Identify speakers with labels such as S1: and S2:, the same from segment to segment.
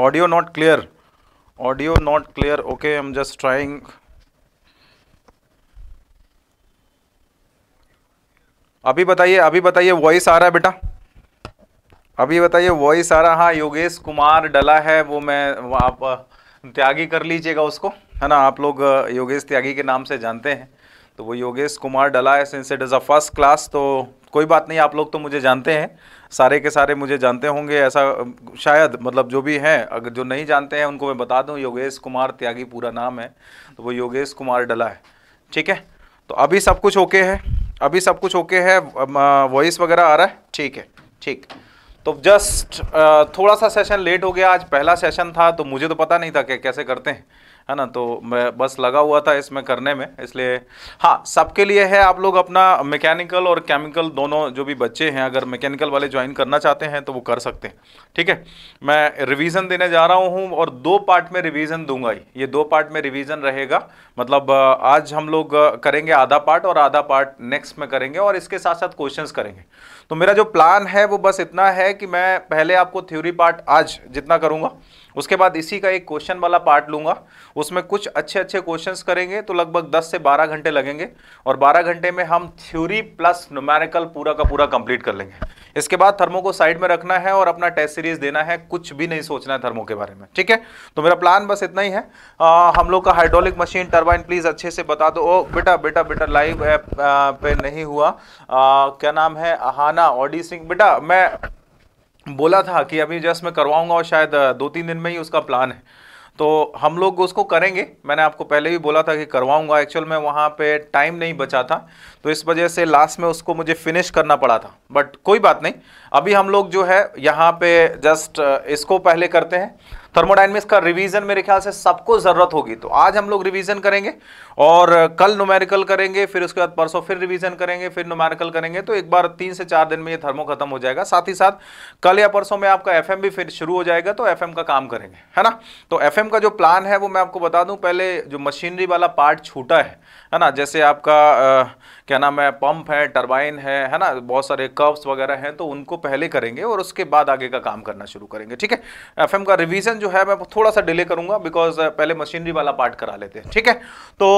S1: audio not clear audio not clear okay i'm just trying अभी बताइए अभी बताइए वॉइस आ रहा है बेटा अभी बताइए वॉइस आ रहा हाँ योगेश कुमार डला है वो मैं वो आप त्यागी कर लीजिएगा उसको है ना आप लोग योगेश त्यागी के नाम से जानते हैं तो वो योगेश कुमार डला है since it is a first class तो कोई बात नहीं आप लोग तो मुझे जानते हैं सारे के सारे मुझे जानते होंगे ऐसा शायद मतलब जो भी हैं अगर जो नहीं जानते हैं उनको मैं बता दूं योगेश कुमार त्यागी पूरा नाम है तो वो योगेश कुमार डला है ठीक है तो अभी सब कुछ ओके है अभी सब कुछ ओके है वॉइस वगैरह आ रहा है ठीक है ठीक तो जस्ट थोड़ा सा सेशन लेट हो गया आज पहला सेशन था तो मुझे तो पता नहीं था कि कैसे करते हैं है ना तो मैं बस लगा हुआ था इसमें करने में इसलिए हाँ सबके लिए है आप लोग अपना मैकेनिकल और केमिकल दोनों जो भी बच्चे हैं अगर मैकेनिकल वाले ज्वाइन करना चाहते हैं तो वो कर सकते हैं ठीक है मैं रिवीजन देने जा रहा हूँ और दो पार्ट में रिवीजन दूंगा ही ये दो पार्ट में रिवीजन रहेगा मतलब आज हम लोग करेंगे आधा पार्ट और आधा पार्ट नेक्स्ट में करेंगे और इसके साथ साथ क्वेश्चन करेंगे तो मेरा जो प्लान है वो बस इतना है कि मैं पहले आपको थ्योरी पार्ट आज जितना करूँगा उसके बाद इसी का एक क्वेश्चन वाला पार्ट लूंगा उसमें कुछ अच्छे अच्छे क्वेश्चंस करेंगे तो लगभग 10 से 12 घंटे लगेंगे और 12 घंटे में हम थ्योरी प्लस न्यूमेरिकल पूरा का पूरा कंप्लीट कर लेंगे इसके बाद थर्मो को साइड में रखना है और अपना टेस्ट सीरीज देना है कुछ भी नहीं सोचना है थर्मो के बारे में ठीक है तो मेरा प्लान बस इतना ही है आ, हम लोग का हाइड्रोलिक मशीन टर्बाइन प्लीज़ अच्छे से बता दो ओ बेटा बेटा बेटा लाइव ऐप पे नहीं हुआ आ, क्या नाम है आहाना ऑडी सिंह बेटा मैं बोला था कि अभी जस्ट मैं करवाऊंगा और शायद दो तीन दिन में ही उसका प्लान है तो हम लोग उसको करेंगे मैंने आपको पहले भी बोला था कि करवाऊंगा एक्चुअल में वहाँ पे टाइम नहीं बचा था तो इस वजह से लास्ट में उसको मुझे फिनिश करना पड़ा था बट कोई बात नहीं अभी हम लोग जो है यहाँ पे जस्ट इसको पहले करते हैं थर्मोडाइनमिक्स का रिवीजन मेरे ख्याल से सबको ज़रूरत होगी तो आज हम लोग रिवीजन करेंगे और कल नोमेरिकल करेंगे फिर उसके बाद परसों फिर रिवीजन करेंगे फिर नोमेरिकल करेंगे तो एक बार तीन से चार दिन में ये थर्मो खत्म हो जाएगा साथ ही साथ कल या परसों में आपका एफ भी फिर शुरू हो जाएगा तो एफ का काम करेंगे है ना तो एफ का जो प्लान है वो मैं आपको बता दूँ पहले जो मशीनरी वाला पार्ट छूटा है है ना जैसे आपका क्या नाम है पंप है टरबाइन है है ना बहुत सारे कर्व्स वगैरह हैं तो उनको पहले करेंगे और उसके बाद आगे का काम करना शुरू करेंगे ठीक है एफ का रिविज़न जो है मैं थोड़ा सा डिले करूँगा बिकॉज पहले मशीनरी वाला पार्ट करा लेते हैं ठीक है तो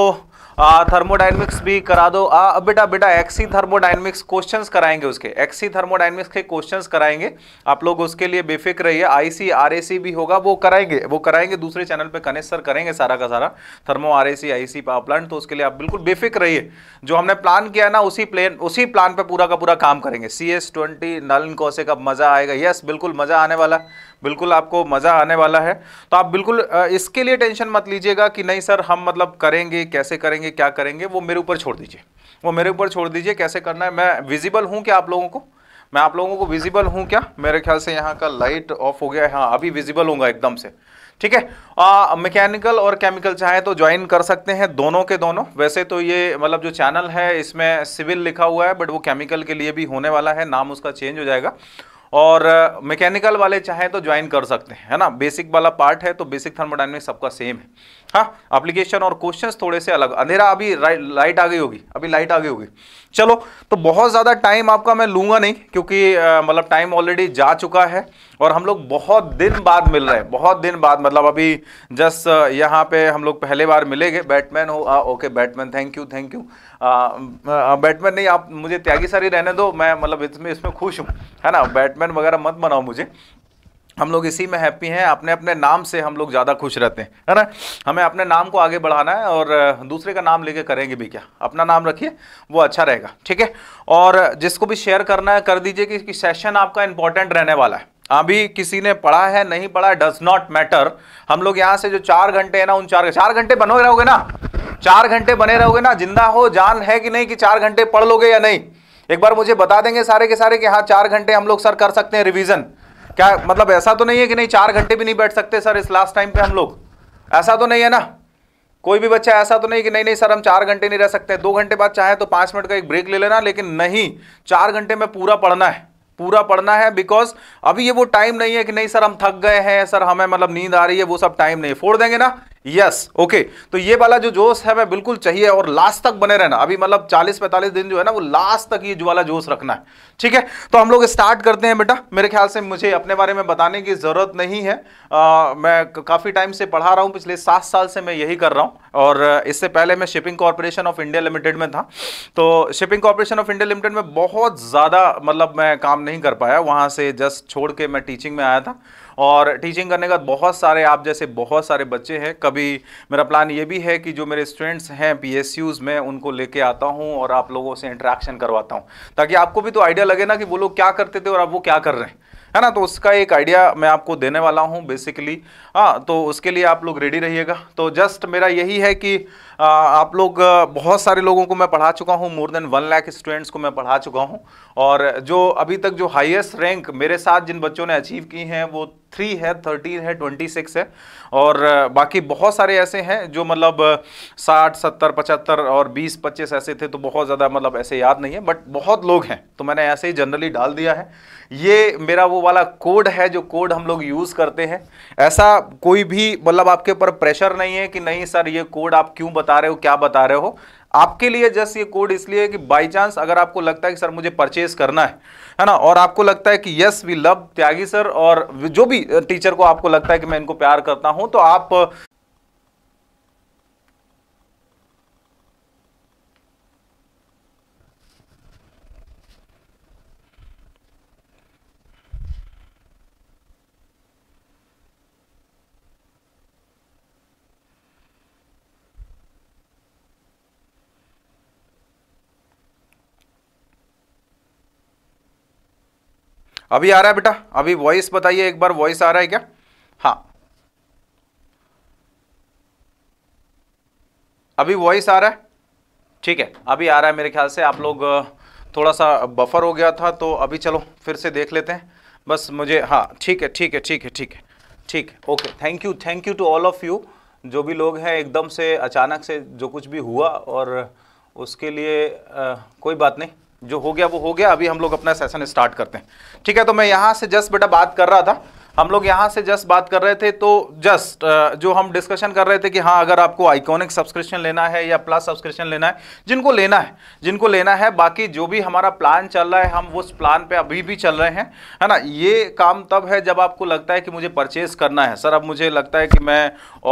S1: थर्मोडाइनमिक्स भी करा दो बेटा बेटा एक्सी थर्मोडाइनमिक्स क्वेश्चन कराएंगे उसके एक्सी थर्मोडाइनमिक्स के क्वेश्चन कराएंगे आप लोग उसके लिए बेफिक्र रहिए आईसी आरएसी भी होगा वो कराएंगे वो कराएंगे दूसरे चैनल पे कनेक्ट सर करेंगे सारा का सारा thermo RAC IC power plant तो उसके लिए आप बिल्कुल बेफिक्र रहिए जो हमने प्लान प्लान किया ना उसी प्लेन उसी प्लान पे पूरा का पूरा काम करेंगे सी एस ट्वेंटी नलन कौशिक का मज़ा आएगा यस बिल्कुल मज़ा आने वाला बिल्कुल आपको मज़ा आने वाला है तो आप बिल्कुल इसके लिए टेंशन मत लीजिएगा कि नहीं सर हम मतलब करेंगे कैसे करेंगे क्या करेंगे वो मेरे ऊपर छोड़ दीजिए वो मेरे ऊपर छोड़ दीजिए कैसे करना है मैं विजिबल हूँ क्या आप लोगों को मैं आप लोगों को विजिबल हूँ क्या मेरे ख्याल से यहाँ का लाइट ऑफ हो गया है हाँ अभी विजिबल होंगे एकदम से ठीक है मैकेनिकल और केमिकल चाहे तो ज्वाइन कर सकते हैं दोनों के दोनों वैसे तो ये मतलब जो चैनल है इसमें सिविल लिखा हुआ है बट वो केमिकल के लिए भी होने वाला है नाम उसका चेंज हो जाएगा और मैकेनिकल वाले चाहे तो ज्वाइन कर सकते हैं है ना बेसिक वाला पार्ट है तो बेसिक थर्मोडाइनमिक्स सबका सेम है हाँ अप्लीकेशन और क्वेश्चन थोड़े से अलग अंधेरा अभी लाइट आ गई होगी अभी लाइट आ गई होगी चलो तो बहुत ज़्यादा टाइम आपका मैं लूँगा नहीं क्योंकि मतलब टाइम ऑलरेडी जा चुका है और हम लोग बहुत दिन बाद मिल रहे हैं बहुत दिन बाद मतलब अभी जस्ट यहाँ पे हम लोग पहले बार मिलेंगे बैटमैन हो आ, okay Batman thank you thank you Batman नहीं आप मुझे त्यागी सारी रहने दो मैं मतलब इसमें इसमें खुश हूँ है ना बैटमैन वगैरह मत बनाओ मुझे हम लोग इसी में हैप्पी हैं अपने अपने नाम से हम लोग ज़्यादा खुश रहते हैं है ना हमें अपने नाम को आगे बढ़ाना है और दूसरे का नाम लेके करेंगे भी क्या अपना नाम रखिए वो अच्छा रहेगा ठीक है और जिसको भी शेयर करना है कर दीजिए कि, कि सेशन आपका इंपॉर्टेंट रहने वाला है अभी किसी ने पढ़ा है नहीं पढ़ा डज नॉट मैटर हम लोग यहाँ से जो चार घंटे है ना उन चार चार घंटे बनो रहोगे ना चार घंटे बने रहोगे ना जिंदा हो जान है कि नहीं कि चार घंटे पढ़ लोगे या नहीं एक बार मुझे बता देंगे सारे के सारे कि हाँ चार घंटे हम लोग सर कर सकते हैं रिविज़न क्या मतलब ऐसा तो नहीं है कि नहीं चार घंटे भी नहीं बैठ सकते सर इस लास्ट टाइम पे हम लोग ऐसा तो नहीं है ना कोई भी बच्चा ऐसा तो नहीं कि नहीं नहीं सर हम चार घंटे नहीं रह सकते दो घंटे बाद चाहे तो पांच मिनट का एक ब्रेक ले लेना लेकिन नहीं चार घंटे में पूरा पढ़ना है पूरा पढ़ना है बिकॉज अभी ये वो टाइम नहीं है कि नहीं सर हम थक गए हैं सर हमें मतलब नींद आ रही है वो सब टाइम नहीं फोड़ देंगे ना यस ओके तो ये वाला जो जोश है मैं बिल्कुल चाहिए और लास्ट तक बने रहना अभी मतलब 40-45 दिन जो है ना वो लास्ट तक ये वाला जोश रखना है ठीक है तो हम लोग स्टार्ट करते हैं बेटा मेरे ख्याल से मुझे अपने बारे में बताने की ज़रूरत नहीं है आ, मैं काफ़ी टाइम से पढ़ा रहा हूँ पिछले सात साल से मैं यही कर रहा हूँ और इससे पहले मैं Shipping Corporation of India Limited में था तो Shipping Corporation of India Limited में बहुत ज़्यादा मतलब मैं काम नहीं कर पाया वहां से जस्ट छोड़ के मैं टीचिंग में आया था और टीचिंग करने का बहुत सारे आप जैसे बहुत सारे बच्चे हैं कभी मेरा प्लान ये भी है कि जो मेरे स्टूडेंट्स हैं पी में उनको लेके आता हूँ और आप लोगों से इंट्रैक्शन करवाता हूँ ताकि आपको भी तो आइडिया लगे ना कि वो लोग क्या करते थे और आप वो क्या कर रहे हैं है ना तो उसका एक आइडिया मैं आपको देने वाला हूँ बेसिकली हाँ तो उसके लिए आप लोग रेडी रहिएगा तो जस्ट मेरा यही है कि आ, आप लोग बहुत सारे लोगों को मैं पढ़ा चुका हूँ more than one lakh students को मैं पढ़ा चुका हूँ और जो अभी तक जो हाइएस्ट रैंक मेरे साथ जिन बच्चों ने अचीव की हैं वो थ्री है थर्टीन है ट्वेंटी सिक्स है और बाकी बहुत सारे ऐसे हैं जो मतलब साठ सत्तर पचहत्तर और बीस पच्चीस ऐसे थे तो बहुत ज़्यादा मतलब ऐसे याद नहीं है बट बहुत लोग हैं तो मैंने ऐसे ही जनरली डाल दिया है ये मेरा वो वाला कोड है जो कोड हम लोग यूज़ करते हैं ऐसा कोई भी मतलब आपके ऊपर प्रेशर नहीं है कि नहीं सर ये कोड आप क्यों बता रहे हो क्या बता रहे हो आपके लिए जस्ट ये कोड इसलिए कि बाई चांस अगर आपको लगता है कि सर मुझे परचेज करना है है ना और आपको लगता है कि yes we love Tyagi sir और जो भी टीचर को आपको लगता है कि मैं इनको प्यार करता हूं तो आप अभी आ रहा है बेटा अभी वॉइस बताइए एक बार वॉइस आ रहा है क्या हाँ अभी वॉइस आ रहा है ठीक है अभी आ रहा है मेरे ख्याल से आप लोग थोड़ा सा बफर हो गया था तो अभी चलो फिर से देख लेते हैं बस मुझे हाँ ठीक है ठीक है ठीक है ठीक है ठीक है okay thank you thank you to all of you जो भी लोग हैं एकदम से अचानक से जो कुछ भी हुआ और उसके लिए आ, कोई बात नहीं जो हो गया वो हो गया अभी हम लोग अपना सेशन स्टार्ट करते हैं ठीक है तो मैं यहाँ से जस्ट बेटा बात कर रहा था हम लोग यहाँ से जस्ट बात कर रहे थे तो जस्ट जो हम डिस्कशन कर रहे थे कि हाँ अगर आपको आइकॉनिक सब्सक्रिप्शन लेना है या प्लस सब्सक्रिप्शन लेना है जिनको लेना है जिनको लेना है बाकी जो भी हमारा प्लान चल रहा है हम उस प्लान पे अभी भी चल रहे हैं है ना ये काम तब है जब आपको लगता है कि मुझे परचेज करना है सर अब मुझे लगता है कि मैं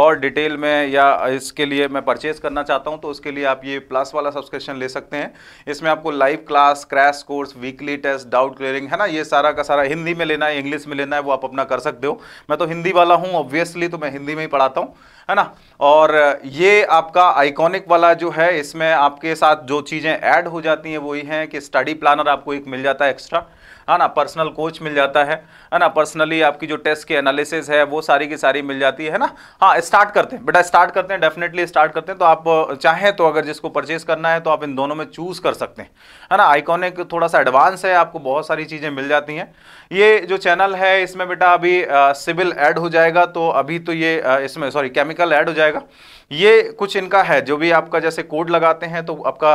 S1: और डिटेल में या इसके लिए मैं परचेज करना चाहता हूँ तो उसके लिए आप ये प्लस वाला सब्सक्रिप्शन ले सकते हैं इसमें आपको live class crash course weekly test doubt clearing है ना ये सारा का सारा हिंदी में लेना है इंग्लिश में लेना है वो आप अपना कर सकते हो मैं तो हिंदी वाला हूँ ऑब्वियसली तो मैं हिंदी में ही पढ़ाता हूँ है ना और ये आपका आइकॉनिक वाला जो है इसमें आपके साथ जो चीज़ें ऐड हो जाती हैं वही हैं कि स्टडी प्लानर आपको एक मिल जाता है एक्स्ट्रा है हाँ ना पर्सनल कोच मिल जाता है है ना पर्सनली आपकी जो टेस्ट की एनालिसिस है वो सारी की सारी मिल जाती है ना हाँ स्टार्ट करते हैं बेटा स्टार्ट करते हैं डेफिनेटली स्टार्ट करते हैं तो आप चाहें तो अगर जिसको परचेज करना है तो आप इन दोनों में चूज़ कर सकते हैं है ना आइकॉनिक थोड़ा सा एडवांस है आपको बहुत सारी चीज़ें मिल जाती हैं ये जो चैनल है इसमें बेटा अभी सिविल ऐड हो जाएगा तो अभी तो ये इसमें सॉरी केमिकल ऐड हो जाएगा ये कुछ इनका है जो भी आपका जैसे कोड लगाते हैं तो आपका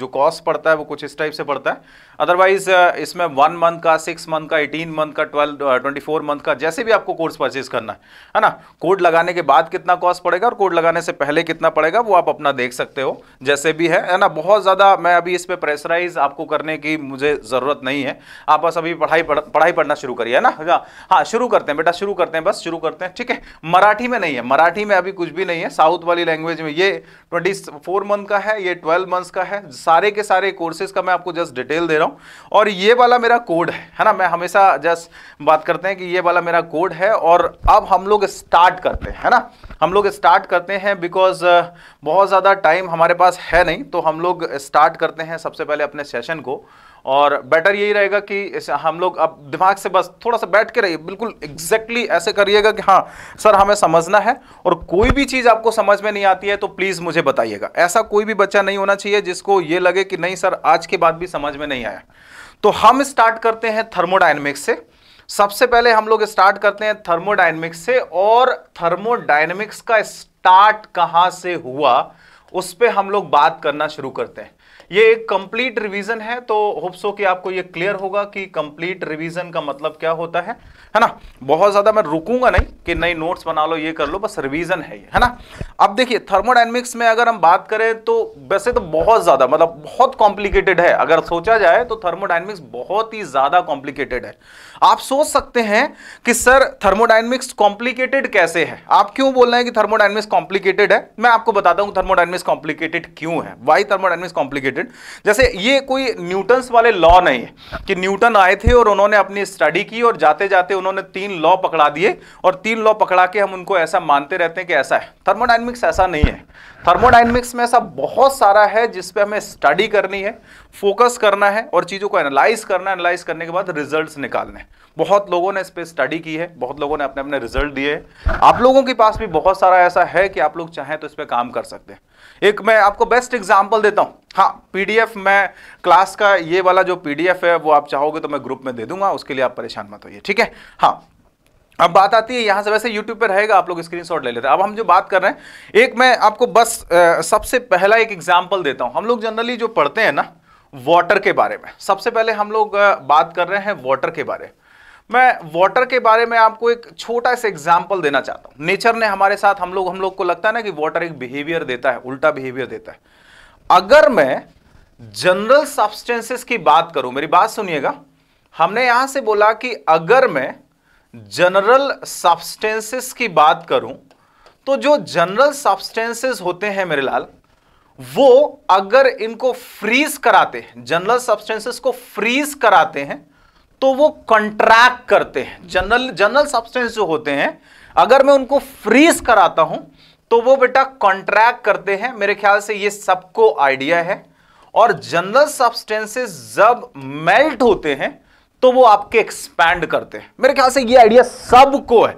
S1: जो कॉस्ट पड़ता है वो कुछ इस टाइप से पड़ता है अदरवाइज uh, इसमें वन मंथ का सिक्स मंथ का एटीन मंथ का ट्वेल्व ट्वेंटी फोर मंथ का जैसे भी आपको कोर्स परचेज करना है है ना कोड लगाने के बाद कितना कॉस्ट पड़ेगा और कोड लगाने से पहले कितना पड़ेगा वो आप अपना देख सकते हो जैसे भी है है ना बहुत ज़्यादा मैं अभी इस पर प्रेसराइज आपको करने की मुझे ज़रूरत नहीं है आप बस अभी पढ़ाई पढ़, पढ़ाई पढ़ना शुरू करिए है ना अच्छा, हाँ शुरू करते हैं बेटा शुरू करते हैं बस शुरू करते हैं ठीक है मराठी में नहीं है मराठी में अभी कुछ भी नहीं है साउथ वाली लैंग्वेज में ये ट्वेंटी मंथ का है ये ट्वेल्व मंथ्स का है सारे के सारे कोर्सेज का मैं आपको जस्ट डिटेल दे रहा हूँ रहा हूँ और ये वाला मेरा कोड है है ना मैं हमेशा जस्ट बात करते हैं कि ये वाला मेरा कोड है और अब हम लोग स्टार्ट करते हैं है ना हम लोग स्टार्ट करते हैं बिकॉज uh, बहुत ज़्यादा टाइम हमारे पास है नहीं तो हम लोग स्टार्ट करते हैं सबसे पहले अपने सेशन को और बेटर यही रहेगा कि हम लोग अब दिमाग से बस थोड़ा सा बैठ के रहिए बिल्कुल एग्जैक्टली exactly ऐसे करिएगा कि हाँ सर हमें समझना है और कोई भी चीज़ आपको समझ में नहीं आती है तो प्लीज़ मुझे बताइएगा ऐसा कोई भी बच्चा नहीं होना चाहिए जिसको ये लगे कि नहीं सर आज के बाद भी समझ में नहीं आया तो हम स्टार्ट करते हैं थर्मोडाइनमिक्स से सबसे पहले हम लोग स्टार्ट करते हैं थर्मोडाइनमिक्स से और थर्मोडाइनमिक्स का स्टार्ट कहाँ से हुआ उस पर हम लोग बात करना शुरू करते हैं ये एक कंप्लीट रिवीजन है तो होप्सो कि आपको ये क्लियर होगा कि कंप्लीट रिवीजन का मतलब क्या होता है है ना बहुत ज़्यादा मैं रुकूंगा नहीं कि नई नोट्स बना लो ये कर लो बस रिवीजन है ये है ना अब देखिए थर्मोडाइनमिक्स में अगर हम बात करें तो वैसे तो बहुत ज़्यादा मतलब बहुत कॉम्प्लिकेटेड है अगर सोचा जाए तो थर्मोडाइनमिक्स बहुत ही ज़्यादा कॉम्प्लिकेटेड है आप सोच सकते हैं कि सर थर्मोडाइनमिक्स कॉम्प्लिकेटेड कैसे है आप क्यों बोल रहे हैं कि थर्मोडाइनमिक्स कॉम्प्लिकेटेड है मैं आपको बताता हूँ थर्मोडाइनमिक्स कॉम्प्लिकेटेड क्यों है वाई थर्मोडाइनमिक्स कॉम्प्लिकेटेड जैसे ये कोई न्यूटन्स वाले लॉ नहीं है कि न्यूटन आए थे और उन्होंने अपनी स्टडी की और जाते जाते उन्होंने तीन लॉ पकड़ा दिए और तीन लॉ पकड़ा के हम उनको ऐसा मानते रहते हैं कि ऐसा है थर्मोडाइनमिक्स ऐसा नहीं है थर्मोडाइनमिक्स में ऐसा बहुत सारा है जिसपे हमें स्टडी करनी है फोकस करना है और चीज़ों को एनालाइज करना है एनालाइज करने के बाद रिजल्ट निकालने बहुत लोगों ने इस पर स्टडी की है बहुत लोगों ने अपने अपने रिजल्ट दिए आप लोगों के पास भी बहुत सारा ऐसा है कि आप लोग चाहें तो इस पर काम कर सकते हैं एक मैं आपको बेस्ट एग्जाम्पल देता हूँ हाँ पीडीएफ में क्लास का ये वाला जो पीडीएफ है वो आप चाहोगे तो मैं ग्रुप में दे दूंगा उसके लिए आप परेशान मत होइए ठीक है हाँ अब बात आती है यहाँ से वैसे यूट्यूब पर रहेगा आप लोग स्क्रीनशॉट ले लेते हैं अब हम जो बात कर रहे हैं एक मैं आपको बस आ, सबसे पहला एक एग्जाम्पल देता हूँ हम लोग जनरली जो पढ़ते हैं ना वाटर के बारे में सबसे पहले हम लोग बात कर रहे हैं वाटर के बारे में मैं वाटर के बारे में आपको एक छोटा सा एग्जाम्पल देना चाहता हूँ नेचर ने हमारे साथ हम लोग हम लोग को लगता है ना कि वाटर एक बिहेवियर देता है उल्टा बिहेवियर देता है अगर मैं जनरल सब्सटेंसेस की बात करूं मेरी बात सुनिएगा हमने यहां से बोला कि अगर मैं जनरल सब्सटेंसेस की बात करूं तो जो जनरल सब्सटेंसेस होते हैं मेरे लाल वो अगर इनको फ्रीज कराते हैं जनरल सब्सटेंसेस को फ्रीज कराते हैं तो वो कंट्रैक्ट करते हैं जनरल जनरल सब्सटेंस जो होते हैं अगर मैं उनको फ्रीज कराता हूं तो वो बेटा कॉन्ट्रैक्ट करते हैं मेरे ख्याल से ये सबको आइडिया है और जनरल सब्सटेंसेस जब मेल्ट होते हैं तो वो आपके एक्सपैंड करते हैं मेरे ख्याल से ये आइडिया सबको है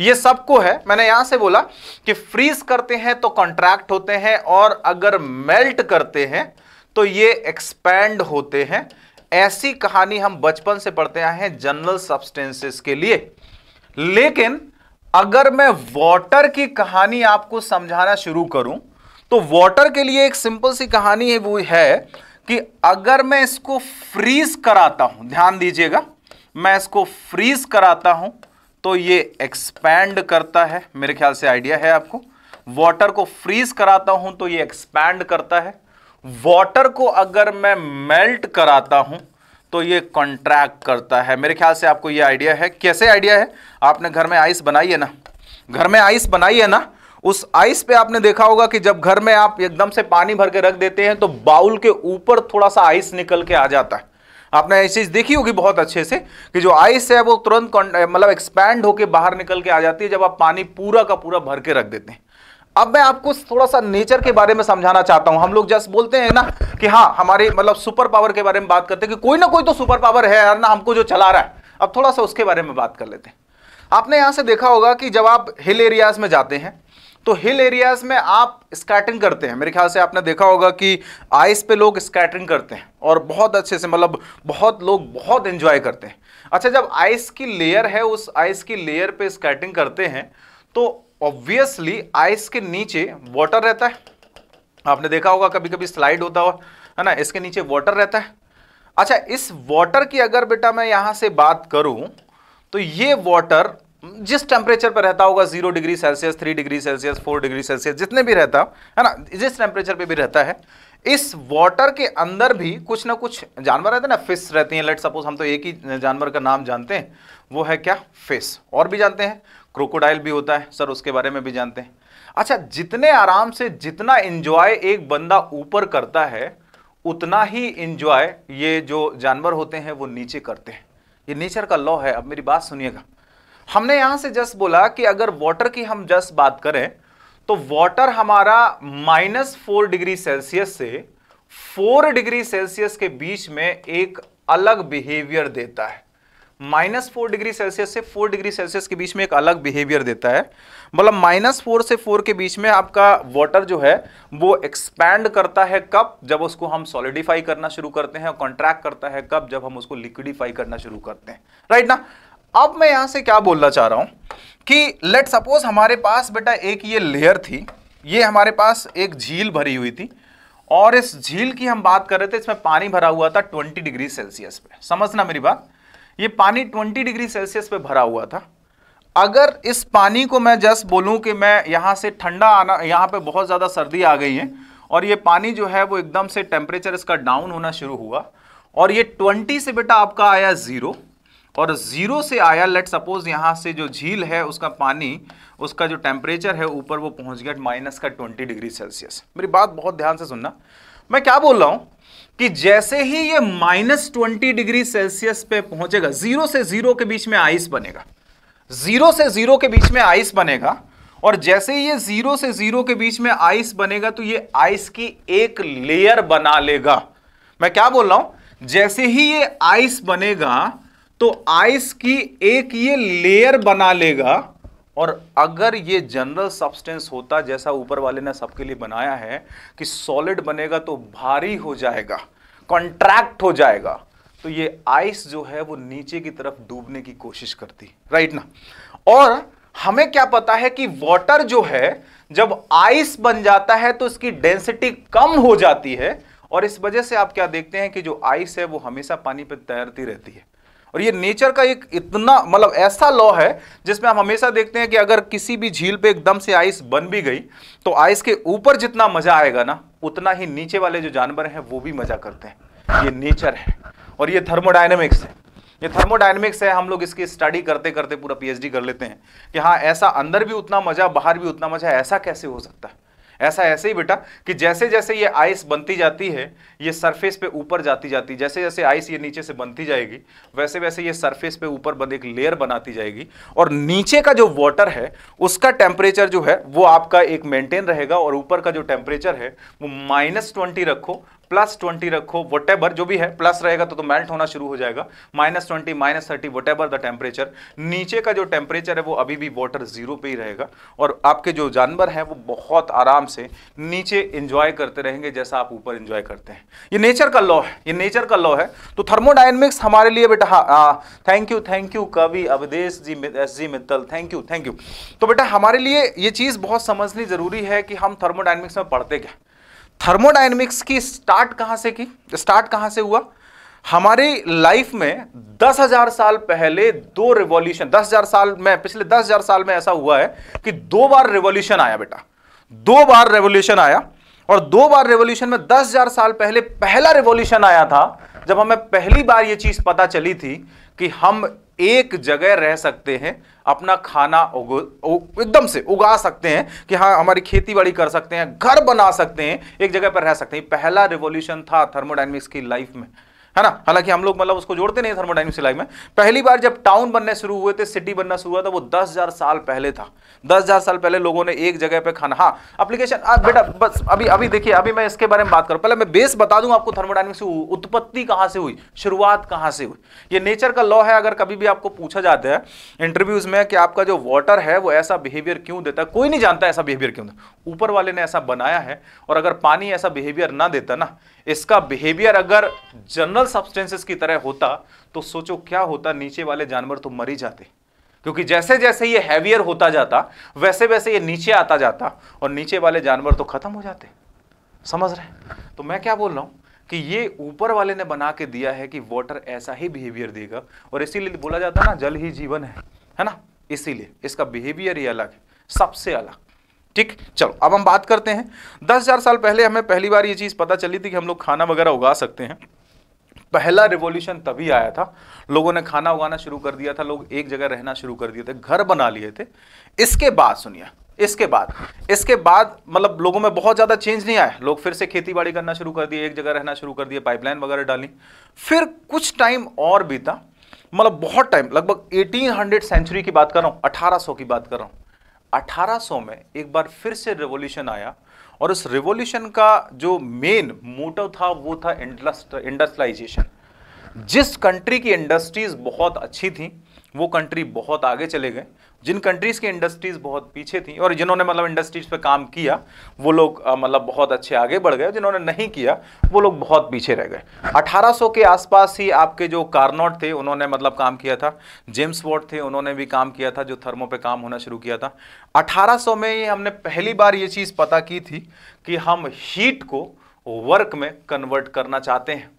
S1: ये सबको है मैंने यहां से बोला कि फ्रीज करते हैं तो कॉन्ट्रैक्ट होते हैं और अगर मेल्ट करते हैं तो ये एक्सपैंड होते हैं ऐसी कहानी हम बचपन से पढ़ते आए हैं जनरल सब्सटेंसेस के लिए लेकिन अगर मैं वाटर की कहानी आपको समझाना शुरू करूं तो वाटर के लिए एक सिंपल सी कहानी है वो है कि अगर मैं इसको फ्रीज कराता हूं ध्यान दीजिएगा मैं इसको फ्रीज कराता हूं तो ये एक्सपैंड करता है मेरे ख्याल से आइडिया है आपको वाटर को फ्रीज कराता हूं तो ये एक्सपैंड करता है वाटर को अगर मैं मेल्ट कराता हूं तो ये कॉन्ट्रैक्ट करता है मेरे ख्याल से आपको ये आइडिया है कैसे आइडिया है आपने घर में आइस बनाई है ना घर में आइस बनाई है ना उस आइस पे आपने देखा होगा कि जब घर में आप एकदम से पानी भर के रख देते हैं तो बाउल के ऊपर थोड़ा सा आइस निकल के आ जाता है आपने ऐसी चीज़ देखी होगी बहुत अच्छे से कि जो आइस है वो तुरंत मतलब एक्सपैंड होकर बाहर निकल के आ जाती है जब आप पानी पूरा का पूरा भर के रख देते हैं अब मैं आपको थोड़ा सा नेचर के बारे में समझाना चाहता हूं हम लोग जस्ट बोलते हैं ना कि हाँ हमारे मतलब सुपर पावर के बारे में बात करते हैं कि कोई ना कोई तो सुपर पावर है यार ना हमको जो चला रहा है अब थोड़ा सा उसके बारे में बात कर लेते हैं आपने यहां से देखा होगा कि जब आप हिल एरियाज में जाते हैं तो हिल एरियाज में आप स्कैटरिंग करते हैं मेरे ख्याल से आपने देखा होगा कि आइस पे लोग स्कैटरिंग करते हैं और बहुत अच्छे से मतलब बहुत लोग बहुत एंजॉय करते हैं अच्छा जब आइस की लेयर है उस आइस की लेयर पे स्कैटरिंग करते हैं तो ऑब्वियसली आइस के नीचे वाटर रहता है आपने देखा होगा कभी कभी स्लाइड होता हुआ है ना इसके नीचे वाटर रहता है अच्छा इस वाटर की अगर बेटा मैं यहां से बात करूं तो ये वाटर जिस टेम्परेचर पर रहता होगा zero degree Celsius three degree Celsius four degree Celsius जितने भी रहता है ना जिस टेम्परेचर पे भी रहता है इस वाटर के अंदर भी कुछ ना कुछ जानवर रहते हैं ना फिश रहती हैं लेट सपोज हम तो एक ही जानवर का नाम जानते हैं वो है क्या फिश और भी जानते हैं क्रोकोडाइल भी होता है सर उसके बारे में भी जानते हैं अच्छा जितने आराम से जितना इंजॉय एक बंदा ऊपर करता है उतना ही इंजॉय ये जो जानवर होते हैं वो नीचे करते हैं ये नेचर का लॉ है अब मेरी बात सुनिएगा हमने यहाँ से जस्ट बोला कि अगर वाटर की हम जस्ट बात करें तो वाटर हमारा माइनस फोर डिग्री सेल्सियस से फोर डिग्री सेल्सियस के बीच में एक अलग बिहेवियर देता है माइनस फोर डिग्री सेल्सियस से फोर डिग्री सेल्सियस के बीच में एक अलग बिहेवियर देता है मतलब माइनस फोर से फोर के बीच में आपका वाटर जो है वो एक्सपैंड करता है कब जब उसको हम सॉलिडिफाई करना शुरू करते हैं और कॉन्ट्रैक्ट करता है कब जब हम उसको लिक्विडिफाई करना शुरू करते हैं राइट right ना अब मैं यहां से क्या बोलना चाह रहा हूं कि लेट सपोज हमारे पास बेटा एक ये लेयर थी ये हमारे पास एक झील भरी हुई थी और इस झील की हम बात कर रहे थे इसमें पानी भरा हुआ था 20 डिग्री सेल्सियस पे समझना मेरी बात ये पानी 20 डिग्री सेल्सियस पे भरा हुआ था अगर इस पानी को मैं जस्ट बोलूं कि मैं यहाँ से ठंडा आना यहाँ पे बहुत ज़्यादा सर्दी आ गई है और ये पानी जो है वो एकदम से टेम्परेचर इसका डाउन होना शुरू हुआ और ये 20 से बेटा आपका आया ज़ीरो और ज़ीरो से आया लेट सपोज यहाँ से जो झील है उसका पानी उसका जो टेम्परेचर है ऊपर वो पहुँच गया माइनस का ट्वेंटी डिग्री सेल्सियस मेरी बात बहुत ध्यान से सुनना मैं क्या बोल रहा हूँ कि जैसे ही ये माइनस ट्वेंटी डिग्री सेल्सियस पे पहुंचेगा जीरो से जीरो के बीच में आइस बनेगा जीरो से जीरो के बीच में आइस बनेगा और जैसे ही ये जीरो से जीरो के बीच में आइस बनेगा तो ये आइस की एक लेयर बना लेगा मैं क्या बोल रहा हूं जैसे ही ये आइस बनेगा तो आइस की एक ये लेयर बना लेगा और अगर ये जनरल सब्सटेंस होता जैसा ऊपर वाले ने सबके लिए बनाया है कि सॉलिड बनेगा तो भारी हो जाएगा कॉन्ट्रैक्ट हो जाएगा तो ये आइस जो है वो नीचे की तरफ डूबने की कोशिश करती राइट ना और हमें क्या पता है कि वाटर जो है जब आइस बन जाता है तो इसकी डेंसिटी कम हो जाती है और इस वजह से आप क्या देखते हैं कि जो आइस है वो हमेशा पानी पर तैरती रहती है और ये नेचर का एक इतना मतलब ऐसा लॉ है जिसमें हम हमेशा देखते हैं कि अगर किसी भी झील पे एकदम से आइस बन भी गई तो आइस के ऊपर जितना मजा आएगा ना उतना ही नीचे वाले जो जानवर हैं वो भी मजा करते हैं ये नेचर है और ये थर्मोडाइनमिक्स है ये थर्मोडाइनमिक्स है हम लोग इसकी स्टडी करते करते पूरा पी कर लेते हैं कि हाँ ऐसा अंदर भी उतना मजा बाहर भी उतना मजा ऐसा कैसे हो सकता है ऐसा ऐसे ही बेटा कि जैसे जैसे ये आइस बनती जाती है ये सरफेस पे ऊपर जाती जाती जैसे जैसे आइस ये नीचे से बनती जाएगी वैसे वैसे ये सरफेस पे ऊपर बन एक लेयर बनाती जाएगी और नीचे का जो वाटर है उसका टेम्परेचर जो है वो आपका एक मेंटेन रहेगा और ऊपर का जो टेम्परेचर है वो माइनस ट्वेंटी रखो प्लस ट्वेंटी रखो वट जो भी है प्लस रहेगा तो, तो मेल्ट होना शुरू हो जाएगा minus twenty minus thirty what the temperature नीचे का जो टेम्परेचर है वो अभी भी वाटर जीरो पे ही रहेगा और आपके जो जानवर हैं वो बहुत आराम से नीचे इंजॉय करते रहेंगे जैसा आप ऊपर इंजॉय करते हैं ये नेचर का लॉ है ये नेचर का लॉ है तो थर्मोडाइनमिक्स हमारे लिए बेटा हाँ थैंक यू थैंक यू कवि Awadhesh ji S G Mittal thank you thank you तो बेटा हमारे लिए ये चीज़ बहुत समझनी ज़रूरी है कि हम थर्मोडाइनमिक्स में पढ़ते क्या थर्मोडाइनमिक्स की स्टार्ट कहां से की स्टार्ट कहां से हुआ हमारी लाइफ में दस हजार साल पहले दो रिवॉल्यूशन दस हजार साल में पिछले दस हजार साल में ऐसा हुआ है कि दो बार रिवॉल्यूशन आया बेटा दो बार रेवोल्यूशन आया और दो बार रेवोल्यूशन में दस हजार साल पहले पहला रेवोल्यूशन आया था जब हमें पहली बार ये चीज पता चली थी कि हम एक जगह रह सकते हैं अपना खाना एकदम से उगा सकते हैं कि हाँ हमारी खेती बाड़ी कर सकते हैं घर बना सकते हैं एक जगह पर रह सकते हैं पहला रिवोल्यूशन था थर्मोडाइनमिक्स की लाइफ में है ना हालांकि हम लोग मतलब उसको जोड़ते नहीं थर्मोडाइनिक सिलाई में पहली बार जब टाउन बनने शुरू हुए थे सिटी बनना शुरू हुआ था वो दस हजार साल पहले था दस हजार साल पहले लोगों ने एक जगह पे खाना हाँ अप्लीकेशन बेटा बस अभी अभी देखिए अभी मैं इसके बारे में बात करूँ पहले मैं बेस बता दूँ आपको थर्मोडाइनमिक से उत्पत्ति कहाँ से हुई शुरुआत कहाँ से हुई ये नेचर का लॉ है अगर कभी भी आपको पूछा जाता है इंटरव्यूज में कि आपका जो वाटर है वो ऐसा बिहेवियर क्यों देता है कोई नहीं जानता ऐसा बिहेवियर क्यों ऊपर वाले ने ऐसा बनाया है और अगर पानी ऐसा बिहेवियर ना देता ना इसका बिहेवियर अगर जनरल सब्सटेंसेस की तरह होता तो सोचो क्या होता नीचे वाले जानवर तो मर ही जाते क्योंकि जैसे जैसे ये हैवियर होता जाता वैसे वैसे ये नीचे आता जाता और नीचे वाले जानवर तो खत्म हो जाते समझ रहे तो मैं क्या बोल रहा हूँ कि ये ऊपर वाले ने बना के दिया है कि वाटर ऐसा ही बिहेवियर देगा और इसीलिए बोला जाता है ना जल ही जीवन है है ना इसीलिए इसका बिहेवियर ही अलग है सबसे अलग ठीक चलो अब हम बात करते हैं दस हजार साल पहले हमें पहली बार ये चीज़ पता चली थी कि हम लोग खाना वगैरह उगा सकते हैं पहला रिवॉल्यूशन तभी आया था लोगों ने खाना उगाना शुरू कर दिया था लोग एक जगह रहना शुरू कर दिए थे घर बना लिए थे इसके बाद सुनिए इसके बाद इसके बाद मतलब लोगों में बहुत ज़्यादा चेंज नहीं आया लोग फिर से खेती बाड़ी करना शुरू कर दिए एक जगह रहना शुरू कर दिए पाइपलाइन वगैरह डाली फिर कुछ टाइम और बीता मतलब बहुत टाइम लगभग 1800 सेंचुरी की बात कर रहा हूँ 1800 की बात कर रहा हूँ 1800 में एक बार फिर से रेवोल्यूशन आया और उस रिवोल्यूशन का जो मेन मोटिव था वो था इंडस्ट्रियलाइजेशन जिस कंट्री की इंडस्ट्रीज बहुत अच्छी थी वो कंट्री बहुत आगे चले गए जिन कंट्रीज़ की इंडस्ट्रीज़ बहुत पीछे थी और जिन्होंने मतलब इंडस्ट्रीज़ पे काम किया वो लोग मतलब बहुत अच्छे आगे बढ़ गए जिन्होंने नहीं किया वो लोग बहुत पीछे रह गए 1800 के आसपास ही आपके जो कार्नोट थे उन्होंने मतलब काम किया था जेम्स वॉट थे उन्होंने भी काम किया था जो थर्मो पे काम होना शुरू किया था अठारह में ही हमने पहली बार ये चीज़ पता की थी कि हम हीट को वर्क में कन्वर्ट करना चाहते हैं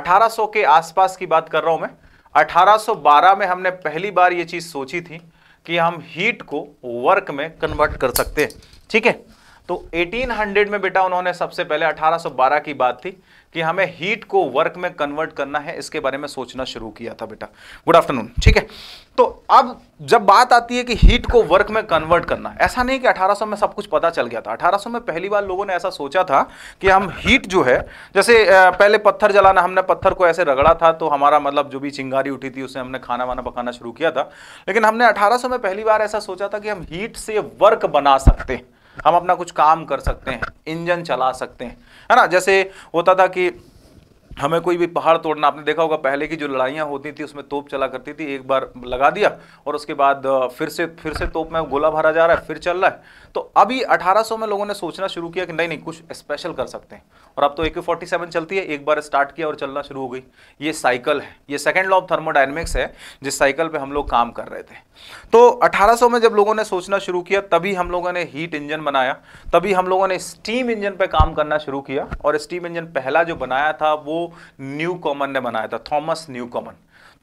S1: अठारह के आसपास की बात कर रहा हूँ मैं 1812 में हमने पहली बार ये चीज़ सोची थी कि हम हीट को वर्क में कन्वर्ट कर सकते हैं ठीक है तो 1800 में बेटा उन्होंने सबसे पहले 1812 की बात थी कि हमें हीट को वर्क में कन्वर्ट करना है इसके बारे में सोचना शुरू किया था बेटा गुड आफ्टरनून ठीक है तो अब जब बात आती है कि हीट को वर्क में कन्वर्ट करना ऐसा नहीं कि 1800 में सब कुछ पता चल गया था 1800 में पहली बार लोगों ने ऐसा सोचा था कि हम हीट जो है जैसे पहले पत्थर जलाना हमने पत्थर को ऐसे रगड़ा था तो हमारा मतलब जो भी चिंगारी उठी थी उससे हमने खाना वाना पकाना शुरू किया था लेकिन हमने अठारह में पहली बार ऐसा सोचा था कि हम हीट से वर्क बना सकते हैं हम अपना कुछ काम कर सकते हैं इंजन चला सकते हैं है ना जैसे होता था कि हमें कोई भी पहाड़ तोड़ना आपने देखा होगा पहले की जो लड़ाइयाँ होती थी उसमें तोप चला करती थी एक बार लगा दिया और उसके बाद फिर से फिर से तोप में गोला भरा जा रहा है फिर चल रहा है तो अभी 1800 में लोगों ने सोचना शुरू किया कि नहीं नहीं कुछ स्पेशल कर सकते हैं और अब तो ए के चलती है एक बार स्टार्ट किया और चलना शुरू हो गई ये साइकिल है ये सेकेंड लॉ ऑफ थर्मोडाइनमिक्स है जिस साइकिल पर हम लोग काम कर रहे थे तो अठारह में जब लोगों ने सोचना शुरू किया तभी हम लोगों ने हीट इंजन बनाया तभी हम लोगों ने स्टीम इंजन पर काम करना शुरू किया और स्टीम इंजन पहला जो बनाया था वो न्यू कॉमन ने बनाया था Thomas Newcomen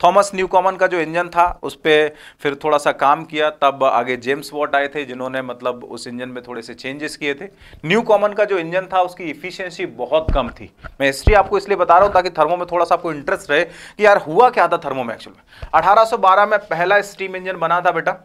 S1: Thomas Newcomen का जो इंजन था उस पर फिर थोड़ा सा काम किया तब आगे जेम्स वॉट आए थे जिन्होंने मतलब उस इंजन में थोड़े से चेंजेस किए थे न्यू कॉमन का जो इंजन था उसकी इफिशियंसी बहुत कम थी मैं हिस्ट्री आपको इसलिए बता रहा हूँ ताकि थर्मो में थोड़ा सा आपको इंटरेस्ट रहे कि यार हुआ क्या था थर्मो में एक्चुअल में अठारह में पहला स्टीम इंजन बना था बेटा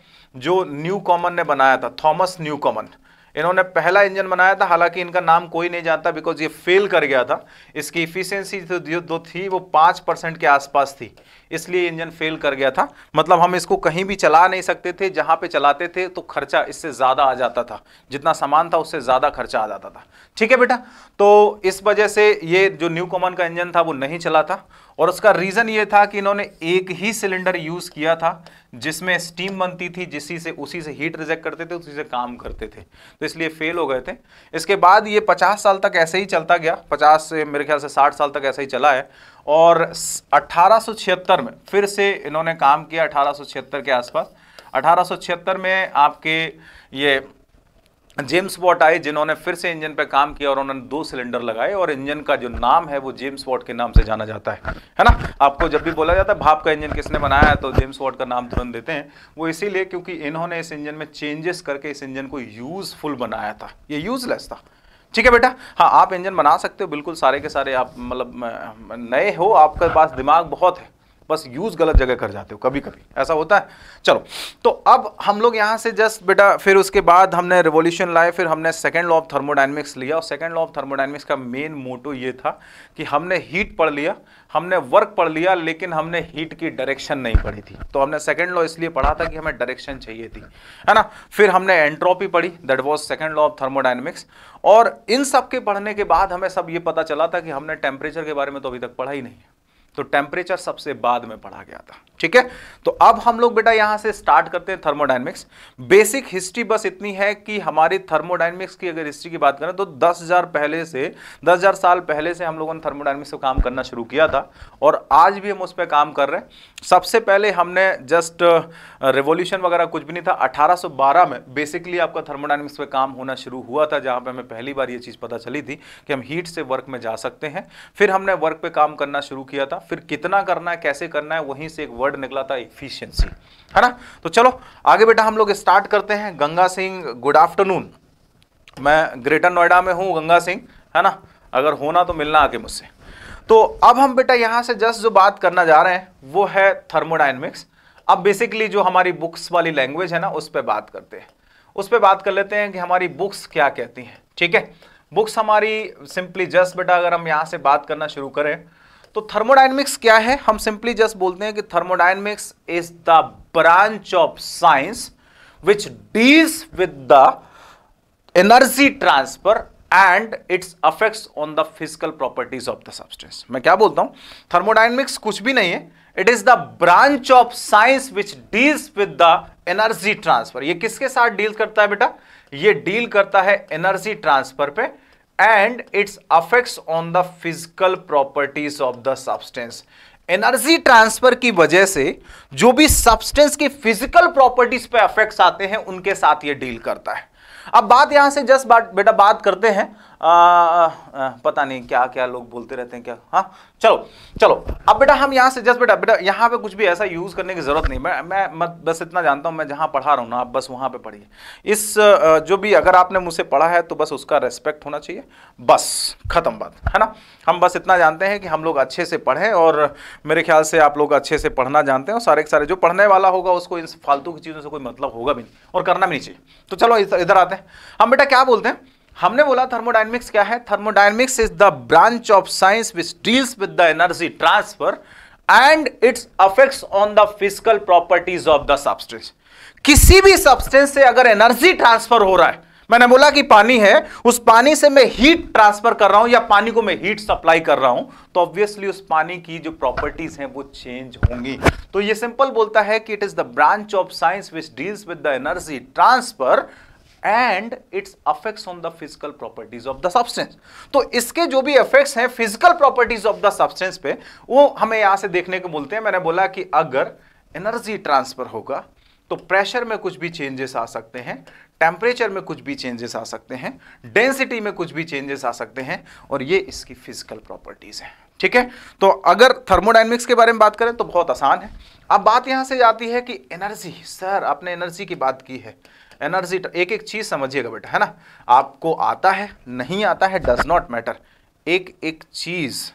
S1: जो न्यू कॉमन ने बनाया था थॉमस न्यू कॉमन इन्होंने पहला इंजन बनाया था हालांकि इनका नाम कोई नहीं जानता बिकॉज ये फेल कर गया था इसकी इफिशियंसी जो थी वो पाँच परसेंट के आसपास थी इसलिए इंजन फेल कर गया था मतलब हम इसको कहीं भी चला नहीं सकते थे जहाँ पे चलाते थे तो खर्चा इससे ज़्यादा आ जाता था जितना सामान था उससे ज़्यादा खर्चा आ जाता था ठीक है बेटा तो इस वजह से ये जो न्यू कॉमन का इंजन था वो नहीं चला था और उसका रीज़न ये था कि इन्होंने एक ही सिलेंडर यूज़ किया था जिसमें स्टीम बनती थी जिसी से उसी से हीट रिजेक्ट करते थे उसी से काम करते थे तो इसलिए फेल हो गए थे इसके बाद ये 50 साल तक ऐसे ही चलता गया 50 से मेरे ख्याल से 60 साल तक ऐसे ही चला है और 1876 में फिर से इन्होंने काम किया अठारह के आसपास अठारह में आपके ये जेम्स वॉट आए जिन्होंने फिर से इंजन पर काम किया और उन्होंने दो सिलेंडर लगाए और इंजन का जो नाम है वो जेम्स वॉट के नाम से जाना जाता है है ना आपको जब भी बोला जाता है भाप का इंजन किसने बनाया है तो जेम्स वॉट का नाम तुरंत देते हैं वो इसीलिए क्योंकि इन्होंने इस इंजन में चेंजेस करके इस इंजन को यूजफुल बनाया था ये यूजलेस था ठीक है बेटा हाँ आप इंजन बना सकते हो बिल्कुल सारे के सारे आप मतलब नए हो आपके पास दिमाग बहुत है बस यूज़ गलत जगह कर जाते हो कभी कभी ऐसा होता है चलो तो अब हम लोग यहाँ से जस्ट बेटा फिर उसके बाद हमने रिवोल्यूशन लाए फिर हमने सेकेंड लॉ ऑफ थर्मोडाइनमिक्स लिया और सेकेंड लॉ ऑफ थर्मोडाइनमिक्स का मेन मोटो ये था कि हमने हीट पढ़ लिया हमने वर्क पढ़ लिया लेकिन हमने हीट की डायरेक्शन नहीं पढ़ी थी तो हमने सेकेंड लॉ इसलिए पढ़ा था कि हमें डायरेक्शन चाहिए थी है ना फिर हमने एंट्रोपी पढ़ी that was second law of thermodynamics और इन सब के पढ़ने के बाद हमें सब ये पता चला था कि हमने टेम्परेचर के बारे में तो अभी तक पढ़ा ही नहीं है तो टेम्परेचर सबसे बाद में पढ़ा गया था ठीक है तो अब हम लोग बेटा यहां से स्टार्ट करते हैं थर्मोडाइनमिक्स बेसिक हिस्ट्री बस इतनी है कि हमारी थर्मोडाइनमिक्स की अगर हिस्ट्री की बात करें तो 10,000 पहले से 10,000 साल पहले से हम लोगों ने थर्मोडाइनमिक्स पर काम करना शुरू किया था और आज भी हम उस पर काम कर रहे हैं सबसे पहले हमने जस्ट रेवोल्यूशन uh, वगैरह कुछ भी नहीं था अठारह में बेसिकली आपका थर्मोडाइनमिक्स पर काम होना शुरू हुआ था जहाँ पर हमें पहली बार ये चीज़ पता चली थी कि हम हीट से वर्क में जा सकते हैं फिर हमने वर्क पर काम करना शुरू किया था फिर कितना करना है कैसे करना है वहीं से एक वर्ड निकला था इफिशियंसी है ना तो चलो आगे बेटा हम लोग स्टार्ट करते हैं गंगा सिंह गुड आफ्टरनून मैं ग्रेटर नोएडा में हूँ गंगा सिंह है ना अगर होना तो मिलना आके मुझसे तो अब हम बेटा यहाँ से जस्ट जो बात करना जा रहे हैं वो है थर्मोडाइनमिक्स अब बेसिकली जो हमारी बुक्स वाली लैंग्वेज है ना उस पर बात करते हैं उस पर बात कर लेते हैं कि हमारी बुक्स क्या कहती हैं ठीक है बुक्स हमारी सिंपली जस्ट बेटा अगर हम यहाँ से बात करना शुरू करें तो थर्मोडाइनमिक्स क्या है हम सिंपली जस्ट बोलते हैं कि thermodynamics is the branch of science which deals with the energy transfer and its affects on the physical properties of the substance मैं क्या बोलता हूं थर्मोडाइनमिक्स कुछ भी नहीं है it is the branch of science which deals with the energy transfer ये किसके साथ डील करता है बेटा ये डील करता है एनर्जी ट्रांसफर पे and its affects on the physical properties of the substance energy transfer की वजह से जो भी सब्सटेंस की फिजिकल प्रॉपर्टीज पे अफेक्ट आते हैं उनके साथ ये डील करता है अब बात यहां से जस्ट बात बेटा बात करते हैं आ, आ, पता नहीं क्या क्या लोग बोलते रहते हैं क्या हाँ चलो चलो अब बेटा हम यहाँ से जस्ट बेटा बेटा यहाँ पे कुछ भी ऐसा यूज़ करने की ज़रूरत नहीं मैं मैं मत बस इतना जानता हूँ मैं जहाँ पढ़ा रहा हूँ ना आप बस वहाँ पे पढ़िए इस जो भी अगर आपने मुझसे पढ़ा है तो बस उसका रेस्पेक्ट होना चाहिए बस ख़त्म बात है ना हम बस इतना जानते हैं कि हम लोग अच्छे से पढ़ें और मेरे ख्याल से आप लोग अच्छे से पढ़ना जानते हैं और सारे के सारे जो पढ़ने वाला होगा उसको इन फालतू की चीज़ों से कोई मतलब होगा भी नहीं और करना भी नहीं चाहिए तो चलो इधर आते हैं हम बेटा क्या बोलते हैं हमने बोला थर्मोडाइनमिक्स क्या है thermodynamics is the branch of science which deals with the energy transfer and its affects on the physical properties of the substance किसी भी सब्सटेंस से अगर एनर्जी ट्रांसफर हो रहा है मैंने बोला कि पानी है उस पानी से मैं हीट ट्रांसफर कर रहा हूं या पानी को मैं हीट सप्लाई कर रहा हूं तो ऑब्वियसली उस पानी की जो प्रॉपर्टीज हैं वो चेंज होंगी तो ये सिंपल बोलता है कि it is the branch of science which deals with the energy transfer and its affect on the physical properties of the substance तो इसके जो भी इफेक्ट्स हैं physical properties of the substance पे वो हमें यहां से देखने को बोलते हैं मैंने बोला कि अगर एनर्जी ट्रांसफर होगा तो प्रेशर में कुछ भी चेंजेस आ सकते हैं टेम्परेचर में कुछ भी चेंजेस आ सकते हैं डेंसिटी में कुछ भी चेंजेस आ सकते हैं और ये इसकी फिजिकल प्रॉपर्टीज हैं ठीक है तो अगर थर्मोडाइनमिक्स के बारे में बात करें तो बहुत आसान है अब बात यहां से जाती है कि एनर्जी सर आपने एनर्जी की बात की है एनर्जी एक एक चीज़ समझिएगा बेटा है ना आपको आता है नहीं आता है डज नॉट मैटर एक एक चीज़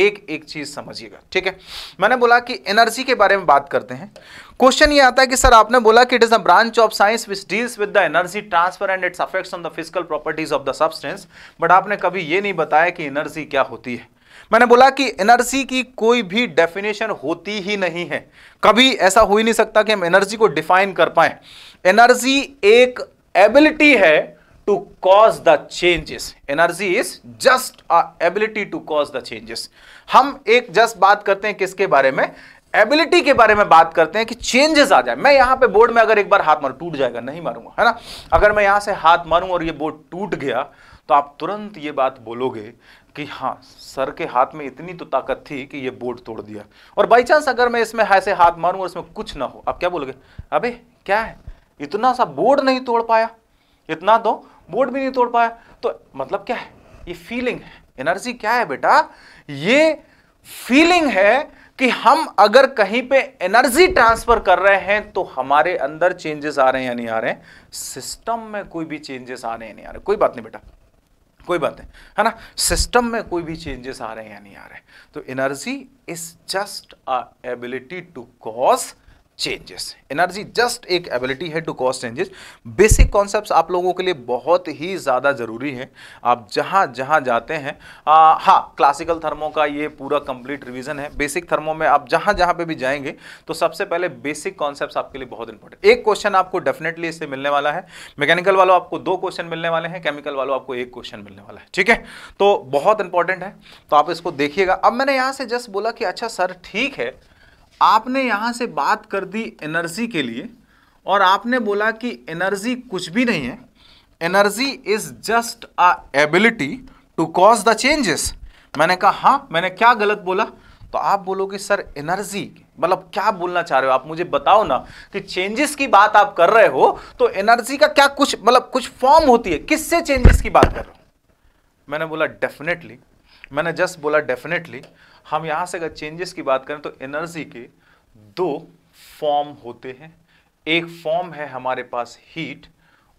S1: एक एक चीज़ समझिएगा ठीक है मैंने बोला कि एनर्जी के बारे में बात करते हैं क्वेश्चन ये आता है कि सर आपने बोला कि it is a branch of science which deals with the energy transfer and its affects on the physical properties of the substance but आपने कभी ये नहीं बताया कि एनर्जी क्या होती है मैंने बोला कि एनर्जी की कोई भी डेफिनेशन होती ही नहीं है कभी ऐसा हो ही नहीं सकता कि हम एनर्जी को डिफाइन कर पाए एनर्जी एक एबिलिटी है to cause the changes energy is just a ability to cause the changes हम एक जस्ट बात करते हैं किसके बारे में एबिलिटी के बारे में बात करते हैं कि चेंजेस आ जाए मैं यहां पे बोर्ड में अगर एक बार हाथ मारू टूट जाएगा नहीं मारूंगा है ना अगर मैं यहां से हाथ मारूं और ये बोर्ड टूट गया तो आप तुरंत ये बात बोलोगे कि हाँ सर के हाथ में इतनी तो ताकत थी कि ये बोर्ड तोड़ दिया और बाई चांस अगर मैं इसमें ऐसे हाथ मारूं और इसमें कुछ ना हो आप क्या बोलोगे अबे क्या है इतना सा बोर्ड नहीं तोड़ पाया इतना तो बोर्ड भी नहीं तोड़ पाया तो मतलब क्या है ये फीलिंग है एनर्जी क्या है बेटा ये फीलिंग है कि हम अगर कहीं पे एनर्जी ट्रांसफर कर रहे हैं तो हमारे अंदर चेंजेस आ रहे हैं या नहीं आ रहे हैं सिस्टम में कोई भी चेंजेस आ रहे हैं नहीं आ रहे कोई बात नहीं बेटा कोई बात नहीं है ना सिस्टम में कोई भी चेंजेस आ रहे हैं या नहीं आ रहे तो energy is just ability to cause changes energy just एक एबिलिटी है to cause changes basic concept आप लोगों के लिए बहुत ही ज़्यादा ज़रूरी है आप जहाँ जहाँ जाते हैं हाँ क्लासिकल थर्मो का ये पूरा कंप्लीट रिविजन है बेसिक थर्मो में आप जहाँ जहाँ पे भी जाएंगे तो सबसे पहले बेसिक कॉन्सेप्ट आपके लिए बहुत इंपॉर्टेंट एक क्वेश्चन आपको डेफिनेटली इससे मिलने वाला है मैकेनिकल वालों आपको दो क्वेश्चन मिलने वाले हैं केमिकल वालों आपको एक क्वेश्चन मिलने वाला है ठीक है तो बहुत इंपॉर्टेंट है तो आप इसको देखिएगा अब मैंने यहाँ से जस्ट बोला कि अच्छा सर ठीक है आपने यहाँ से बात कर दी एनर्जी के लिए और आपने बोला कि एनर्जी कुछ भी नहीं है energy is just a ability to cause the changes मैंने कहा हाँ मैंने क्या गलत बोला तो आप बोलोगे सर एनर्जी मतलब क्या बोलना चाह रहे हो आप मुझे बताओ ना कि चेंजेस की बात आप कर रहे हो तो एनर्जी का क्या कुछ मतलब कुछ फॉर्म होती है किससे चेंजेस की बात कर रहे हो मैंने बोला डेफिनेटली मैंने जस्ट बोला डेफिनेटली हम यहां से अगर चेंजेस की बात करें तो एनर्जी के दो फॉर्म होते हैं एक फॉर्म है हमारे पास हीट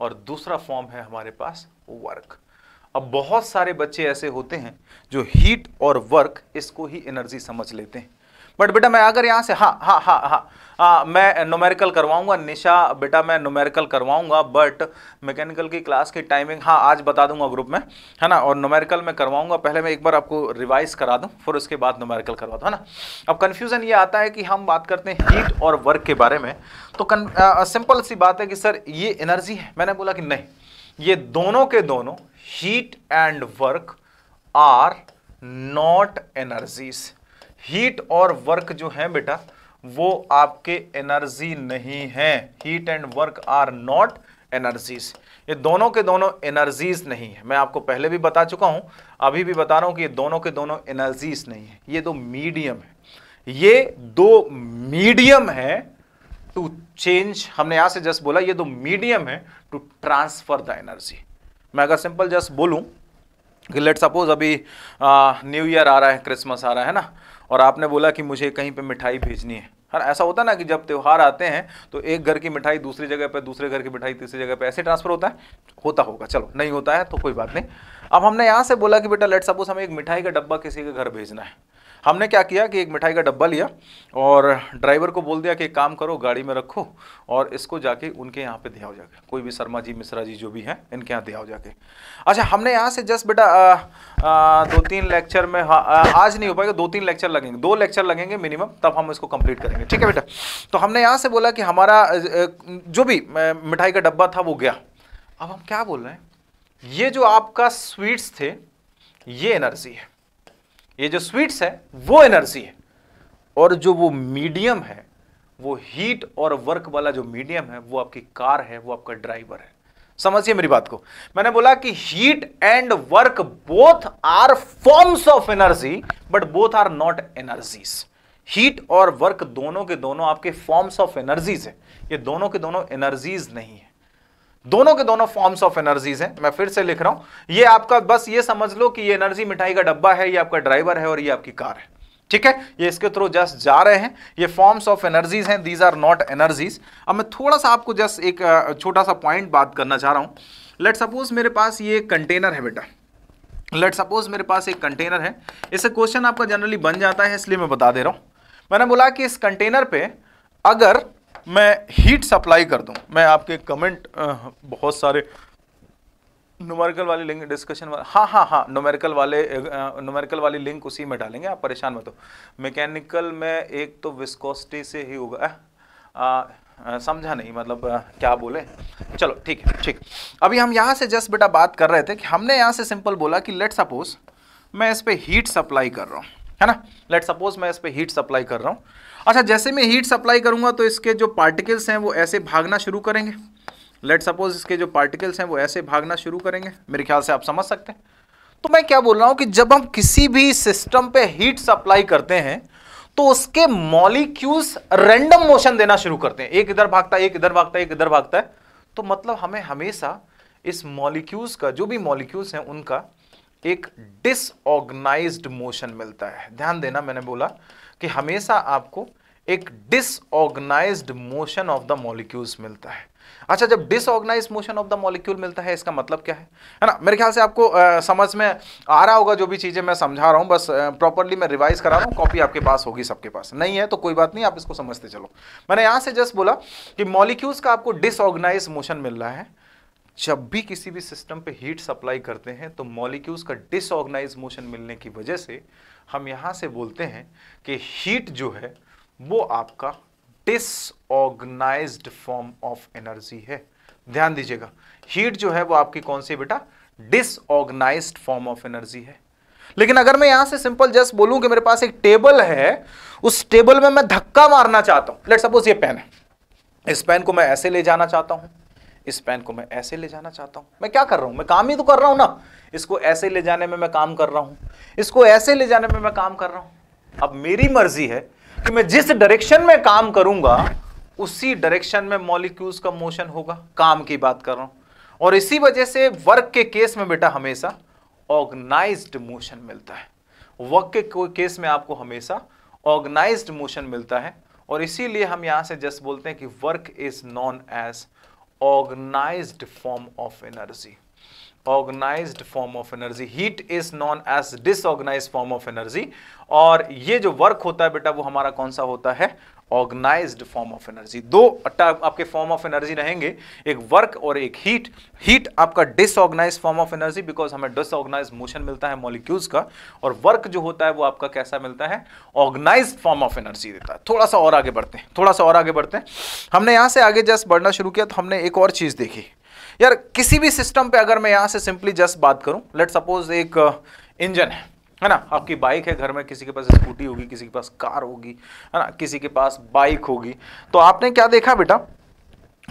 S1: और दूसरा फॉर्म है हमारे पास वर्क अब बहुत सारे बच्चे ऐसे होते हैं जो हीट और वर्क इसको ही एनर्जी समझ लेते हैं बट बेटा मैं अगर यहां से हा हा हा हा आ, मैं नोमेरिकल करवाऊंगा निशा बेटा मैं नोमेरिकल करवाऊंगा बट मैकेनिकल की क्लास की टाइमिंग हाँ आज बता दूंगा ग्रुप में है ना और नोमेरिकल मैं करवाऊंगा पहले मैं एक बार आपको रिवाइज करा दूँ फिर उसके बाद नोमेरिकल करवा दूँ है ना अब कन्फ्यूज़न ये आता है कि हम बात करते हैं हीट और वर्क के बारे में तो सिंपल सी बात है कि सर ये एनर्जी है मैंने बोला कि नहीं ये दोनों के दोनों heat and work are not energies heat और वर्क जो है बेटा वो आपके एनर्जी नहीं है heat and work are not energies ये दोनों के दोनों एनर्जीज नहीं है मैं आपको पहले भी बता चुका हूं अभी भी बता रहा हूं कि ये दोनों के दोनों एनर्जीज नहीं है ये दो मीडियम है ये दो मीडियम है टू चेंज हमने यहां से जस्ट बोला ये दो मीडियम है टू ट्रांसफर द एनर्जी मैं अगर सिंपल जस्ट बोलूं कि लेट सपोज अभी न्यू ईयर आ रहा है क्रिसमस आ रहा है ना और आपने बोला कि मुझे कहीं पे मिठाई भेजनी है हर ऐसा होता है ना कि जब त्यौहार आते हैं तो एक घर की मिठाई दूसरी जगह पर दूसरे घर की मिठाई तीसरी जगह पर ऐसे ट्रांसफर होता है होता होगा चलो नहीं होता है तो कोई बात नहीं अब हमने यहाँ से बोला कि बेटा लेट सपोज हमें एक मिठाई का डब्बा किसी के घर भेजना है हमने क्या किया कि एक मिठाई का डब्बा लिया और ड्राइवर को बोल दिया कि एक काम करो गाड़ी में रखो और इसको जाके उनके यहाँ पे दिया हो जाके कोई भी शर्मा जी मिश्रा जी जो भी हैं इनके यहाँ दिया हो जाके अच्छा हमने यहाँ से जस्ट बेटा दो तीन लेक्चर में हाँ, आज नहीं हो पाएगा दो तीन लेक्चर लगेंगे दो लेक्चर लगेंगे मिनिमम तब हम इसको कंप्लीट करेंगे ठीक है बेटा तो हमने यहाँ से बोला कि हमारा जो भी मिठाई का डब्बा था वो गया अब हम क्या बोल रहे हैं ये जो आपका स्वीट्स थे ये एनर्जी है ये जो स्वीट्स है वो एनर्जी है और जो वो मीडियम है वो हीट और वर्क वाला जो मीडियम है वो आपकी कार है वो आपका ड्राइवर है समझिए मेरी बात को मैंने बोला कि heat and work both are forms of energy but both are not energies heat और वर्क दोनों के दोनों आपके फॉर्म्स ऑफ एनर्जीज है ये दोनों के दोनों एनर्जीज नहीं है दोनों के दोनों फॉर्म्स ऑफ एनर्जीज हैं मैं फिर से लिख रहा हूं ये आपका बस ये समझ लो कि ये एनर्जी मिठाई का डब्बा है ये आपका ड्राइवर है और ये आपकी कार है ठीक है ये इसके थ्रू जस्ट जा रहे हैं ये फॉर्म्स ऑफ एनर्जीज हैं दीज आर नॉट एनर्जीज अब मैं थोड़ा सा आपको जस्ट एक छोटा सा पॉइंट बात करना चाह रहा हूं लेट सपोज मेरे पास ये कंटेनर है बेटा लेट सपोज मेरे पास एक कंटेनर है इससे क्वेश्चन आपका जनरली बन जाता है इसलिए मैं बता दे रहा हूं मैंने बोला कि इस कंटेनर पे अगर मैं हीट सप्लाई कर दूँ मैं आपके कमेंट बहुत सारे नुमेरिकल वाले लिंक डिस्कशन वाले हाँ हाँ हाँ नुमेरिकल वाले नुमेरिकल वाली लिंक उसी में डालेंगे आप परेशान मत हो मैकेनिकल में एक तो विस्कोसिटी से ही होगा समझा नहीं मतलब आ, क्या बोले चलो ठीक है ठीक अभी हम यहाँ से जस्ट बेटा बात कर रहे थे कि हमने यहाँ से सिंपल बोला कि लेट सपोज मैं इस पर हीट सप्लाई कर रहा हूँ है ना लेट सपोज मैं इस पर हीट सप्लाई कर रहा हूँ अच्छा जैसे मैं हीट सप्लाई करूँगा तो इसके जो पार्टिकल्स हैं वो ऐसे भागना शुरू करेंगे लेट सपोज इसके जो पार्टिकल्स हैं वो ऐसे भागना शुरू करेंगे मेरे ख्याल से आप समझ सकते हैं तो मैं क्या बोल रहा हूँ कि जब हम किसी भी सिस्टम पे हीट सप्लाई करते हैं तो उसके मॉलिक्यूल्स रैंडम मोशन देना शुरू करते हैं एक इधर भागता है एक इधर भागता है एक इधर भागता है तो मतलब हमें हमेशा इस मॉलिक्यूल्स का जो भी मॉलिक्यूल्स हैं उनका एक डिसऑर्गेनाइज्ड मोशन मिलता है ध्यान देना मैंने बोला कि हमेशा आपको एक disorganise motion of the molecules मिलता है अच्छा जब disorganise motion of the molecule मिलता है इसका मतलब क्या है है ना मेरे ख्याल से आपको आ, समझ में आ रहा होगा जो भी चीज़ें मैं समझा रहा हूँ बस प्रॉपरली मैं रिवाइज करा रहा हूँ कॉपी आपके पास होगी सबके पास नहीं है तो कोई बात नहीं आप इसको समझते चलो मैंने यहाँ से जस्ट बोला कि मॉलिक्यूल्स का आपको डिसऑर्गेनाइज मोशन मिल रहा है जब भी किसी भी सिस्टम पे हीट सप्लाई करते हैं तो मॉलिक्यूल्स का डिसऑर्गेनाइज मोशन मिलने की वजह से हम यहाँ से बोलते हैं कि हीट जो है वो आपका डिसऑर्गेनाइज्ड फॉर्म ऑफ एनर्जी है ध्यान दीजिएगा हीट जो है वो आपकी कौन सी बेटा डिसऑर्गेनाइज्ड फॉर्म ऑफ एनर्जी है लेकिन अगर मैं यहां से सिंपल जस्ट बोलूं कि मेरे पास एक टेबल है उस टेबल में मैं धक्का मारना चाहता हूं लेट सपोज ये पेन है इस पेन को मैं ऐसे ले जाना चाहता हूं इस पेन को मैं ऐसे ले जाना चाहता हूं मैं क्या कर रहा हूं मैं काम ही तो कर रहा हूं ना इसको ऐसे ले जाने में मैं काम कर रहा हूं इसको ऐसे ले जाने में मैं काम कर रहा हूं अब मेरी मर्जी है कि मैं जिस डायरेक्शन में काम करूंगा उसी डायरेक्शन में मॉलिक्यूल्स का मोशन होगा काम की बात कर रहा हूं और इसी वजह से वर्क के केस में बेटा हमेशा ऑर्गेनाइज्ड मोशन मिलता है वर्क के केस में आपको हमेशा ऑर्गेनाइज्ड मोशन मिलता है और इसीलिए हम यहां से जस्ट बोलते हैं कि work is known as organized form of energy organise form of energy heat is known as disorganise form of energy और ये जो वर्क होता है बेटा वो हमारा कौन सा होता है ऑर्गेनाइज्ड फॉर्म ऑफ एनर्जी दो आपके फॉर्म ऑफ एनर्जी रहेंगे एक वर्क और एक हीट हीट आपका disorganise form of energy because हमें डिसऑर्गेनाइज मोशन मिलता है मॉलिक्यूल्स का और वर्क जो होता है वो आपका कैसा मिलता है ऑर्गेनाइज फॉर्म ऑफ एनर्जी देता है थोड़ा सा और आगे बढ़ते हैं थोड़ा सा और आगे बढ़ते हैं हमने यहाँ से आगे जस्ट बढ़ना शुरू किया तो हमने एक और चीज़ देखी यार किसी भी सिस्टम पर अगर मैं यहाँ से सिंपली जस्ट बात करूँ लेट सपोज एक इंजन uh, है है ना आपकी बाइक है घर में किसी के पास स्कूटी होगी किसी के पास कार होगी है ना किसी के पास बाइक होगी तो आपने क्या देखा बेटा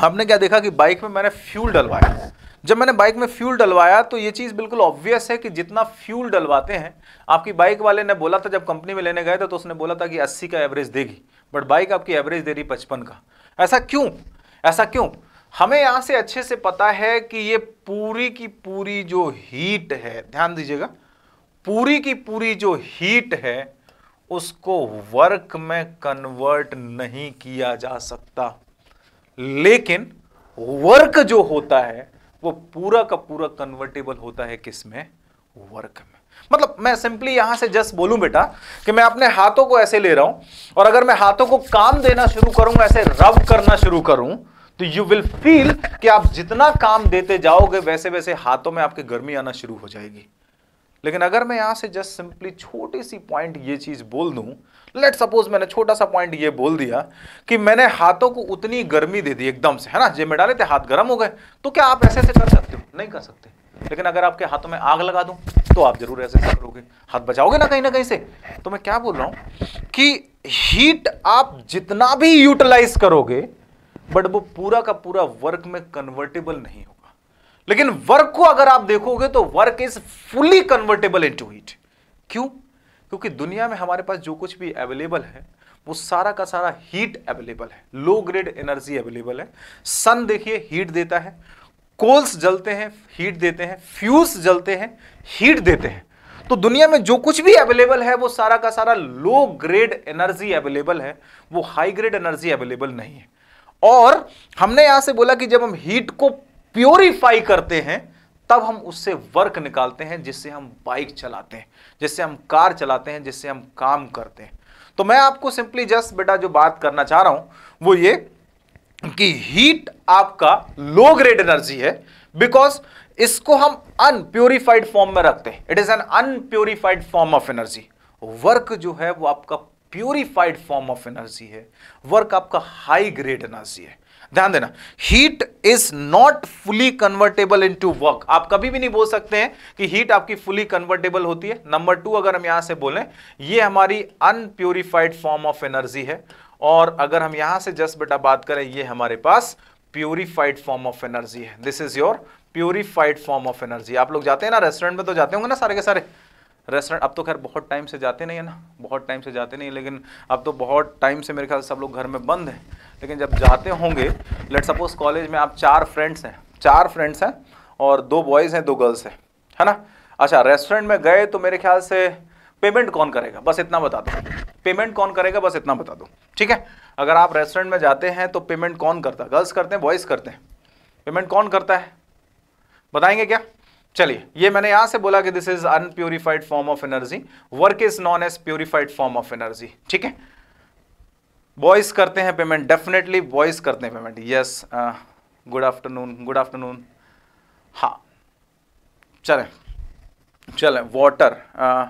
S1: आपने क्या देखा कि बाइक में मैंने फ्यूल डलवाया जब मैंने बाइक में फ्यूल डलवाया तो ये चीज़ बिल्कुल ऑब्वियस है कि जितना फ्यूल डलवाते हैं आपकी बाइक वाले ने बोला था जब कंपनी में लेने गए थे तो उसने बोला था कि 80 का एवरेज देगी बट बाइक आपकी एवरेज दे रही पचपन का ऐसा क्यों ऐसा क्यों हमें यहाँ से अच्छे से पता है कि ये पूरी की पूरी जो हीट है ध्यान दीजिएगा पूरी की पूरी जो हीट है उसको वर्क में कन्वर्ट नहीं किया जा सकता लेकिन वर्क जो होता है वो पूरा का पूरा कन्वर्टेबल होता है किसमें वर्क में मतलब मैं सिंपली यहां से जस्ट बोलूं बेटा कि मैं अपने हाथों को ऐसे ले रहा हूं और अगर मैं हाथों को काम देना शुरू करूंगा ऐसे रब करना शुरू करूं तो यू विल फील कि आप जितना काम देते जाओगे वैसे वैसे हाथों में आपकी गर्मी आना शुरू हो जाएगी लेकिन अगर मैं यहां से जस्ट सिंपली छोटी सी पॉइंट ये चीज़ बोल दू लेट सपोज मैंने छोटा सा पॉइंट ये बोल दिया कि मैंने हाथों को उतनी गर्मी दे दी एकदम से है ना जेब में डाले थे हाथ गर्म हो गए तो क्या आप ऐसे ऐसे कर सकते हो नहीं कर सकते लेकिन अगर आपके हाथों में आग लगा दूं तो आप जरूर ऐसे करोगे हाथ बचाओगे ना कहीं ना कहीं से तो मैं क्या बोल रहा हूं कि हीट आप जितना भी यूटिलाइज करोगे बट वो पूरा का पूरा वर्क में कन्वर्टेबल नहीं होगा लेकिन वर्क को अगर आप देखोगे तो work is fully convertible into heat क्यों क्योंकि दुनिया में हमारे पास जो कुछ भी अवेलेबल है वो सारा का सारा हीट अवेलेबल है लो ग्रेड एनर्जी अवेलेबल है सन देखिए हीट देता है कोल्स जलते हैं हीट देते हैं फ्यूज जलते हैं हीट देते हैं तो दुनिया में जो कुछ भी अवेलेबल है वो सारा का सारा लो ग्रेड एनर्जी अवेलेबल है वो हाई ग्रेड एनर्जी अवेलेबल नहीं है और हमने यहां से बोला कि जब हम हीट को प्योरीफाई करते हैं तब हम उससे वर्क निकालते हैं जिससे हम बाइक चलाते हैं जिससे हम कार चलाते हैं जिससे हम काम करते हैं तो मैं आपको सिंपली जस्ट बेटा जो बात करना चाह रहा हूं वो ये कि हीट आपका लो ग्रेड एनर्जी है बिकॉज इसको हम अनप्योरीफाइड फॉर्म में रखते हैं it is an unpurified form of energy work जो है वो आपका प्योरीफाइड फॉर्म ऑफ एनर्जी है वर्क आपका हाई ग्रेड एनर्जी है ध्यान देना heat is not fully convertible into work आप कभी भी नहीं बोल सकते हैं कि हीट आपकी फुली कन्वर्टेबल होती है नंबर टू अगर हम यहां से बोलें ये हमारी अनप्योरिफाइड फॉर्म ऑफ एनर्जी है और अगर हम यहां से जस्ट बेटा बात करें ये हमारे पास प्योरिफाइड फॉर्म ऑफ एनर्जी है this is your purified form of energy आप लोग जाते हैं ना रेस्टोरेंट में तो जाते होंगे ना सारे के सारे रेस्टोरेंट अब तो खैर बहुत टाइम से जाते नहीं है ना बहुत टाइम से जाते नहीं लेकिन अब तो बहुत टाइम से मेरे ख्याल सब लोग घर में बंद हैं लेकिन जब जाते होंगे लेट सपोज कॉलेज में आप चार फ्रेंड्स हैं चार फ्रेंड्स हैं और दो बॉयज़ हैं दो गर्ल्स हैं है ना अच्छा रेस्टोरेंट में गए तो मेरे ख्याल से पेमेंट कौन करेगा बस इतना बता दो पेमेंट कौन करेगा बस इतना बता दो ठीक है अगर आप रेस्टोरेंट में जाते हैं तो पेमेंट कौन करता है गर्ल्स करते हैं बॉयज़ करते हैं पेमेंट कौन करता है बताएंगे क्या चलिए ये मैंने यहाँ से बोला कि this is unpurified form of energy work is known as purified form of energy ठीक है बॉयज करते हैं पेमेंट डेफिनेटली बॉयज करते हैं payment yes good afternoon good afternoon हाँ चलें चलें वाटर uh,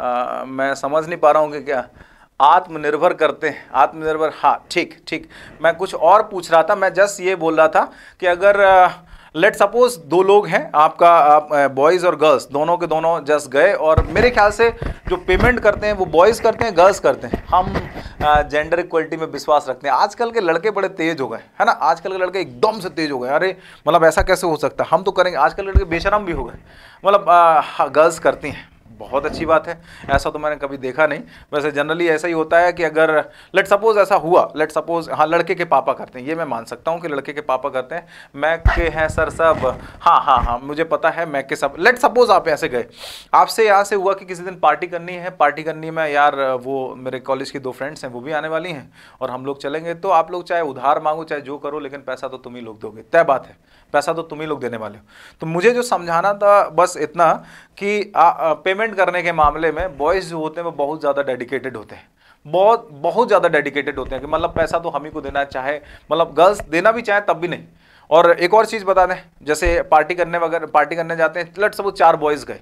S1: uh, मैं समझ नहीं पा रहा हूँ कि क्या आत्मनिर्भर करते हैं आत्मनिर्भर हाँ ठीक ठीक मैं कुछ और पूछ रहा था मैं जस्ट ये बोल रहा था कि अगर आ, uh, लेट सपोज दो लोग हैं आपका आप, बॉयज़ और गर्ल्स दोनों के दोनों जस्ट गए और मेरे ख्याल से जो पेमेंट करते हैं वो बॉयज़ करते हैं गर्ल्स करते हैं हम जेंडर इक्वलिटी में विश्वास रखते हैं आजकल के लड़के बड़े तेज़ हो गए है ना आजकल के लड़के एकदम से तेज़ हो गए अरे मतलब ऐसा कैसे हो सकता है हम तो करेंगे आजकल लड़के बेशरम भी हो गए मतलब गर्ल्स करती हैं बहुत अच्छी बात है ऐसा तो मैंने कभी देखा नहीं वैसे जनरली ऐसा ही होता है कि अगर लेट सपोज ऐसा हुआ लेट सपोज हाँ लड़के के पापा करते हैं ये मैं मान सकता हूँ कि लड़के के पापा करते हैं मैक के हैं सर सब हाँ हाँ हाँ मुझे पता है मैक के सब लेट सपोज आप ऐसे गए आपसे यहाँ से हुआ कि किसी दिन पार्टी करनी है पार्टी करनी में यार वो मेरे कॉलेज की दो फ्रेंड्स हैं वो भी आने वाली हैं और हम लोग चलेंगे तो आप लोग चाहे उधार मांगो चाहे जो करो लेकिन पैसा तो तुम ही लोग दोगे तय बात है पैसा तो तुम ही लोग देने वाले हो तो मुझे जो समझाना था बस इतना कि आ, आ, पेमेंट करने के मामले में बॉयज़ जो होते हैं वो बहुत ज़्यादा डेडिकेटेड होते हैं बहुत बहुत ज़्यादा डेडिकेटेड होते हैं कि मतलब पैसा तो हम ही को देना चाहे मतलब गर्ल्स देना भी चाहे तब भी नहीं और एक और चीज़ बता दें जैसे पार्टी करने वगैरह पार्टी करने जाते हैं लट सब चार बॉयज़ गए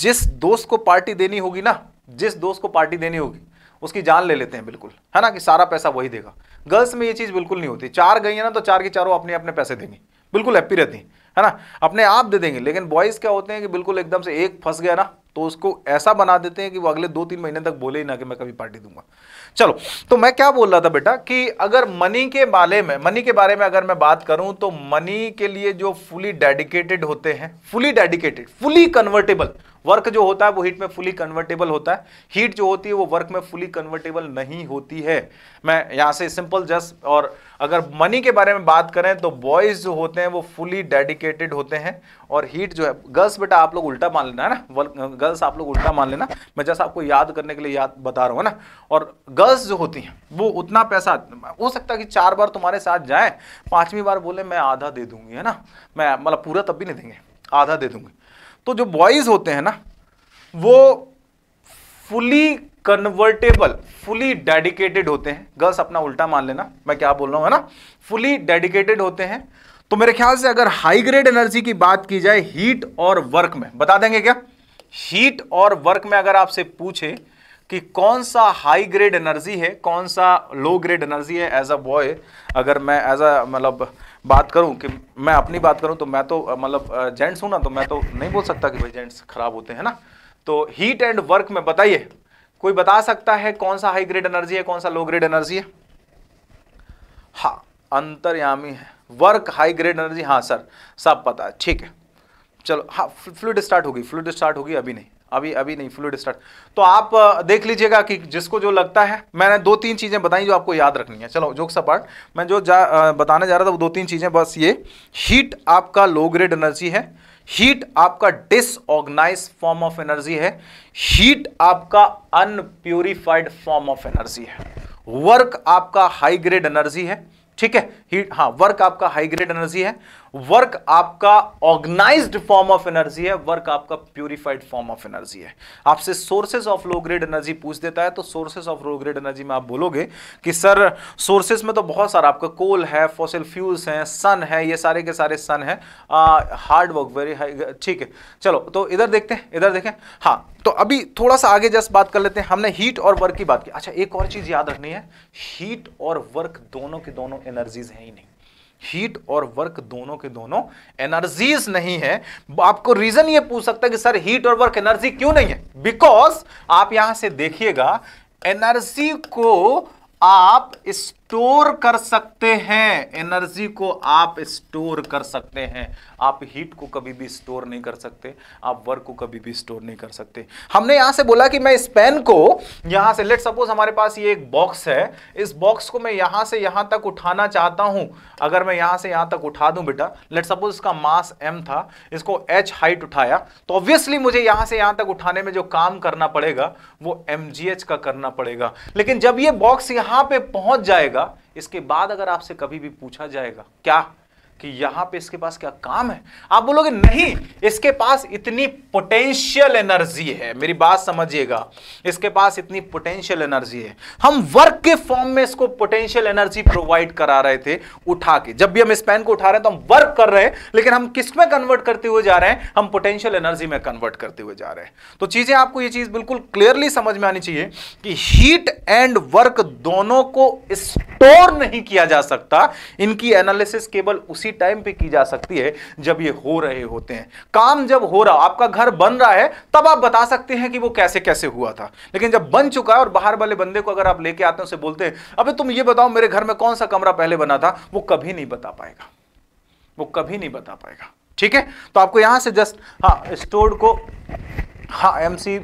S1: जिस दोस्त को पार्टी देनी होगी ना जिस दोस्त को पार्टी देनी होगी उसकी जान ले लेते हैं बिल्कुल है ना कि सारा पैसा वही देगा गर्ल्स में ये चीज़ बिल्कुल नहीं होती चार गई है ना तो चार की चारों अपने अपने पैसे देंगी बिल्कुल हैप्पी रहती हैं है ना अपने आप दे देंगे लेकिन बॉयज़ क्या होते हैं कि बिल्कुल एकदम से एक फंस गया ना तो उसको ऐसा बना देते हैं कि वो अगले दो तीन महीने तक बोले ही ना कि मैं कभी पार्टी दूंगा चलो तो मैं क्या बोल रहा था बेटा कि अगर मनी के बारे में मनी के बारे में अगर मैं बात करूं तो मनी के लिए जो फुली डेडिकेटेड होते हैं fully dedicated fully convertible work जो होता है वो हीट में फुली कन्वर्टेबल होता है हीट जो होती है वो वर्क में फुली कन्वर्टेबल नहीं होती है मैं यहाँ से सिंपल जस्ट और अगर मनी के बारे में बात करें तो बॉयज जो होते हैं वो फुली डेडिकेटेड होते हैं और हीट जो है गर्ल्स बेटा आप लोग उल्टा मान लेना है ना गर्ल्स आप लोग उल्टा मान लेना मैं जैसा आपको याद करने के लिए याद बता रहा हूँ ना और गर्ल्स जो होती हैं वो उतना पैसा हो सकता है कि चार बार तुम्हारे साथ जाएँ पाँचवीं बार बोले मैं आधा दे दूंगी है ना मैं मतलब पूरा तब भी नहीं देंगे आधा दे दूँगी तो जो बॉयज़ होते हैं ना वो फुली कन्वर्टेबल फुली डेडिकेटेड होते हैं गर्ल्स अपना उल्टा मान लेना मैं क्या बोल रहा हूँ है ना फुली डेडिकेटेड होते हैं तो मेरे ख्याल से अगर हाई ग्रेड एनर्जी की बात की जाए हीट और वर्क में बता देंगे क्या हीट और वर्क में अगर आपसे पूछे कि कौन सा हाई ग्रेड एनर्जी है कौन सा लो ग्रेड एनर्जी है एज अ बॉय अगर मैं एज अ मतलब बात करूं कि मैं अपनी बात करूं तो मैं तो मतलब जेंट्स हूं ना तो मैं तो नहीं बोल सकता कि भाई जेंट्स खराब होते हैं ना तो हीट एंड वर्क में बताइए कोई बता सकता है कौन सा हाई ग्रेड एनर्जी है कौन सा लो ग्रेड एनर्जी है हाँ अंतर्यामी है वर्क हाई ग्रेड एनर्जी हाँ सर सब पता है ठीक है चलो हाँ फ्लूड स्टार्ट होगी फ्लूड स्टार्ट होगी अभी नहीं अभी अभी नहीं फ्लूड स्टार्ट तो आप देख लीजिएगा कि जिसको जो लगता है मैंने दो तीन चीज़ें बताई जो आपको याद रखनी है चलो जोक्स पार्ट मैं जो जा बताने जा रहा था वो दो तीन चीज़ें बस ये हीट आपका लो ग्रेड एनर्जी है हीट आपका डिसऑर्गेनाइज फॉर्म ऑफ एनर्जी है हीट आपका अनप्योरीफाइड फॉर्म ऑफ एनर्जी है वर्क आपका हाई ग्रेड एनर्जी है ठीक है हीट हाँ वर्क आपका हाई ग्रेड एनर्जी है वर्क आपका ऑर्गेनाइज्ड फॉर्म ऑफ एनर्जी है वर्क आपका प्यूरिफाइड फॉर्म ऑफ एनर्जी है आपसे sources of low grade energy पूछ देता है तो sources of low grade energy में आप बोलोगे कि सर सोर्सेज में तो बहुत सारा आपका कोल है फॉसिल फ्यूल्स हैं सन है ये सारे के सारे सन है हार्ड वर्क वेरी हाई ठीक है चलो तो इधर देखते हैं इधर देखें हाँ तो अभी थोड़ा सा आगे जस्ट बात कर लेते हैं हमने हीट और वर्क की बात की अच्छा एक और चीज़ याद रखनी है हीट और वर्क दोनों के दोनों एनर्जीज हैं ही नहीं हीट और वर्क दोनों के दोनों एनर्जीज नहीं है आपको रीजन ये पूछ सकता है कि सर हीट और वर्क एनर्जी क्यों नहीं है बिकॉज आप यहां से देखिएगा एनर्जी को आप स्टोर कर सकते हैं एनर्जी को आप स्टोर कर सकते हैं आप हीट को कभी भी स्टोर नहीं कर सकते आप वर्क को कभी भी स्टोर नहीं कर सकते हमने यहां से बोला कि मैं इस पेन को यहां से लेट सपोज हमारे पास ये एक बॉक्स है इस बॉक्स को मैं यहां से यहां तक उठाना चाहता हूं अगर मैं यहां से यहां तक उठा दूं बेटा लेट सपोज इसका मास एम था इसको एच हाइट उठाया तो ऑब्वियसली मुझे यहां से यहां तक उठाने में जो काम करना पड़ेगा वो एम का करना पड़ेगा लेकिन जब ये बॉक्स यहाँ पे पहुंच जाएगा इसके बाद अगर आपसे कभी भी पूछा जाएगा क्या कि यहां पे इसके पास क्या काम है आप बोलोगे नहीं इसके पास इतनी पोटेंशियल एनर्जी है मेरी बात समझिएगा इसके पास इतनी पोटेंशियल एनर्जी है हम वर्क के फॉर्म में इसको पोटेंशियल एनर्जी प्रोवाइड करा रहे थे उठा के जब भी हम इस पेन को उठा रहे हैं तो हम वर्क कर रहे हैं लेकिन हम किस में कन्वर्ट करते हुए जा रहे हैं हम पोटेंशियल एनर्जी में कन्वर्ट करते हुए जा रहे हैं तो चीजें आपको यह चीज बिल्कुल क्लियरली समझ में आनी चाहिए कि हीट एंड वर्क दोनों को स्टोर नहीं किया जा सकता इनकी एनालिसिस केवल उसी उसी टाइम पे की जा सकती है जब ये हो रहे होते हैं काम जब हो रहा आपका घर बन रहा है तब आप बता सकते हैं कि वो कैसे कैसे हुआ था लेकिन जब बन चुका है और बाहर वाले बंदे को अगर आप लेके आते हैं उसे बोलते हैं अबे तुम ये बताओ मेरे घर में कौन सा कमरा पहले बना था वो कभी नहीं बता पाएगा वो कभी नहीं बता पाएगा ठीक है तो आपको यहां से जस्ट हाँ स्टोर को हाँ एम सी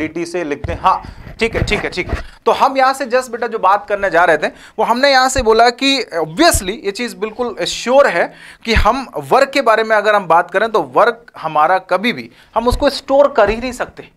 S1: डी टी से लिखते हैं हाँ ठीक है ठीक है ठीक है तो हम यहाँ से जस्ट बेटा जो बात करने जा रहे थे वो हमने यहाँ से बोला कि ऑब्वियसली ये चीज़ बिल्कुल श्योर है कि हम वर्क के बारे में अगर हम बात करें तो वर्क हमारा कभी भी हम उसको स्टोर कर ही नहीं सकते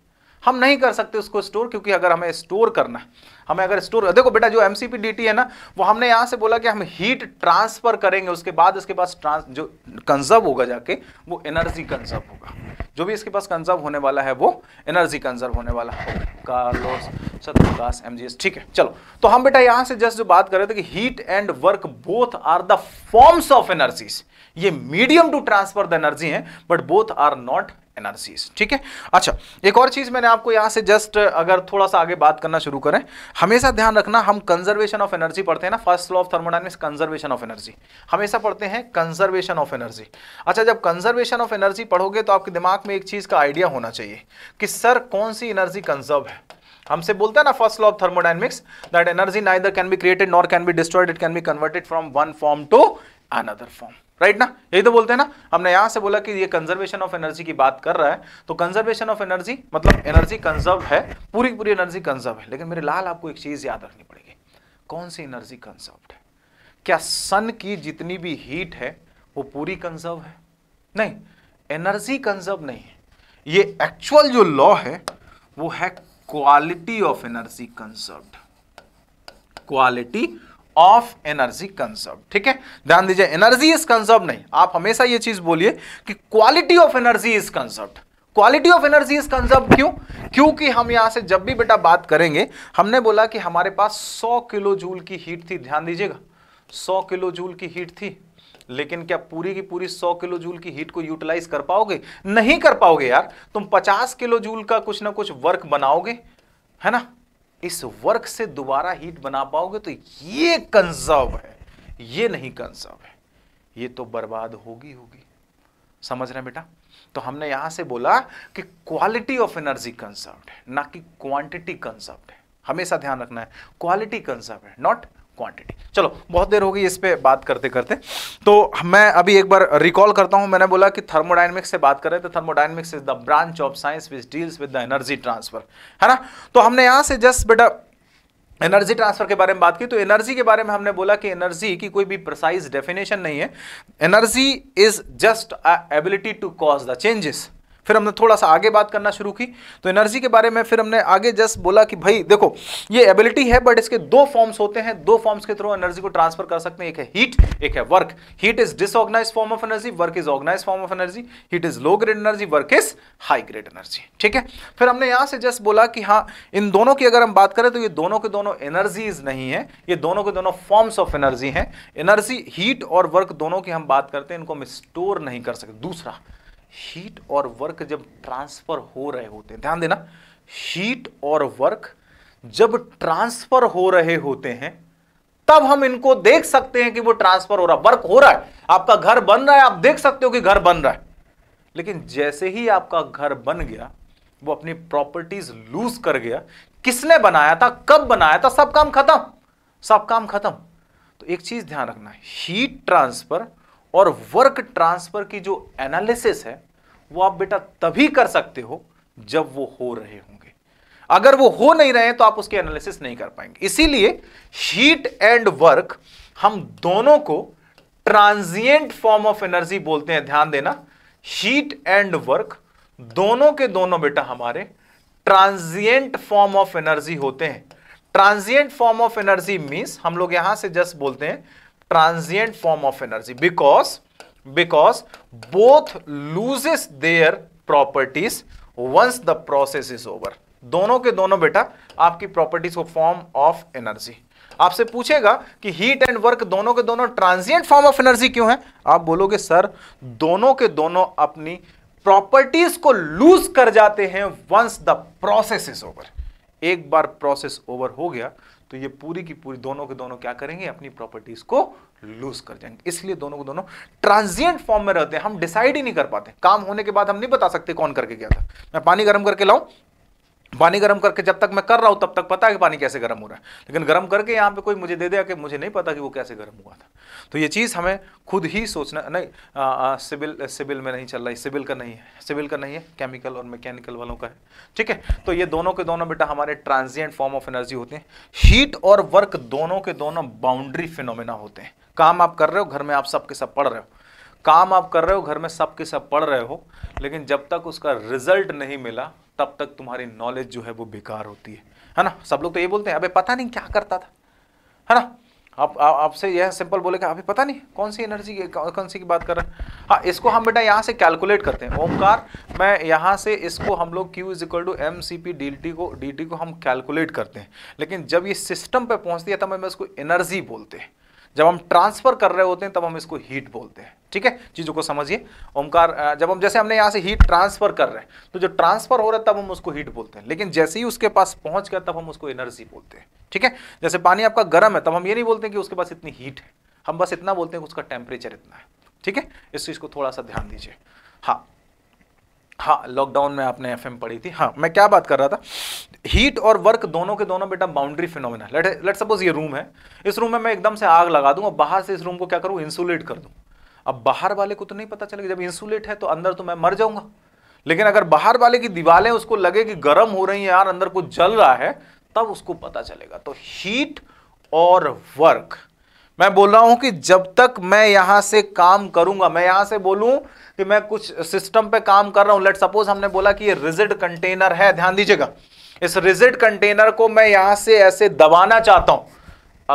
S1: हम नहीं कर सकते उसको स्टोर क्योंकि अगर हमें स्टोर करना है हमें अगर स्टोर देखो बेटा जो एमसीपी डीटी है ना वो हमने यहाँ से बोला कि हम हीट ट्रांसफर करेंगे उसके बाद उसके पास ट्रांस जो कंजर्व होगा जाके वो एनर्जी कंजर्व होगा जो भी इसके पास कंजर्व होने वाला है वो एनर्जी कंजर्व होने वाला है कार्लोस सतप्रकाश एम ठीक है चलो तो हम बेटा यहाँ से जस्ट जो बात कर रहे थे कि heat and work both are the forms of energies ये medium to transfer the energy है but both are not analysis ठीक है अच्छा एक और चीज़ मैंने आपको यहां से जस्ट अगर थोड़ा सा आगे बात करना शुरू करें हमेशा ध्यान रखना हम कंजर्वेशन ऑफ एनर्जी पढ़ते हैं ना first law of thermodynamics conservation of energy हमेशा पढ़ते हैं कंजर्वेशन ऑफ एनर्जी अच्छा जब कंजर्वेशन ऑफ एनर्जी पढ़ोगे तो आपके दिमाग में एक चीज़ का आइडिया होना चाहिए कि सर कौन सी एनर्जी कंजर्व है हमसे बोलते हैं ना first law of thermodynamics that energy neither can be created nor can be destroyed it can be converted from one form to another form right ना यही तो बोलते हैं ना हमने यहां से बोला कि ये कंजर्वेशन ऑफ एनर्जी की बात कर रहा है तो कंजर्वेशन ऑफ एनर्जी मतलब एनर्जी कंजर्व है पूरी पूरी एनर्जी कंजर्व है लेकिन मेरे लाल आपको एक चीज याद रखनी पड़ेगी कौन सी एनर्जी कंजर्व है क्या सन की जितनी भी हीट है वो पूरी कंजर्व है नहीं एनर्जी कंजर्व नहीं है ये एक्चुअल जो लॉ है वो है quality of energy conserve quality of energy conserve ठीक है ध्यान दीजिए एनर्जी इज कंजर्व नहीं आप हमेशा ये चीज बोलिए कि quality of energy is conserve quality of energy is conserve क्यों क्योंकि हम यहां से जब भी बेटा बात करेंगे हमने बोला कि हमारे पास 100 किलो जूल की हीट थी ध्यान दीजिएगा 100 किलो जूल की हीट थी लेकिन क्या पूरी की पूरी 100 किलो जूल की हीट को यूटिलाइज कर पाओगे नहीं कर पाओगे यार तुम 50 किलो जूल का कुछ ना कुछ वर्क बनाओगे है ना इस वर्क से दोबारा हीट बना पाओगे तो ये कंजर्व है ये नहीं कंजर्व है ये तो बर्बाद होगी होगी समझ रहे बेटा तो हमने यहां से बोला कि क्वालिटी ऑफ एनर्जी कंजर्व है ना कि क्वांटिटी कंजर्व है हमेशा ध्यान रखना है क्वालिटी कंजर्व है नॉट क्वांटिटी चलो बहुत देर होगी इस पर बात करते करते तो मैं अभी एक बार रिकॉल करता हूँ मैंने बोला कि थर्मोडाइनमिक्स से बात करें तो thermodynamics is the branch of science which deals with the energy transfer है ना तो हमने यहाँ से जस्ट बेटा एनर्जी ट्रांसफर के बारे में बात की तो एनर्जी के बारे में हमने बोला कि एनर्जी की कोई भी प्रसाइज डेफिनेशन नहीं है energy is just a ability to cause the changes फिर हमने थोड़ा सा आगे बात करना शुरू की तो एनर्जी के बारे में फिर हमने आगे जस्ट बोला कि भाई देखो ये एबिलिटी है बट इसके दो फॉर्म्स होते हैं दो फॉर्म्स के थ्रू एनर्जी को ट्रांसफर कर सकते हैं एक है हीट एक है work heat is disorganised form of energy work is organised form of energy heat is low grade energy work is high grade energy ठीक है फिर हमने यहां से जस्ट बोला कि हाँ इन दोनों की अगर हम बात करें तो ये दोनों के दोनों एनर्जीज नहीं है ये दोनों के दोनों फॉर्म्स ऑफ एनर्जी है एनर्जी हीट और वर्क दोनों की हम बात करते हैं इनको हम स्टोर नहीं कर सकते दूसरा हीट और वर्क जब ट्रांसफर हो रहे होते हैं ध्यान देना हीट और वर्क जब ट्रांसफर हो रहे होते हैं तब हम इनको देख सकते हैं कि वो ट्रांसफर हो रहा है वर्क हो रहा है आपका घर बन रहा है आप देख सकते हो कि घर बन रहा है लेकिन जैसे ही आपका घर बन गया वो अपनी प्रॉपर्टीज लूज कर गया किसने बनाया था कब बनाया था सब काम खत्म सब काम खत्म तो एक चीज ध्यान रखना हीट ट्रांसफर और वर्क ट्रांसफर की जो एनालिसिस है वो आप बेटा तभी कर सकते हो जब वो हो रहे होंगे अगर वो हो नहीं रहे तो आप उसकी एनालिसिस नहीं कर पाएंगे इसीलिए हीट एंड वर्क हम दोनों को ट्रांजिएंट फॉर्म ऑफ एनर्जी बोलते हैं ध्यान देना हीट एंड वर्क दोनों के दोनों बेटा हमारे ट्रांजिएंट फॉर्म ऑफ एनर्जी होते हैं transient form of energy means हम लोग यहां से जस्ट बोलते हैं transient form of energy because because both loses their properties once the process is over दोनों के दोनों बेटा आपकी प्रॉपर्टीज को फॉर्म ऑफ एनर्जी आपसे पूछेगा कि हीट एंड वर्क दोनों के दोनों ट्रांजिएंट फॉर्म ऑफ एनर्जी क्यों है आप बोलोगे सर दोनों के दोनों अपनी प्रॉपर्टीज को लूज कर जाते हैं once the process is over एक बार प्रोसेस ओवर हो गया तो ये पूरी की पूरी दोनों के दोनों क्या करेंगे अपनी प्रॉपर्टीज को लूज कर जाएंगे इसलिए दोनों को दोनों ट्रांजिएंट फॉर्म में रहते हैं हम डिसाइड ही नहीं कर पाते काम होने के बाद हम नहीं बता सकते कौन करके गया था मैं पानी गर्म करके लाऊं पानी गर्म करके जब तक मैं कर रहा हूँ तब तक पता है कि पानी कैसे गर्म हो रहा है लेकिन गर्म करके यहाँ पे कोई मुझे दे दिया कि मुझे नहीं पता कि वो कैसे गर्म हुआ था तो ये चीज़ हमें खुद ही सोचना नहीं सिविल सिविल में नहीं चल रहा है सिविल का नहीं है सिविल का नहीं है केमिकल और मैकेनिकल वालों का है ठीक है तो ये दोनों के दोनों बेटा हमारे ट्रांजियंट फॉर्म ऑफ एनर्जी होते हैं हीट और वर्क दोनों के दोनों बाउंड्री फिनोमिना होते हैं काम आप कर रहे हो घर में आप सबके सब पढ़ रहे हो काम आप कर रहे हो घर में सब के सब पढ़ रहे हो लेकिन जब तक उसका रिजल्ट नहीं मिला तब तक तुम्हारी नॉलेज जो है वो बेकार होती है है ना सब लोग तो ये बोलते हैं अभी पता नहीं क्या करता था है ना आप आपसे यह सिंपल बोलेगा अभी पता नहीं कौन सी एनर्जी की कौन सी की बात कर रहे हैं हाँ इसको हम बेटा यहाँ से कैलकुलेट करते हैं ओमकार मैं यहाँ से इसको हम लोग Q is equal to M C P D T को डी टी को हम कैलकुलेट करते हैं लेकिन जब ये सिस्टम पे पहुँचती है तब हमें इसको एनर्जी बोलते हैं जब हम ट्रांसफर कर रहे होते हैं तब हम इसको हीट बोलते हैं ठीक है चीज़ों को समझिए ओमकार जब हम जैसे हमने यहाँ से हीट ट्रांसफर कर रहे हैं तो जो ट्रांसफर हो रहा है तब हम उसको हीट बोलते हैं लेकिन जैसे ही उसके पास पहुंच गया तब हम उसको एनर्जी बोलते हैं ठीक है जैसे पानी आपका गर्म है तब हम ये नहीं बोलते कि उसके पास इतनी हीट है हम बस इतना बोलते हैं कि उसका टेम्परेचर इतना है ठीक है इस चीज़ को थोड़ा सा ध्यान दीजिए हाँ हाँ लॉकडाउन में आपने एफ पढ़ी थी हाँ मैं क्या बात कर रहा था हीट और वर्क दोनों के दोनों बेटा boundary phenomena let let suppose ये रूम है इस रूम में मैं एकदम से आग लगा दूँ और बाहर से इस रूम को क्या करूँ इंसुलेट कर दूँ अब बाहर वाले को तो नहीं पता चलेगा जब इंसुलेट है तो अंदर तो मैं मर जाऊंगा लेकिन अगर बाहर वाले की दीवारें उसको लगे कि गर्म हो रही है यार अंदर कुछ जल रहा है तब उसको पता चलेगा तो हीट और वर्क मैं बोल रहा हूं कि जब तक मैं यहां से काम करूंगा मैं यहां से बोलूं कि मैं कुछ सिस्टम पे काम कर रहा हूं लेट सपोज हमने बोला कि ये रिजिड कंटेनर है ध्यान दीजिएगा इस रिजिड कंटेनर को मैं यहां से ऐसे दबाना चाहता हूं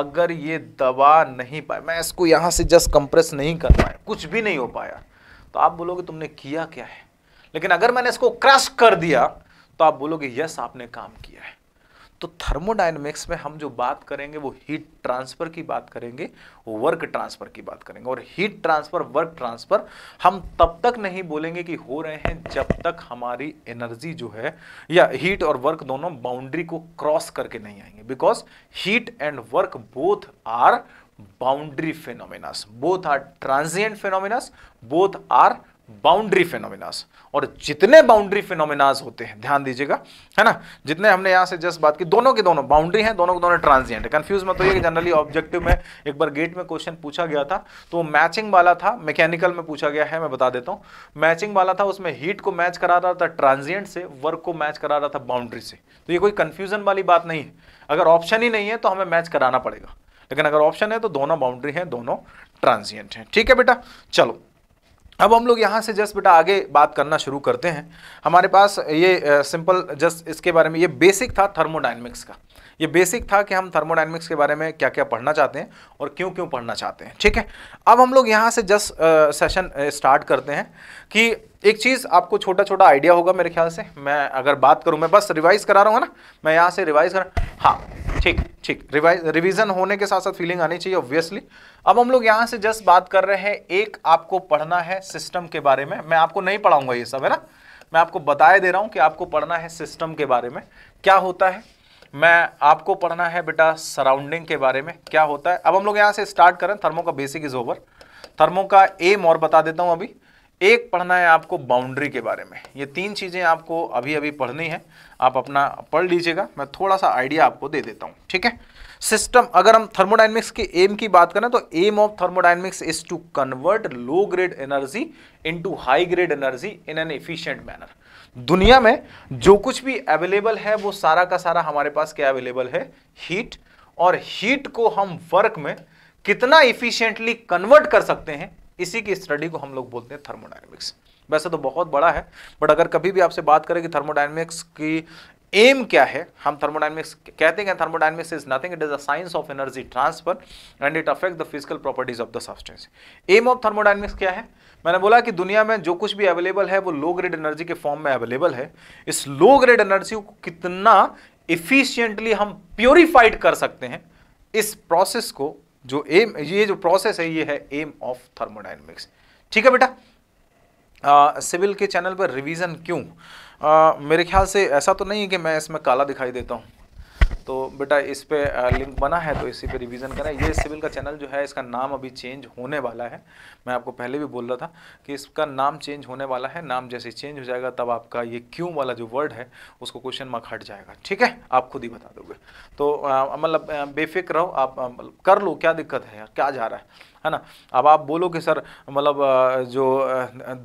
S1: अगर ये दबा नहीं पाया मैं इसको यहां से जस्ट कंप्रेस नहीं कर पाया कुछ भी नहीं हो पाया तो आप बोलोगे तुमने किया क्या है लेकिन अगर मैंने इसको क्रश कर दिया तो आप बोलोगे यस आपने काम किया है तो थर्मोडाइनमिक्स में हम जो बात करेंगे वो हीट ट्रांसफर की बात करेंगे वर्क ट्रांसफर की बात करेंगे और हीट ट्रांसफर वर्क ट्रांसफर हम तब तक नहीं बोलेंगे कि हो रहे हैं जब तक हमारी एनर्जी जो है या हीट और वर्क दोनों बाउंड्री को क्रॉस करके नहीं आएंगे because heat and work both are boundary phenomenas both are transient phenomenas both are boundary phenomenas और जितने बाउंड्री फिनोमिनाज होते हैं ध्यान दीजिएगा है ना जितने हमने यहाँ से जस्ट बात की दोनों के दोनों बाउंड्री हैं दोनों के दोनों ट्रांजिएंट कंफ्यूज मत होइए कि जनरली ऑब्जेक्टिव में एक बार गेट में क्वेश्चन पूछा गया था तो वो मैचिंग वाला था मैकेनिकल में पूछा गया है मैं बता देता हूँ मैचिंग वाला था उसमें हीट को मैच करा रहा था ट्रांजिएंट से वर्क को मैच करा रहा था बाउंड्री से तो ये कोई कन्फ्यूजन वाली बात नहीं है अगर ऑप्शन ही नहीं है तो हमें मैच कराना पड़ेगा लेकिन अगर ऑप्शन है तो दोनों बाउंड्री हैं दोनों ट्रांजिएंट हैं ठीक है बेटा चलो अब हम लोग यहाँ से जस्ट बेटा आगे बात करना शुरू करते हैं हमारे पास ये सिंपल जस्ट इसके बारे में ये बेसिक था थर्मोडाइनमिक्स का ये बेसिक था कि हम थर्मोडाइनमिक्स के बारे में क्या क्या पढ़ना चाहते हैं और क्यों क्यों पढ़ना चाहते हैं ठीक है अब हम लोग यहाँ से जस्ट सेशन स्टार्ट करते हैं कि एक चीज़ आपको छोटा छोटा आइडिया होगा मेरे ख्याल से मैं अगर बात करूं मैं बस रिवाइज करा रहा हूँ ना मैं यहाँ से रिवाइज कर हाँ ठीक ठीक रिवाइज रिविज़न होने के साथ साथ फीलिंग आनी चाहिए ऑब्वियसली अब हम लोग यहाँ से जस्ट बात कर रहे हैं एक आपको पढ़ना है सिस्टम के बारे में मैं आपको नहीं पढ़ाऊंगा ये सब है ना मैं आपको बताया दे रहा हूँ कि आपको पढ़ना है सिस्टम के बारे में क्या होता है मैं आपको पढ़ना है बेटा सराउंडिंग के बारे में क्या होता है अब हम लोग यहाँ से स्टार्ट करें थर्मो का बेसिक इज ओवर थर्मो का एम और बता देता हूँ अभी एक पढ़ना है आपको बाउंड्री के बारे में ये तीन चीज़ें आपको अभी अभी पढ़नी है आप अपना पढ़ लीजिएगा मैं थोड़ा सा आइडिया आपको दे देता हूँ ठीक है सिस्टम अगर हम थर्मोडाइनमिक्स के एम की बात करें तो aim of thermodynamics is to convert low grade energy into high grade energy in an efficient manner दुनिया में जो कुछ भी अवेलेबल है वो सारा का सारा हमारे पास क्या अवेलेबल है हीट और हीट को हम वर्क में कितना इफिशियंटली कन्वर्ट कर सकते हैं इसी की स्टडी को हम लोग बोलते हैं थर्मोडाइनमिक्स वैसे तो बहुत बड़ा है बट अगर कभी भी आपसे बात करें कि थर्मोडाइनमिक्स की एम क्या है हम थर्मोडाइनमिक्स कहते हैं thermodynamics is nothing it is a science of energy transfer and it affect the physical properties of the substance aim of thermodynamics क्या है मैंने बोला कि दुनिया में जो कुछ भी अवेलेबल है वो लो ग्रेड एनर्जी के फॉर्म में अवेलेबल है इस लो ग्रेड एनर्जी को कितना इफिशियंटली हम प्योरीफाइड कर सकते हैं इस प्रोसेस को जो एम ये जो प्रोसेस है ये है एम ऑफ थर्मोडाइनमिक्स ठीक है बेटा सिविल के चैनल पर रिवीजन क्यों आ, मेरे ख्याल से ऐसा तो नहीं है कि मैं इसमें काला दिखाई देता हूँ तो बेटा इस पर लिंक बना है तो इसी पे रिवीजन करें ये सिविल का चैनल जो है इसका नाम अभी चेंज होने वाला है मैं आपको पहले भी बोल रहा था कि इसका नाम चेंज होने वाला है नाम जैसे चेंज हो जाएगा तब आपका ये क्यों वाला जो वर्ड है उसको क्वेश्चन मार्क हट जाएगा ठीक है आप खुद ही बता दोगे तो मतलब बेफिक्र रहो आप मतलब कर लो क्या दिक्कत है क्या जा रहा है है ना अब आप बोलो कि सर मतलब जो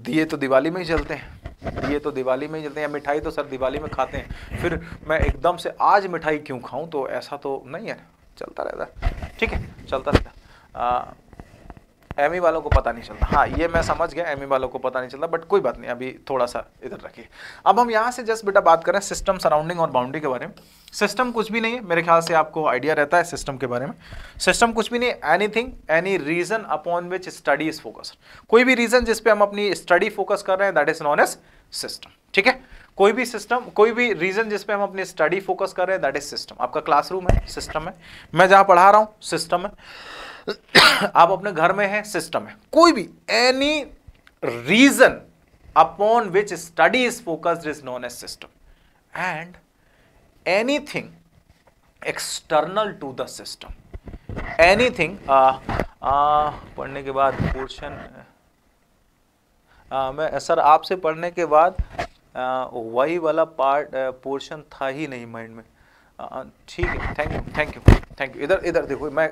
S1: दिए तो दिवाली में ही चलते हैं दिए तो दिवाली में ही चलते हैं या मिठाई तो सर दिवाली में खाते हैं फिर मैं एकदम से आज मिठाई क्यों खाऊं तो ऐसा तो नहीं है चलता रहता ठीक है चलता रहता एम e वालों को पता नहीं चलता हाँ ये मैं समझ गया एम e वालों को पता नहीं चलता बट कोई बात नहीं अभी थोड़ा सा इधर रखिए अब हम यहाँ से जस्ट बेटा बात करें सिस्टम सराउंडिंग और बाउंड्री के बारे में सिस्टम कुछ भी नहीं है मेरे ख्याल से आपको आइडिया रहता है सिस्टम के बारे में सिस्टम कुछ भी नहीं anything any region upon which study is focus कोई भी रीजन जिसपे हम अपनी स्टडी फोकस कर रहे हैं that is known as system ठीक है कोई भी सिस्टम कोई भी रीजन जिसपे हम अपनी स्टडी फोकस कर रहे हैं दैट इज सिस्टम आपका क्लासरूम है सिस्टम है मैं जहाँ पढ़ा रहा हूँ सिस्टम है आप अपने घर में हैं सिस्टम है कोई भी any region upon which study is focused is known as system and anything external to the system anything पढ़ने के बाद पोर्शन आ, uh, uh, मैं सर आपसे पढ़ने के बाद वही uh, वाला पार्ट पोर्शन था ही नहीं माइंड में हाँ, हाँ, ठीक है thank you thank you thank you इधर इधर देखो मैं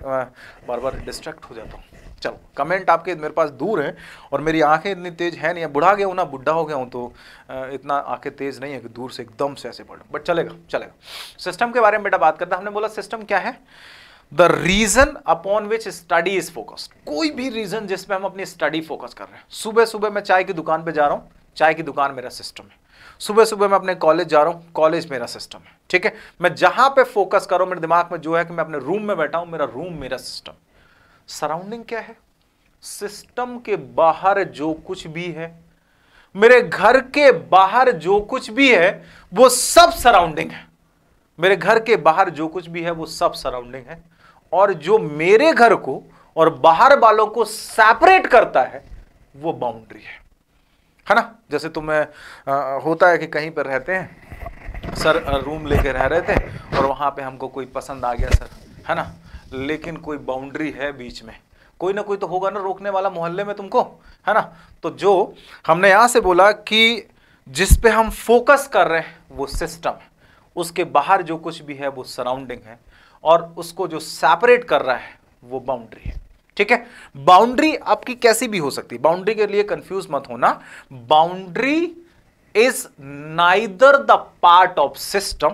S1: बार बार डिस्ट्रैक्ट हो जाता हूँ चलो कमेंट आपके मेरे पास दूर हैं और मेरी आंखें इतनी तेज़ है नहीं बुढ़ा गया हूँ ना बुढ़ा हो गया हूँ तो इतना आंखें तेज़ नहीं है कि दूर से एकदम से ऐसे पढ़ बट चलेगा चलेगा सिस्टम के बारे में बेटा बात करते हैं हमने बोला सिस्टम क्या है the region upon which study is focused कोई भी रीजन जिसमें हम अपनी स्टडी फोकस कर रहे हैं सुबह सुबह मैं चाय की दुकान पर जा रहा हूँ चाय की दुकान मेरा सिस्टम है सुबह सुबह मैं अपने कॉलेज जा रहा हूँ कॉलेज मेरा सिस्टम है ठीक है मैं जहां पे फोकस हूँ मेरे दिमाग में जो है कि मैं अपने रूम में बैठा हूँ मेरा रूम मेरा सिस्टम सराउंडिंग क्या है सिस्टम के बाहर जो कुछ भी है मेरे घर के बाहर जो कुछ भी है वो सब सराउंडिंग है मेरे घर के बाहर जो कुछ भी है वो सब सराउंडिंग है और जो मेरे घर को और बाहर वालों को सेपरेट करता है वो बाउंड्री है है ना जैसे तुम्हें होता है कि कहीं पर रहते हैं सर रूम लेके रह रहे थे और वहाँ पे हमको कोई पसंद आ गया सर है ना लेकिन कोई बाउंड्री है बीच में कोई ना कोई तो होगा ना रोकने वाला मोहल्ले में तुमको है ना तो जो हमने यहाँ से बोला कि जिस पे हम फोकस कर रहे हैं वो सिस्टम है उसके बाहर जो कुछ भी है वो सराउंडिंग है और उसको जो सेपरेट कर रहा है वो बाउंड्री है ठीक है बाउंड्री आपकी कैसी भी हो सकती है बाउंड्री के लिए कंफ्यूज मत होना boundary is neither the part of system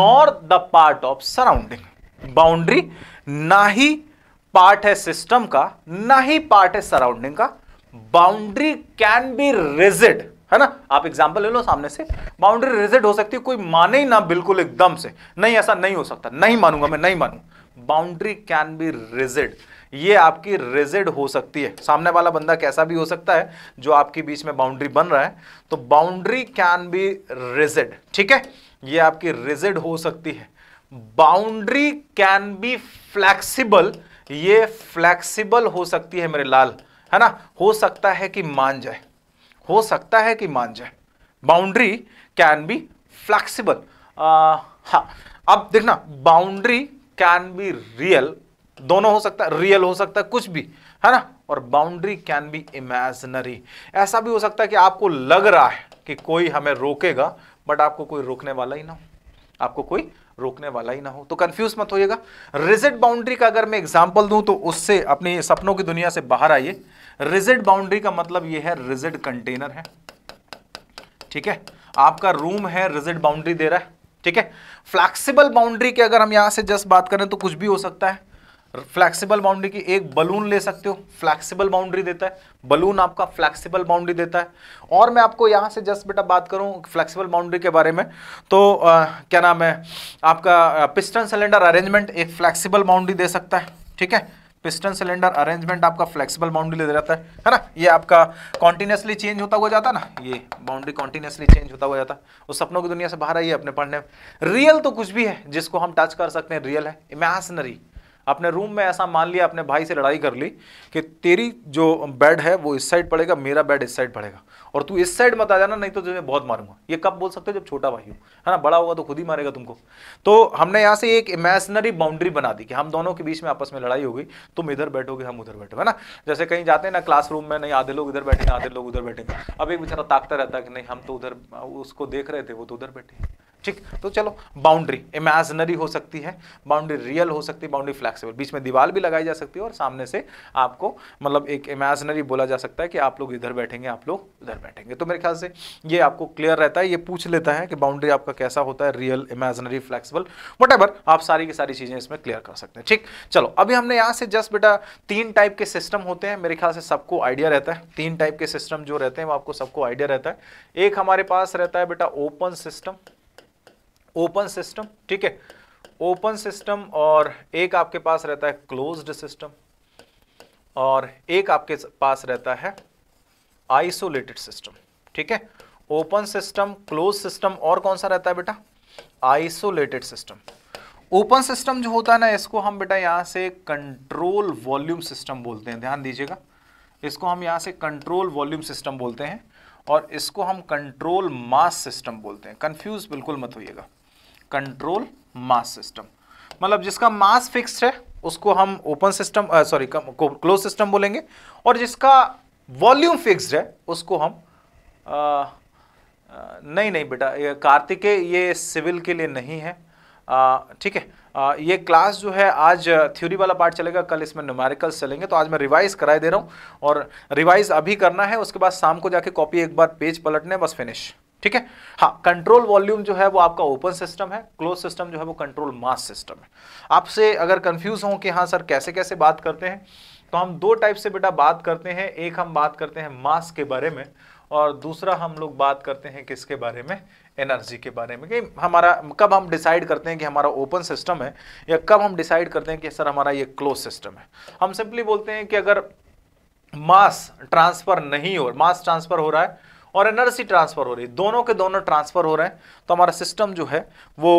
S1: nor the part of surrounding boundary ना ही पार्ट है सिस्टम का ना ही पार्ट है सराउंडिंग का बाउंड्री कैन बी रिजिड है ना आप एग्जाम्पल ले लो सामने से बाउंड्री रिजिड हो सकती है कोई माने ही ना बिल्कुल एकदम से नहीं ऐसा नहीं हो सकता नहीं मानूंगा मैं नहीं मानूंगा बाउंड्री कैन बी रिजिड ये आपकी रिजिड हो सकती है सामने वाला बंदा कैसा भी हो सकता है जो आपके बीच में बाउंड्री बन रहा है तो बाउंड्री कैन बी रिजिड ठीक है ये आपकी रिजिड हो सकती है बाउंड्री कैन बी फ्लैक्सीबल ये फ्लैक्सीबल हो सकती है मेरे लाल है ना हो सकता है कि मान जाए हो सकता है कि मान जाए बाउंड्री कैन बी फ्लैक्सीबल हाँ अब देखना बाउंड्री कैन बी रियल दोनों हो सकता है रियल हो सकता है कुछ भी है ना और बाउंड्री कैन बी इमेजनरी ऐसा भी हो सकता है कि आपको लग रहा है कि कोई हमें रोकेगा बट आपको कोई रोकने वाला ही ना हो आपको कोई रोकने वाला ही ना हो तो कंफ्यूज मत होइएगा रिजिड बाउंड्री का अगर मैं एग्जांपल दूं तो उससे अपने सपनों की दुनिया से बाहर आइए रिजिड बाउंड्री का मतलब यह है रिजिड कंटेनर है ठीक है आपका रूम है रिजिड बाउंड्री दे रहा है ठीक है फ्लैक्सीबल बाउंड्री की अगर हम यहां से जस्ट बात करें तो कुछ भी हो सकता है फ्लैक्सिबल बाउंड्री की एक बलून ले सकते हो फ्लैक्सीबल बाउंड्री देता है बलून आपका फ्लैक्सिबल बाउंड्री देता है और मैं आपको यहाँ से जस्ट बेटा बात करूँ फ्लैक्सिबल बाउंड्री के बारे में तो आ, क्या नाम है आपका पिस्टन सिलेंडर अरेंजमेंट एक फ्लैक्सिबल बाउंड्री दे सकता है ठीक है पिस्टन सिलेंडर अरेंजमेंट आपका फ्लेक्सिबल बाउंड्री ले जाता है है ना ये आपका कॉन्टिन्यूसली चेंज होता हुआ जाता है ना ये बाउंड्री कॉन्टिन्यूसली चेंज होता हुआ जाता है उस सपनों की दुनिया से बाहर आइए अपने पढ़ने में रियल तो कुछ भी है जिसको हम टच कर सकते हैं रियल है इमेजनरी अपने रूम में ऐसा मान लिया अपने भाई से लड़ाई कर ली कि तेरी जो बेड है वो इस साइड पड़ेगा मेरा बेड इस साइड पड़ेगा और तू इस साइड मत आ जाना नहीं तो तुझे बहुत मारूंगा ये कब बोल सकते हो जब छोटा भाई हो है ना बड़ा होगा तो खुद ही मारेगा तुमको तो हमने यहाँ से एक इमेजनरी बाउंड्री बना दी कि हम दोनों के बीच में आपस में लड़ाई हो गई तुम इधर बैठोगे हम उधर बैठोगे है ना जैसे कहीं जाते हैं ना क्लासरूम में नहीं आधे लोग इधर बैठेंगे आधे लोग उधर बैठेंगे अब एक बेचारा ताकता रहता है कि नहीं हम तो उधर उसको देख रहे थे वो तो उधर बैठे ठीक तो चलो बाउंड्री इमेजनरी हो सकती है बाउंड्री रियल हो सकती है बाउंड्री फ्लैक्सिबल बीच में दीवार भी लगाई जा सकती है और सामने से आपको मतलब एक इमेजनरी बोला जा सकता है कि आप लोग इधर बैठेंगे आप लोग उधर बैठेंगे तो मेरे ख्याल से ये आपको क्लियर रहता है ये पूछ लेता है कि बाउंड्री आपका कैसा होता है रियल इमेजनरी फ्लैक्सिबल वट आप सारी की सारी चीज़ें इसमें क्लियर कर सकते हैं ठीक चलो अभी हमने यहाँ से जस्ट बेटा तीन टाइप के सिस्टम होते हैं मेरे ख्याल से सबको आइडिया रहता है तीन टाइप के सिस्टम जो रहते हैं वो आपको सबको आइडिया रहता है एक हमारे पास रहता है बेटा ओपन सिस्टम ओपन सिस्टम ठीक है ओपन सिस्टम और एक आपके पास रहता है क्लोज्ड सिस्टम और एक आपके पास रहता है आइसोलेटेड सिस्टम ठीक है ओपन सिस्टम क्लोज सिस्टम और कौन सा रहता है बेटा आइसोलेटेड सिस्टम ओपन सिस्टम जो होता है ना इसको हम बेटा यहाँ से कंट्रोल वॉल्यूम सिस्टम बोलते हैं ध्यान दीजिएगा इसको हम यहां से कंट्रोल वॉल्यूम सिस्टम बोलते हैं और इसको हम कंट्रोल मास सिस्टम बोलते हैं कंफ्यूज बिल्कुल मत होइएगा कंट्रोल मास सिस्टम मतलब जिसका मास फिक्स्ड है उसको हम open system sorry close system बोलेंगे और जिसका वॉल्यूम फिक्स्ड है उसको हम आ, आ, नहीं नहीं बेटा कार्तिके ये सिविल के लिए नहीं है ठीक है आ, ये क्लास जो है आज थ्योरी वाला पार्ट चलेगा कल इसमें न्यूमेरिकल्स चलेंगे तो आज मैं रिवाइज कराए दे रहा हूँ और रिवाइज अभी करना है उसके बाद शाम को जाके कॉपी एक बार पेज पलटने बस फिनिश ठीक है हाँ कंट्रोल वॉल्यूम जो है वो आपका ओपन सिस्टम है क्लोज सिस्टम जो है वो कंट्रोल मास सिस्टम है आपसे अगर कंफ्यूज हो कि हाँ सर कैसे कैसे बात करते हैं तो हम दो टाइप से बेटा बात करते हैं एक हम बात करते हैं मास के बारे में और दूसरा हम लोग बात करते हैं किसके बारे में एनर्जी के बारे में कि हमारा कब हम डिसाइड करते हैं कि हमारा ओपन सिस्टम है या कब हम डिसाइड करते हैं कि सर हमारा ये क्लोज सिस्टम है हम सिंपली बोलते हैं कि अगर मास ट्रांसफ़र नहीं हो मास ट्रांसफ़र हो रहा है और एनर्जी ट्रांसफर हो रही है दोनों के दोनों ट्रांसफर हो रहे हैं तो हमारा सिस्टम जो है वो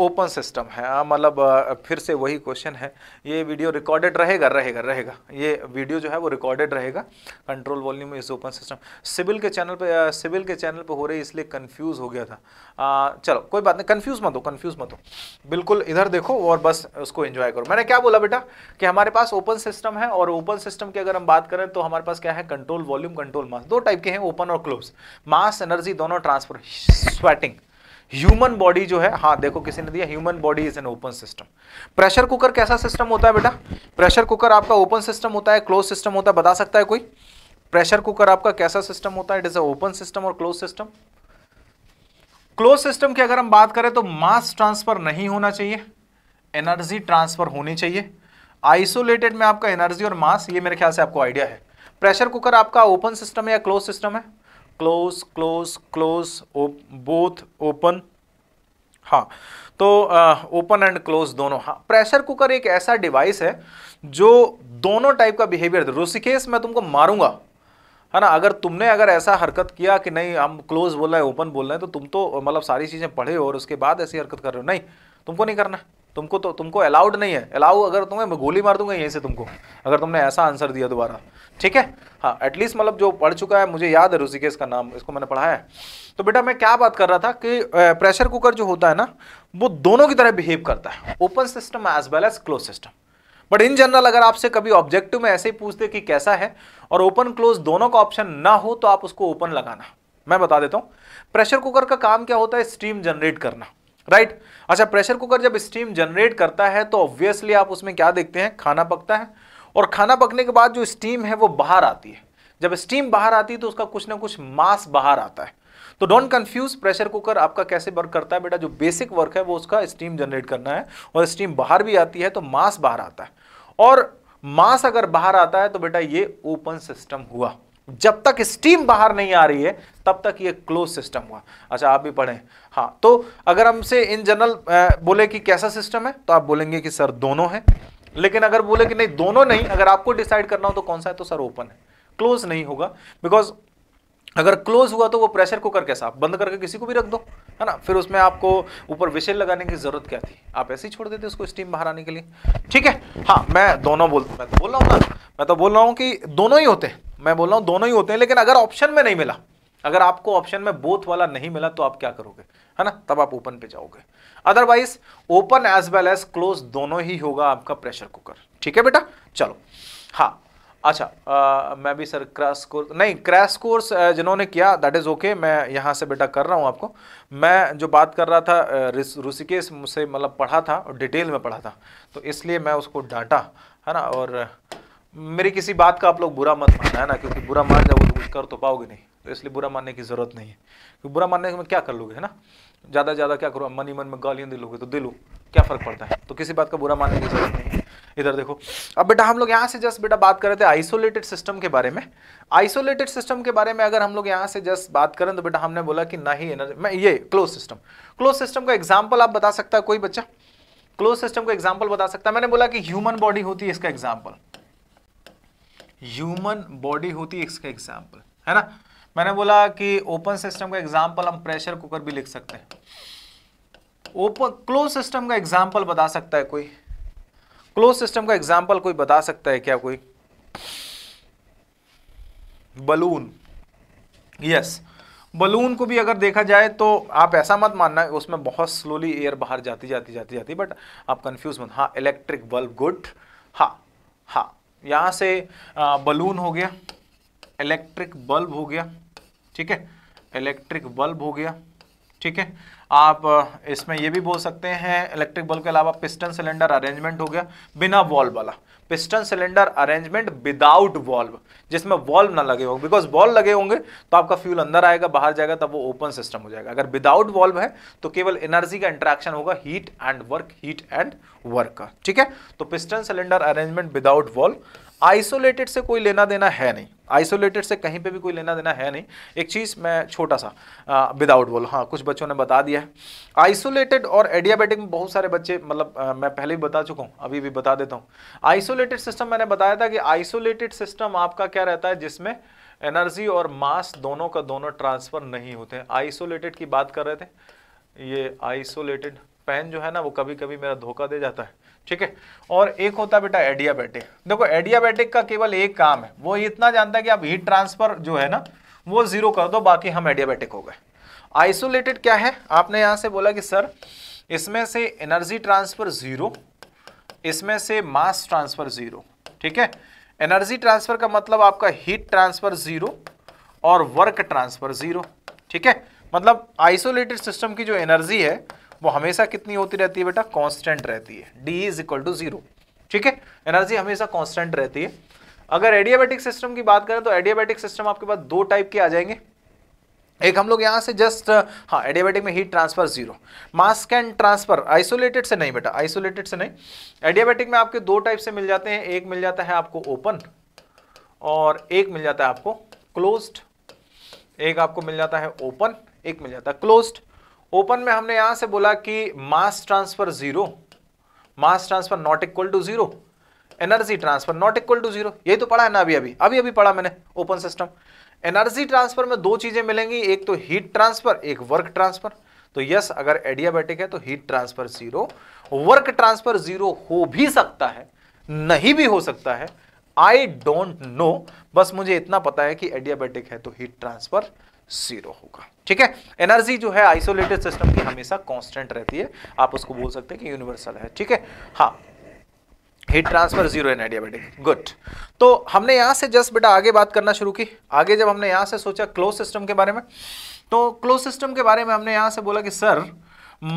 S1: ओपन सिस्टम है हाँ, मतलब फिर से वही क्वेश्चन है ये वीडियो रिकॉर्डेड रहेगा रहेगा रहेगा ये वीडियो जो है वो रिकॉर्डेड रहेगा control volume is open system civil के चैनल पे सिविल के चैनल पे हो रही इसलिए कंफ्यूज हो गया था आ, चलो कोई बात नहीं कंफ्यूज मत हो कंफ्यूज मत हो बिल्कुल इधर देखो और बस उसको इंजॉय करो मैंने क्या बोला बेटा कि हमारे पास ओपन सिस्टम है और ओपन सिस्टम की अगर हम बात करें तो हमारे पास क्या है कंट्रोल वॉल्यूम कंट्रोल मास दो टाइप के हैं ओपन और क्लोज मास एनर्जी दोनों ट्रांसफर स्वेटिंग ह्यूमन बॉडी जो है हाँ देखो किसी ने दिया human body is an open system pressure cooker कैसा सिस्टम होता है बेटा प्रेशर कुकर आपका ओपन सिस्टम होता है क्लोज सिस्टम होता है बता सकता है कोई प्रेशर कुकर आपका कैसा सिस्टम होता है it is a open system और क्लोज सिस्टम क्लोज सिस्टम की अगर हम बात करें तो मास ट्रांसफर नहीं होना चाहिए एनर्जी ट्रांसफर होनी चाहिए आइसोलेटेड में आपका एनर्जी और मास ये मेरे ख्याल से आपको आइडिया है प्रेशर कुकर आपका ओपन सिस्टम है या क्लोज सिस्टम है close close close both open हाँ तो ओपन एंड क्लोज दोनों हाँ प्रेशर कुकर एक ऐसा डिवाइस है जो दोनों टाइप का बिहेवियर ऋषिकेश मैं तुमको मारूंगा है ना अगर तुमने अगर ऐसा हरकत किया कि नहीं हम क्लोज बोल रहे हैं ओपन बोल रहे हैं तो तुम तो मतलब सारी चीज़ें पढ़े हो और उसके बाद ऐसी हरकत कर रहे हो नहीं तुमको नहीं करना तुमको तो तुमको अलाउड नहीं है अलाउ अगर तुम्हें मैं गोली मार दूंगा यहीं से तुमको अगर तुमने ऐसा आंसर दिया दोबारा ठीक है हाँ एटलीस्ट मतलब जो पढ़ चुका है मुझे याद है ऋषिकेश का नाम इसको मैंने पढ़ाया है तो बेटा मैं क्या बात कर रहा था कि प्रेशर कुकर जो होता है ना वो दोनों की तरह बिहेव करता है open system as well as close system but in general अगर आपसे कभी ऑब्जेक्टिव में ऐसे ही पूछते कि कैसा है और ओपन क्लोज दोनों का ऑप्शन ना हो तो आप उसको ओपन लगाना मैं बता देता हूँ प्रेशर कुकर का काम क्या होता है स्टीम जनरेट करना राइट right? अच्छा प्रेशर कुकर जब स्टीम जनरेट करता है तो ऑब्वियसली आप उसमें क्या देखते हैं खाना पकता है और खाना पकने के बाद जो स्टीम है वो बाहर आती है जब स्टीम बाहर आती है तो उसका कुछ ना कुछ मास बाहर आता है तो डोंट कंफ्यूज प्रेशर कुकर आपका कैसे वर्क करता है बेटा जो बेसिक वर्क है वो उसका स्टीम जनरेट करना है और स्टीम बाहर भी आती है तो मास बाहर आता है और मास अगर बाहर आता है तो बेटा ये ओपन सिस्टम हुआ जब तक स्टीम बाहर नहीं आ रही है तब तक ये क्लोज सिस्टम हुआ अच्छा आप भी पढ़ें हाँ तो अगर हमसे इन जनरल बोले कि कैसा सिस्टम है तो आप बोलेंगे कि सर दोनों है लेकिन अगर बोले कि नहीं दोनों नहीं अगर आपको डिसाइड करना हो तो कौन सा है तो सर ओपन है क्लोज नहीं होगा बिकॉज अगर क्लोज हुआ तो वो प्रेशर कुकर कैसा आप बंद करके किसी को भी रख दो है ना फिर उसमें आपको ऊपर विशेल लगाने की जरूरत क्या थी आप ऐसे ही छोड़ देते उसको स्टीम बाहर आने के लिए ठीक है हाँ मैं दोनों बोल मैं तो बोल रहा हूँ ना मैं तो बोल रहा हूँ कि दोनों ही होते हैं मैं बोल रहा हूँ दोनों ही होते हैं लेकिन अगर ऑप्शन में नहीं मिला अगर आपको ऑप्शन में बोथ वाला नहीं मिला तो आप क्या करोगे है ना तब आप ओपन पे जाओगे otherwise open as well as close दोनों ही होगा आपका प्रेशर कुकर ठीक है बेटा चलो हाँ अच्छा आ, मैं भी सर क्रैश कोर्स नहीं क्रैश कोर्स जिन्होंने किया दैट इज़ ओके मैं यहाँ से बेटा कर रहा हूँ आपको मैं जो बात कर रहा था ऋषिकेश मुझसे मतलब पढ़ा था और डिटेल में पढ़ा था तो इसलिए मैं उसको डांटा है ना और मेरी किसी बात का आप लोग बुरा मत मानना है ना क्योंकि बुरा मान जाओ तो कुछ कर तो पाओगे नहीं तो इसलिए बुरा मानने की ज़रूरत नहीं है क्योंकि बुरा मानने में क्या कर लोगे है ना ज़्यादा ज़्यादा क्या करो मन ही मन में गालियां दे लोगे तो दे लो क्या फ़र्क पड़ता है तो किसी बात का बुरा मानने की ज़रूरत नहीं है इधर देखो अब बेटा हम लोग यहाँ से जस्ट बेटा बात कर रहे थे आइसोलेटेड सिस्टम के बारे में आइसोलेटेड सिस्टम के बारे में अगर हम लोग यहाँ से जस्ट बात करें तो बेटा हमने बोला कि ना ही एनर्जी मैं ये क्लोज सिस्टम क्लोज सिस्टम का एग्जाम्पल आप बता सकता है कोई बच्चा क्लोज सिस्टम का एग्जाम्पल बता सकता है मैंने बोला कि ह्यूमन बॉडी होती है इसका एग्जाम्पल ह्यूमन बॉडी होती है इसका एग्जाम्पल है ना मैंने बोला कि ओपन सिस्टम का एग्जाम्पल हम प्रेशर कुकर भी लिख सकते हैं ओपन क्लोज सिस्टम का एग्जाम्पल बता सकता है कोई क्लोज सिस्टम का एग्जाम्पल कोई बता सकता है क्या कोई बलून यस बलून को भी अगर देखा जाए तो आप ऐसा मत मानना उसमें बहुत स्लोली एयर बाहर जाती जाती जाती जाती बट आप कंफ्यूज मत हाँ इलेक्ट्रिक बल्ब गुड हाँ हाँ यहाँ से बलून हो गया इलेक्ट्रिक बल्ब हो गया ठीक है इलेक्ट्रिक बल्ब हो गया ठीक है आप इसमें ये भी बोल सकते हैं इलेक्ट्रिक बल्ब के अलावा पिस्टन सिलेंडर अरेंजमेंट हो गया बिना वॉल्व वाला piston cylinder arrangement without valve जिसमें वॉल्व ना लगे होंगे बिकॉज वॉल्व लगे होंगे तो आपका फ्यूल अंदर आएगा बाहर जाएगा तब वो ओपन सिस्टम हो जाएगा अगर विदाउट वॉल्व है तो केवल एनर्जी का इंट्रैक्शन होगा heat and work heat and work का ठीक है तो piston cylinder arrangement without valve isolated से कोई लेना देना है नहीं आइसोलेटेड से कहीं पे भी कोई लेना देना है नहीं एक चीज़ मैं छोटा सा विदाउट बोल हाँ कुछ बच्चों ने बता दिया है आइसोलेटेड और एडियाबेटिक में बहुत सारे बच्चे मतलब मैं पहले भी बता चुका हूँ अभी भी बता देता हूँ आइसोलेटेड सिस्टम मैंने बताया था कि आइसोलेटेड सिस्टम आपका क्या रहता है जिसमें एनर्जी और मास दोनों का दोनों ट्रांसफर नहीं होते आइसोलेटेड की बात कर रहे थे ये आइसोलेटेड पेन जो है ना वो कभी कभी मेरा धोखा दे जाता है ठीक है और एक होता बेटा एडियाबेटिक देखो एडियाबेटिक का केवल एक काम है वो इतना जानता है कि आप हीट ट्रांसफर जो है ना वो जीरो कर दो बाकी हम एडियाबेटिक हो गए आइसोलेटेड क्या है आपने यहां से बोला कि सर इसमें से एनर्जी ट्रांसफर जीरो इसमें से मास ट्रांसफर जीरो ठीक है एनर्जी ट्रांसफर का मतलब आपका हीट ट्रांसफर जीरो और वर्क ट्रांसफर जीरो ठीक है मतलब आइसोलेटेड सिस्टम की जो एनर्जी है वो हमेशा कितनी होती रहती है बेटा कॉन्स्टेंट रहती है D is equal to zero ठीक है एनर्जी हमेशा कॉन्स्टेंट रहती है अगर एडियाबेटिक सिस्टम की बात करें तो एडियाबेटिक सिस्टम आपके पास दो टाइप के आ जाएंगे एक हम लोग यहाँ से जस्ट हाँ एडियाबेटिक में heat transfer zero mass can transfer isolated से नहीं बेटा आइसोलेटेड से नहीं एडियाबेटिक में आपके दो टाइप से मिल जाते हैं एक मिल जाता है आपको ओपन और एक मिल जाता है आपको क्लोज्ड एक आपको मिल जाता है ओपन एक मिल जाता है क्लोज्ड ओपन में हमने यहां से बोला कि mass transfer zero mass transfer not equal to zero energy transfer not equal to zero यही तो पढ़ा है ना अभी अभी अभी अभी पढ़ा मैंने ओपन सिस्टम एनर्जी ट्रांसफर में दो चीजें मिलेंगी एक तो हीट ट्रांसफर एक वर्क ट्रांसफर तो यस अगर एडियाबैटिक है तो heat transfer zero work transfer zero हो भी सकता है नहीं भी हो सकता है आई डोंट नो बस मुझे इतना पता है कि एडियाबैटिक है तो हीट ट्रांसफर जीरो होगा ठीक है एनर्जी जो है आइसोलेटेड सिस्टम की हमेशा कांस्टेंट रहती है आप उसको बोल सकते हैं कि यूनिवर्सल है ठीक है हाँ हीट ट्रांसफर जीरो एनआईडिया बेटे गुड तो हमने यहाँ से जस्ट बेटा आगे बात करना शुरू की आगे जब हमने यहाँ से सोचा क्लोज सिस्टम के बारे में तो क्लोज सिस्टम के बारे में हमने यहाँ से बोला कि सर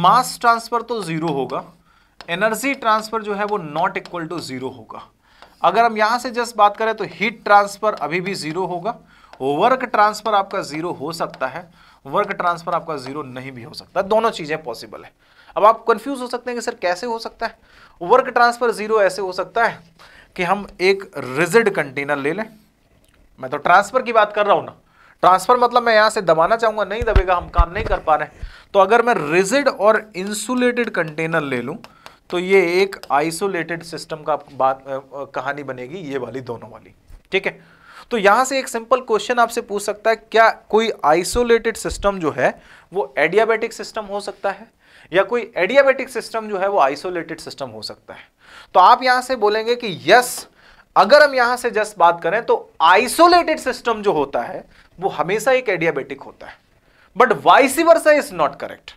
S1: मास ट्रांसफर तो ज़ीरो होगा एनर्जी ट्रांसफर जो है वो नॉट इक्वल टू ज़ीरो होगा अगर हम यहाँ से जस्ट बात करें तो हीट ट्रांसफर अभी भी ज़ीरो होगा वर्क ट्रांसफर आपका जीरो हो सकता है वर्क ट्रांसफर आपका जीरो नहीं भी हो सकता दोनों चीजें पॉसिबल है अब आप कंफ्यूज हो सकते हैं कि सर कैसे हो सकता है वर्क ट्रांसफर जीरो ऐसे हो सकता है कि हम एक रिजिड कंटेनर ले लें मैं तो ट्रांसफर की बात कर रहा हूं ना ट्रांसफर मतलब मैं यहां से दबाना चाहूंगा नहीं दबेगा हम काम नहीं कर पा रहे तो अगर मैं रिजिड और इंसुलेटेड कंटेनर ले लूं तो ये एक आइसोलेटेड सिस्टम का बात कहानी बनेगी ये वाली दोनों वाली ठीक है तो यहां से एक सिंपल क्वेश्चन आपसे पूछ सकता है क्या कोई आइसोलेटेड सिस्टम जो है वो एडियाबेटिक सिस्टम हो सकता है या कोई एडियाबेटिक सिस्टम जो है वो आइसोलेटेड सिस्टम हो सकता है तो आप यहां से बोलेंगे कि यस अगर हम यहां से जस्ट बात करें तो आइसोलेटेड सिस्टम जो होता है वो हमेशा एक एडियाबेटिक होता है but vice versa is not correct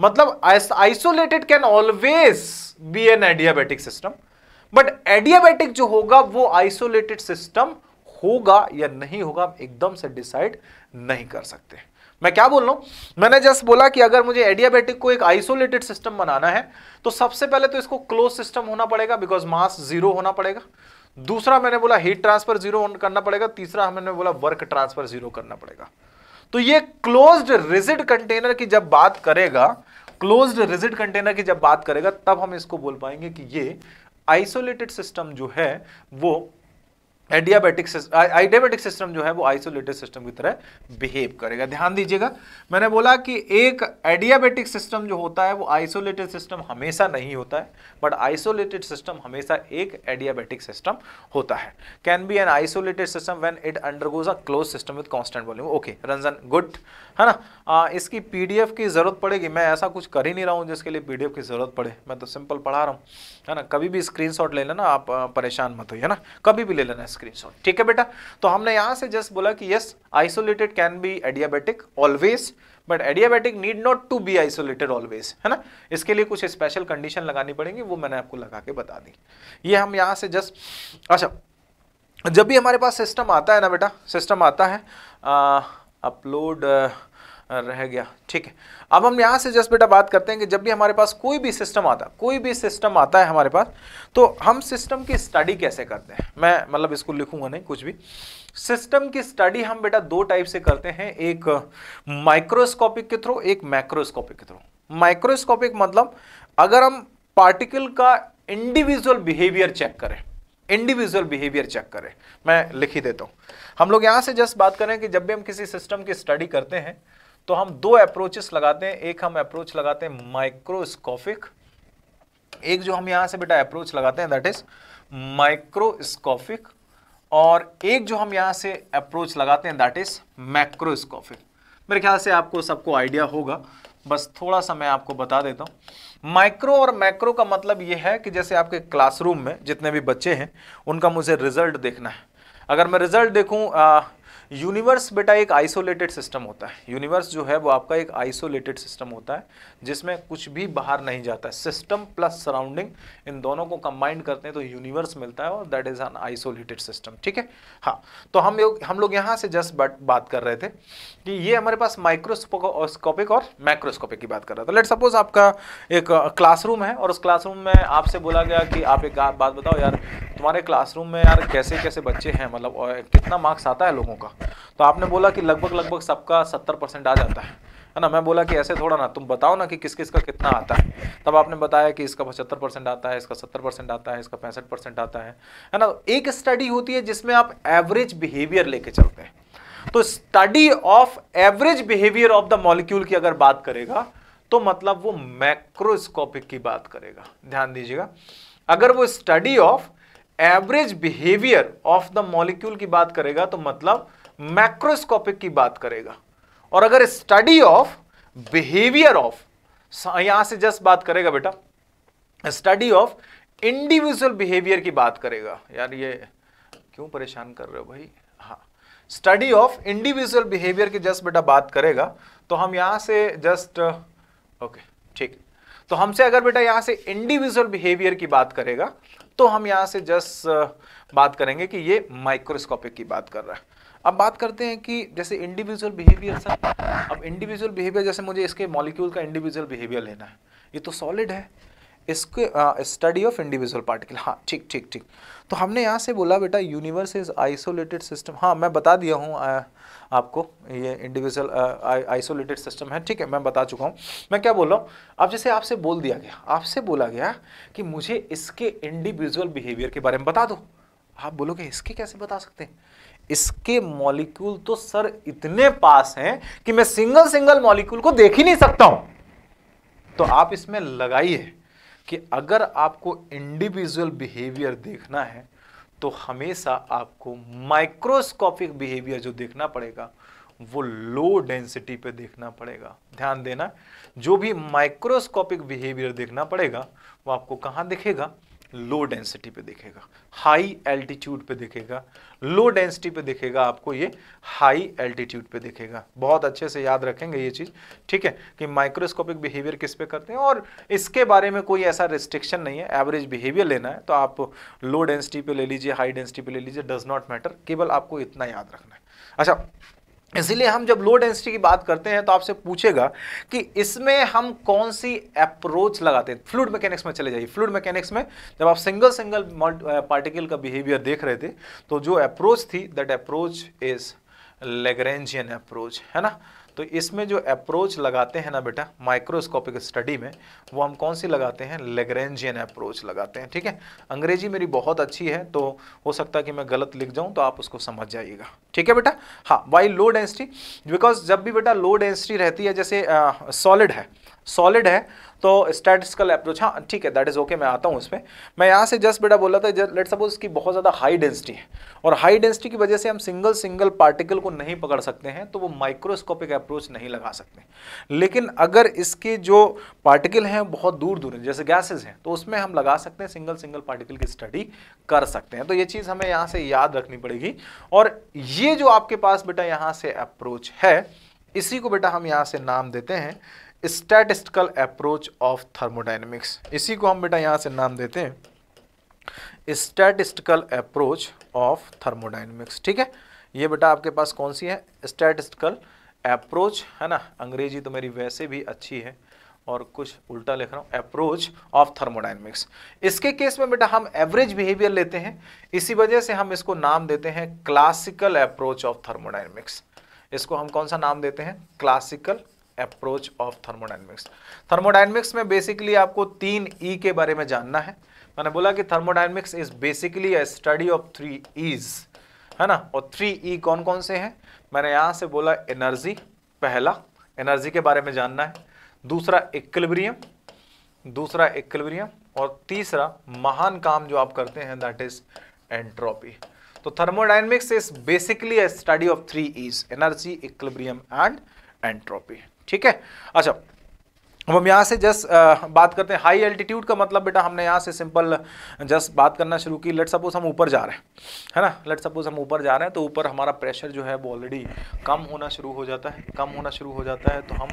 S1: मतलब isolated can always be an adiabatic system but adiabatic जो होगा वो आइसोलेटेड सिस्टम होगा या नहीं होगा एकदम से डिसाइड नहीं कर सकते मैं क्या बोल रहा हूं मैंने जस्ट बोला कि अगर मुझे एडियाबेटिक को एक आइसोलेटेड सिस्टम बनाना है तो सबसे पहले तो इसको क्लोज सिस्टम होना पड़ेगा बिकॉज मास जीरो होना पड़ेगा दूसरा मैंने बोला हीट ट्रांसफर जीरो करना पड़ेगा तीसरा मैंने बोला वर्क ट्रांसफर जीरो करना पड़ेगा तो ये क्लोज्ड रिजिड कंटेनर की जब बात करेगा क्लोज्ड रिजिड कंटेनर की जब बात करेगा तब हम इसको बोल पाएंगे कि ये आइसोलेटेड सिस्टम जो है वो एडियाबेटिक आइडियाबेटिक सिस्टम जो है वो आइसोलेटेड सिस्टम की तरह बिहेव करेगा ध्यान दीजिएगा मैंने बोला कि एक एडियाबेटिक सिस्टम जो होता है वो आइसोलेटेड सिस्टम हमेशा नहीं होता है बट आइसोलेटेड सिस्टम हमेशा एक एडियाबेटिक सिस्टम होता है can be an isolated system when it undergoes a close system with constant volume okay Ranjan good है ना आ, इसकी पीडीएफ की ज़रूरत पड़ेगी मैं ऐसा कुछ कर ही नहीं रहा हूँ जिसके लिए पीडीएफ की ज़रूरत पड़े मैं तो सिंपल पढ़ा रहा हूँ है ना कभी भी स्क्रीनशॉट ले लेना आप परेशान मत होइए ना कभी भी ले लेना स्क्रीनशॉट ठीक है बेटा तो हमने यहाँ से जस्ट बोला कि yes isolated can be adiabatic always but adiabatic need not to be isolated always है ना इसके लिए कुछ स्पेशल कंडीशन लगानी पड़ेंगी वो मैंने आपको लगा के बता दी ये हम यहाँ से जस्ट अच्छा जब भी हमारे पास सिस्टम आता है ना बेटा सिस्टम आता है अपलोड रह गया ठीक है अब हम यहाँ से जस्ट बेटा बात करते हैं कि जब भी हमारे पास कोई भी सिस्टम आता कोई भी सिस्टम आता है हमारे पास तो हम सिस्टम की स्टडी कैसे करते हैं मैं मतलब इसको लिखूंगा नहीं कुछ भी सिस्टम की स्टडी हम बेटा दो टाइप से करते हैं एक माइक्रोस्कोपिक के थ्रू एक मैक्रोस्कोपिक के थ्रू माइक्रोस्कोपिक मतलब अगर हम पार्टिकल का इंडिविजुअल बिहेवियर चेक करें इंडिविजुअल बिहेवियर चेक करें मैं लिख ही देता हूँ हम लोग यहाँ से जस्ट बात करें कि जब भी हम किसी सिस्टम की स्टडी करते हैं तो हम दो अप्रोचेस लगाते हैं एक हम अप्रोच लगाते हैं माइक्रोस्कोपिक एक जो हम यहाँ से बेटा अप्रोच लगाते हैं दैट इज माइक्रोस्कोपिक और एक जो हम यहां से अप्रोच लगाते हैं दैट इज मैक्रोस्कोपिक मेरे ख्याल से आपको सबको आइडिया होगा बस थोड़ा सा मैं आपको बता देता हूँ माइक्रो और मैक्रो का मतलब यह है कि जैसे आपके क्लासरूम में जितने भी बच्चे हैं उनका मुझे रिजल्ट देखना है अगर मैं रिजल्ट देखूँ यूनिवर्स बेटा एक आइसोलेटेड सिस्टम होता है यूनिवर्स जो है वो आपका एक आइसोलेटेड सिस्टम होता है जिसमें कुछ भी बाहर नहीं जाता है सिस्टम प्लस सराउंडिंग इन दोनों को कंबाइंड करते हैं तो यूनिवर्स मिलता है और that is an isolated system ठीक है हाँ तो हम लोग हम लोग यहाँ से जस्ट बात कर रहे थे कि ये हमारे पास माइक्रोस्कोपिक और माइक्रोस्कोपिक की बात कर रहा था लेट सपोज आपका एक क्लासरूम है और उस क्लासरूम में आपसे बोला गया कि आप एक बात बताओ यार तुम्हारे क्लासरूम में यार कैसे कैसे बच्चे हैं मतलब कितना मार्क्स आता है लोगों का तो आपने बोला कि लगभग लगभग सबका सत्तर परसेंट आ जाता है है ना मैं बोला कि ऐसे थोड़ा ना तुम बताओ ना कि किस किस का कितना आता है तब आपने बताया कि इसका पचहत्तर परसेंट आता है इसका सत्तर परसेंट आता है इसका पैंसठ परसेंट आता है है ना एक स्टडी होती है जिसमें आप एवरेज बिहेवियर लेके चलते हैं तो study of average behaviour of the molecule की अगर बात करेगा तो मतलब वो मैक्रोस्कोपिक की बात करेगा ध्यान दीजिएगा अगर वो study of average behaviour of the molecule की बात करेगा तो मतलब मैक्रोस्कोपिक की बात करेगा और अगर स्टडी ऑफ बिहेवियर ऑफ यहां से जस्ट बात करेगा बेटा स्टडी ऑफ इंडिविजुअल बिहेवियर की बात करेगा यार ये क्यों परेशान कर रहे हो भाई हाँ स्टडी ऑफ इंडिविजुअल बिहेवियर की जस्ट बेटा बात करेगा तो हम यहां से जस्ट ओके ठीक तो हमसे अगर बेटा यहां से इंडिविजुअल बिहेवियर की बात करेगा तो हम यहां से जस्ट बात करेंगे कि ये माइक्रोस्कोपिक की बात कर रहा है अब बात करते हैं कि जैसे इंडिविजुअल बिहेवियर सर अब इंडिविजुअल बिहेवियर जैसे मुझे इसके मॉलिक्यूल का इंडिविजुअल बिहेवियर लेना है ये तो सॉलिड है इसके स्टडी ऑफ इंडिविजुअल पार्टिकल हाँ ठीक ठीक ठीक तो हमने यहाँ से बोला बेटा यूनिवर्स इज आइसोलेटेड सिस्टम हाँ मैं बता दिया हूँ आपको ये इंडिविजुअल आइसोलेटेड सिस्टम है ठीक है मैं बता चुका हूँ मैं क्या बोल रहा हूँ अब जैसे आपसे बोल दिया गया आपसे बोला गया कि मुझे इसके इंडिविजुअल बिहेवियर के बारे में बता दो आप बोलोगे इसके कैसे बता सकते हैं इसके मॉलिक्यूल तो सर इतने पास हैं कि मैं सिंगल सिंगल मॉलिक्यूल को देख ही नहीं सकता हूं तो आप इसमें लगाइए कि अगर आपको इंडिविजुअल बिहेवियर देखना है तो हमेशा आपको माइक्रोस्कोपिक बिहेवियर जो देखना पड़ेगा वो लो डेंसिटी पे देखना पड़ेगा ध्यान देना जो भी माइक्रोस्कोपिक बिहेवियर देखना पड़ेगा वो आपको कहाँ दिखेगा लो डेंसिटी पे दिखेगा हाई एल्टीट्यूड पे दिखेगा लो डेंसिटी पे दिखेगा आपको ये हाई एल्टीट्यूड पे दिखेगा बहुत अच्छे से याद रखेंगे ये चीज़ ठीक है कि माइक्रोस्कोपिक बिहेवियर किस पे करते हैं और इसके बारे में कोई ऐसा रिस्ट्रिक्शन नहीं है एवरेज बिहेवियर लेना है तो आप लो डेंसिटी पे ले लीजिए हाई डेंसिटी पे ले लीजिए डज नॉट मैटर केवल आपको इतना याद रखना है अच्छा इसलिए हम जब लो डेंसिटी की बात करते हैं तो आपसे पूछेगा कि इसमें हम कौन सी अप्रोच लगाते हैं फ्लूड मैकेनिक्स में चले जाइए फ्लूड मैकेनिक्स में जब आप सिंगल सिंगल पार्टिकल का बिहेवियर देख रहे थे तो जो अप्रोच थी that approach is Lagrangian approach है ना तो इसमें जो अप्रोच लगाते हैं ना बेटा माइक्रोस्कोपिक स्टडी में वो हम कौन सी लगाते हैं लेग्रेंजियन अप्रोच लगाते हैं ठीक है अंग्रेजी मेरी बहुत अच्छी है तो हो सकता है कि मैं गलत लिख जाऊँ तो आप उसको समझ जाइएगा ठीक है बेटा हाँ वाई लो डेंसिटी बिकॉज जब भी बेटा लो डेंसिटी रहती है जैसे सॉलिड है सॉलिड है तो स्टैटिस्टिकल अप्रोच हाँ ठीक है दैट इज़ ओके मैं आता हूँ उसमें मैं यहाँ से जस्ट बेटा बोला था लेट सपोज इसकी बहुत ज़्यादा हाई डेंसिटी है और हाई डेंसिटी की वजह से हम सिंगल सिंगल पार्टिकल को नहीं पकड़ सकते हैं तो वो माइक्रोस्कोपिक अप्रोच नहीं लगा सकते लेकिन अगर इसके जो पार्टिकल हैं बहुत दूर दूर हैं जैसे गैसेज हैं तो उसमें हम लगा सकते हैं सिंगल सिंगल पार्टिकल की स्टडी कर सकते हैं तो ये चीज़ हमें यहाँ से याद रखनी पड़ेगी और ये जो आपके पास बेटा यहाँ से अप्रोच है इसी को बेटा हम यहाँ से नाम देते हैं स्टैटिस्टिकल अप्रोच ऑफ थर्मोडाइनमिक्स इसी को हम बेटा यहाँ से नाम देते हैं स्टैटिस्टिकल अप्रोच ऑफ थर्मोडाइनमिक्स ठीक है ये बेटा आपके पास कौन सी है स्टैटिस्टिकल अप्रोच है ना अंग्रेजी तो मेरी वैसे भी अच्छी है और कुछ उल्टा लिख रहा हूँ अप्रोच ऑफ थर्मोडाइनमिक्स इसके केस में बेटा हम एवरेज बिहेवियर लेते हैं इसी वजह से हम इसको नाम देते हैं क्लासिकल अप्रोच ऑफ थर्मोडाइनमिक्स इसको हम कौन सा नाम देते हैं classical approach of thermodynamics thermodynamics में बेसिकली आपको तीन ई e के बारे में जानना है मैंने बोला कि thermodynamics is basically a study of three E's है ना और थ्री ई e कौन कौन से हैं मैंने यहाँ से बोला एनर्जी पहला एनर्जी के बारे में जानना है दूसरा इक्लिब्रियम दूसरा इक्लिब्रियम और तीसरा महान काम जो आप करते हैं दैट इज एंट्रोपी तो thermodynamics is basically a study of three E's energy equilibrium and entropy ठीक है अच्छा अब हम यहाँ से जस्ट बात करते हैं हाई एल्टीट्यूड का मतलब बेटा हमने यहाँ से सिंपल जस्ट बात करना शुरू की लेट सपोज हम ऊपर जा रहे हैं है ना लेट सपोज हम ऊपर जा रहे हैं तो ऊपर हमारा प्रेशर जो है वो ऑलरेडी कम होना शुरू हो जाता है कम होना शुरू हो जाता है तो हम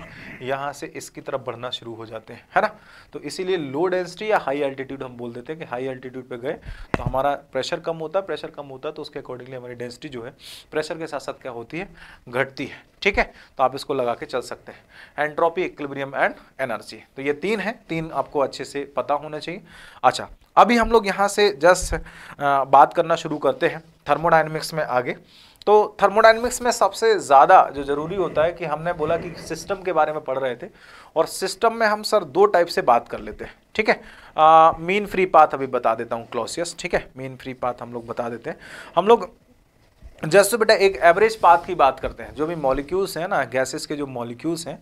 S1: यहाँ से इसकी तरफ बढ़ना शुरू हो जाते हैं है ना तो इसीलिए लो डेंसिटी या हाई अल्टीट्यूड हम बोल देते हैं कि हाई अल्टीट्यूड पर गए तो हमारा प्रेशर कम होता है प्रेशर कम होता है तो उसके अकॉर्डिंगली हमारी डेंसिटी जो है प्रेशर के साथ साथ क्या होती है घटती है ठीक है तो आप इसको लगा के चल सकते हैं एंट्रोपी इक्लिब्रियम एंड एनर्जी तो ये तीन है तीन आपको अच्छे से पता होना चाहिए अच्छा अभी हम लोग यहाँ से जस्ट बात करना शुरू करते हैं थर्मोडाइनमिक्स में आगे तो थर्मोडाइनमिक्स में सबसे ज़्यादा जो ज़रूरी होता है कि हमने बोला कि सिस्टम के बारे में पढ़ रहे थे और सिस्टम में हम सर दो टाइप से बात कर लेते हैं ठीक है मीन फ्री पाथ अभी बता देता हूँ क्लोसियस ठीक है मीन फ्री पाथ हम लोग बता देते हैं हम लोग जस्ट बेटा एक एवरेज पाथ की बात करते हैं जो भी मॉलिक्यूल्स हैं ना गैसेस के जो मॉलिक्यूल्स हैं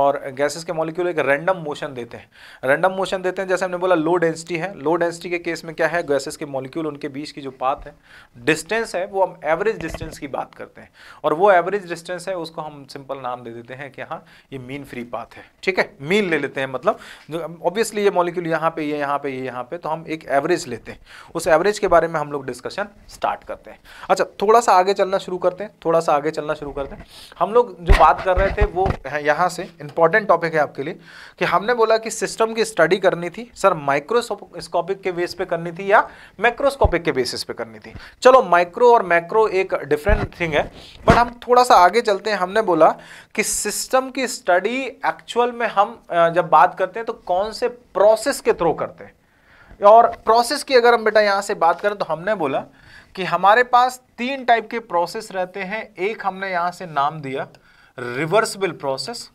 S1: और गैसेस के मॉलिक्यूल एक रैंडम मोशन देते हैं रैंडम मोशन देते हैं जैसे हमने बोला लो डेंसिटी है लो डेंसिटी के केस में क्या है गैसेस के मॉलिक्यूल उनके बीच की जो पाथ है डिस्टेंस है वो हम एवरेज डिस्टेंस की बात करते हैं और वो एवरेज डिस्टेंस है उसको हम सिंपल नाम दे देते हैं कि हाँ ये मीन फ्री पाथ है ठीक है मीन ले लेते हैं मतलब ऑब्वियसली ये मॉलिक्यूल यहाँ पे ये यहाँ पे ये यहाँ पे तो हम एक एवरेज लेते हैं उस एवरेज के बारे में हम लोग डिस्कशन स्टार्ट करते हैं अच्छा थोड़ा सा आगे चलना शुरू करते हैं थोड़ा सा आगे चलना शुरू करते हैं हम लोग जो बात कर रहे थे वो यहाँ से इंपॉर्टेंट टॉपिक है आपके लिए कि हमने बोला कि सिस्टम की स्टडी करनी थी सर माइक्रोस्कोपिक के बेस पे करनी थी या मैक्रोस्कोपिक के बेसिस पे करनी थी चलो माइक्रो और मैक्रो एक डिफरेंट थिंग है बट हम थोड़ा सा आगे चलते हैं हमने बोला कि सिस्टम की स्टडी एक्चुअल में हम जब बात करते हैं तो कौन से प्रोसेस के थ्रू करते हैं और प्रोसेस की अगर हम बेटा यहाँ से बात करें तो हमने बोला कि हमारे पास तीन टाइप के प्रोसेस रहते हैं एक हमने यहां से नाम दिया रिवर्सिबल प्रोसेस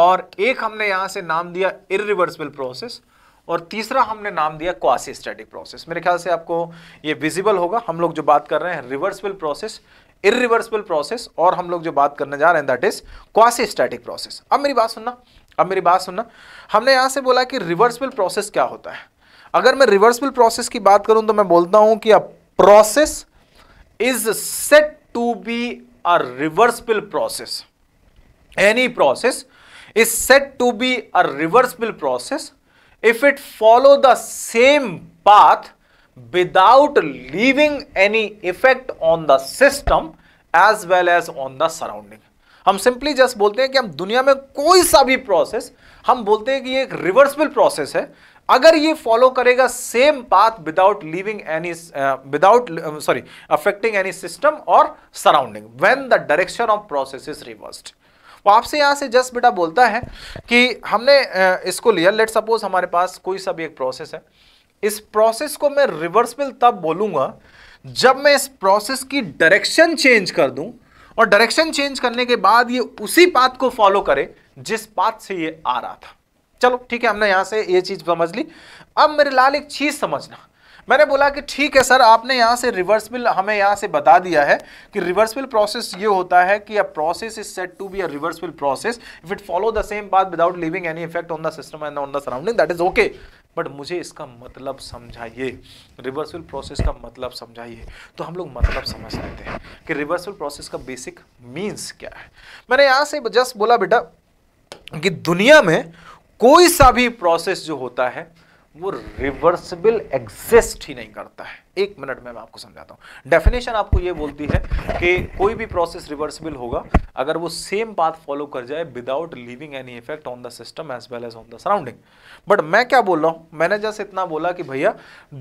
S1: और एक हमने यहां से नाम दिया इरिवर्सिबल प्रोसेस और तीसरा हमने नाम दिया क्वासी स्टैटिक प्रोसेस मेरे ख्याल से आपको ये विजिबल होगा हम लोग जो बात कर रहे हैं रिवर्सिबल प्रोसेस इरिवर्सिबल प्रोसेस और हम लोग जो बात करने जा रहे हैं that is quasi static process अब मेरी बात सुनना अब मेरी बात सुनना हमने यहां से बोला कि रिवर्सिबल प्रोसेस क्या होता है अगर मैं रिवर्सिबल प्रोसेस की बात करूं तो मैं बोलता हूं कि अब process is set to be a reversible process any process is set to be a reversible process if it follow the same path without leaving any effect on the system as well as on the surrounding हम simply just बोलते हैं कि हम दुनिया में कोई सा भी प्रोसेस हम बोलते हैं कि ये एक रिवर्सिबल प्रोसेस है अगर ये फॉलो करेगा same path without leaving any without sorry affecting any system और surrounding when the direction of process is reversed वो आपसे यहाँ से जस्ट बेटा बोलता है कि हमने uh, इसको लिया लेट सपोज हमारे पास कोई सा भी एक प्रोसेस है इस प्रोसेस को मैं रिवर्सबल तब बोलूंगा जब मैं इस प्रोसेस की डायरेक्शन चेंज कर दूं और डायरेक्शन चेंज करने के बाद ये उसी पाथ को फॉलो करे जिस पाथ से ये आ रहा था चलो ठीक है हमने यहाँ से ये चीज़ समझ ली अब मेरे लाल एक चीज़ समझना मैंने बोला कि ठीक है सर आपने यहाँ से रिवर्स बिल हमें यहाँ से बता दिया है कि रिवर्स बिल प्रोसेस ये होता है कि a process is set to be a reversible process if it follow the same बात without leaving any effect on the system and on the surrounding that is okay but मुझे इसका मतलब समझाइए reversal process का मतलब समझाइए तो हम लोग मतलब समझ लेते हैं कि रिवर्सल प्रोसेस का बेसिक मीन्स क्या है मैंने यहाँ से जस्ट बोला बेटा कि दुनिया में कोई सा भी प्रोसेस जो होता है वो रिवर्सिबल एग्जिस्ट ही नहीं करता है एक मिनट में मैं आपको समझाता हूँ डेफिनेशन आपको ये बोलती है कि कोई भी प्रोसेस रिवर्सिबल होगा अगर वो सेम पाथ फॉलो कर जाए without leaving any effect on the system as well as on the surrounding but मैं क्या बोल रहा हूँ मैंने जैसे इतना बोला कि भैया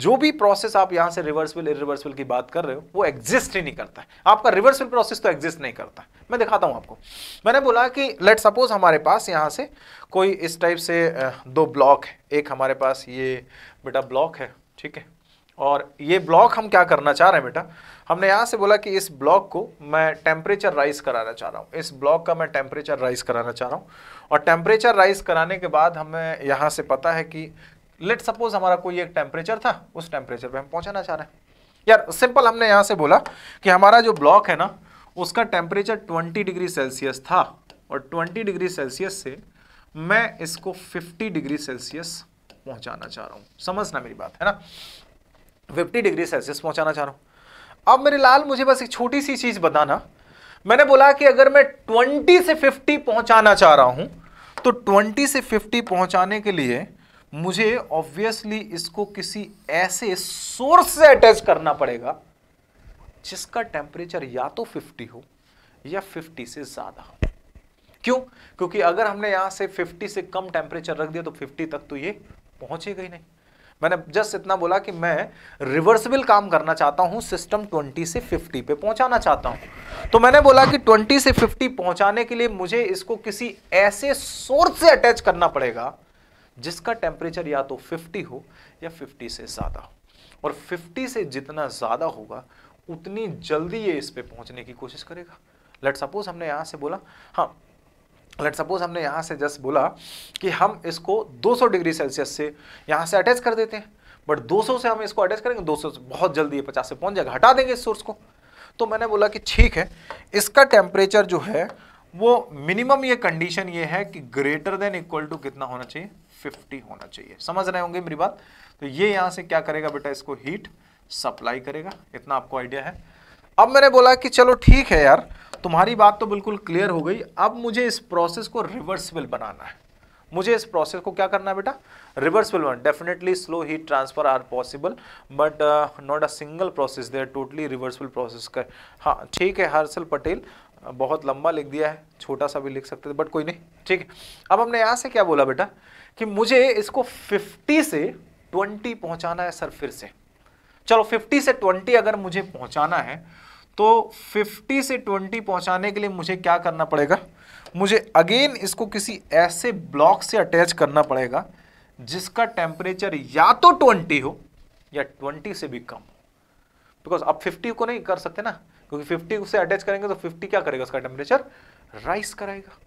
S1: जो भी प्रोसेस आप यहाँ से रिवर्सिबल इरिवर्सिबल की बात कर रहे हो वो एग्जिस्ट ही नहीं करता है आपका रिवर्सिबल प्रोसेस तो एग्जिस्ट नहीं करता मैं दिखाता हूँ आपको मैंने बोला कि लेट सपोज हमारे पास यहाँ से कोई इस टाइप से दो ब्लॉक है एक हमारे पास ये बेटा ब्लॉक है ठीक है और ये ब्लॉक हम क्या करना चाह रहे हैं बेटा हमने यहाँ से बोला कि इस ब्लॉक को मैं टेम्परेचर राइज कराना चाह रहा हूँ इस ब्लॉक का मैं टेम्परेचर राइज कराना चाह रहा हूँ और टेम्परेचर राइज कराने के बाद हमें यहाँ से पता है कि लेट सपोज हमारा कोई एक टेम्परेचर था उस टेम्परेचर पर हम पहुँचाना चाह रहे हैं यार सिंपल हमने यहाँ से बोला कि हमारा जो ब्लॉक है ना उसका टेम्परेचर ट्वेंटी डिग्री सेल्सियस था और ट्वेंटी डिग्री सेल्सियस से मैं इसको फिफ्टी डिग्री सेल्सियस पहुँचाना चाह रहा हूँ समझना मेरी बात है ना फिफ्टी डिग्री सेल्सियस पहुंचाना चाह रहा हूं अब मेरे लाल मुझे बस एक छोटी सी चीज़ बताना मैंने बोला कि अगर मैं ट्वेंटी से फिफ्टी पहुंचाना चाह रहा हूं तो ट्वेंटी से फिफ्टी पहुंचाने के लिए मुझे ऑब्वियसली इसको किसी ऐसे सोर्स से अटैच करना पड़ेगा जिसका टेम्परेचर या तो 50 हो या 50 से ज़्यादा हो क्यों क्योंकि अगर हमने यहां से 50 से कम टेम्परेचर रख दिया तो 50 तक तो ये पहुंचेगा ही नहीं मैंने जस्ट इतना बोला कि मैं रिवर्सिबल काम करना चाहता हूं सिस्टम 20 से 50 पे पहुंचाना चाहता हूं तो मैंने बोला कि 20 से 50 पहुंचाने के लिए मुझे इसको किसी ऐसे सोर्स से अटैच करना पड़ेगा जिसका टेम्परेचर या तो 50 हो या 50 से ज़्यादा हो और 50 से जितना ज़्यादा होगा उतनी जल्दी ये इस पर पहुंचने की कोशिश करेगा लेट सपोज हमने यहां से बोला हाँ लेट सपोज हमने यहाँ से जस्ट बोला कि हम इसको 200 डिग्री सेल्सियस से यहाँ से अटैच कर देते हैं बट 200 से हम इसको अटैच करेंगे 200 से बहुत जल्दी ये पचास से पहुँच जाएगा हटा देंगे इस सोर्स को तो मैंने बोला कि ठीक है इसका टेम्परेचर जो है वो मिनिमम ये कंडीशन ये है कि ग्रेटर देन इक्वल टू कितना होना चाहिए फिफ्टी होना चाहिए समझ रहे होंगे मेरी बात तो ये यहाँ से क्या करेगा बेटा इसको हीट सप्लाई करेगा इतना आपको आइडिया है अब मैंने बोला कि चलो ठीक है यार तुम्हारी बात तो बिल्कुल क्लियर हो गई अब मुझे इस प्रोसेस को रिवर्सिबल बनाना है मुझे इस प्रोसेस को क्या करना है बेटा रिवर्सिबल बनाना definitely slow heat transfer are possible but not a single process there totally reversible process का हाँ ठीक है हर्षल पटेल बहुत लंबा लिख दिया है छोटा सा भी लिख सकते थे बट कोई नहीं ठीक है अब हमने यहाँ से क्या बोला बेटा कि मुझे इसको 50 से 20 पहुँचाना है सर फिर से चलो 50 से 20 अगर मुझे पहुँचाना है तो 50 से 20 पहुंचाने के लिए मुझे क्या करना पड़ेगा मुझे अगेन इसको किसी ऐसे ब्लॉक से अटैच करना पड़ेगा जिसका टेम्परेचर या तो 20 हो या 20 से भी कम हो बिकॉज अब 50 को नहीं कर सकते ना क्योंकि 50 से अटैच करेंगे तो 50 क्या करेगा उसका टेम्परेचर राइस कराएगा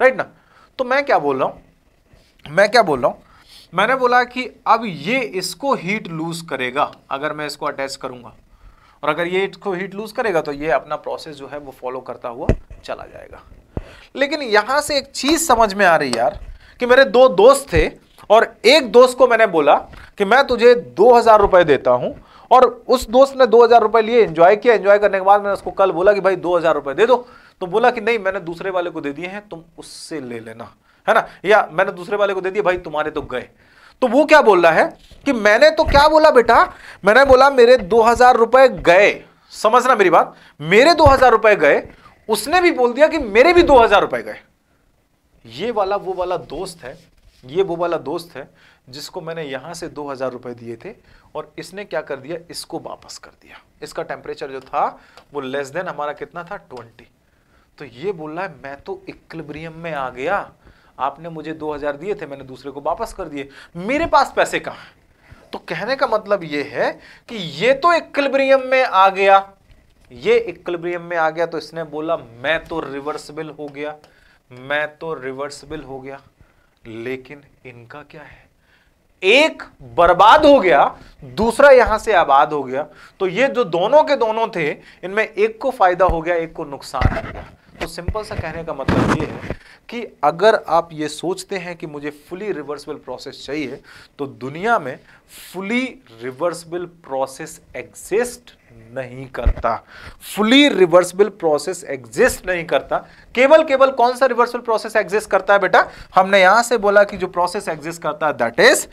S1: राइट ना तो मैं क्या बोल रहा हूँ मैं क्या बोल रहा हूँ मैंने बोला कि अब ये इसको हीट लूज करेगा अगर मैं इसको अटैच करूंगा और अगर ये इसको हीट लूज़ करेगा तो ये अपना प्रोसेस जो है वो फॉलो करता हुआ चला जाएगा लेकिन यहां से एक चीज़ समझ में आ रही यार कि मेरे दो दोस्त थे और एक दोस्त को मैंने बोला कि मैं तुझे दो हज़ार रुपए देता हूं और उस दोस्त ने दो हज़ार रुपए लिए एंजॉय किया एंजॉय करने के बाद मैंने उसको कल बोला कि भाई दो हज़ार रुपए दे दो तो बोला कि नहीं मैंने दूसरे वाले को दे दिए हैं तुम उससे ले लेना है ना या मैंने दूसरे वाले को दे दिया भाई तुम्हारे तो गए तो वो क्या बोल रहा है कि मैंने तो क्या बोला बेटा मैंने बोला मेरे दो हजार रुपए गए समझना मेरी बात मेरे दो हजार रुपए गए उसने भी बोल दिया कि मेरे भी दो हजार रुपए गए ये वाला वो वाला दोस्त है ये वो वाला दोस्त है जिसको मैंने यहां से दो हज़ार रुपए दिए थे और इसने क्या कर दिया इसको वापस कर दिया इसका टेम्परेचर जो था वो लेस देन हमारा कितना था ट्वेंटी तो ये बोल रहा है मैं तो इक्लिब्रियम में आ गया आपने मुझे दो हजार दिए थे मैंने दूसरे को वापस कर दिए मेरे पास पैसे कहाँ हैं तो कहने का मतलब ये है कि ये तो इक्विलिब्रियम में आ गया ये इक्विलिब्रियम में आ गया तो इसने बोला मैं तो रिवर्सिबल हो गया मैं तो रिवर्सिबल हो गया लेकिन इनका क्या है एक बर्बाद हो गया दूसरा यहां से आबाद हो गया तो ये जो दोनों के दोनों थे इनमें एक को फायदा हो गया एक को नुकसान हो गया तो सिंपल सा कहने का मतलब ये है कि अगर आप ये सोचते हैं कि मुझे फुली रिवर्सिबल प्रोसेस चाहिए तो दुनिया में फुली रिवर्सिबल प्रोसेस एग्जिस्ट नहीं करता फुली रिवर्सिबल प्रोसेस एग्जिस्ट नहीं करता केवल केवल कौन सा रिवर्सिबल प्रोसेस एग्जिस्ट करता है बेटा हमने यहां से बोला कि जो प्रोसेस एग्जिस्ट करता है that is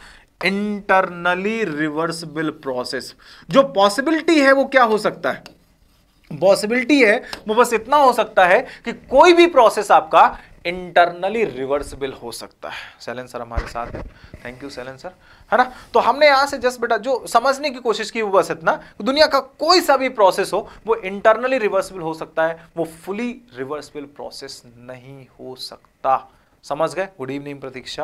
S1: internally reversible process जो पॉसिबिलिटी है वो क्या हो सकता है पॉसिबिलिटी है वो बस इतना हो सकता है कि कोई भी प्रोसेस आपका इंटरनली रिवर्सिबल हो सकता है सैलन सर हमारे साथ है थैंक यू सैलन सर है ना तो हमने यहाँ से जस्ट बेटा जो समझने की कोशिश की वो बस इतना दुनिया का कोई सा भी प्रोसेस हो वो इंटरनली रिवर्सिबल हो सकता है वो फुली रिवर्सिबल प्रोसेस नहीं हो सकता समझ गए गुड इवनिंग प्रतीक्षा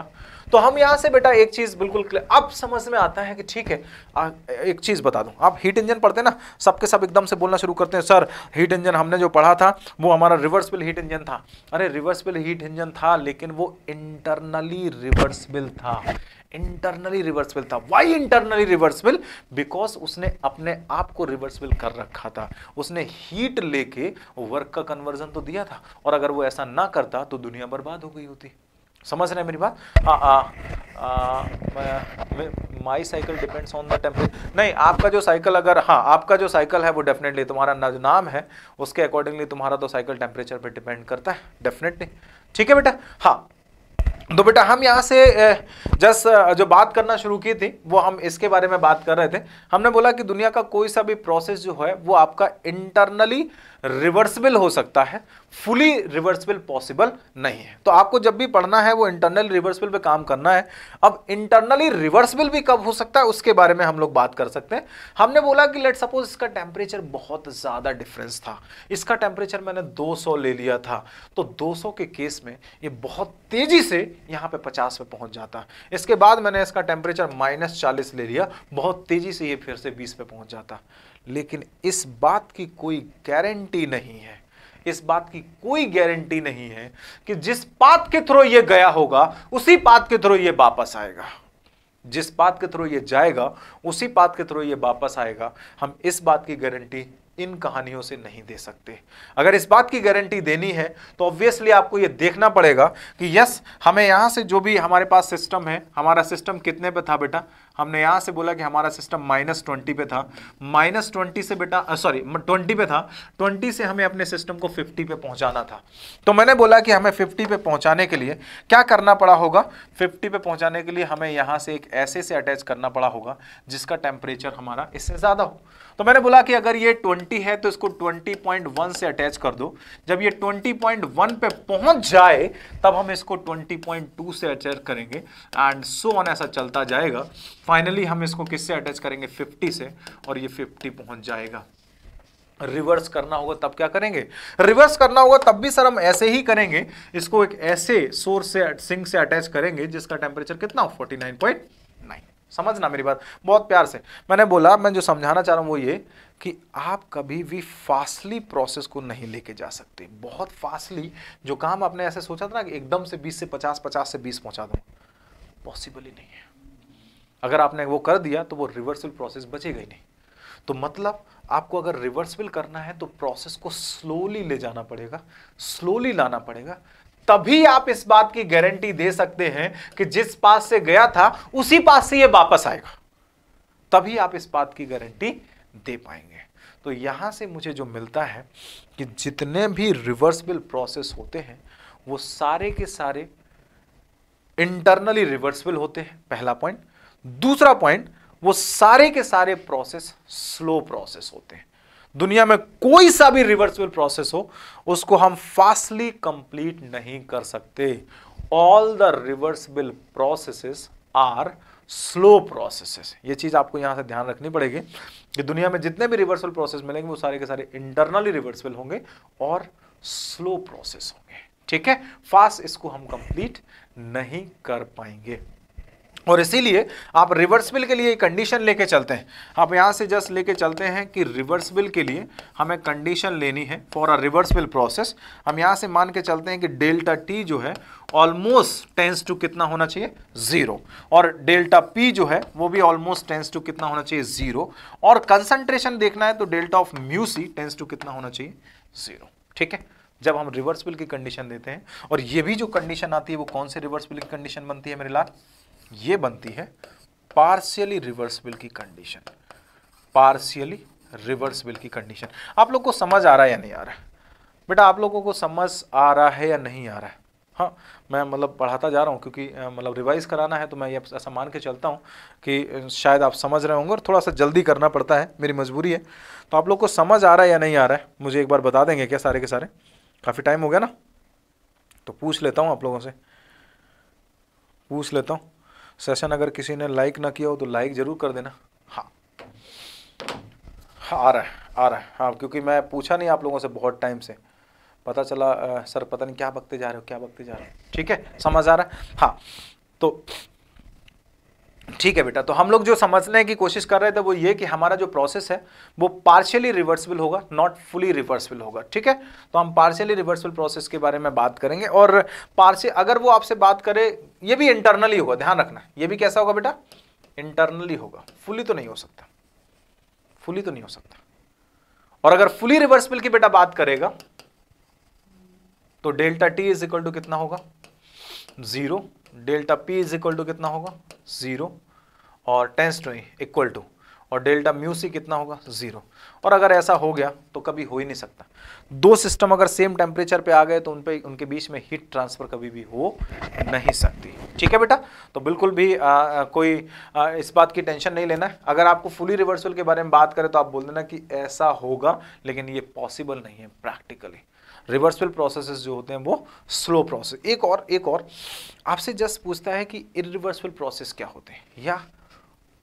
S1: तो हम यहां से बेटा एक चीज़ बिल्कुल क्लियर अब समझ में आता है कि ठीक है आ, एक चीज़ बता दूं आप हीट इंजन पढ़ते ना सबके सब एकदम से बोलना शुरू करते हैं सर हीट इंजन हमने जो पढ़ा था वो हमारा रिवर्सबल हीट इंजन था अरे रिवर्सबल हीट इंजन था लेकिन वो इंटरनली रिवर्सबल था इंटरनली रिवर्सिबल था वाई इंटरनली रिवर्सिबल बिकॉज उसने अपने आप को रिवर्सिबल कर रखा था उसने हीट लेके वर्क का कन्वर्जन तो दिया था और अगर वो ऐसा ना करता तो दुनिया बर्बाद हो गई होती समझ रहे हैं मेरी बात uh, uh, uh, my cycle depends on the temperature नहीं आपका जो साइकिल अगर हाँ आपका जो साइकिल है वो डेफिनेटली तुम्हारा नाम है उसके अकॉर्डिंगली तुम्हारा तो साइकिल टेम्परेचर पे डिपेंड करता है डेफिनेटली ठीक है बेटा हाँ तो बेटा हम यहाँ से जस जो बात करना शुरू की थी वो हम इसके बारे में बात कर रहे थे हमने बोला कि दुनिया का कोई सा भी प्रोसेस जो है वो आपका इंटरनली रिवर्सिबल हो सकता है फुली रिवर्सिबल पॉसिबल नहीं है तो आपको जब भी पढ़ना है वो इंटरनल रिवर्सिबल पे काम करना है अब इंटरनली रिवर्सिबल भी कब हो सकता है उसके बारे में हम लोग बात कर सकते हैं हमने बोला कि लेट सपोज इसका टेम्परेचर बहुत ज़्यादा डिफरेंस था इसका टेम्परेचर मैंने 200 ले लिया था तो 200 के केस में ये बहुत तेज़ी से यहाँ पे 50 पे पहुँच जाता है इसके बाद मैंने इसका टेम्परेचर माइनस चालीस ले लिया बहुत तेज़ी से ये फिर से 20 पे पहुँच जाता लेकिन इस बात की कोई गारंटी नहीं है इस बात की कोई गारंटी नहीं है कि जिस पात के थ्रू ये गया होगा उसी पात के थ्रू ये वापस आएगा जिस पात के थ्रू ये जाएगा उसी पात के थ्रू ये वापस आएगा हम इस बात की गारंटी इन कहानियों से नहीं दे सकते अगर इस बात की गारंटी देनी है तो ऑब्वियसली आपको ये देखना पड़ेगा कि यस हमें यहाँ से जो भी हमारे पास सिस्टम है हमारा सिस्टम कितने पे था बेटा हमने यहाँ से बोला कि हमारा सिस्टम माइनस ट्वेंटी पे था माइनस ट्वेंटी से बेटा सॉरी ट्वेंटी पे था ट्वेंटी से हमें अपने सिस्टम को फिफ्टी पे पहुँचाना था तो मैंने बोला कि हमें फिफ्टी पे पहुँचाने के लिए क्या करना पड़ा होगा फिफ्टी पे पहुँचाने के लिए हमें यहाँ से एक ऐसे से अटैच करना पड़ा होगा जिसका टेम्परेचर हमारा इससे ज़्यादा हो तो मैंने बोला कि अगर ये 20 है तो इसको 20.1 से अटैच कर दो जब ये 20.1 पे पहुंच जाए तब हम इसको 20.2 से अटैच करेंगे एंड सो ऑन ऐसा चलता जाएगा फाइनली हम इसको किससे अटैच करेंगे 50 से और ये 50 पहुंच जाएगा रिवर्स करना होगा तब क्या करेंगे रिवर्स करना होगा तब भी सर हम ऐसे ही करेंगे इसको एक ऐसे सोर्स से सिंक से अटैच करेंगे जिसका टेम्परेचर कितना हो पॉइंट समझना मेरी बात बहुत प्यार से मैंने बोला मैं जो समझाना चाह रहा हूँ वो ये कि आप कभी भी फास्टली प्रोसेस को नहीं लेके जा सकते बहुत फास्टली जो काम आपने ऐसे सोचा था ना कि एकदम से 20 से 50 50 से 20 पहुंचा दूँ पॉसिबल ही नहीं है अगर आपने वो कर दिया तो वो रिवर्सिबल प्रोसेस बचेगा ही नहीं तो मतलब आपको अगर रिवर्सिबल करना है तो प्रोसेस को स्लोली ले जाना पड़ेगा स्लोली लाना पड़ेगा तभी आप इस बात की गारंटी दे सकते हैं कि जिस पास से गया था उसी पास से यह वापस आएगा तभी आप इस बात की गारंटी दे पाएंगे तो यहां से मुझे जो मिलता है कि जितने भी रिवर्सिबल प्रोसेस होते हैं वो सारे के सारे इंटरनली रिवर्सिबल होते हैं पहला पॉइंट दूसरा पॉइंट वो सारे के सारे प्रोसेस स्लो प्रोसेस होते हैं दुनिया में कोई सा भी रिवर्सिबल प्रोसेस हो उसको हम फास्टली कंप्लीट नहीं कर सकते all the reversible processes are slow processes ये चीज़ आपको यहां से ध्यान रखनी पड़ेगी कि दुनिया में जितने भी रिवर्सिबल प्रोसेस मिलेंगे वो सारे के सारे इंटरनली रिवर्सिबल होंगे और स्लो प्रोसेस होंगे ठीक है फास्ट इसको हम कंप्लीट नहीं कर पाएंगे और इसीलिए आप रिवर्सिबल के लिए कंडीशन लेके चलते हैं आप यहाँ से जस्ट लेके चलते हैं कि रिवर्सिबल के लिए हमें कंडीशन लेनी है फॉर अ रिवर्सिबल प्रोसेस हम यहाँ से मान के चलते हैं कि डेल्टा टी जो है ऑलमोस्ट टेंस टू कितना होना चाहिए ज़ीरो और डेल्टा पी जो है वो भी ऑलमोस्ट टेंस टू कितना होना चाहिए ज़ीरो और कंसनट्रेशन देखना है तो delta of mu c tends to कितना होना चाहिए ज़ीरो ठीक है जब हम रिवर्सिबल की कंडीशन देते हैं और ये भी जो कंडीशन आती है वो कौन से रिवर्सिबल की कंडीशन बनती है मेरे लाल ये बनती है पार्शियली रिवर्सिबल की कंडीशन पार्शियली रिवर्सिबल की कंडीशन आप लोग को समझ आ रहा है या नहीं आ रहा है बेटा आप लोगों को समझ आ रहा है या नहीं आ रहा है हाँ मैं मतलब पढ़ाता जा रहा हूँ क्योंकि मतलब रिवाइज कराना है तो मैं ये ऐसा मान के चलता हूँ कि शायद आप समझ रहे होंगे और थोड़ा सा जल्दी करना पड़ता है मेरी मजबूरी है तो आप लोग को समझ आ रहा है या नहीं आ रहा है मुझे एक बार बता देंगे क्या सारे के सारे काफ़ी टाइम हो गया ना तो पूछ लेता हूँ आप लोगों से पूछ लेता हूँ सेशन अगर किसी ने लाइक ना किया हो तो लाइक ज़रूर कर देना हाँ हाँ आ रहा है आ रहा है हाँ क्योंकि मैं पूछा नहीं आप लोगों से बहुत टाइम से पता चला आ, सर पता नहीं क्या बकते जा रहे हो क्या बकते जा रहे हो ठीक है समझ आ रहा है हाँ तो ठीक है बेटा तो हम लोग जो समझने की कोशिश कर रहे थे वो ये कि हमारा जो प्रोसेस है वो पार्शियली रिवर्सिबल होगा नॉट फुली रिवर्सिबल होगा ठीक है तो हम पार्शियली रिवर्सिबल प्रोसेस के बारे में बात करेंगे और पार्शियल अगर वो आपसे बात करे ये भी इंटरनली होगा ध्यान रखना ये भी कैसा होगा बेटा इंटरनली होगा फुली तो नहीं हो सकता फुली तो नहीं हो सकता और अगर फुली रिवर्सिबल की बेटा बात करेगा तो delta T is equal to कितना होगा zero delta P is equal to कितना होगा ज़ीरो और टेंस टू इक्वल टू और डेल्टा म्यू सी कितना होगा ज़ीरो और अगर ऐसा हो गया तो कभी हो ही नहीं सकता दो सिस्टम अगर सेम टेम्परेचर पे आ गए तो उन पे उनके बीच में हीट ट्रांसफ़र कभी भी हो नहीं सकती ठीक है बेटा तो बिल्कुल भी आ, कोई आ, इस बात की टेंशन नहीं लेना है अगर आपको फुली रिवर्सल के बारे में बात करें तो आप बोल देना कि ऐसा होगा लेकिन ये पॉसिबल नहीं है प्रैक्टिकली रिवर्सिबल प्रोसेसेस जो होते हैं वो स्लो प्रोसेस एक और एक और आपसे जस्ट पूछता है कि इरिवर्सिबल प्रोसेस क्या होते हैं या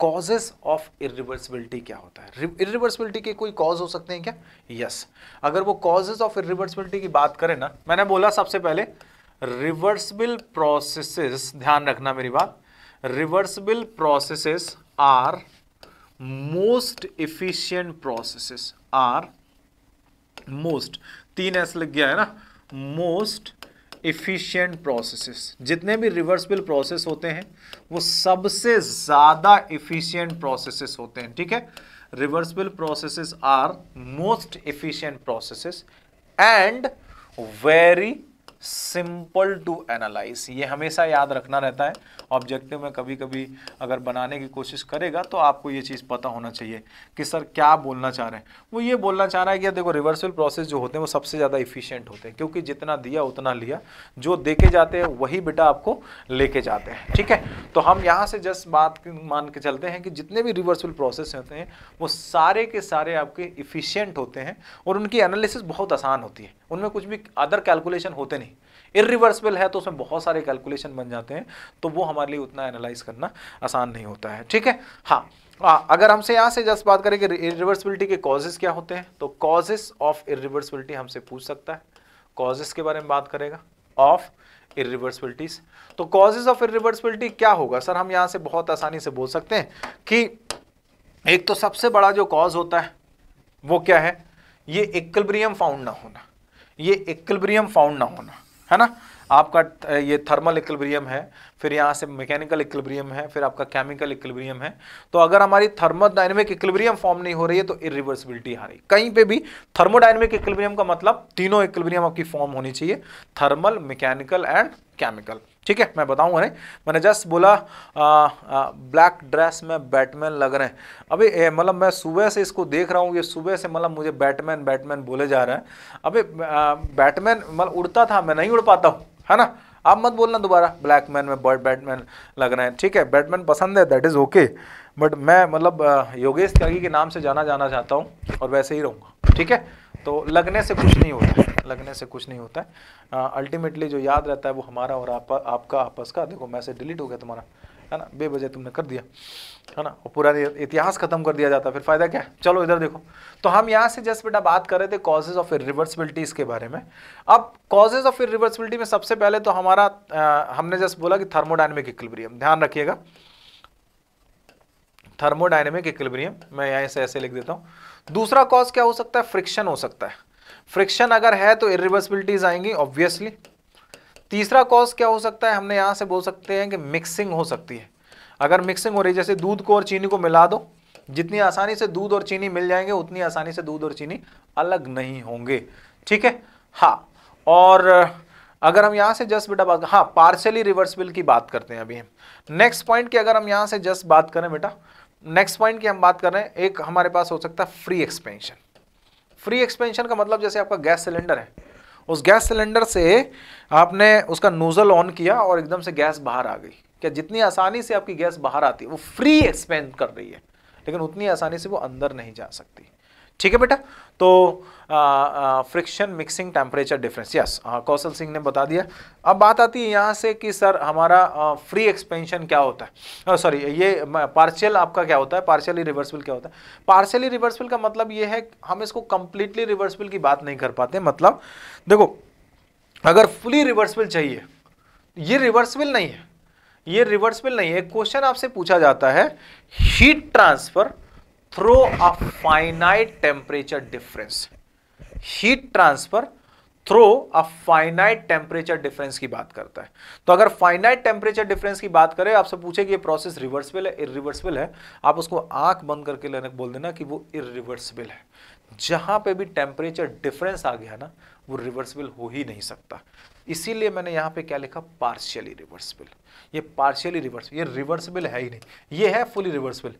S1: कॉजेस ऑफ इरिवर्सिबिलिटी क्या होता है इरिवर्सिबिलिटी के कोई कॉज हो सकते हैं क्या यस yes. अगर वो कॉजेज ऑफ इरिवर्सिबिलिटी की बात करें ना मैंने बोला सबसे पहले रिवर्सिबल प्रोसेसेस ध्यान रखना मेरी बात reversible processes are most efficient processes are most तीन एस लग गया है ना मोस्ट इफिशियंट प्रोसेसेस जितने भी रिवर्सिबल प्रोसेस होते हैं वो सबसे ज़्यादा इफिशियंट प्रोसेसेस होते हैं ठीक है reversible processes are most efficient processes and very simple to analyse ये हमेशा याद रखना रहता है ऑब्जेक्टिव में कभी कभी अगर बनाने की कोशिश करेगा तो आपको ये चीज़ पता होना चाहिए कि सर क्या बोलना चाह रहे हैं वो ये बोलना चाह रहा है कि देखो रिवर्सल प्रोसेस जो होते हैं वो सबसे ज़्यादा इफिशियंट होते हैं क्योंकि जितना दिया उतना लिया जो दे जाते हैं वही बेटा आपको लेके जाते हैं ठीक है तो हम यहाँ से जस्ट बात मान के चलते हैं कि जितने भी रिवर्सल प्रोसेस होते हैं वो सारे के सारे आपके इफिशियंट होते हैं और उनकी एनालिसिस बहुत आसान होती है उनमें कुछ भी अदर कैलकुलेशन होते नहीं इरिवर्सिबल है तो उसमें बहुत सारे कैलकुलेशन बन जाते हैं तो वो हमारे लिए उतना एनालाइज करना आसान नहीं होता है ठीक है हाँ आ, अगर हमसे यहाँ से जस्ट बात करें कि इरिवर्सिबिलिटी के कॉजेज क्या होते हैं तो कॉजेस ऑफ इरिवर्सिबिलिटी हमसे पूछ सकता है कॉजेस के बारे में बात करेगा ऑफ इरिवर्सिबिलिटीज तो कॉजेज ऑफ इरिवर्सिबिलिटी क्या होगा सर हम यहाँ से बहुत आसानी से बोल सकते हैं कि एक तो सबसे बड़ा जो कॉज होता है वो क्या है ये इक्लब्रियम फाउंड ना होना ये इक्लब्रियम फाउंड ना होना है ना आपका ये थर्मल इक्लिब्रियम है फिर यहाँ से मैकेनिकल इक्लिब्रियम है फिर आपका केमिकल इक्लिब्रियम है तो अगर हमारी थर्मोडाइनमिक इक्लिब्रियम फॉर्म नहीं हो रही है तो इरिवर्सिबिलिटी आ रही कहीं पे भी थर्मोडाइनमिक इक्लिब्रियम का मतलब तीनों इक्लिब्रियम आपकी फॉर्म होनी चाहिए थर्मल मैकेनिकल एंड केमिकल ठीक है मैं बताऊंगा नहीं मैंने जस्ट बोला आ, आ, ब्लैक ड्रेस में बैटमैन लग रहे हैं अभी मतलब मैं सुबह से इसको देख रहा हूँ ये सुबह से मतलब मुझे बैटमैन बैटमैन बोले जा रहे हैं अभी बैटमैन मतलब उड़ता था मैं नहीं उड़ पाता हूँ है ना आप मत बोलना दोबारा ब्लैक मैन में बर्ड बैटमैन लग रहे हैं ठीक है बैटमैन पसंद है दैट इज़ ओके बट मैं मतलब योगेश त्यागी के नाम से जाना जाना चाहता हूँ और वैसे ही रहूँगा ठीक है तो लगने से कुछ नहीं होता लगने से कुछ नहीं होता है अल्टीमेटली जो याद रहता है वो हमारा और आप, आपका आपस का देखो मैसेज डिलीट हो गया तुम्हारा है ना बेबजे तुमने कर दिया है ना और पूरा इतिहास खत्म कर दिया जाता है फिर फायदा क्या चलो इधर देखो तो हम यहाँ से जस्ट बेटा बात कर रहे थे कॉजेज ऑफ इरिवर्सिबिलिटीज के बारे में अब कॉजेज ऑफ इरिवर्सिबिलिटी में सबसे पहले तो हमारा आ, हमने जस्ट बोला कि थर्मोडाइनमिक इक्विलिब्रियम ध्यान रखिएगा थर्मोडाइनमिक इक्विलिब्रियम मैं यहाँ से ऐसे लिख देता हूँ दूसरा कॉज क्या हो सकता है फ्रिक्शन हो सकता है फ्रिक्शन अगर है तो इरिवर्सिबिलिटीज आएंगी ऑब्वियसली तीसरा कॉज क्या हो सकता है हमने यहाँ से बोल सकते हैं कि मिक्सिंग हो सकती है अगर मिक्सिंग हो रही है जैसे दूध को और चीनी को मिला दो जितनी आसानी से दूध और चीनी मिल जाएंगे उतनी आसानी से दूध और चीनी अलग नहीं होंगे ठीक है हाँ और अगर हम यहाँ से जस्ट बेटा बात हाँ पार्सली रिवर्सिबल की बात करते हैं अभी हम नेक्स्ट पॉइंट की अगर हम यहाँ से जस्ट बात करें बेटा नेक्स्ट पॉइंट की हम बात कर रहे हैं एक हमारे पास हो सकता है फ्री एक्सपेंशन फ्री एक्सपेंशन का मतलब जैसे आपका गैस सिलेंडर है उस गैस सिलेंडर से आपने उसका नोज़ल ऑन किया और एकदम से गैस बाहर आ गई क्या जितनी आसानी से आपकी गैस बाहर आती है वो फ्री एक्सपेंड कर रही है लेकिन उतनी आसानी से वो अंदर नहीं जा सकती ठीक है बेटा तो friction mixing temperature difference yes Kaushal Singh ने बता दिया अब बात आती है यहाँ से कि सर हमारा फ्री एक्सपेंशन क्या होता है सॉरी ये पार्शियल आपका क्या होता है पार्शियली रिवर्सिबल क्या होता है पार्शियली रिवर्सबल का मतलब ये है हम इसको कंप्लीटली रिवर्सबल की बात नहीं कर पाते मतलब देखो अगर फुली रिवर्सबल चाहिए ये रिवर्सिबल नहीं है ये रिवर्सिबल नहीं है क्वेश्चन आपसे पूछा जाता है heat transfer through a finite temperature difference heat transfer through a finite temperature difference की बात करता है तो अगर फाइनाइट टेम्परेचर डिफरेंस की बात करें आपसे पूछे कि ये प्रोसेस रिवर्सिबल है इरिवर्सिबल है आप उसको आंख बंद करके लेने बोल देना कि वो इरिवर्सिबल है जहां पे भी टेम्परेचर डिफरेंस आ गया ना वो रिवर्सिबल हो ही नहीं सकता इसीलिए मैंने यहां पे क्या लिखा पार्शियली रिवर्सिबल ये पार्शियली रिवर्सिबल ये रिवर्सिबल है ही नहीं ये है फुली रिवर्सिबल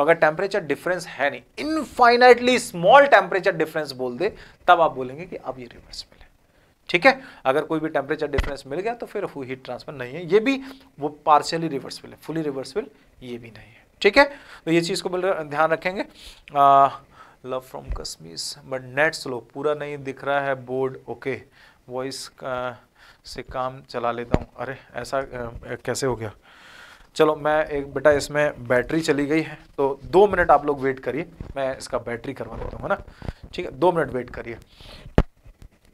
S1: तो अगर टेम्परेचर डिफरेंस है नहीं इनफाइनाइटली स्मॉल टेम्परेचर डिफरेंस बोल दे तब आप बोलेंगे कि अब ये रिवर्सिबल है ठीक है अगर कोई भी टेम्परेचर डिफरेंस मिल गया तो फिर वो हीट ट्रांसफर नहीं है ये भी वो पार्शियली रिवर्सिबल है फुली रिवर्सिबल ये भी नहीं है ठीक है तो ये चीज़ को ध्यान रखेंगे love from Kashmir but net slow पूरा नहीं दिख रहा है बोर्ड ओके वॉइस से काम चला लेता हूँ अरे ऐसा आ, कैसे हो गया चलो मैं एक बेटा इसमें बैटरी चली गई है तो दो मिनट आप लोग वेट करिए मैं इसका बैटरी करवा देता हूँ है ना ठीक है दो मिनट वेट करिए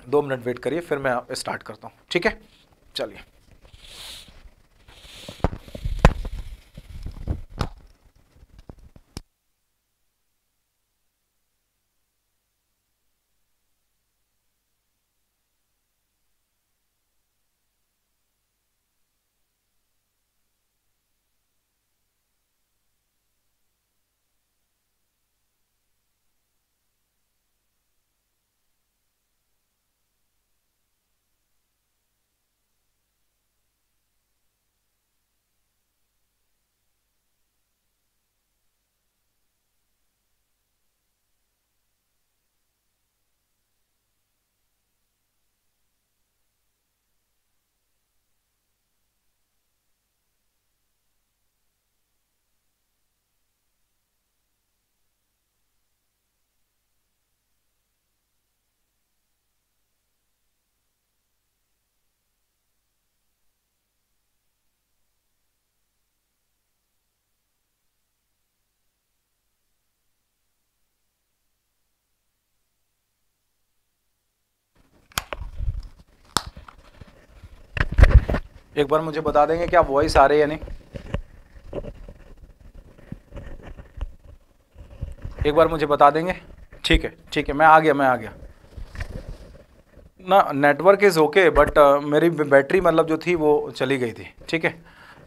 S1: दो मिनट वेट करिए फिर मैं स्टार्ट करता हूँ ठीक है चलिए एक बार मुझे बता देंगे क्या वॉइस आ रही है नहीं एक बार मुझे बता देंगे ठीक है ठीक है मैं आ गया मैं आ गया ना नेटवर्क इज़ ओके बट मेरी बैटरी मतलब जो थी वो चली गई थी ठीक है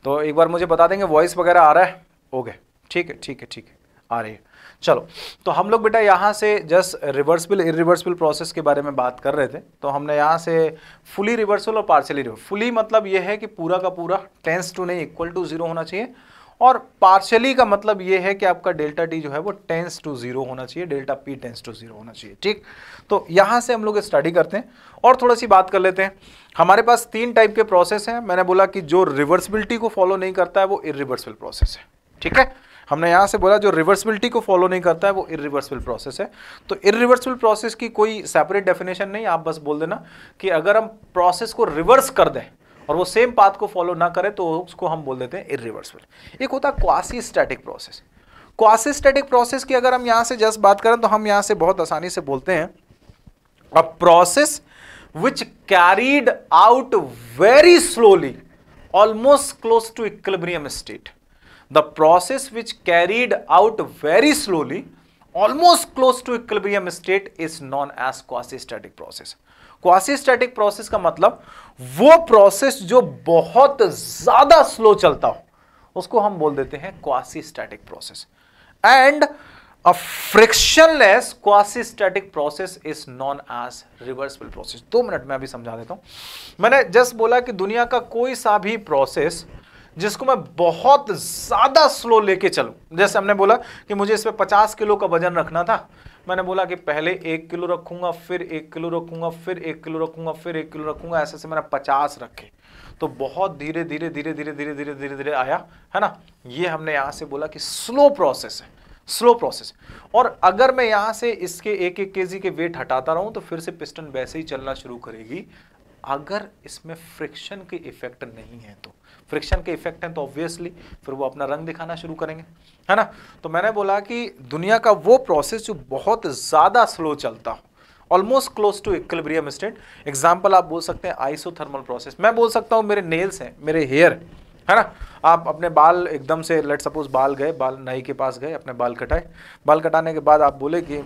S1: तो एक बार मुझे बता देंगे वॉइस वगैरह आ रहा है ओके ठीक है ठीक है ठीक है आ रही है चलो तो हम लोग बेटा यहाँ से जस्ट रिवर्सिबल इरिवर्सिबल प्रोसेस के बारे में बात कर रहे थे तो हमने यहाँ से फुली रिवर्सल और पार्शली रिवर्स फुली मतलब ये है कि पूरा का पूरा टेंस टू नहीं इक्वल टू जीरो होना चाहिए और पार्शली का मतलब ये है कि आपका डेल्टा टी जो है वो टेंस टू जीरो होना चाहिए delta P tends to zero होना चाहिए ठीक तो यहाँ से हम लोग स्टडी करते हैं और थोड़ा सी बात कर लेते हैं हमारे पास तीन टाइप के प्रोसेस हैं मैंने बोला कि जो रिवर्सिबिलिटी को फॉलो नहीं करता है वो इरिवर्सिबल प्रोसेस है ठीक है हमने यहाँ से बोला जो रिवर्सिबिलिटी को फॉलो नहीं करता है वो इरिवर्सिबल प्रोसेस है तो इरिवर्सिबल प्रोसेस की कोई सेपरेट डेफिनेशन नहीं आप बस बोल देना कि अगर हम प्रोसेस को रिवर्स कर दें और वो सेम पाथ को फॉलो ना करें तो उसको हम बोल देते हैं इरिवर्सिबल एक होता है quasi static process quasi static process की अगर हम यहाँ से जस्ट बात करें तो हम यहाँ से बहुत आसानी से बोलते हैं a process which carried out very slowly almost close to equilibrium state the process which carried out very slowly almost close to equilibrium state is known as quasi static process quasi static process का मतलब वो process जो बहुत ज्यादा slow चलता हो उसको हम बोल देते हैं quasi static process and a frictionless quasi static process is known as reversible process दो मिनट में अभी समझा देता हूं मैंने जस्ट बोला कि दुनिया का कोई सा भी प्रोसेस जिसको मैं बहुत ज़्यादा स्लो लेके चलूं जैसे हमने बोला कि मुझे इस पचास किलो का वजन रखना था मैंने बोला कि पहले एक किलो रखूंगा फिर एक किलो रखूंगा फिर एक किलो रखूंगा फिर एक किलो रखूंगा ऐसे से मैंने पचास रखे तो बहुत धीरे धीरे धीरे धीरे धीरे धीरे धीरे धीरे आया है ना ये हमने यहां से बोला कि स्लो प्रोसेस है स्लो प्रोसेस और अगर मैं यहां से इसके एक एक के के वेट हटाता रहूं तो फिर से पिस्टन वैसे ही चलना शुरू करेगी अगर इसमें फ्रिक्शन के इफेक्ट नहीं है तो फ्रिक्शन के इफेक्ट हैं तो ऑब्वियसली फिर वो अपना रंग दिखाना शुरू करेंगे है ना तो मैंने बोला कि दुनिया का वो प्रोसेस जो बहुत ज़्यादा स्लो चलता हो almost close to equilibrium state example आप बोल सकते हैं आइसोथर्मल प्रोसेस मैं बोल सकता हूँ मेरे नेल्स हैं मेरे हेयर है ना आप अपने बाल एकदम से लेट सपोज बाल गए बाल नाई के पास गए अपने बाल कटाए बाल कटाने के बाद आप बोले कि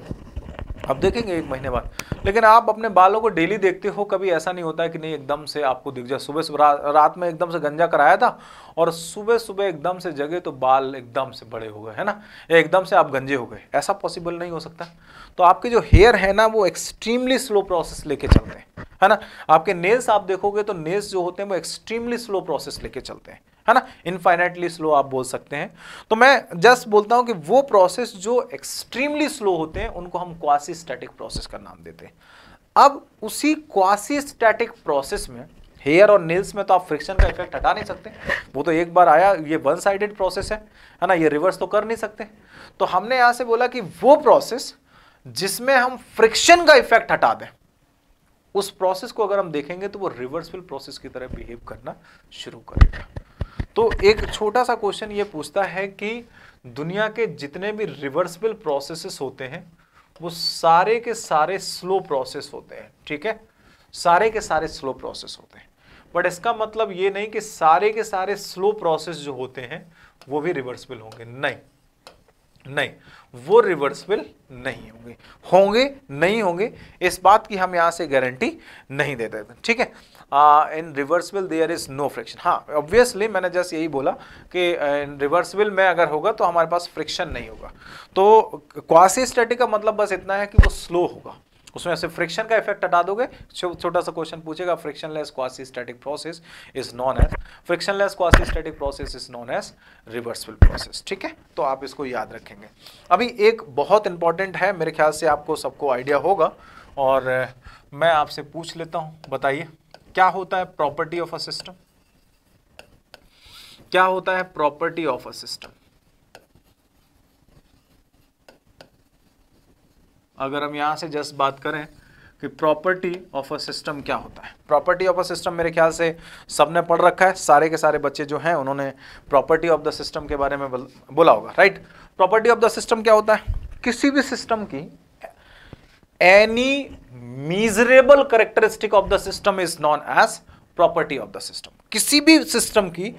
S1: अब देखेंगे एक महीने बाद लेकिन आप अपने बालों को डेली देखते हो कभी ऐसा नहीं होता है कि नहीं एकदम से आपको दिख जाए सुबह सुबह रा, रात में एकदम से गंजा कराया था और सुबह सुबह एकदम से जगे तो बाल एकदम से बड़े हो गए है ना एकदम से आप गंजे हो गए ऐसा पॉसिबल नहीं हो सकता तो आपके जो हेयर है ना वो एक्सट्रीमली स्लो प्रोसेस लेके चलते हैं है ना आपके नेल्स आप देखोगे तो नेल्स जो होते हैं वो एक्सट्रीमली स्लो प्रोसेस लेके चलते हैं है ना इनफाइनाइटली स्लो आप बोल सकते हैं तो मैं जस्ट बोलता हूं कि वो प्रोसेस जो एक्सट्रीमली स्लो होते हैं उनको हम क्वासी स्टैटिक प्रोसेस का नाम देते हैं अब उसी क्वासी स्टैटिक प्रोसेस में हेयर और नेल्स में तो आप फ्रिक्शन का इफेक्ट हटा नहीं सकते वो तो एक बार आया ये वन साइडेड प्रोसेस है है ना ये रिवर्स तो कर नहीं सकते तो हमने यहां से बोला कि वो प्रोसेस जिसमें हम फ्रिक्शन का इफेक्ट हटा दें उस प्रोसेस को अगर हम देखेंगे तो वो रिवर्सिबल प्रोसेस की तरह बिहेव करना शुरू करेगा तो एक छोटा सा क्वेश्चन ये पूछता है कि दुनिया के जितने भी रिवर्सिबल प्रोसेसेस होते हैं वो सारे के सारे स्लो प्रोसेस होते हैं ठीक है सारे के सारे स्लो प्रोसेस होते हैं बट इसका मतलब ये नहीं कि सारे के सारे स्लो प्रोसेस जो होते हैं वो भी रिवर्सिबल होंगे नहीं नहीं वो रिवर्सिबल नहीं होंगे होंगे नहीं होंगे इस बात की हम यहां से गारंटी नहीं दे देते ठीक है in reversible there is no friction हाँ ऑब्वियसली मैंने जस्ट यही बोला कि इन uh, रिवर्सिबल में अगर होगा तो हमारे पास फ्रिक्शन नहीं होगा तो क्वासी स्टैटिक का मतलब बस इतना है कि वो स्लो होगा उसमें से फ्रिक्शन का इफेक्ट हटा दोगे छोटा सा क्वेश्चन पूछेगा less quasi static process is known as friction less quasi static process is known as reversible process ठीक है तो आप इसको याद रखेंगे अभी एक बहुत इंपॉर्टेंट है मेरे ख्याल से आपको सबको आइडिया होगा और uh, मैं आपसे पूछ लेता हूँ बताइए क्या होता है प्रॉपर्टी ऑफ अ सिस्टम क्या होता है प्रॉपर्टी ऑफ अ सिस्टम अगर हम यहां से जस्ट बात करें कि प्रॉपर्टी ऑफ अ सिस्टम क्या होता है प्रॉपर्टी ऑफ अ सिस्टम मेरे ख्याल से सबने पढ़ रखा है सारे के सारे बच्चे जो हैं उन्होंने प्रॉपर्टी ऑफ द सिस्टम के बारे में बोला होगा right property of the system क्या होता है किसी भी सिस्टम की any miserable characteristic of the system is known as property of the system किसी भी सिस्टम की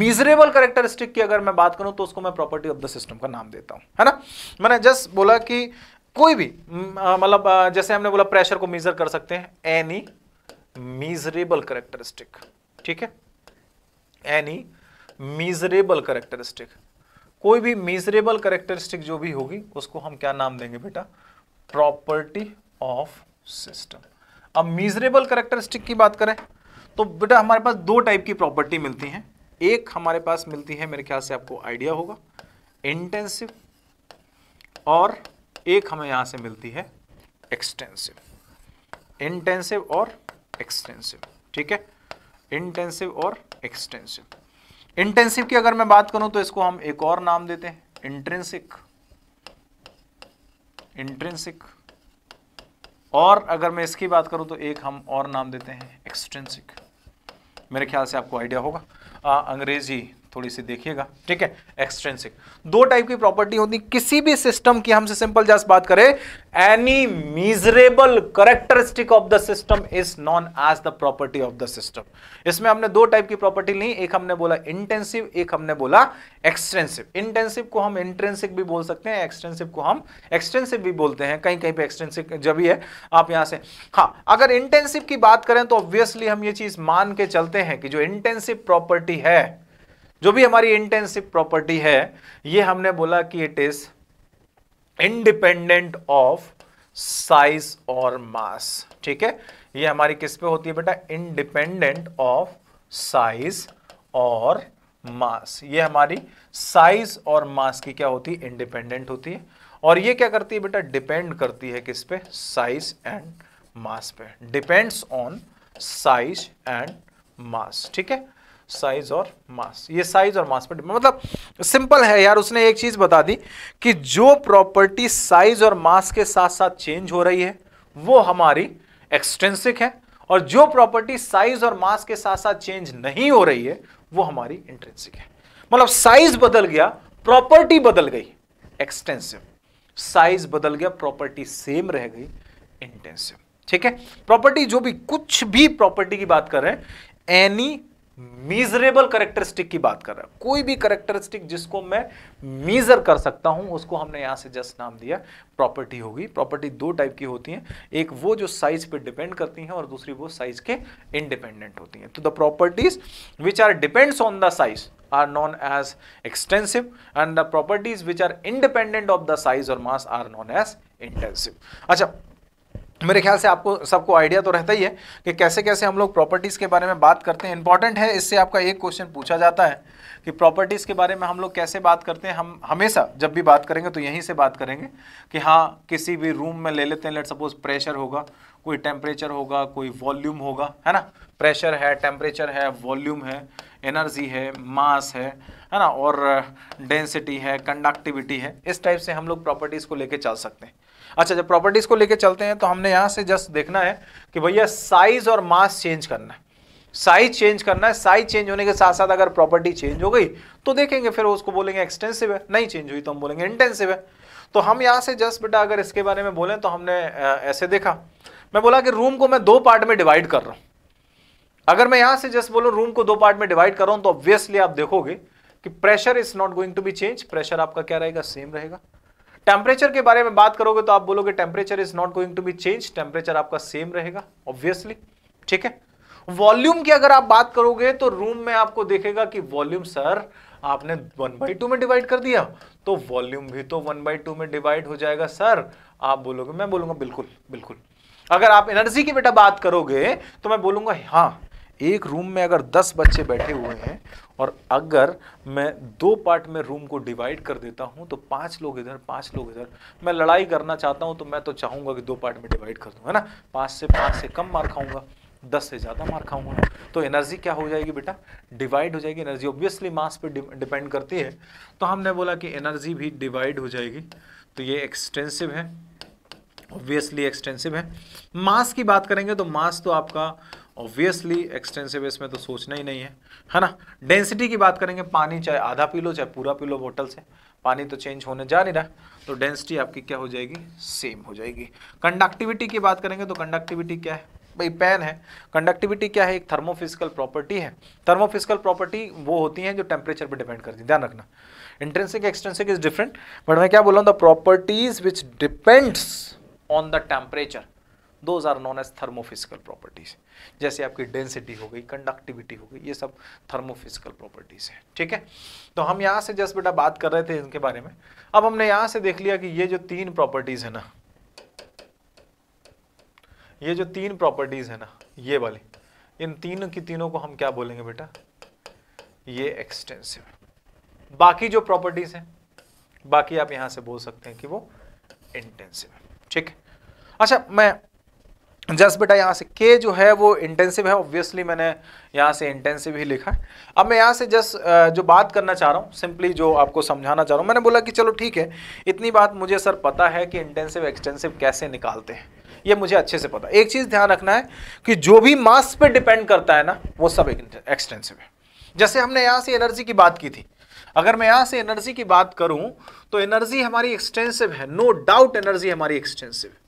S1: मिजरेबल करेक्टरिस्टिक की अगर मैं बात करूं तो उसको मैं प्रॉपर्टी ऑफ द सिस्टम का नाम देता हूं है ना मैंने जस्ट बोला कि कोई भी मतलब जैसे हमने बोला प्रेशर को मेजर कर सकते हैं एनी मिजरेबल करेक्टरिस्टिक ठीक है एनी मिजरेबल करेक्टरिस्टिक कोई भी मिजरेबल करेक्टरिस्टिक जो भी होगी उसको हम क्या नाम देंगे बेटा प्रॉपर्टी ऑफ सिस्टम अब मीजरेबल करेक्टरिस्टिक की बात करें तो बेटा हमारे पास दो टाइप की प्रॉपर्टी मिलती हैं एक हमारे पास मिलती है मेरे ख्याल से आपको आइडिया होगा इंटेंसिव और एक हमें यहां से मिलती है एक्सटेंसिव इंटेंसिव और एक्सटेंसिव ठीक है इंटेंसिव और एक्सटेंसिव इंटेंसिव की अगर मैं बात करूं तो इसको हम एक और नाम देते हैं इंट्रेंसिक इंट्रेंसिक और अगर मैं इसकी बात करूं तो एक हम और नाम देते हैं एक्सट्रेंसिक मेरे ख्याल से आपको आइडिया होगा आ, अंग्रेजी थोड़ी सी देखिएगा ठीक है एक्सट्रेंसिक दो टाइप की प्रॉपर्टी होती किसी भी सिस्टम की हमसे सिंपल जस्ट बात करें any measurable characteristic of the system is known as the property of the system इसमें हमने दो टाइप की प्रॉपर्टी ली एक हमने बोला इंटेंसिव एक हमने बोला एक्सटेंसिव इंटेंसिव को हम इंट्रेंसिक भी बोल सकते हैं एक्सटेंसिव को हम एक्सटेंसिव भी बोलते हैं कहीं कहीं पे एक्सटेंसिव जब भी है आप यहां से हाँ अगर इंटेंसिव की बात करें तो ऑब्वियसली हम ये चीज मान के चलते हैं कि जो इंटेंसिव प्रॉपर्टी है जो भी हमारी इंटेंसिव प्रॉपर्टी है ये हमने बोला कि it is independent of size और मास ठीक है ये हमारी किस पे होती है बेटा इंडिपेंडेंट ऑफ साइज और मास ये हमारी साइज और मास की क्या होती है इंडिपेंडेंट होती है और ये क्या करती है बेटा डिपेंड करती है किस पे साइज एंड मास पे depends on size and mass ठीक है साइज और मास ये साइज और मास पर मतलब सिंपल है यार उसने एक चीज बता दी कि जो प्रॉपर्टी साइज और मास के साथ साथ चेंज हो रही है वो हमारी एक्सटेंसिक है और जो प्रॉपर्टी साइज और मास के साथ साथ चेंज नहीं हो रही है वो हमारी इंटेंसिक है मतलब साइज बदल गया प्रॉपर्टी बदल गई एक्सटेंसिव साइज बदल गया प्रॉपर्टी सेम रह गई इंटेंसिव ठीक है प्रॉपर्टी जो भी कुछ भी प्रॉपर्टी की बात कर रहे हैं एनी मीजरेबल करेक्टरिस्टिक की बात कर रहा है कोई भी करेक्टरिस्टिक जिसको मैं मीजर कर सकता हूं उसको हमने यहां से जस्ट नाम दिया प्रॉपर्टी होगी प्रॉपर्टी दो टाइप की होती हैं एक वो जो साइज पे डिपेंड करती हैं और दूसरी वो साइज के इंडिपेंडेंट होती हैं तो the properties which are depends on the size are known as extensive and the properties which are independent of the size और mass are known as intensive अच्छा मेरे ख्याल से आपको सबको आइडिया तो रहता ही है कि कैसे कैसे हम लोग प्रॉपर्टीज़ के बारे में बात करते हैं इंपॉर्टेंट है इससे आपका एक क्वेश्चन पूछा जाता है कि प्रॉपर्टीज़ के बारे में हम लोग कैसे बात करते हैं हम हमेशा जब भी बात करेंगे तो यहीं से बात करेंगे कि हाँ किसी भी रूम में ले लेते हैं लेट सपोज प्रेशर होगा कोई टेम्परेचर होगा कोई वॉल्यूम होगा है ना प्रेशर है टेम्परेचर है वॉल्यूम है एनर्जी है मास है है ना और डेंसिटी है कंडक्टिविटी है इस टाइप से हम लोग प्रॉपर्टीज़ को लेके चल सकते हैं अच्छा जब प्रॉपर्टीज को लेकर चलते हैं तो हमने यहां से जस्ट देखना है कि भैया साइज और मास चेंज करना है साइज चेंज करना है साइज चेंज होने के साथ साथ अगर प्रॉपर्टी चेंज हो गई तो देखेंगे फिर उसको बोलेंगे एक्सटेंसिव है नहीं चेंज हुई तो हम बोलेंगे इंटेंसिव है तो हम यहाँ से जस्ट बेटा अगर इसके बारे में बोलें तो हमने ऐसे देखा मैं बोला कि रूम को मैं दो पार्ट में डिवाइड कर रहा हूं अगर मैं यहां से जस्ट बोलूँ रूम को दो पार्ट में डिवाइड कर रहा हूँ तो ऑब्वियसली आप देखोगे कि pressure is not going to be change pressure आपका क्या रहेगा सेम रहेगा टेम्परेचर के बारे में बात करोगे तो आप बोलोगे temperature is not going to be change temperature आपका सेम रहेगा ऑब्वियसली ठीक है वॉल्यूम की अगर आप बात करोगे तो रूम में आपको देखेगा कि वॉल्यूम सर आपने वन बाई टू में डिवाइड कर दिया तो वॉल्यूम भी तो वन बाई टू में डिवाइड हो जाएगा सर आप बोलोगे मैं बोलूंगा बिल्कुल बिल्कुल अगर आप एनर्जी की बेटा बात करोगे तो मैं बोलूंगा हाँ एक रूम में अगर दस बच्चे बैठे हुए हैं और अगर मैं दो पार्ट में रूम को डिवाइड कर देता हूँ तो पांच लोग इधर पांच लोग इधर मैं लड़ाई करना चाहता हूँ तो मैं तो चाहूंगा कि दो पार्ट में डिवाइड कर दूँ है ना पाँच से पाँच से कम मार खाऊंगा दस से ज़्यादा मार खाऊंगा तो एनर्जी क्या हो जाएगी बेटा डिवाइड हो जाएगी एनर्जी ऑब्वियसली मास पर डिपेंड करती है तो हमने बोला कि एनर्जी भी डिवाइड हो जाएगी तो ये एक्सटेंसिव है ऑब्वियसली एक्सटेंसिव है मास की बात करेंगे तो मास तो आपका ऑब्वियसली एक्सटेंसिव इसमें तो सोचना ही नहीं है है ना डेंसिटी की बात करेंगे पानी चाहे आधा पी लो चाहे पूरा पी लो बोटल से पानी तो चेंज होने जा नहीं रहा तो डेंसिटी आपकी क्या हो जाएगी सेम हो जाएगी कंडक्टिविटी की बात करेंगे तो कंडक्टिविटी क्या है भाई पैन है कंडक्टिविटी क्या है एक थर्मोफिजिकल प्रॉपर्टी है थर्मोफिजिकल प्रॉपर्टी वो होती है जो टेम्परेचर पर डिपेंड करती है ध्यान रखना intensive extensive is different but मैं क्या बोल रहा हूँ the properties which depends on the temperature those are known as thermophysical properties जैसे आपकी डेंसिटी हो गई कंडक्टिविटी हो गई ये सब थर्मोफिजिकल प्रॉपर्टीज है ठीक है तो हम यहाँ से जस्ट बेटा बात कर रहे थे इनके बारे में अब हमने यहाँ से देख लिया कि ये जो तीन प्रॉपर्टीज है ना ये जो तीन प्रॉपर्टीज है ना ये वाली इन तीनों की तीनों को हम क्या बोलेंगे बेटा ये एक्सटेंसिव बाकी जो प्रॉपर्टीज हैं बाकी आप यहां से बोल सकते हैं कि वो इंटेंसिव है ठीक अच्छा मैं जस्ट बेटा यहाँ से के जो है वो इंटेंसिव है ऑब्वियसली मैंने यहाँ से इंटेंसिव ही लिखा है अब मैं यहाँ से जस्ट जो बात करना चाह रहा हूँ सिंपली जो आपको समझाना चाह रहा हूँ मैंने बोला कि चलो ठीक है इतनी बात मुझे सर पता है कि इंटेंसिव एक्सटेंसिव कैसे निकालते हैं ये मुझे अच्छे से पता एक चीज़ ध्यान रखना है कि जो भी मास पर डिपेंड करता है ना वो सब एक्सटेंसिव है जैसे हमने यहाँ से एनर्जी की बात की थी अगर मैं यहाँ से एनर्जी की बात करूँ तो एनर्जी हमारी एक्सटेंसिव है नो डाउट एनर्जी हमारी एक्सटेंसिव है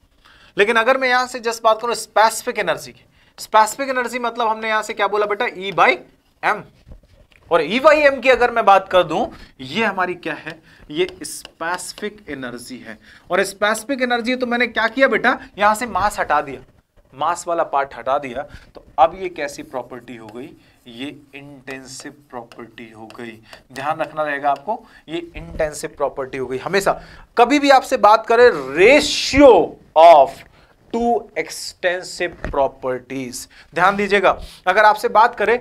S1: लेकिन अगर मैं यहां से जस्ट बात करूं स्पेसिफिक एनर्जी की स्पेसिफिक एनर्जी मतलब हमने यहां से क्या बोला बेटा ई बाई एम और ई वाई एम की अगर मैं बात कर दूं ये हमारी क्या है ये स्पेसिफिक एनर्जी है और स्पेसिफिक एनर्जी तो मैंने क्या किया बेटा यहां से मास हटा दिया मास वाला पार्ट हटा दिया तो अब ये कैसी प्रॉपर्टी हो गई ये इंटेंसिव प्रॉपर्टी हो गई ध्यान रखना रहेगा आपको ये इंटेंसिव प्रॉपर्टी हो गई हमेशा कभी भी आपसे बात करें ratio of two extensive properties ध्यान दीजिएगा अगर आपसे बात करें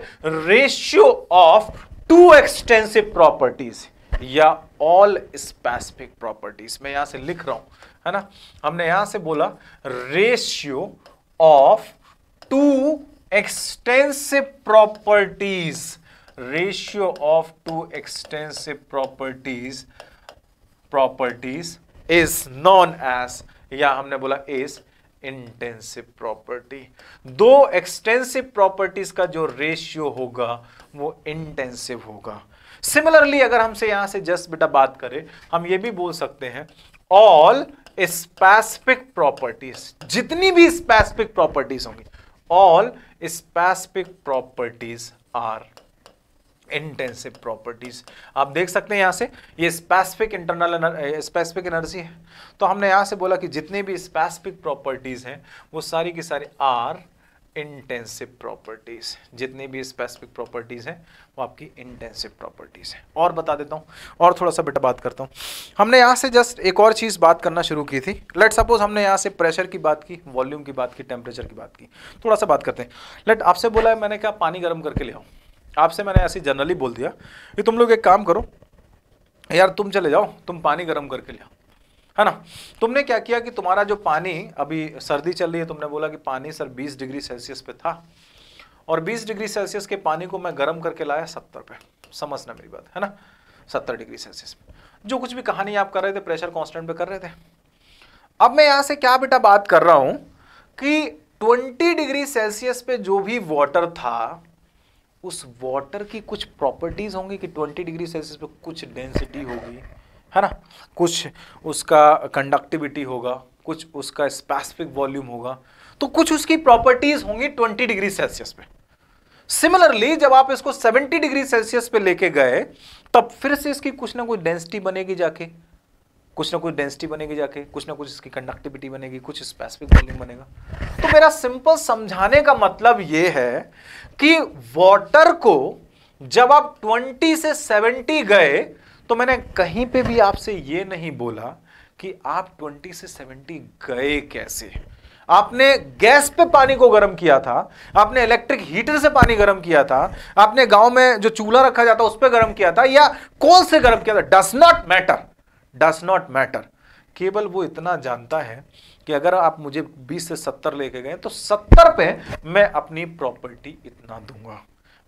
S1: ratio of two extensive properties या ऑल स्पेसिफिक प्रॉपर्टीज मैं यहां से लिख रहा हूं है ना हमने यहां से बोला ratio of two extensive properties ratio of two extensive properties properties is known as या हमने बोला एस इंटेंसिव प्रॉपर्टी दो एक्सटेंसिव प्रॉपर्टीज का जो रेशियो होगा वो इंटेंसिव होगा सिमिलरली अगर हमसे यहां से जस्ट बेटा बात करें हम ये भी बोल सकते हैं ऑल स्पेसिफिक प्रॉपर्टीज जितनी भी स्पेसिफिक प्रॉपर्टीज होंगी all specific properties are intensive properties आप देख सकते हैं यहाँ से ये स्पेसिफिक इंटरनल स्पेसिफिक एनर्जी है तो हमने यहाँ से बोला कि जितने भी स्पेसिफिक प्रॉपर्टीज़ हैं वो सारी की सारी आर इंटेंसिव प्रॉपर्टीज़ जितनी भी स्पेसिफिक प्रॉपर्टीज़ हैं वो आपकी इंटेंसिव प्रॉपर्टीज़ हैं और बता देता हूँ और थोड़ा सा बेटा बात करता हूँ हमने यहाँ से जस्ट एक और चीज़ बात करना शुरू की थी लेट सपोज हमने यहाँ से प्रेशर की बात की वॉल्यूम की बात की टेम्परेचर की बात की थोड़ा सा बात करते हैं लेट आपसे बोला है मैंने कहा पानी गर्म करके ले आओ आपसे मैंने ऐसे जनरली बोल दिया कि तुम लोग एक काम करो यार तुम चले जाओ तुम पानी गर्म करके ले है ना तुमने क्या किया कि तुम्हारा जो पानी अभी सर्दी चल रही है तुमने बोला कि पानी सर 20 डिग्री सेल्सियस पे था और 20 डिग्री सेल्सियस के पानी को मैं गर्म करके लाया 70 पे समझना मेरी बात है ना 70 डिग्री सेल्सियस पे जो कुछ भी कहानी आप कर रहे थे प्रेशर कॉन्स्टेंट पे कर रहे थे अब मैं यहाँ से क्या बेटा बात कर रहा हूँ कि ट्वेंटी डिग्री सेल्सियस पे जो भी वाटर था उस वाटर की कुछ प्रॉपर्टीज़ होंगी कि 20 डिग्री सेल्सियस पे कुछ डेंसिटी होगी है ना कुछ उसका कंडक्टिविटी होगा कुछ उसका स्पेसिफिक वॉल्यूम होगा तो कुछ उसकी प्रॉपर्टीज़ होंगी 20 डिग्री सेल्सियस पे सिमिलरली जब आप इसको 70 डिग्री सेल्सियस पे लेके गए तब फिर से इसकी कुछ ना कुछ डेंसिटी बनेगी जाके कुछ ना कुछ डेंसिटी बनेगी जाके कुछ ना कुछ इसकी कंडक्टिविटी बनेगी कुछ स्पेसिफिक वॉल्यूम बनेगा तो मेरा सिंपल समझाने का मतलब यह है कि वाटर को जब आप 20 से 70 गए तो मैंने कहीं पे भी आपसे ये नहीं बोला कि आप 20 से 70 गए कैसे आपने गैस पे पानी को गर्म किया था आपने इलेक्ट्रिक हीटर से पानी गर्म किया था आपने गांव में जो चूल्हा रखा जाता उस पर गर्म किया था या कोल से गर्म किया था does not matter does not matter केवल वो इतना जानता है कि अगर आप मुझे 20 से 70 लेके गए तो 70 पे मैं अपनी प्रॉपर्टी इतना दूंगा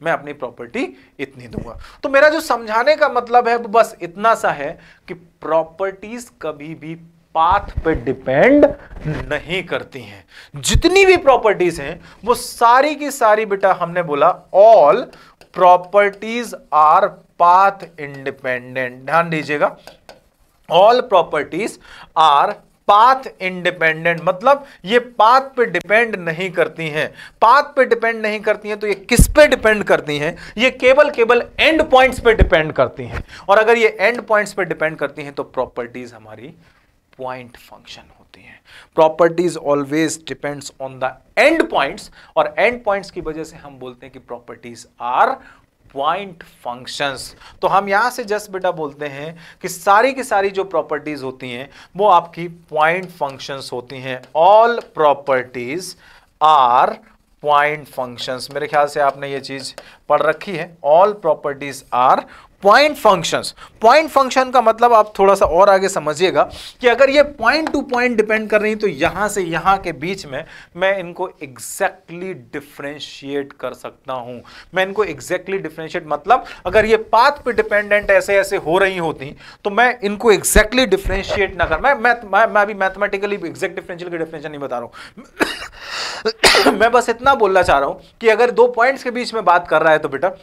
S1: मैं अपनी प्रॉपर्टी इतनी दूंगा तो मेरा जो समझाने का मतलब है वो बस इतना सा है कि प्रॉपर्टीज कभी भी पाथ पे डिपेंड नहीं करती हैं जितनी भी प्रॉपर्टीज हैं वो सारी की सारी बेटा हमने बोला all properties are path independent ध्यान दीजिएगा all properties are path independent मतलब ये पाथ पे डिपेंड नहीं करती हैं पाथ पे डिपेंड नहीं करती हैं तो ये किस पे डिपेंड करती हैं ये केवल केवल एंड पॉइंट्स पे डिपेंड करती हैं और अगर ये एंड पॉइंट्स पे डिपेंड करती हैं तो प्रॉपर्टीज हमारी पॉइंट फंक्शन होती हैं properties always depends on the end points और एंड पॉइंट्स की वजह से हम बोलते हैं कि प्रॉपर्टीज आर पॉइंट फंक्शंस तो हम यहाँ से जस्ट बेटा बोलते हैं कि सारी की सारी जो प्रॉपर्टीज़ होती हैं वो आपकी पॉइंट फंक्शंस होती हैं all properties are point functions मेरे ख्याल से आपने ये चीज़ पढ़ रखी है all properties are point functions point function का मतलब आप थोड़ा सा और आगे समझिएगा कि अगर ये पॉइंट टू पॉइंट डिपेंड कर रही तो यहां से यहां के बीच में मैं इनको एग्जैक्टली डिफ्रेंशिएट कर सकता हूं मैं इनको एग्जैक्टली डिफ्रेंशिएट मतलब अगर ये पाथ पे डिपेंडेंट ऐसे ऐसे हो रही होती तो मैं इनको एग्जैक्टली डिफ्रेंशिएट ना कर मैं मैं, मैं, मैं अभी मैथमेटिकली एग्जैक्ट डिफरेंशियल का डिफरेंशियल नहीं बता रहा हूँ मैं बस इतना बोलना चाह रहा हूं कि अगर दो पॉइंट्स के बीच में बात कर रहा है तो बेटा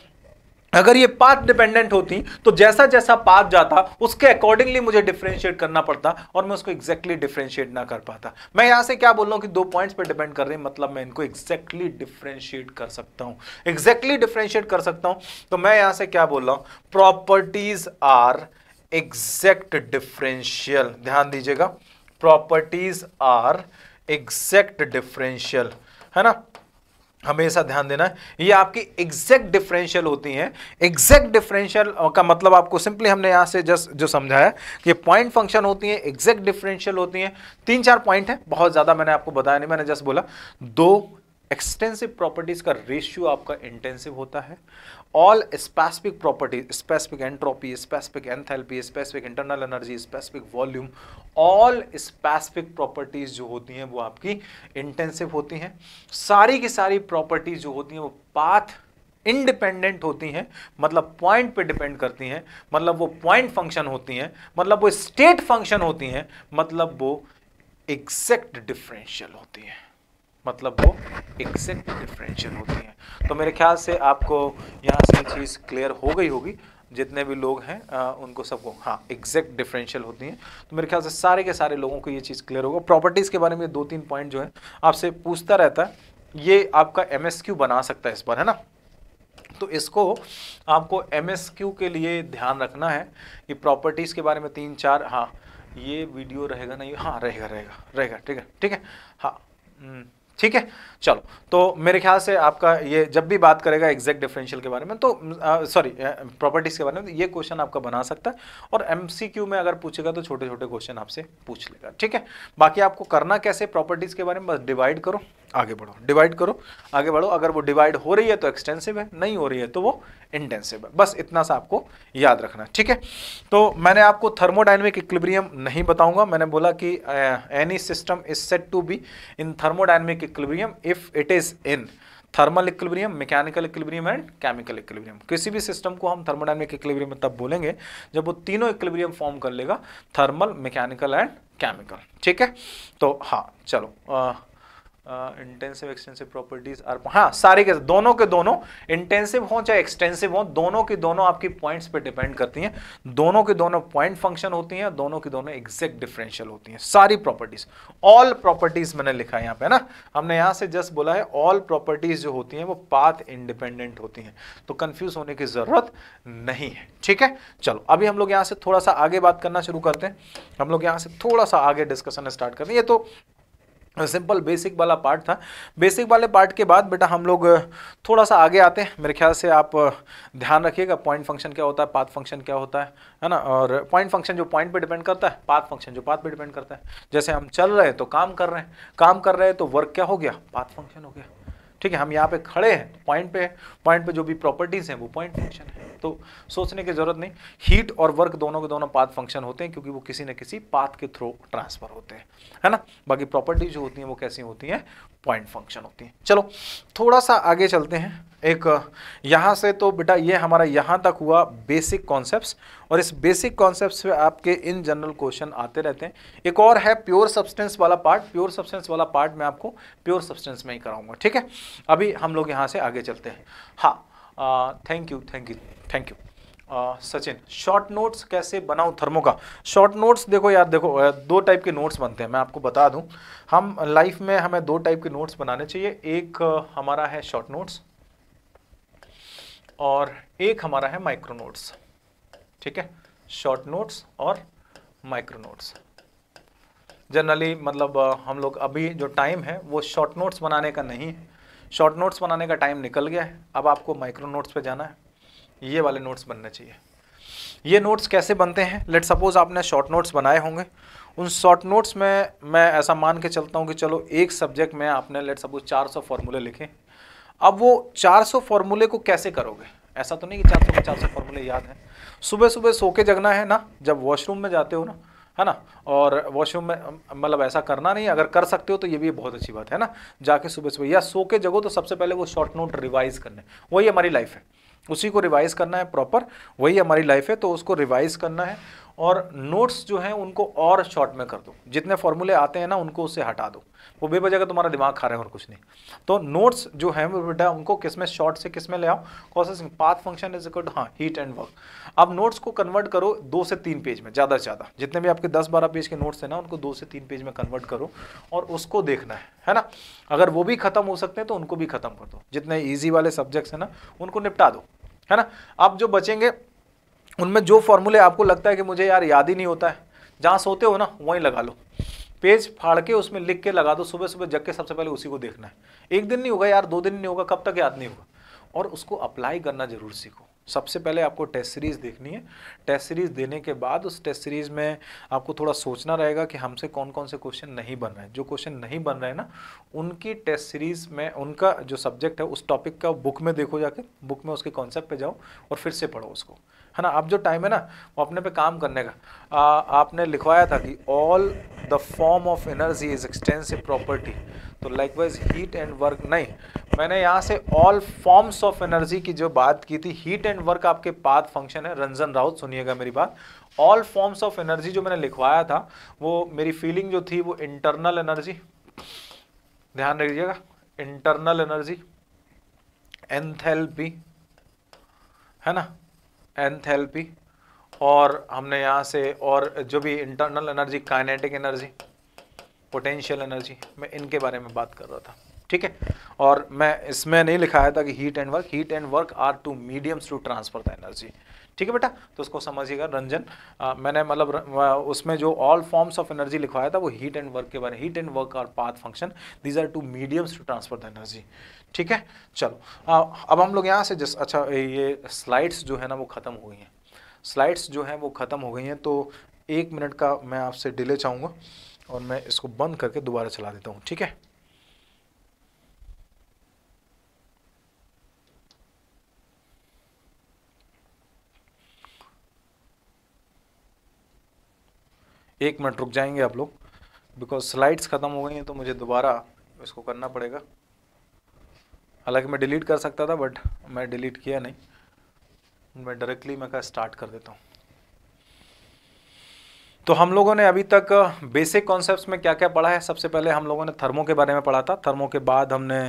S1: अगर ये पाथ डिपेंडेंट होती तो जैसा जैसा पाथ जाता उसके अकॉर्डिंगली मुझे डिफ्रेंशिएट करना पड़ता और मैं उसको एक्जैक्टली डिफ्रेंशिएट ना कर पाता मैं यहाँ से क्या बोल रहा हूँ कि दो पॉइंट्स पे डिपेंड कर रहे हैं मतलब मैं इनको एग्जैक्टली डिफ्रेंशिएट कर सकता हूँ एक्जैक्टली डिफ्रेंशिएट कर सकता हूँ तो मैं यहाँ से क्या बोल रहा हूँ प्रॉपर्टीज आर एग्जैक्ट डिफ्रेंशियल ध्यान दीजिएगा प्रॉपर्टीज आर एग्जैक्ट डिफरेंशियल है ना हमेशा ध्यान देना है ये आपकी एग्जैक्ट डिफरेंशियल होती हैं एग्जैक्ट डिफरेंशियल का मतलब आपको सिंपली हमने यहाँ से जस्ट जो समझाया कि पॉइंट फंक्शन होती हैं एग्जैक्ट डिफरेंशियल होती हैं तीन चार पॉइंट हैं बहुत ज़्यादा मैंने आपको बताया नहीं मैंने जस्ट बोला दो एक्सटेंसिव प्रॉपर्टीज़ का रेशियो आपका इंटेंसिव होता है all specific properties, specific entropy, specific enthalpy, specific internal energy, specific volume, all specific properties जो होती हैं वो आपकी इंटेंसिव होती हैं सारी की सारी प्रॉपर्टीज जो होती हैं वो पाथ इंडिपेंडेंट होती हैं मतलब पॉइंट पे डिपेंड करती हैं मतलब वो पॉइंट फंक्शन होती हैं मतलब वो स्टेट फंक्शन होती हैं मतलब वो एग्जैक्ट डिफरेंशियल होती हैं मतलब वो एक्सेक्ट डिफरेंशियल होती हैं तो मेरे ख्याल से आपको यहाँ से चीज़ क्लियर हो गई होगी जितने भी लोग हैं उनको सबको हाँ एग्जैक्ट डिफरेंशियल होती हैं तो मेरे ख्याल से सारे के सारे लोगों को ये चीज़ क्लियर होगा प्रॉपर्टीज़ के बारे में दो तीन पॉइंट जो है आपसे पूछता रहता है ये आपका एम बना सकता है इस बार है ना तो इसको आपको एम के लिए ध्यान रखना है कि प्रॉपर्टीज़ के बारे में तीन चार हाँ ये वीडियो रहेगा नहीं हाँ रहेगा रहेगा रहेगा ठीक है ठीक है हाँ हम्म, ठीक है चलो तो मेरे ख्याल से आपका ये जब भी बात करेगा एग्जैक्ट डिफरेंशियल के बारे में तो सॉरी प्रॉपर्टीज़ के बारे में तो ये क्वेश्चन आपका बना सकता है और एमसीक्यू में अगर पूछेगा तो छोटे छोटे क्वेश्चन आपसे पूछ लेगा ठीक है बाकी आपको करना कैसे प्रॉपर्टीज़ के बारे में बस डिवाइड करो आगे बढ़ो डिवाइड करो आगे बढ़ो अगर वो डिवाइड हो रही है तो एक्सटेंसिव है नहीं हो रही है तो वो इंटेंसिव है बस इतना सा आपको याद रखना ठीक है तो मैंने आपको थर्मोडाइनमिक इक्लिब्रियम नहीं बताऊंगा मैंने बोला कि any system is set to be in thermodynamic equilibrium if it is in thermal equilibrium mechanical equilibrium and chemical equilibrium किसी भी सिस्टम को हम थर्मोडाइनमिक इक्विलिब्रियम तब बोलेंगे जब वो तीनों इक्विलिब्रियम फॉर्म कर लेगा थर्मल मैकेनिकल एंड केमिकल ठीक है तो हाँ चलो आ, इंटेंसिव एक्सटेंसिव प्रॉपर्टीज आर हाँ सारे के दोनों के दोनों इंटेंसिव हो चाहे एक्सटेंसिव हो दोनों के दोनों आपकी पॉइंट्स पे डिपेंड करती हैं दोनों के दोनों पॉइंट फंक्शन होती हैं दोनों के दोनों एग्जैक्ट डिफरेंशियल होती हैं सारी प्रॉपर्टीज ऑल प्रॉपर्टीज मैंने लिखा है यहाँ पे ना हमने यहाँ से जस्ट बोला है ऑल प्रॉपर्टीज जो होती हैं वो पाथ इंडिपेंडेंट होती हैं तो कन्फ्यूज होने की ज़रूरत नहीं है ठीक है चलो अभी हम लोग यहाँ से थोड़ा सा आगे बात करना शुरू करते हैं हम लोग यहाँ से थोड़ा सा आगे डिस्कशन स्टार्ट करते हैं ये तो सिंपल बेसिक वाला पार्ट था बेसिक वाले पार्ट के बाद बेटा हम लोग थोड़ा सा आगे आते हैं मेरे ख्याल से आप ध्यान रखिएगा पॉइंट फंक्शन क्या होता है पाथ फंक्शन क्या होता है है ना और पॉइंट फंक्शन जो पॉइंट पे डिपेंड करता है पाथ फंक्शन जो पाथ पे डिपेंड करता है जैसे हम चल रहे हैं तो काम कर रहे हैं काम कर रहे हैं तो वर्क क्या हो गया पाथ फंक्शन हो गया ठीक है हम यहाँ पे खड़े हैं पॉइंट पे पॉइंट पे जो भी प्रॉपर्टीज़ हैं वो पॉइंट फंक्शन है तो सोचने की ज़रूरत नहीं हीट और वर्क दोनों के दोनों पाथ फंक्शन होते हैं क्योंकि वो किसी न किसी पाथ के थ्रू ट्रांसफर होते हैं है ना बाकी प्रॉपर्टीज जो होती हैं वो कैसी होती हैं पॉइंट फंक्शन होती है चलो थोड़ा सा आगे चलते हैं एक यहाँ से तो बेटा ये हमारा यहाँ तक हुआ बेसिक कॉन्सेप्ट्स और इस बेसिक कॉन्सेप्ट्स पे आपके इन जनरल क्वेश्चन आते रहते हैं एक और है प्योर सब्सटेंस वाला पार्ट प्योर सब्सटेंस वाला पार्ट मैं आपको प्योर सब्सटेंस में ही कराऊंगा ठीक है अभी हम लोग यहाँ से आगे चलते हैं हाँ thank you thank you thank you Sachin short notes कैसे बनाऊं थर्मो का शॉर्ट नोट्स देखो यार देखो दो टाइप के नोट्स बनते हैं मैं आपको बता दूं हम लाइफ में हमें दो टाइप के नोट्स बनाने चाहिए एक हमारा है शॉर्ट नोट्स और एक हमारा है माइक्रो नोट्स ठीक है शॉर्ट नोट्स और माइक्रो नोट्स जनरली मतलब हम लोग अभी जो टाइम है वो शॉर्ट नोट्स बनाने का नहीं है शॉर्ट नोट्स बनाने का टाइम निकल गया है अब आपको माइक्रो नोट्स पे जाना है ये वाले नोट्स बनने चाहिए ये नोट्स कैसे बनते हैं लेट सपोज आपने शॉर्ट नोट्स बनाए होंगे उन शॉर्ट नोट्स में मैं ऐसा मान के चलता हूँ कि चलो एक सब्जेक्ट में आपने लेट सपोज 400 फॉर्मूले लिखे अब वो 400 फार्मूले को कैसे करोगे ऐसा तो नहीं कि 400 चार सौ फार्मूले याद हैं सुबह सुबह सो के जगना है ना जब वॉशरूम में जाते हो ना है ना और वॉशरूम में मतलब ऐसा करना नहीं अगर कर सकते हो तो ये भी बहुत अच्छी बात है ना जाके सुबह सुबह या सो के जगो तो सबसे पहले वो शॉर्ट नोट रिवाइज करने वही हमारी लाइफ है उसी को रिवाइज़ करना है प्रॉपर वही हमारी लाइफ है तो उसको रिवाइज़ करना है और नोट्स जो हैं उनको और शॉर्ट में कर दो जितने फॉर्मूले आते हैं ना उनको उससे हटा दो वो बेवजह का तुम्हारा दिमाग खा रहे हैं और कुछ नहीं तो नोट्स जो हैं वो बेटा उनको किस में शॉर्ट से किस में ले आओ कॉसेसिंग पाथ फंक्शन इज इक्वल हाँ हीट एंड वर्क अब नोट्स को कन्वर्ट करो दो से तीन पेज में ज़्यादा से ज़्यादा जितने भी आपके दस बारह पेज के नोट्स हैं ना उनको दो से तीन पेज में कन्वर्ट करो और उसको देखना है है ना अगर वो भी खत्म हो सकते हैं तो उनको भी खत्म कर दो जितने ईजी वाले सब्जेक्ट्स हैं ना उनको निपटा दो है ना अब जो बचेंगे उनमें जो फॉर्मूले आपको लगता है कि मुझे यार याद ही नहीं होता है जहाँ सोते हो ना वहीं लगा लो पेज फाड़ के उसमें लिख के लगा दो सुबह सुबह जग के सबसे पहले उसी को देखना है एक दिन नहीं होगा यार दो दिन नहीं होगा कब तक याद नहीं होगा और उसको अप्लाई करना जरूर सीखो सबसे पहले आपको टेस्ट सीरीज़ देखनी है टेस्ट सीरीज़ देने के बाद उस टेस्ट सीरीज़ में आपको थोड़ा सोचना रहेगा कि हमसे कौन कौन से क्वेश्चन नहीं बन रहे हैं जो क्वेश्चन नहीं बन रहे हैं ना उनकी टेस्ट सीरीज़ में उनका जो सब्जेक्ट है उस टॉपिक का बुक में देखो जाके बुक में उसके कॉन्सेप्ट पे जाओ और फिर से पढ़ो उसको है ना अब जो टाइम है ना वो अपने पे काम करने का आ, आपने लिखवाया था कि all the form of energy is extensive property तो लाइकवाइज हीट एंड वर्क नहीं मैंने यहाँ से ऑल फॉर्म्स ऑफ एनर्जी की जो बात की थी हीट एंड वर्क आपके पाथ फंक्शन है रंजन राउत सुनिएगा मेरी बात ऑल फॉर्म्स ऑफ एनर्जी जो मैंने लिखवाया था वो मेरी फीलिंग जो थी वो इंटरनल एनर्जी ध्यान रखिएगा इंटरनल एनर्जी एंथेल्पी है ना एंथैल्पी और हमने यहाँ से और जो भी internal energy kinetic energy potential energy मैं इनके बारे में बात कर रहा था ठीक है और मैं इसमें नहीं लिखाया था कि heat and work heat and work are two mediums to transfer the energy ठीक है बेटा तो उसको समझिएगा रंजन आ, मैंने मतलब उसमें जो ऑल फॉर्म्स ऑफ एनर्जी लिखवाया था वो हीट एंड वर्क के बारे में heat and work are path function these are two mediums to transfer the energy ठीक है चलो अब हम लोग यहाँ से जस अच्छा ये स्लाइड्स जो है ना वो ख़त्म हो गई हैं स्लाइड्स जो हैं वो ख़त्म हो गई हैं तो एक मिनट का मैं आपसे डिले चाहूँगा और मैं इसको बंद करके दोबारा चला देता हूँ ठीक है एक मिनट रुक जाएंगे आप लोग बिकॉज स्लाइड्स ख़त्म हो गई हैं तो मुझे दोबारा इसको करना पड़ेगा हालांकि मैं डिलीट कर सकता था बट मैं डिलीट किया नहीं मैं डायरेक्टली मैं का स्टार्ट कर देता हूँ तो हम लोगों ने अभी तक बेसिक uh, कॉन्सेप्ट्स में क्या क्या पढ़ा है सबसे पहले हम लोगों ने थर्मो के बारे में पढ़ा था थर्मो के बाद हमने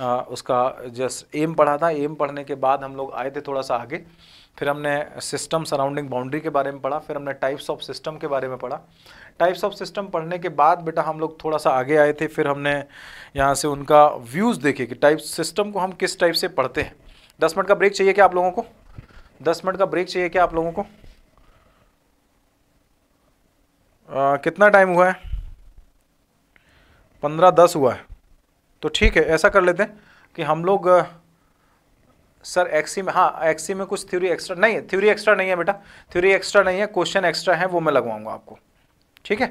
S1: uh, उसका जस्ट एम पढ़ा था एम पढ़ने के बाद हम लोग आए थे थोड़ा सा आगे फिर हमने सिस्टम सराउंडिंग बाउंड्री के बारे में पढ़ा फिर हमने टाइप्स ऑफ सिस्टम के बारे में पढ़ा टाइप्स ऑफ सिस्टम पढ़ने के बाद बेटा हम लोग थोड़ा सा आगे आए थे फिर हमने यहाँ से उनका व्यूज़ देखे कि टाइप सिस्टम को हम किस टाइप से पढ़ते हैं दस मिनट का ब्रेक चाहिए क्या आप लोगों को दस मिनट का ब्रेक चाहिए क्या आप लोगों को आ, कितना टाइम हुआ है पंद्रह दस हुआ है तो ठीक है ऐसा कर लेते हैं कि हम लोग सर एक्सी में हाँ एक्सी में कुछ थ्योरी एक्स्ट्रा नहीं है थ्योरी एक्स्ट्रा नहीं है बेटा थ्योरी एक्स्ट्रा नहीं है क्वेश्चन एक्स्ट्रा है वो मैं लगवाऊंगा आपको ठीक है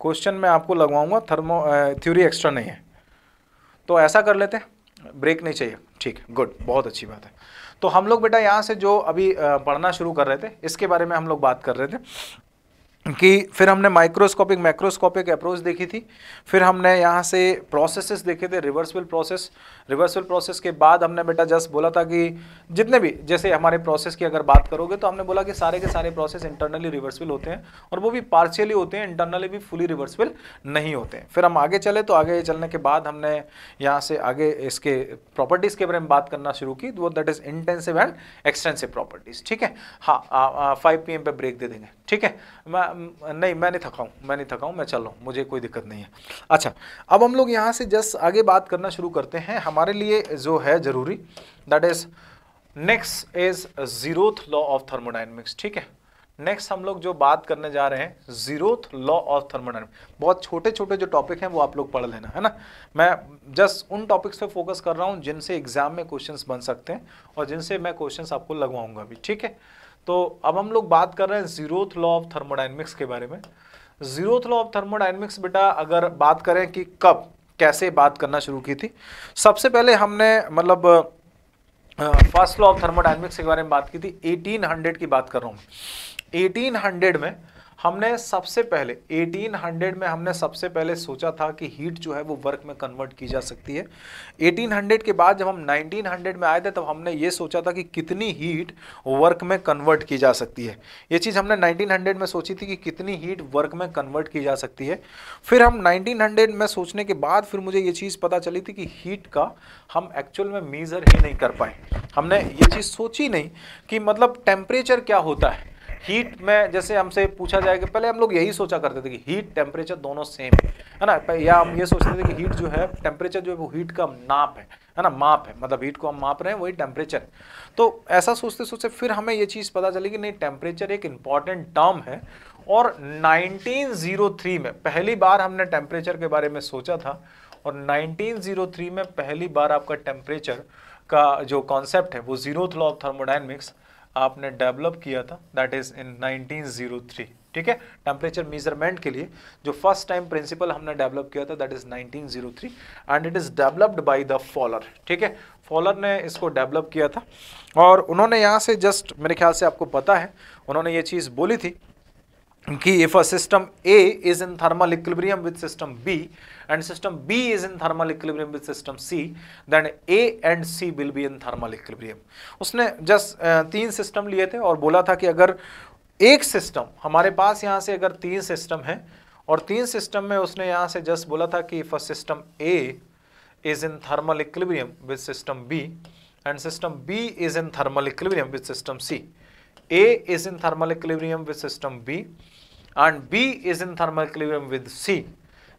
S1: क्वेश्चन मैं आपको लगवाऊंगा थर्मो थ्योरी एक्स्ट्रा नहीं है तो ऐसा कर लेते हैं ब्रेक नहीं चाहिए ठीक है गुड बहुत अच्छी बात है तो हम लोग बेटा यहाँ से जो अभी पढ़ना शुरू कर रहे थे इसके बारे में हम लोग बात कर रहे थे कि फिर हमने माइक्रोस्कोपिक मैक्रोस्कोपिक अप्रोच देखी थी फिर हमने यहाँ से प्रोसेसेस देखे थे रिवर्सिबल प्रोसेस रिवर्सिबल प्रोसेस के बाद हमने बेटा जस्ट बोला था कि जितने भी जैसे हमारे प्रोसेस की अगर बात करोगे तो हमने बोला कि सारे के सारे प्रोसेस इंटरनली रिवर्सिबल होते हैं और वो भी पार्शियली होते हैं इंटरनली भी फुली रिवर्सिबल नहीं होते हैं फिर हम आगे चले तो आगे चलने के बाद हमने यहाँ से आगे इसके प्रॉपर्टीज़ के बारे में बात करना शुरू की वो that is intensive and extensive properties ठीक है हाँ फाइव पी पे ब्रेक दे देंगे ठीक है नहीं मैं नहीं थका मैं नहीं थका मैं चल रहा हूँ मुझे कोई दिक्कत नहीं है अच्छा अब हम लोग यहाँ से जस्ट आगे बात करना शुरू करते हैं हमारे लिए जो है ज़रूरी that is next is zeroth law of thermodynamics ठीक है नेक्स्ट हम लोग जो बात करने जा रहे हैं जीरोथ लॉ ऑफ थर्मोडाइनमिक्स बहुत छोटे छोटे जो टॉपिक हैं वो आप लोग पढ़ लेना है ना मैं जस्ट उन टॉपिक्स पे फोकस कर रहा हूँ जिनसे एग्जाम में क्वेश्चंस बन सकते हैं और जिनसे मैं क्वेश्चंस आपको लगवाऊंगा भी ठीक है तो अब हम लोग बात कर रहे हैं जीरोथ लॉ ऑफ थर्मोडाइनमिक्स के बारे में जीरोथ लॉ ऑफ थर्मोडाइनमिक्स बेटा अगर बात करें कि कब कैसे बात करना शुरू की थी सबसे पहले हमने मतलब फर्स्ट लॉ ऑफ थर्मोडाइनमिक्स के बारे में बात की थी 1800 की बात कर रहा हूँ 1800 में हमने सबसे पहले 1800 में हमने सबसे पहले सोचा था कि हीट जो है वो वर्क में कन्वर्ट की जा सकती है 1800 के बाद जब हम 1900 में आए थे तब तो हमने ये सोचा था कि कितनी हीट वर्क में कन्वर्ट की जा सकती है ये चीज़ हमने 1900 में सोची थी कि कितनी हीट वर्क में कन्वर्ट की जा सकती है फिर हम 1900 में सोचने के बाद फिर मुझे ये चीज़ पता चली थी कि हीट का हम एक्चुअल में मीज़र ही नहीं कर पाए हमने ये चीज़ सोची नहीं कि मतलब टेम्परेचर क्या होता है हीट में जैसे हमसे पूछा जाएगा पहले हम लोग यही सोचा करते थे कि हीट टेम्परेचर दोनों सेम है है ना या हम ये सोचते थे कि हीट जो है टेम्परेचर जो है वो हीट का नाप है है ना माप है मतलब हीट को हम माप रहे हैं वही टेम्परेचर तो ऐसा सोचते सोचते फिर हमें ये चीज़ पता चली कि नहीं टेम्परेचर एक इम्पॉर्टेंट टर्म है और 1903 में पहली बार हमने टेम्परेचर के बारे में सोचा था और 1903 में पहली बार आपका टेम्परेचर का जो कॉन्सेप्ट है वो जीरो लॉ ऑफ थर्मोडाइनमिक्स आपने डेवलप किया था दैट इज़ इन 1903 ठीक है टेम्परेचर मेजरमेंट के लिए जो फर्स्ट टाइम प्रिंसिपल हमने डेवलप किया था that is 1903 and it is developed by the Fowler ठीक है फॉलर ने इसको डेवलप किया था और उन्होंने यहाँ से जस्ट मेरे ख्याल से आपको पता है उन्होंने ये चीज़ बोली थी कि if a system A is in thermal equilibrium with system B and system B is in thermal equilibrium with system C then A and C will be in thermal equilibrium उसने जस्ट तीन system लिए थे और बोला था कि अगर एक सिस्टम हमारे पास यहाँ से अगर तीन सिस्टम है और तीन सिस्टम में उसने यहाँ से जस्ट बोला था कि if a system A is in thermal equilibrium with system B and system B is in thermal equilibrium with system C A is in thermal equilibrium with system B and B is in thermal equilibrium with C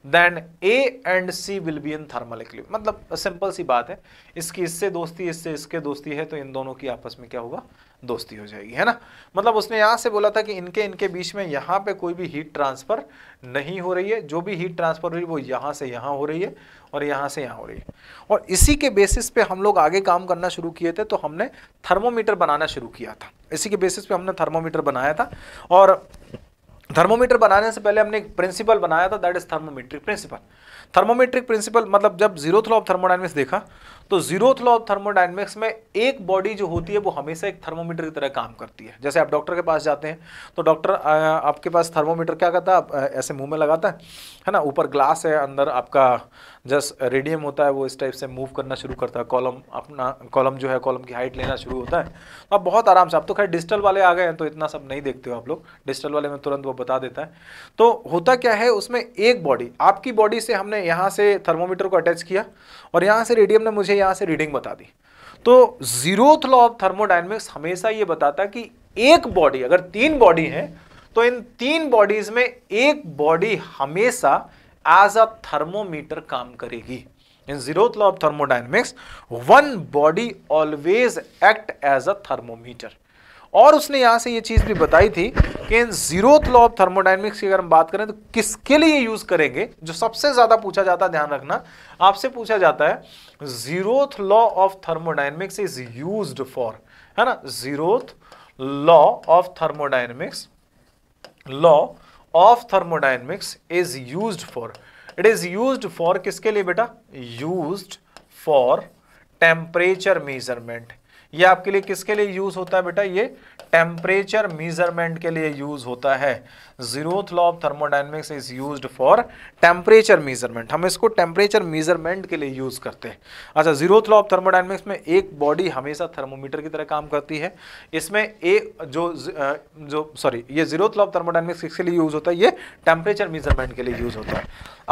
S1: then A and C will be in thermal equilibrium मतलब simple सी बात है इसकी इससे दोस्ती इससे इसके दोस्ती है तो इन दोनों की आपस में क्या होगा दोस्ती हो जाएगी है ना मतलब उसने यहाँ से बोला था कि इनके इनके बीच में यहाँ पे कोई भी हीट ट्रांसफ़र नहीं हो रही है जो भी हीट ट्रांसफ़र हो रही है वो यहाँ से यहाँ हो रही है और यहाँ से यहाँ हो रही है और इसी के बेसिस पे हम लोग आगे काम करना शुरू किए थे तो हमने थर्मोमीटर बनाना शुरू किया था इसी के बेसिस पे हमने थर्मोमीटर बनाया था और थर्मोमीटर बनाने से पहले हमने एक प्रिंसिपल बनाया था that is thermometric principle thermometric principle मतलब जब जीरोथ लॉ ऑफ थर्मोडाइनमिक्स देखा तो जीरोथ लॉ ऑफ थर्मोडाइनमिक्स में एक बॉडी जो होती है वो हमेशा एक थर्मोमीटर की तरह काम करती है जैसे आप डॉक्टर के पास जाते हैं तो डॉक्टर आपके पास थर्मोमीटर क्या करता है आप ऐसे मुंह में लगाता है है ना ऊपर ग्लास है अंदर आपका जस्ट रेडियम होता है वो इस टाइप से मूव करना शुरू करता है कॉलम अपना कॉलम जो है कॉलम की हाइट लेना शुरू होता है तो आप बहुत आराम से आप तो खैर डिजिटल वाले आ गए हैं तो इतना सब नहीं देखते हो आप लोग डिजिटल वाले में तुरंत वो बता देता है तो होता क्या है उसमें एक बॉडी आपकी बॉडी से हमने यहाँ से थर्मोमीटर को अटैच किया और यहाँ से रेडियम ने मुझे यहाँ से रीडिंग बता दी तो जीरोथ लॉ ऑफ थर्मोडाइनमिक्स हमेशा ये बताता है कि एक बॉडी अगर तीन बॉडी है तो इन तीन बॉडीज में एक बॉडी हमेशा एज अ थर्मोमीटर काम करेगी इन zeroth law of thermodynamics one body always act as a thermometer और उसने यहां से ये चीज़ भी बताई थी कि इन जीरोथ लॉ ऑफ थर्मोडाइनमिक्स की अगर हम बात करें तो किसके लिए यूज़ करेंगे जो सबसे ज़्यादा पूछा जाता है ध्यान रखना आपसे पूछा जाता है zeroth law of thermodynamics is use for है ना zeroth law of thermodynamics law of thermodynamics is use for it is use for किसके लिए बेटा यूज फॉर टेम्परेचर मेजरमेंट ये आपके लिए किसके लिए यूज होता है बेटा ये टेम्परेचर मेजरमेंट के लिए यूज होता है zeroth law of thermodynamics is use for temperature measurement हम इसको टेम्परेचर मेजरमेंट के लिए यूज करते हैं अच्छा जीरोथ लॉ ऑफ थर्मोडाइनमिक्स में एक बॉडी हमेशा थर्मोमीटर की तरह काम करती है इसमें एक जो जो सॉरी ये जीरोथ लॉ ऑफ थर्मोडाइनमिक्स किसके लिए यूज होता है ये टेम्परेचर मेजरमेंट के लिए यूज होता है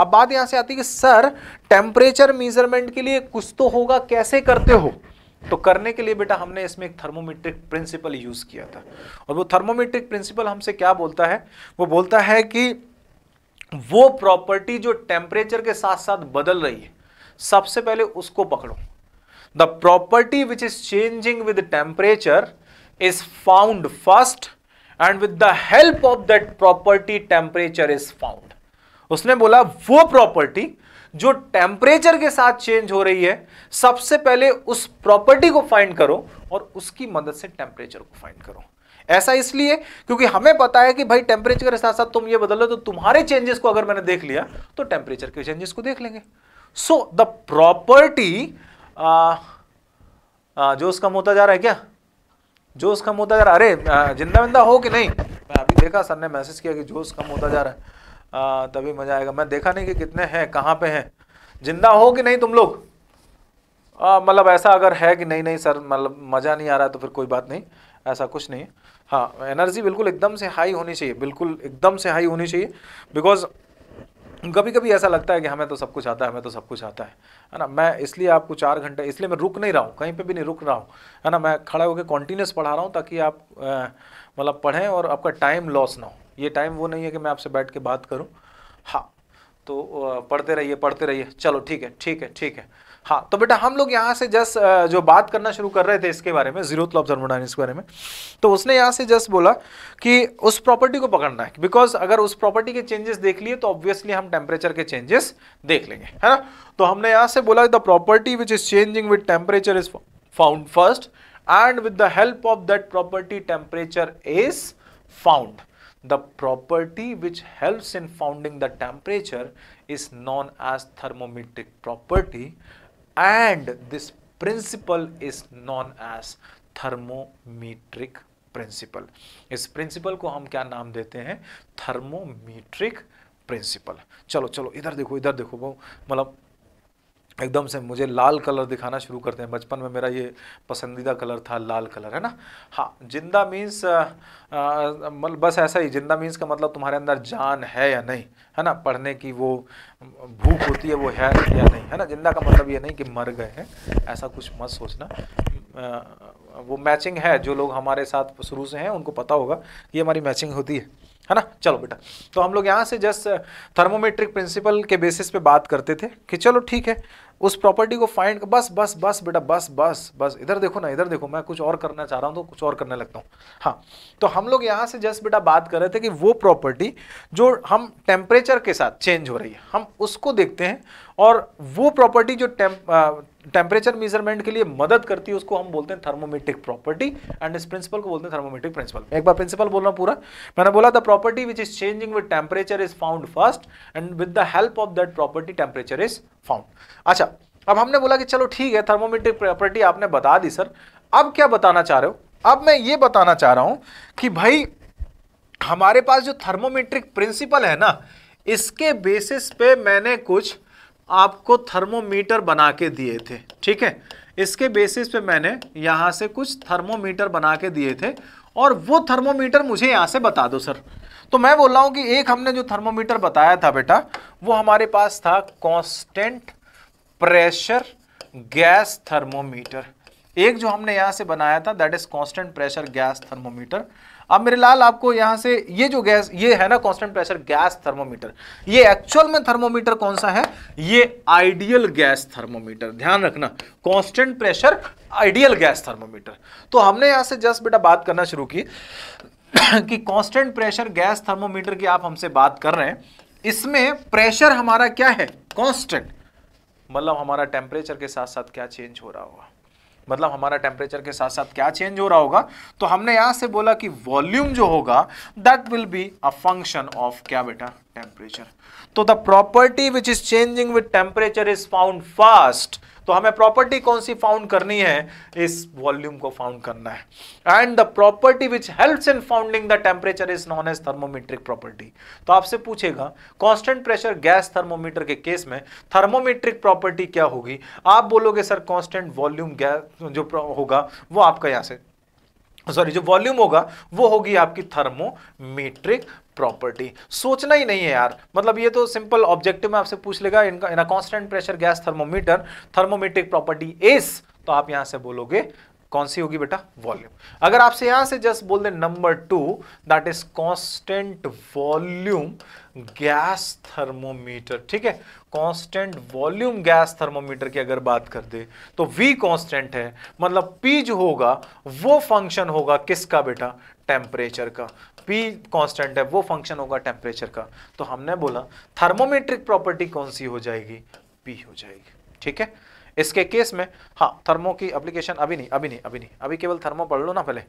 S1: अब बात यहाँ से आती है कि सर टेम्परेचर मेजरमेंट के लिए कुछ तो होगा कैसे करते हो तो करने के लिए बेटा हमने इसमें एक थर्मोमीट्रिक प्रिंसिपल यूज़ किया था और वो थर्मोमीट्रिक प्रिंसिपल हमसे क्या बोलता है वो बोलता है कि वो प्रॉपर्टी जो टेम्परेचर के साथ साथ बदल रही है सबसे पहले उसको पकड़ो the property which is changing with temperature is found first and with the help of that property temperature is found उसने बोला वो प्रॉपर्टी जो टेम्परेचर के साथ चेंज हो रही है सबसे पहले उस प्रॉपर्टी को फाइंड करो और उसकी मदद से टेम्परेचर को फाइंड करो ऐसा इसलिए क्योंकि हमें पता है कि भाई टेम्परेचर के साथ साथ तुम ये बदलो तो तुम्हारे चेंजेस को अगर मैंने देख लिया तो टेम्परेचर के चेंजेस को देख लेंगे सो द प्रॉपर्टी जो उसका होता जा रहा है क्या जोश कम होता जा रहा है अरे जिंदा विंदा हो कि नहीं मैं अभी देखा सर ने मैसेज किया कि जोश कम होता जा रहा है तभी मजा आएगा मैं देखा नहीं कि कितने हैं कहाँ पे हैं जिंदा हो कि नहीं तुम लोग मतलब ऐसा अगर है कि नहीं नहीं सर मतलब मज़ा नहीं आ रहा तो फिर कोई बात नहीं ऐसा कुछ नहीं हाँ एनर्जी बिल्कुल एकदम से हाई होनी चाहिए बिल्कुल एकदम से हाई होनी चाहिए बिकॉज कभी कभी ऐसा लगता है कि हमें तो सब कुछ आता है हमें तो सब कुछ आता है है ना मैं इसलिए आपको चार घंटे इसलिए मैं रुक नहीं रहा हूँ कहीं पे भी नहीं रुक रहा हूँ है ना मैं खड़ा होकर कॉन्टीन्यूस पढ़ा रहा हूँ ताकि आप मतलब पढ़ें और आपका टाइम लॉस ना हो ये टाइम वो नहीं है कि मैं आपसे बैठ के बात करूँ हाँ तो पढ़ते रहिए पढ़ते रहिए चलो ठीक है ठीक है ठीक है हाँ तो बेटा हम लोग यहाँ से जस्ट जो बात करना शुरू कर रहे थे इसके बारे में जीरो लॉ थर्मोडाइनिक्स के बारे में तो उसने यहाँ से जस्ट बोला कि उस प्रॉपर्टी को पकड़ना है बिकॉज अगर उस प्रॉपर्टी के चेंजेस देख लिए तो ऑब्वियसली हम टेम्परेचर के चेंजेस देख लेंगे है ना तो हमने यहाँ से बोला the property which is changing with temperature is found first and with the help of that property temperature is found The property which helps in founding the temperature is known as thermometric property and this principle is known as thermometric principle. इस principle को हम क्या नाम देते हैं thermometric principle. चलो चलो इधर देखो इधर देखो मतलब एकदम से मुझे लाल कलर दिखाना शुरू करते हैं बचपन में मेरा ये पसंदीदा कलर था लाल कलर है ना हाँ जिंदा मीन्स मतलब बस ऐसा ही जिंदा मीन्स का मतलब तुम्हारे अंदर जान है या नहीं है ना पढ़ने की वो भूख होती है वो है या नहीं है ना जिंदा का मतलब ये नहीं कि मर गए हैं ऐसा कुछ मत सोचना वो मैचिंग है जो लोग हमारे साथ शुरू से हैं उनको पता होगा कि हमारी मैचिंग होती है है ना चलो बेटा तो हम लोग यहाँ से जस्ट थर्मोमेट्रिक प्रिंसिपल के बेसिस पे बात करते थे कि चलो ठीक है उस प्रॉपर्टी को फाइंड बस बस बस बेटा बस बस बस इधर देखो ना इधर देखो मैं कुछ और करना चाह रहा हूँ तो कुछ और करने लगता हूँ हाँ तो हम लोग यहाँ से जस्ट बेटा बात कर रहे थे कि वो प्रॉपर्टी जो हम टेम्परेचर के साथ चेंज हो रही है हम उसको देखते हैं और वो प्रॉपर्टी जो टेम्परेचर मेजरमेंट के लिए मदद करती है उसको हम बोलते हैं थर्मोमेट्रिक प्रॉपर्टी एंड इस प्रिंसिपल को बोलते हैं थर्मोमेट्रिक प्रिंसिपल एक बार प्रिंसिपल बोलना पूरा मैंने बोला the property which is changing with temperature is found first and with the help of that property temperature is found अच्छा अब हमने बोला कि चलो ठीक है थर्मोमेट्रिक प्रॉपर्टी आपने बता दी सर अब क्या बताना चाह रहे हो अब मैं ये बताना चाह रहा हूँ कि भाई हमारे पास जो थर्मोमेट्रिक प्रिंसिपल है ना इसके बेसिस पे मैंने कुछ आपको थर्मोमीटर बना के दिए थे ठीक है इसके बेसिस पे मैंने यहाँ से कुछ थर्मोमीटर बना के दिए थे और वो थर्मोमीटर मुझे यहाँ से बता दो सर तो मैं बोल रहा हूँ कि एक हमने जो थर्मोमीटर बताया था बेटा वो हमारे पास था कांस्टेंट प्रेशर गैस थर्मोमीटर एक जो हमने यहाँ से बनाया था that is constant pressure gas thermometer अब मेरे लाल आपको यहां से ये जो गैस ये है ना कांस्टेंट प्रेशर गैस थर्मोमीटर ये एक्चुअल में थर्मोमीटर कौन सा है ये आइडियल गैस थर्मोमीटर ध्यान रखना constant pressure ideal gas thermometer तो हमने यहां से जस्ट बेटा बात करना शुरू की कि कांस्टेंट प्रेशर गैस थर्मोमीटर की आप हमसे बात कर रहे हैं इसमें प्रेशर हमारा क्या है कॉन्स्टेंट मतलब हमारा टेम्परेचर के साथ साथ क्या चेंज हो रहा होगा मतलब हमारा टेम्परेचर के साथ साथ क्या चेंज हो रहा होगा तो हमने यहां से बोला कि वॉल्यूम जो होगा that will be a function of क्या बेटा टेम्परेचर तो the property which is changing with temperature is found fast तो हमें प्रॉपर्टी कौन सी फाउंड करनी है इस वॉल्यूम को फाउंड करना है and the property which help in founding the temperature is known as thermometric property तो आपसे पूछेगा कॉन्स्टेंट प्रेशर गैस थर्मोमीटर के केस में थर्मोमीट्रिक प्रॉपर्टी क्या होगी आप बोलोगे सर कॉन्स्टेंट वॉल्यूम गैस जो होगा वो आपका यहाँ से सॉरी जो वॉल्यूम होगा वो होगी आपकी थर्मोमीट्रिक प्रॉपर्टी सोचना ही नहीं है यार मतलब ये तो सिंपल ऑब्जेक्टिव में आपसे पूछ लेगा इनका in constant pressure gas thermometer thermometric property as तो आप यहाँ से बोलोगे कौन सी होगी बेटा वॉल्यूम अगर आपसे यहां से जस्ट बोल दे number two that is constant volume gas thermometer ठीक है कॉन्स्टेंट वॉल्यूम गैस थर्मोमीटर की अगर बात कर दे तो V कॉन्स्टेंट है मतलब P जो होगा वो फंक्शन होगा किसका बेटा टेम्परेचर का भी कांस्टेंट है वो फंक्शन होगा टेम्परेचर का तो हमने बोला थर्मोमेट्रिक प्रॉपर्टी कौन सी हो जाएगी पी हो जाएगी ठीक है इसके केस में हाँ थर्मो की अप्लीकेशन अभी नहीं अभी नहीं अभी नहीं अभी केवल थर्मो पढ़ लो ना पहले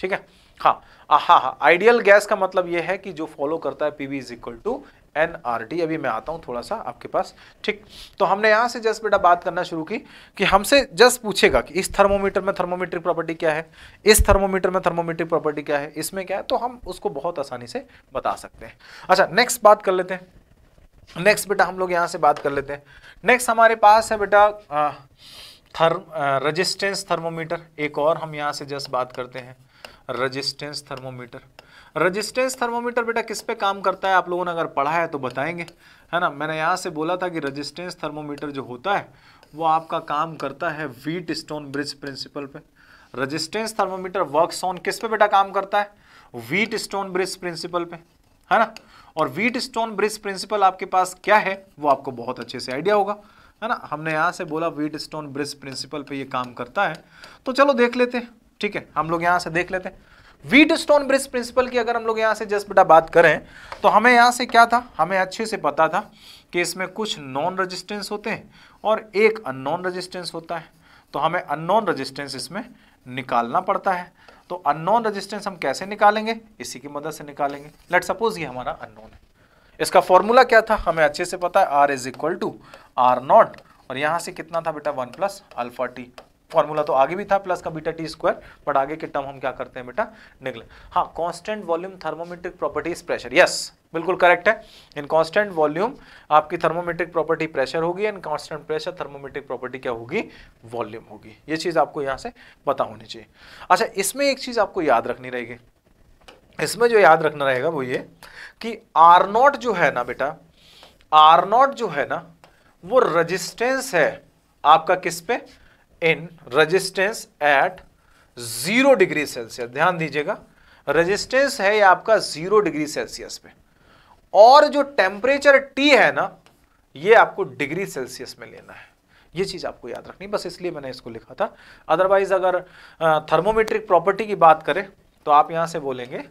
S1: ठीक है हाँ हाँ हाँ आइडियल गैस का मतलब यह है कि जो फॉलो करता है P V is equal to N R T अभी मैं आता हूँ थोड़ा सा आपके पास ठीक तो हमने यहाँ से जस्ट बेटा बात करना शुरू की कि हमसे जस्ट पूछेगा कि इस थर्मोमीटर में थर्मोमीट्रिक प्रॉपर्टी क्या है इस थर्मोमीटर में थर्मोमीट्रिक प्रॉपर्टी क्या है इसमें क्या है तो हम उसको बहुत आसानी से बता सकते हैं अच्छा नेक्स्ट बात कर लेते हैं नेक्स्ट बेटा हम लोग यहाँ से बात कर लेते हैं नेक्स्ट हमारे पास है बेटा थर्म रजिस्टेंस थर्मोमीटर एक और हम यहाँ से जस्ट बात करते हैं रजिस्टेंस थर्मोमीटर रजिस्टेंस थर्मोमीटर बेटा किस पे काम करता है आप लोगों ने अगर पढ़ा है तो बताएंगे है ना मैंने यहाँ से बोला था कि रजिस्टेंस थर्मोमीटर जो होता है वो आपका काम करता है वीट स्टोन ब्रिज प्रिंसिपल पे रजिस्टेंस थर्मोमीटर वर्क ऑन किस पे बेटा काम करता है वीट स्टोन ब्रिज प्रिंसिपल पे है ना और वीट स्टोन ब्रिज प्रिंसिपल आपके पास क्या है वो आपको बहुत अच्छे से आइडिया होगा है ना हमने यहाँ से बोला वीट स्टोन ब्रिज प्रिंसिपल पर यह काम करता है तो चलो देख लेते हैं ठीक है हम लोग यहाँ से देख लेते हैं वीट स्टोन ब्रिज प्रिंसिपल की अगर हम लोग यहाँ से जस्ट बेटा बात करें तो हमें यहाँ से क्या था हमें अच्छे से पता था कि इसमें कुछ नॉन रजिस्टेंस होते हैं और एक अन रजिस्टेंस होता है तो हमें नॉन रजिस्टेंस इसमें निकालना पड़ता है तो अननॉन रजिस्टेंस हम कैसे निकालेंगे इसी की मदद से निकालेंगे लेट सपोज ये हमारा अननोन है इसका फॉर्मूला क्या था हमें अच्छे से पता है R is equal to R naught और यहाँ से कितना था बेटा one plus alpha T formula तो आगे भी था प्लस का बीटा टी स्क्वायर बट आगे के टर्म हम क्या करते हैं बेटा निकले हाँ constant volume thermometric properties pressure yes बिल्कुल करेक्ट है इन कांस्टेंट वॉल्यूम आपकी थर्मोमेट्रिक प्रॉपर्टी प्रेशर होगी and constant pressure thermometric property क्या होगी वॉल्यूम होगी ये चीज़ आपको यहाँ से पता होनी चाहिए अच्छा इसमें एक चीज़ आपको याद रखनी रहेगी इसमें जो याद रखना रहेगा वो ये कि आर नॉट जो है ना बेटा आर नॉट जो है ना वो रजिस्टेंस है आपका किस पे in resistance at zero degree Celsius ध्यान दीजिएगा रजिस्टेंस है ये आपका जीरो डिग्री सेल्सियस पे और जो टेम्परेचर टी है ना ये आपको डिग्री सेल्सियस में लेना है ये चीज़ आपको याद रखनी बस इसलिए मैंने इसको लिखा था अदरवाइज अगर थर्मोमेट्रिक प्रॉपर्टी की बात करें तो आप यहां से बोलेंगे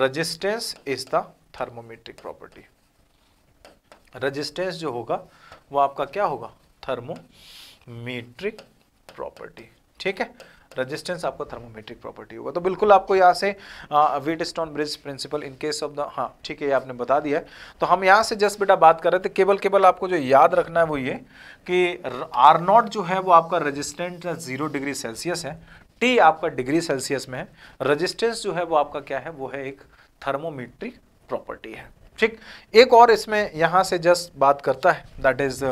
S1: resistance is the thermometric property resistance जो होगा वो आपका क्या होगा थर्मोमेट्रिक प्रॉपर्टी ठीक है रेजिस्टेंस आपका थर्मोमेट्रिक प्रॉपर्टी होगा तो बिल्कुल आपको यहाँ से Wheatstone bridge principle in case of the हाँ ठीक है ये आपने बता दिया है तो हम यहाँ से जस्ट बेटा बात कर रहे थे केवल केवल आपको जो याद रखना है वो ये कि आर नॉट जो है वो आपका रेजिस्टेंट जीरो डिग्री सेल्सियस है टी आपका डिग्री सेल्सियस में है रजिस्टेंस जो है वो आपका क्या है वो है एक थर्मोमेट्रिक प्रॉपर्टी है ठीक एक और इसमें यहाँ से जस्ट बात करता है दैट इज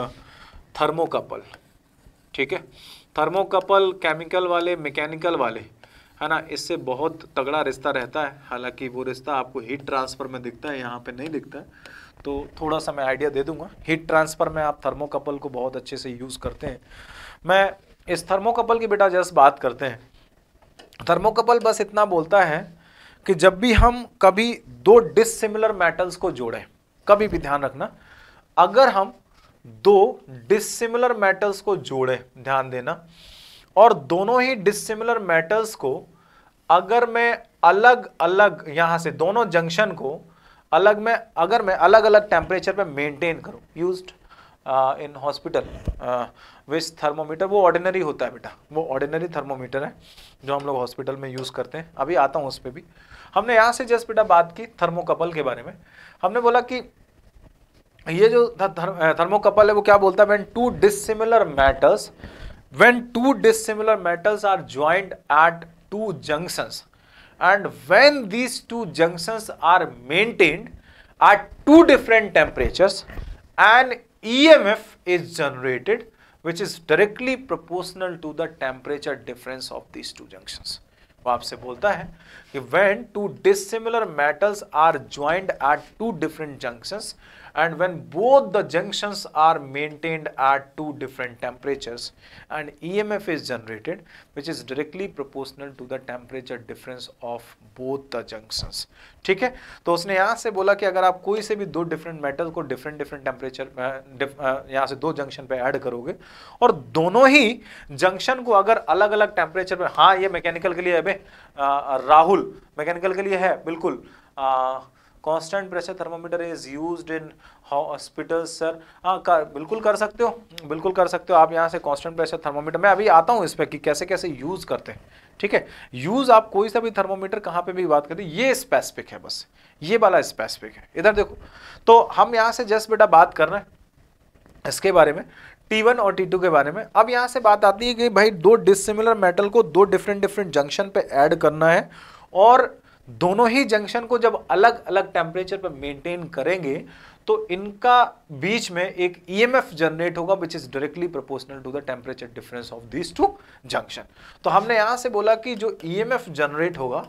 S1: थर्मोकपल ठीक है थर्मोकपल केमिकल वाले मैकेनिकल वाले है ना इससे बहुत तगड़ा रिश्ता रहता है हालांकि वो रिश्ता आपको हीट ट्रांसफ़र में दिखता है यहाँ पे नहीं दिखता है तो थोड़ा सा मैं आइडिया दे दूंगा हीट ट्रांसफ़र में आप थर्मोकपल को बहुत अच्छे से यूज़ करते हैं मैं इस थर्मोकपल की बेटा जस्ट बात करते हैं थर्मोकपल बस इतना बोलता है कि जब भी हम कभी दो डिसिमिलर मेटल्स को जोड़ें कभी भी ध्यान रखना अगर हम दो डिसिमिलर मेटल्स को जोड़े ध्यान देना और दोनों ही डिसिमिलर मेटल्स को अगर मैं अलग अलग यहां से दोनों जंक्शन को अलग में अगर मैं अलग अलग टेम्परेचर पे मेंटेन करूँ used in hospital which thermometer वो ऑर्डिनरी होता है बेटा वो ऑर्डिनरी थर्मोमीटर है जो हम लोग हॉस्पिटल में यूज़ करते हैं अभी आता हूँ उस पर भी हमने यहाँ से जस्ट बेटा बात की थर्मोकपल के बारे में हमने बोला कि ये जो थर्मोकपल है वो क्या बोलता है when two dissimilar matters when two dissimilar metals are joint at two junctions and when these two junctions are maintained at two different temperatures and E M F is generated which is directly proportional to the temperature difference of these two junction वो आपसे बोलता है कि when two dissimilar metals are joint at two different junctions and when both the junctions are maintained at two different temperatures and EMF is generated which is directly proportional to the temperature difference of both the junctions ठीक है तो उसने यहां से बोला कि अगर आप कोई से भी दो डिफरेंट मेटल को डिफरेंट डिफरेंट टेम्परेचर यहां से दो जंक्शन पे ऐड करोगे और दोनों ही जंक्शन को अगर अलग अलग टेम्परेचर पे हाँ ये मैकेनिकल के लिए है बे राहुल मैकेनिकल के लिए है बिल्कुल आ, constant pressure thermometer is use in hospital sir हाँ कर बिल्कुल कर सकते हो बिल्कुल कर सकते हो आप यहाँ से कॉन्स्टेंट प्रेशर थर्मोमीटर मैं अभी आता हूँ इस पर कि कैसे कैसे यूज़ करते हैं ठीक है यूज़ आप कोई सा भी थर्मोमीटर कहाँ पे भी बात करते ये स्पेसिफिक है बस ये वाला स्पेसिफिक है इधर देखो तो हम यहाँ से जस्ट बेटा बात कर रहे हैं इसके बारे में T1 और T2 के बारे में अब यहाँ से बात आती है कि भाई दो डिसिमिलर मेटल को दो डिफरेंट डिफरेंट जंक्शन पे ऐड करना है और दोनों ही जंक्शन को जब अलग अलग टेम्परेचर पर मेंटेन करेंगे तो इनका बीच में एक ईएमएफ e जनरेट होगा which is directly proportional to the temperature difference of this two junction तो हमने यहां से बोला कि जो ईएमएफ e जनरेट होगा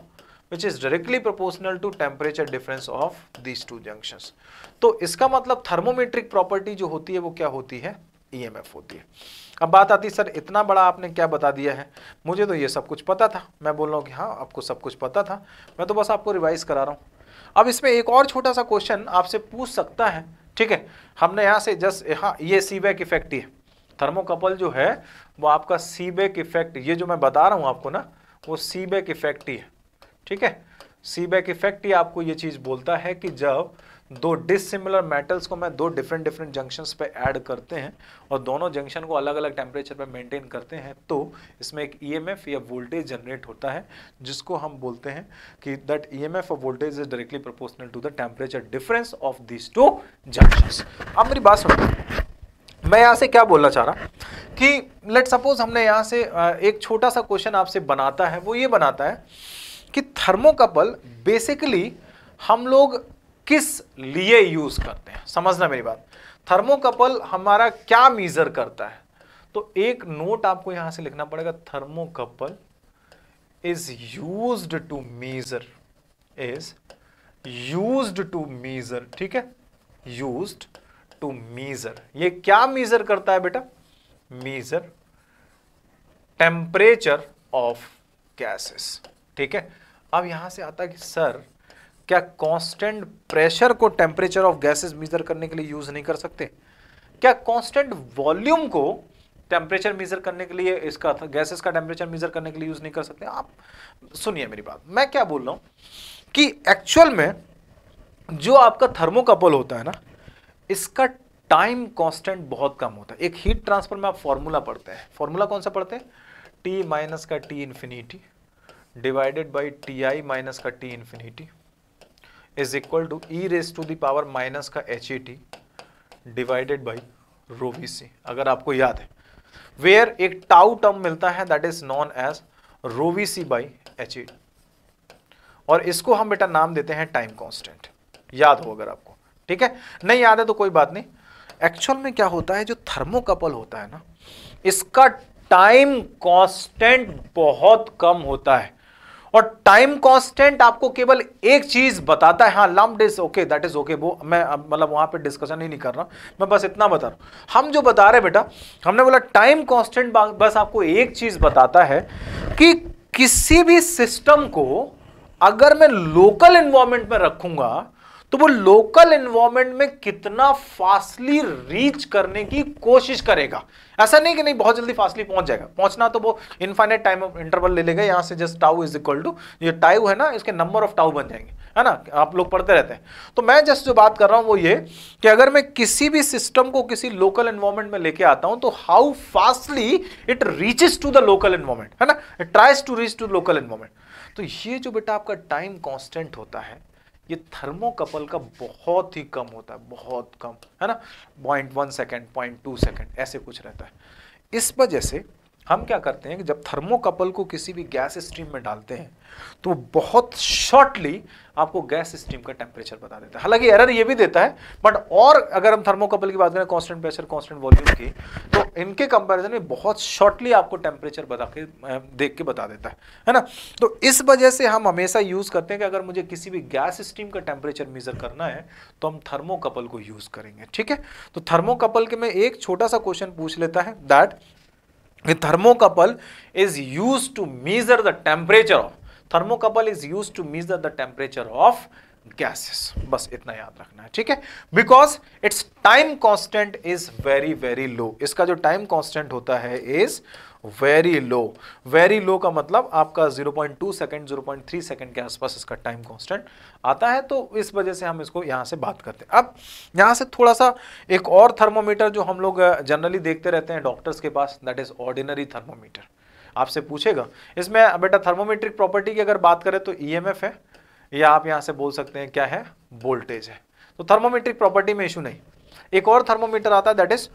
S1: which is directly proportional to temperature difference of this two junction तो इसका मतलब थर्मोमेट्रिक प्रॉपर्टी जो होती है वो क्या होती है ई e होती है अब बात आती सर इतना बड़ा आपने क्या बता दिया है मुझे तो ये सब कुछ पता था मैं बोल रहा हूँ कि हाँ आपको सब कुछ पता था मैं तो बस आपको रिवाइज करा रहा हूँ अब इसमें एक और छोटा सा क्वेश्चन आपसे पूछ सकता है ठीक है हमने यहाँ से जस्ट हाँ ये सीबैक इफेक्ट ही है थर्मोकपल जो है वो आपका सीबैक इफेक्ट ये जो मैं बता रहा हूँ आपको ना वो सीबैक इफेक्ट ही है ठीक है सीबैक इफेक्ट ही आपको ये चीज़ बोलता है कि जब दो डिसिमिलर मेटल्स को मैं दो डिफरेंट डिफरेंट जंक्शंस पे ऐड करते हैं और दोनों जंक्शन को अलग अलग टेम्परेचर पे मेंटेन करते हैं तो इसमें एक ईएमएफ e या वोल्टेज जनरेट होता है जिसको हम बोलते हैं कि दैट ईएमएफ और voltage is directly proportional to the temperature difference of this two junctions अब मेरी बात सुनो मैं यहाँ से क्या बोलना चाह रहा कि लेट सपोज हमने यहाँ से एक छोटा सा क्वेश्चन आपसे बनाता है वो ये बनाता है कि थर्मोकपल बेसिकली हम लोग किस लिए यूज करते हैं समझना मेरी बात थर्मोकपल हमारा क्या मीजर करता है तो एक नोट आपको यहां से लिखना पड़ेगा thermocouple is used to measure is used to measure ठीक है यूज्ड टू मीजर ये क्या मीजर करता है बेटा मीजर टेम्परेचर ऑफ गैसेस ठीक है अब यहां से आता है कि सर क्या कांस्टेंट प्रेशर को टेम्परेचर ऑफ गैसेस मीजर करने के लिए यूज नहीं कर सकते क्या कांस्टेंट वॉल्यूम को टेम्परेचर मीजर करने के लिए इसका गैसेस का टेम्परेचर मीजर करने के लिए यूज नहीं कर सकते आप सुनिए मेरी बात मैं क्या बोल रहा हूँ कि एक्चुअल में जो आपका थर्मोकपल होता है ना इसका टाइम कांस्टेंट बहुत कम होता है एक हीट ट्रांसफर में आप फॉर्मूला पढ़ते हैं फॉर्मूला कौन सा पढ़ते हैं टी माइनस का T infinity divided by T I minus का T infinity is equal to E raise to the power minus का H E T divided by rho V C अगर आपको याद है वेयर एक टाउ टर्म मिलता है that is known as rho V C by H E और इसको हम बेटा नाम देते हैं टाइम कॉन्स्टेंट याद हो अगर आपको ठीक है नहीं याद है तो कोई बात नहीं एक्चुअल में क्या होता है जो थर्मोकपल होता है ना इसका टाइम कांस्टेंट बहुत कम होता है और टाइम कांस्टेंट आपको केवल एक चीज बताता है हाँ lump is okay that is okay वो मैं मतलब वहां पे डिस्कशन ही नहीं कर रहा मैं बस इतना बता रहा हूं हम जो बता रहे बेटा हमने बोला टाइम कांस्टेंट बस आपको एक चीज बताता है कि किसी भी सिस्टम को अगर मैं लोकल इन्वायरमेंट में रखूंगा तो वो लोकल इन्वायरमेंट में कितना फास्टली रीच करने की कोशिश करेगा ऐसा नहीं कि नहीं बहुत जल्दी फास्टली पहुंच जाएगा पहुंचना तो वो इनफाइनाइट टाइम इंटरवल ले लेगा यहाँ से just tau is equal to ये टाउ है ना इसके नंबर ऑफ टाउ बन जाएंगे है ना आप लोग पढ़ते रहते हैं तो मैं जस्ट जो बात कर रहा हूँ वो ये कि अगर मैं किसी भी सिस्टम को किसी लोकल इन्वायरमेंट में लेके आता हूँ तो how fastly it reaches to the local environment है ना it tries to reach to local environment तो ये जो बेटा आपका टाइम कॉन्स्टेंट होता है ये थर्मोकपल का बहुत ही कम होता है बहुत कम है ना point one second point two second ऐसे कुछ रहता है इस वजह से हम क्या करते हैं कि जब थर्मोकपल को किसी भी गैस स्ट्रीम में डालते हैं तो बहुत शॉर्टली आपको गैस स्ट्रीम का टेम्परेचर बता देता है हालांकि एरर ये भी देता है बट और अगर हम थर्मोकपल की बात करें कांस्टेंट प्रेशर कांस्टेंट वॉल्यूम की तो इनके कंपैरिजन में बहुत शॉर्टली आपको टेम्परेचर बता के देख के बता देता है है ना तो इस वजह से हम हमेशा यूज़ करते हैं कि अगर मुझे किसी भी गैस स्ट्रीम का टेम्परेचर मेजर करना है तो हम थर्मोकपल को यूज़ करेंगे ठीक है तो थर्मोकपल के में एक छोटा सा क्वेश्चन पूछ लेता है दैट ये thermocouple is use to measure the temperature of thermocouple is use to measure the temperature of gases बस इतना याद रखना है ठीक है because it's time constant is very very low इसका जो टाइम कॉन्स्टेंट होता है is very low very low का मतलब आपका 0.2 सेकेंड जीरो सेकेंड के आसपास इसका टाइम कांस्टेंट आता है तो इस वजह से हम इसको यहाँ से बात करते हैं अब यहाँ से थोड़ा सा एक और थर्मोमीटर जो हम लोग जनरली देखते रहते हैं डॉक्टर्स के पास दैट इज़ ऑर्डिनरी थर्मोमीटर आपसे पूछेगा इसमें बेटा थर्मोमेट्रिक प्रॉपर्टी की अगर बात करें तो ई e है या आप यहाँ से बोल सकते हैं क्या है वोल्टेज है तो थर्मोमेट्रिक प्रॉपर्टी में इशू नहीं एक और थर्मोमीटर आता है दैट इज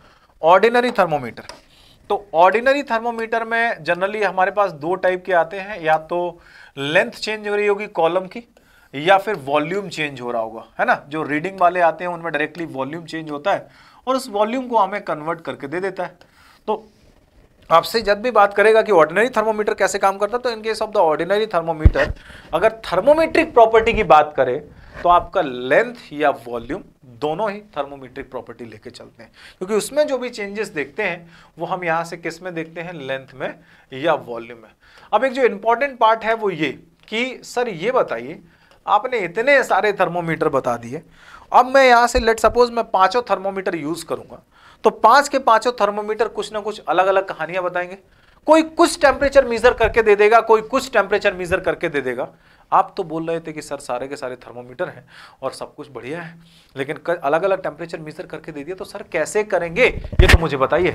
S1: ऑर्डिनरी थर्मोमीटर तो ऑर्डिनरी थर्मोमीटर में जनरली हमारे पास दो टाइप के आते हैं या तो लेंथ चेंज हो रही होगी कॉलम की या फिर वॉल्यूम चेंज हो रहा होगा है ना जो रीडिंग वाले आते हैं उनमें डायरेक्टली वॉल्यूम चेंज होता है और उस वॉल्यूम को हमें कन्वर्ट करके दे देता है तो आपसे जब भी बात करेगा कि ऑर्डिनरी थर्मोमीटर कैसे काम करता है तो in case of the ordinary thermometer अगर थर्मोमेट्रिक प्रॉपर्टी की बात करें तो आपका लेंथ या वॉल्यूम दोनों ही थर्मोमीट्रिक प्रॉपर्टी लेके चलते हैं क्योंकि उसमें जो भी चेंजेस देखते हैं वो हम यहाँ से किस में देखते हैं लेंथ में या वॉल्यूम में अब एक जो इम्पॉर्टेंट पार्ट है वो ये कि सर ये बताइए आपने इतने सारे थर्मोमीटर बता दिए अब मैं यहाँ से लेट सपोज मैं पाँचों थर्मोमीटर यूज़ करूँगा तो पाँच के पाँचों थर्मोमीटर कुछ ना कुछ अलग अलग कहानियाँ बताएंगे कोई कुछ टेम्परेचर मीज़र करके दे देगा कोई कुछ टेम्परेचर मीज़र करके दे देगा आप तो बोल रहे थे कि सर सारे के सारे थर्मोमीटर हैं और सब कुछ बढ़िया है लेकिन अलग अलग टेम्परेचर मेजर करके दे दिया तो सर कैसे करेंगे ये तो मुझे बताइए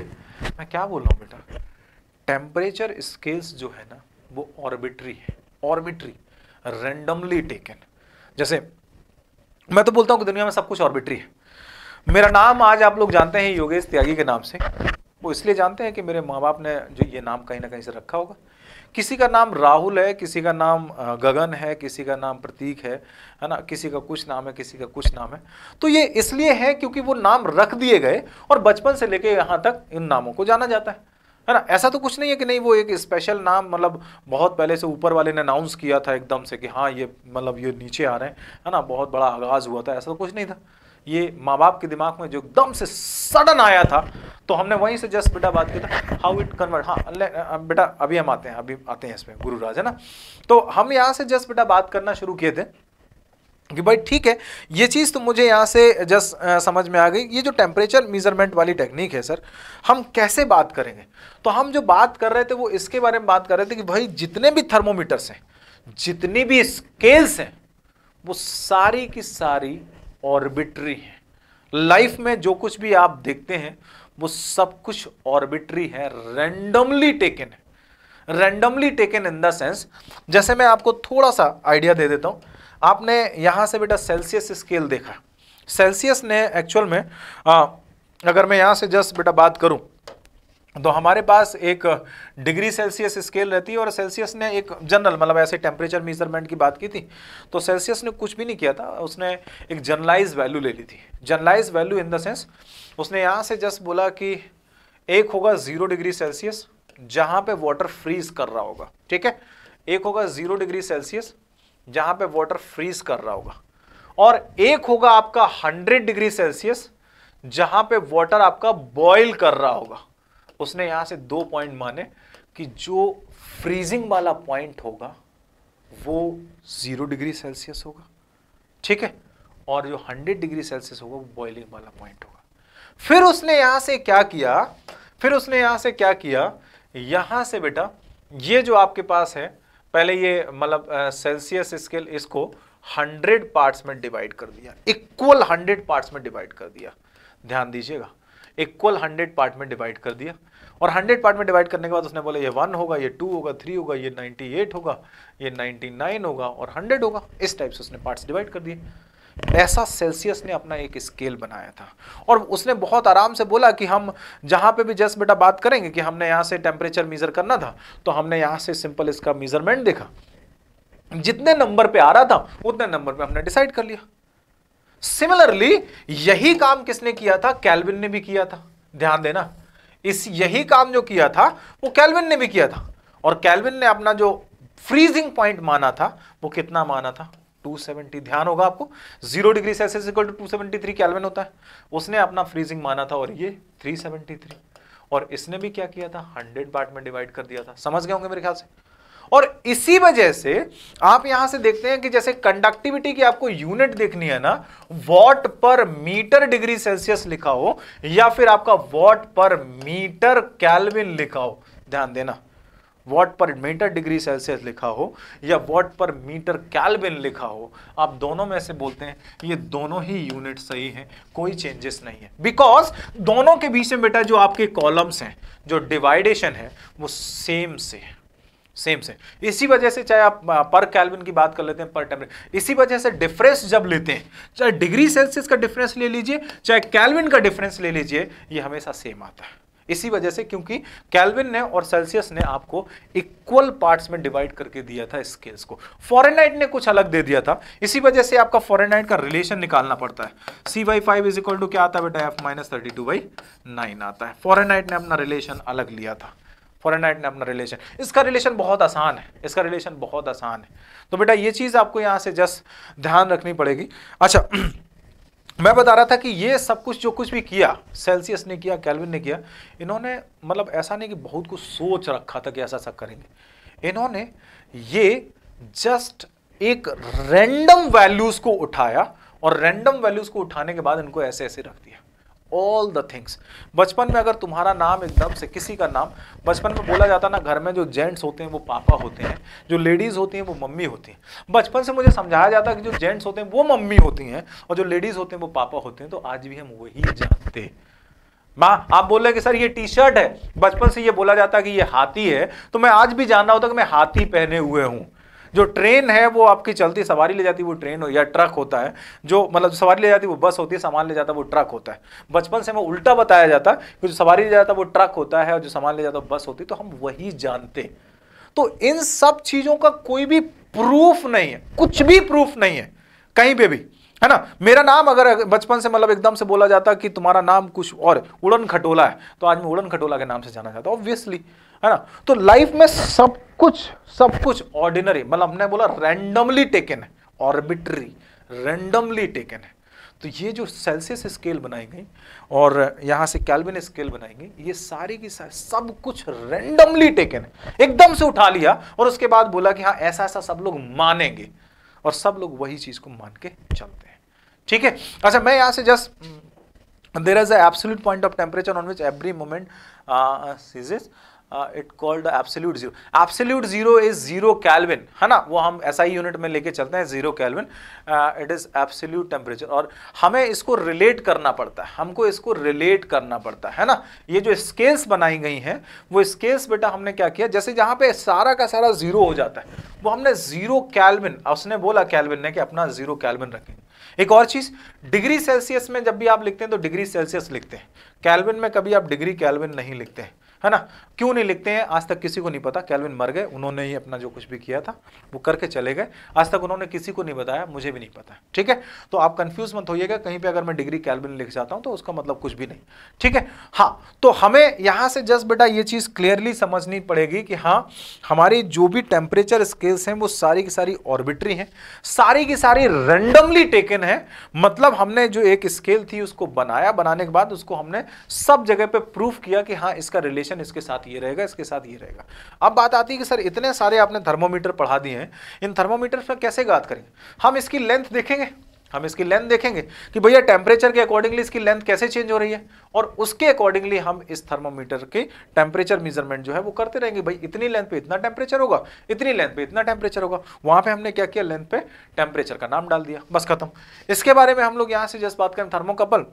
S1: मैं क्या बोल रहा हूँ बेटा टेम्परेचर स्केल्स जो है ना वो ऑर्बिट्री है ऑर्बिट्री रेंडमली टेकन जैसे मैं तो बोलता हूँ कि दुनिया में सब कुछ ऑर्बिट्री है मेरा नाम आज आप लोग जानते हैं योगेश त्यागी के नाम से वो इसलिए जानते हैं कि मेरे माँ बाप ने जो ये नाम कहीं ना कहीं से रखा होगा किसी का नाम राहुल है किसी का नाम गगन है किसी का नाम प्रतीक है है ना किसी का कुछ नाम है किसी का कुछ नाम है तो ये इसलिए है क्योंकि वो नाम रख दिए गए और बचपन से लेके यहाँ तक इन नामों को जाना जाता है है ना ऐसा तो कुछ नहीं है कि नहीं वो एक स्पेशल नाम मतलब बहुत पहले से ऊपर वाले ने अनाउंस किया था एकदम से कि हाँ ये मतलब ये नीचे आ रहे हैं है ना बहुत बड़ा आगाज़ हुआ था ऐसा तो कुछ नहीं था ये माँ बाप के दिमाग में जो एकदम से सडन आया था तो हमने वहीं से जस्ट बेटा बात किया था हाउ इट कन्वर्ट हाँ बेटा अभी हम आते हैं अभी आते हैं इसमें गुरु राज है ना तो हम यहाँ से जस्ट बेटा बात करना शुरू किए थे कि भाई ठीक है ये चीज़ तो मुझे यहाँ से जस्ट समझ में आ गई ये जो टेम्परेचर मेजरमेंट वाली टेक्निक है सर हम कैसे बात करेंगे तो हम जो बात कर रहे थे वो इसके बारे में बात कर रहे थे कि भाई जितने भी थर्मोमीटर्स हैं जितनी भी स्केल्स हैं वो सारी की सारी ऑर्बिट्री है लाइफ में जो कुछ भी आप देखते हैं वो सब कुछ ऑर्बिट्री है रैंडमली टेकन है randomly taken in the sense जैसे मैं आपको थोड़ा सा आइडिया दे देता हूँ आपने यहाँ से बेटा सेल्सियस स्केल देखा सेल्सियस ने एक्चुअल में आ, अगर मैं यहाँ से जस्ट बेटा बात करूँ तो हमारे पास एक डिग्री सेल्सियस स्केल रहती है और सेल्सियस ने एक जनरल मतलब ऐसे टेम्परेचर मेजरमेंट की बात की थी तो सेल्सियस ने कुछ भी नहीं किया था उसने एक जनरलाइज वैल्यू ले ली थी generalise value in the sense उसने यहाँ से जस्ट बोला कि एक होगा ज़ीरो डिग्री सेल्सियस जहाँ पे वाटर फ्रीज कर रहा होगा ठीक है एक होगा ज़ीरो डिग्री सेल्सियस जहाँ पे वाटर फ्रीज कर रहा होगा और एक होगा आपका हंड्रेड डिग्री सेल्सियस जहाँ पे वाटर आपका बॉयल कर रहा होगा उसने यहां से दो पॉइंट माने कि जो फ्रीजिंग वाला पॉइंट होगा वो ज़ीरो डिग्री सेल्सियस होगा ठीक है और जो हंड्रेड डिग्री सेल्सियस होगा वो बॉइलिंग वाला पॉइंट होगा फिर उसने यहां से क्या किया फिर उसने यहां से क्या किया यहां से बेटा ये जो आपके पास है पहले ये मतलब सेल्सियस स्केल इसको हंड्रेड पार्ट्स में डिवाइड कर दिया इक्वल हंड्रेड पार्ट्स में डिवाइड कर दिया ध्यान दीजिएगा इक्वल हंड्रेड पार्ट में डिवाइड कर दिया और हंड्रेड पार्ट में डिवाइड करने के बाद उसने बोला ये वन होगा ये टू होगा थ्री होगा ये नाइन्टी एट होगा ये नाइन्टी नाइन होगा और हंड्रेड होगा इस टाइप से उसने पार्ट्स डिवाइड कर दिए ऐसा सेल्सियस ने अपना एक स्केल बनाया था और उसने बहुत आराम से बोला कि हम जहां पे भी जस्ट बेटा बात करेंगे कि हमने यहां से टेम्परेचर मीज़र करना था तो हमने यहां से सिंपल इसका मीज़रमेंट देखा जितने नंबर पे आ रहा था उतने नंबर पे हमने डिसाइड कर लिया सिमिलरली यही काम किसने किया था कैलविन ने भी किया था ध्यान देना इस यही काम जो किया था वो कैलविन ने भी किया था और कैलविन ने अपना जो फ्रीजिंग पॉइंट माना था वो कितना माना था 270 ध्यान होगा आपको zero degree Celsius equal to 273 Kelvin होता है उसने अपना फ्रीजिंग माना था और ये 373 और इसने भी क्या किया था 100 पार्ट में डिवाइड कर दिया था समझ गए होंगे मेरे ख्याल से और इसी वजह से आप यहां से देखते हैं कि जैसे कंडक्टिविटी की आपको यूनिट देखनी है ना वॉट पर मीटर डिग्री सेल्सियस लिखा हो या फिर आपका वॉट पर मीटर कैलविन लिखा हो ध्यान देना वॉट पर मीटर डिग्री सेल्सियस लिखा हो या वॉट पर मीटर कैलविन लिखा हो आप दोनों में से बोलते हैं ये दोनों ही यूनिट सही हैं कोई चेंजेस नहीं है बिकॉज दोनों के बीच में बेटा जो आपके कॉलम्स हैं जो डिवाइडेशन है वो सेम से है सेम सेम इसी वजह से चाहे आप पर कैलविन की बात कर लेते हैं पर टेम्परेचर इसी वजह से डिफरेंस जब लेते हैं चाहे डिग्री सेल्सियस का डिफरेंस ले लीजिए चाहे कैलविन का डिफरेंस ले लीजिए ये हमेशा सेम आता है इसी वजह से क्योंकि कैलविन ने और सेल्सियस ने आपको इक्वल पार्ट्स में डिवाइड करके दिया था स्केल्स को फॉरेनाइट ने कुछ अलग दे दिया था इसी वजह से आपका फॉरेनाइट का रिलेशन निकालना पड़ता है C by five is equal to क्या आता है बेटा F minus thirty two by nine आता है फॉरेनाइट ने अपना रिलेशन अलग लिया था फॉरनाइट ने अपना रिलेशन इसका रिलेशन बहुत आसान है इसका रिलेशन बहुत आसान है तो बेटा ये चीज़ आपको यहाँ से जस्ट ध्यान रखनी पड़ेगी अच्छा मैं बता रहा था कि ये सब कुछ जो कुछ भी किया सेल्सियस ने किया कैलविन ने किया इन्होंने मतलब ऐसा नहीं कि बहुत कुछ सोच रखा था कि ऐसा सब करेंगे इन्होंने ये जस्ट एक रैंडम वैल्यूज़ को उठाया और रैंडम वैल्यूज़ को उठाने के बाद इनको ऐसे ऐसे रख दिया ऑल द थिंग्स बचपन में अगर तुम्हारा नाम एकदम से किसी का नाम बचपन में बोला जाता ना घर में जो जेंट्स होते हैं वो पापा होते हैं जो लेडीज़ होती हैं वो मम्मी होती हैं बचपन से मुझे समझाया जाता कि जो जेंट्स होते हैं वो मम्मी होती हैं और जो लेडीज़ होते हैं वो पापा होते हैं तो आज भी हम वही जानते हैं माँ आप बोल रहे कि सर ये टी शर्ट है बचपन से ये बोला जाता है कि ये हाथी है तो मैं आज भी जान रहा होता कि मैं हाथी पहने हुए हूँ जो ट्रेन है वो आपकी चलती सवारी ले जाती है वो ट्रेन हो या ट्रक होता है जो मतलब सवारी ले जाती है वो बस होती है सामान ले जाता वो ट्रक होता है बचपन से हमें उल्टा बताया जाता कि जो सवारी ले जाता है वो ट्रक होता है और जो सामान ले जाता वो बस होती तो हम वही जानते तो इन सब चीज़ों का कोई भी प्रूफ नहीं है कुछ भी प्रूफ नहीं है कहीं पे भी है ना मेरा नाम अगर बचपन से मतलब एकदम से बोला जाता कि तुम्हारा नाम कुछ और उड़न खटोला है तो आज मैं उड़न खटोला के नाम से जाना जाता ऑब्वियसली है ना तो लाइफ में सब कुछ सब कुछ ऑर्डिनरी मतलब हमने बोला रैंडमली टेकन है ऑर्बिटरी रैंडमली टेकन है तो ये जो सेल्सियस स्केल बनाई गई और यहाँ से कैलविन स्केल बनाई गई ये सारी की सारी सब कुछ रैंडमली टेकन है एकदम से उठा लिया और उसके बाद बोला कि हाँ ऐसा ऐसा सब लोग मानेंगे और सब लोग वही चीज़ को मान के चलते हैं ठीक है अच्छा मैं यहाँ से just there is absolute point of temperature on which every moment ceases it called absolute zero absolute zero is zero Kelvin है ना वो हम ऐसा ही यूनिट में लेके चलते हैं zero Kelvin it is absolute temperature और हमें इसको रिलेट करना पड़ता है हमको इसको रिलेट करना पड़ता है ना ये जो स्केल्स बनाई गई हैं वो स्केल्स बेटा हमने क्या किया जैसे जहाँ पे सारा का सारा जीरो हो जाता है वो हमने जीरो कैलविन उसने बोला कैलविन ने कि अपना जीरो कैलविन रखेंगे एक और चीज डिग्री सेल्सियस में जब भी आप लिखते हैं तो डिग्री सेल्सियस लिखते हैं कैलविन में कभी आप डिग्री कैलविन नहीं लिखते हैं है ना क्यों नहीं लिखते हैं आज तक किसी को नहीं पता कैलविन मर गए उन्होंने ही अपना जो कुछ भी किया था वो करके चले गए आज तक उन्होंने किसी को नहीं बताया मुझे भी नहीं पता ठीक है तो आप कंफ्यूज मत होइएगा कहीं पे अगर मैं डिग्री कैलविन लिख जाता हूं तो उसका मतलब कुछ भी नहीं ठीक है हाँ तो हमें यहाँ से जस्ट बेटा ये चीज़ क्लियरली समझनी पड़ेगी कि हाँ हमारी जो भी टेम्परेचर स्केल्स हैं वो सारी की सारी ऑर्बिट्री हैं सारी की सारी रेंडमली टेकन है मतलब हमने जो एक स्केल थी उसको बनाया बनाने के बाद उसको हमने सब जगह पर प्रूफ किया कि हाँ इसका रिलेशन कॉम्बिनेशन इसके साथ ये रहेगा इसके साथ ये रहेगा अब बात आती है कि सर इतने सारे आपने थर्मोमीटर पढ़ा दिए हैं इन थर्मोमीटर पर कैसे बात करेंगे हम इसकी लेंथ देखेंगे हम इसकी लेंथ देखेंगे कि भैया टेम्परेचर के अकॉर्डिंगली इसकी लेंथ कैसे चेंज हो रही है और उसके अकॉर्डिंगली हम इस थर्मोमीटर के टेम्परेचर मेजरमेंट जो है वो करते रहेंगे भाई इतनी लेंथ पे इतना टेम्परेचर होगा इतनी लेंथ पे इतना टेम्परेचर होगा वहां पे हमने क्या किया लेंथ पे टेम्परेचर का नाम डाल दिया बस खत्म इसके बारे में हम लोग यहाँ से जस्ट बात करें थर्मोकपल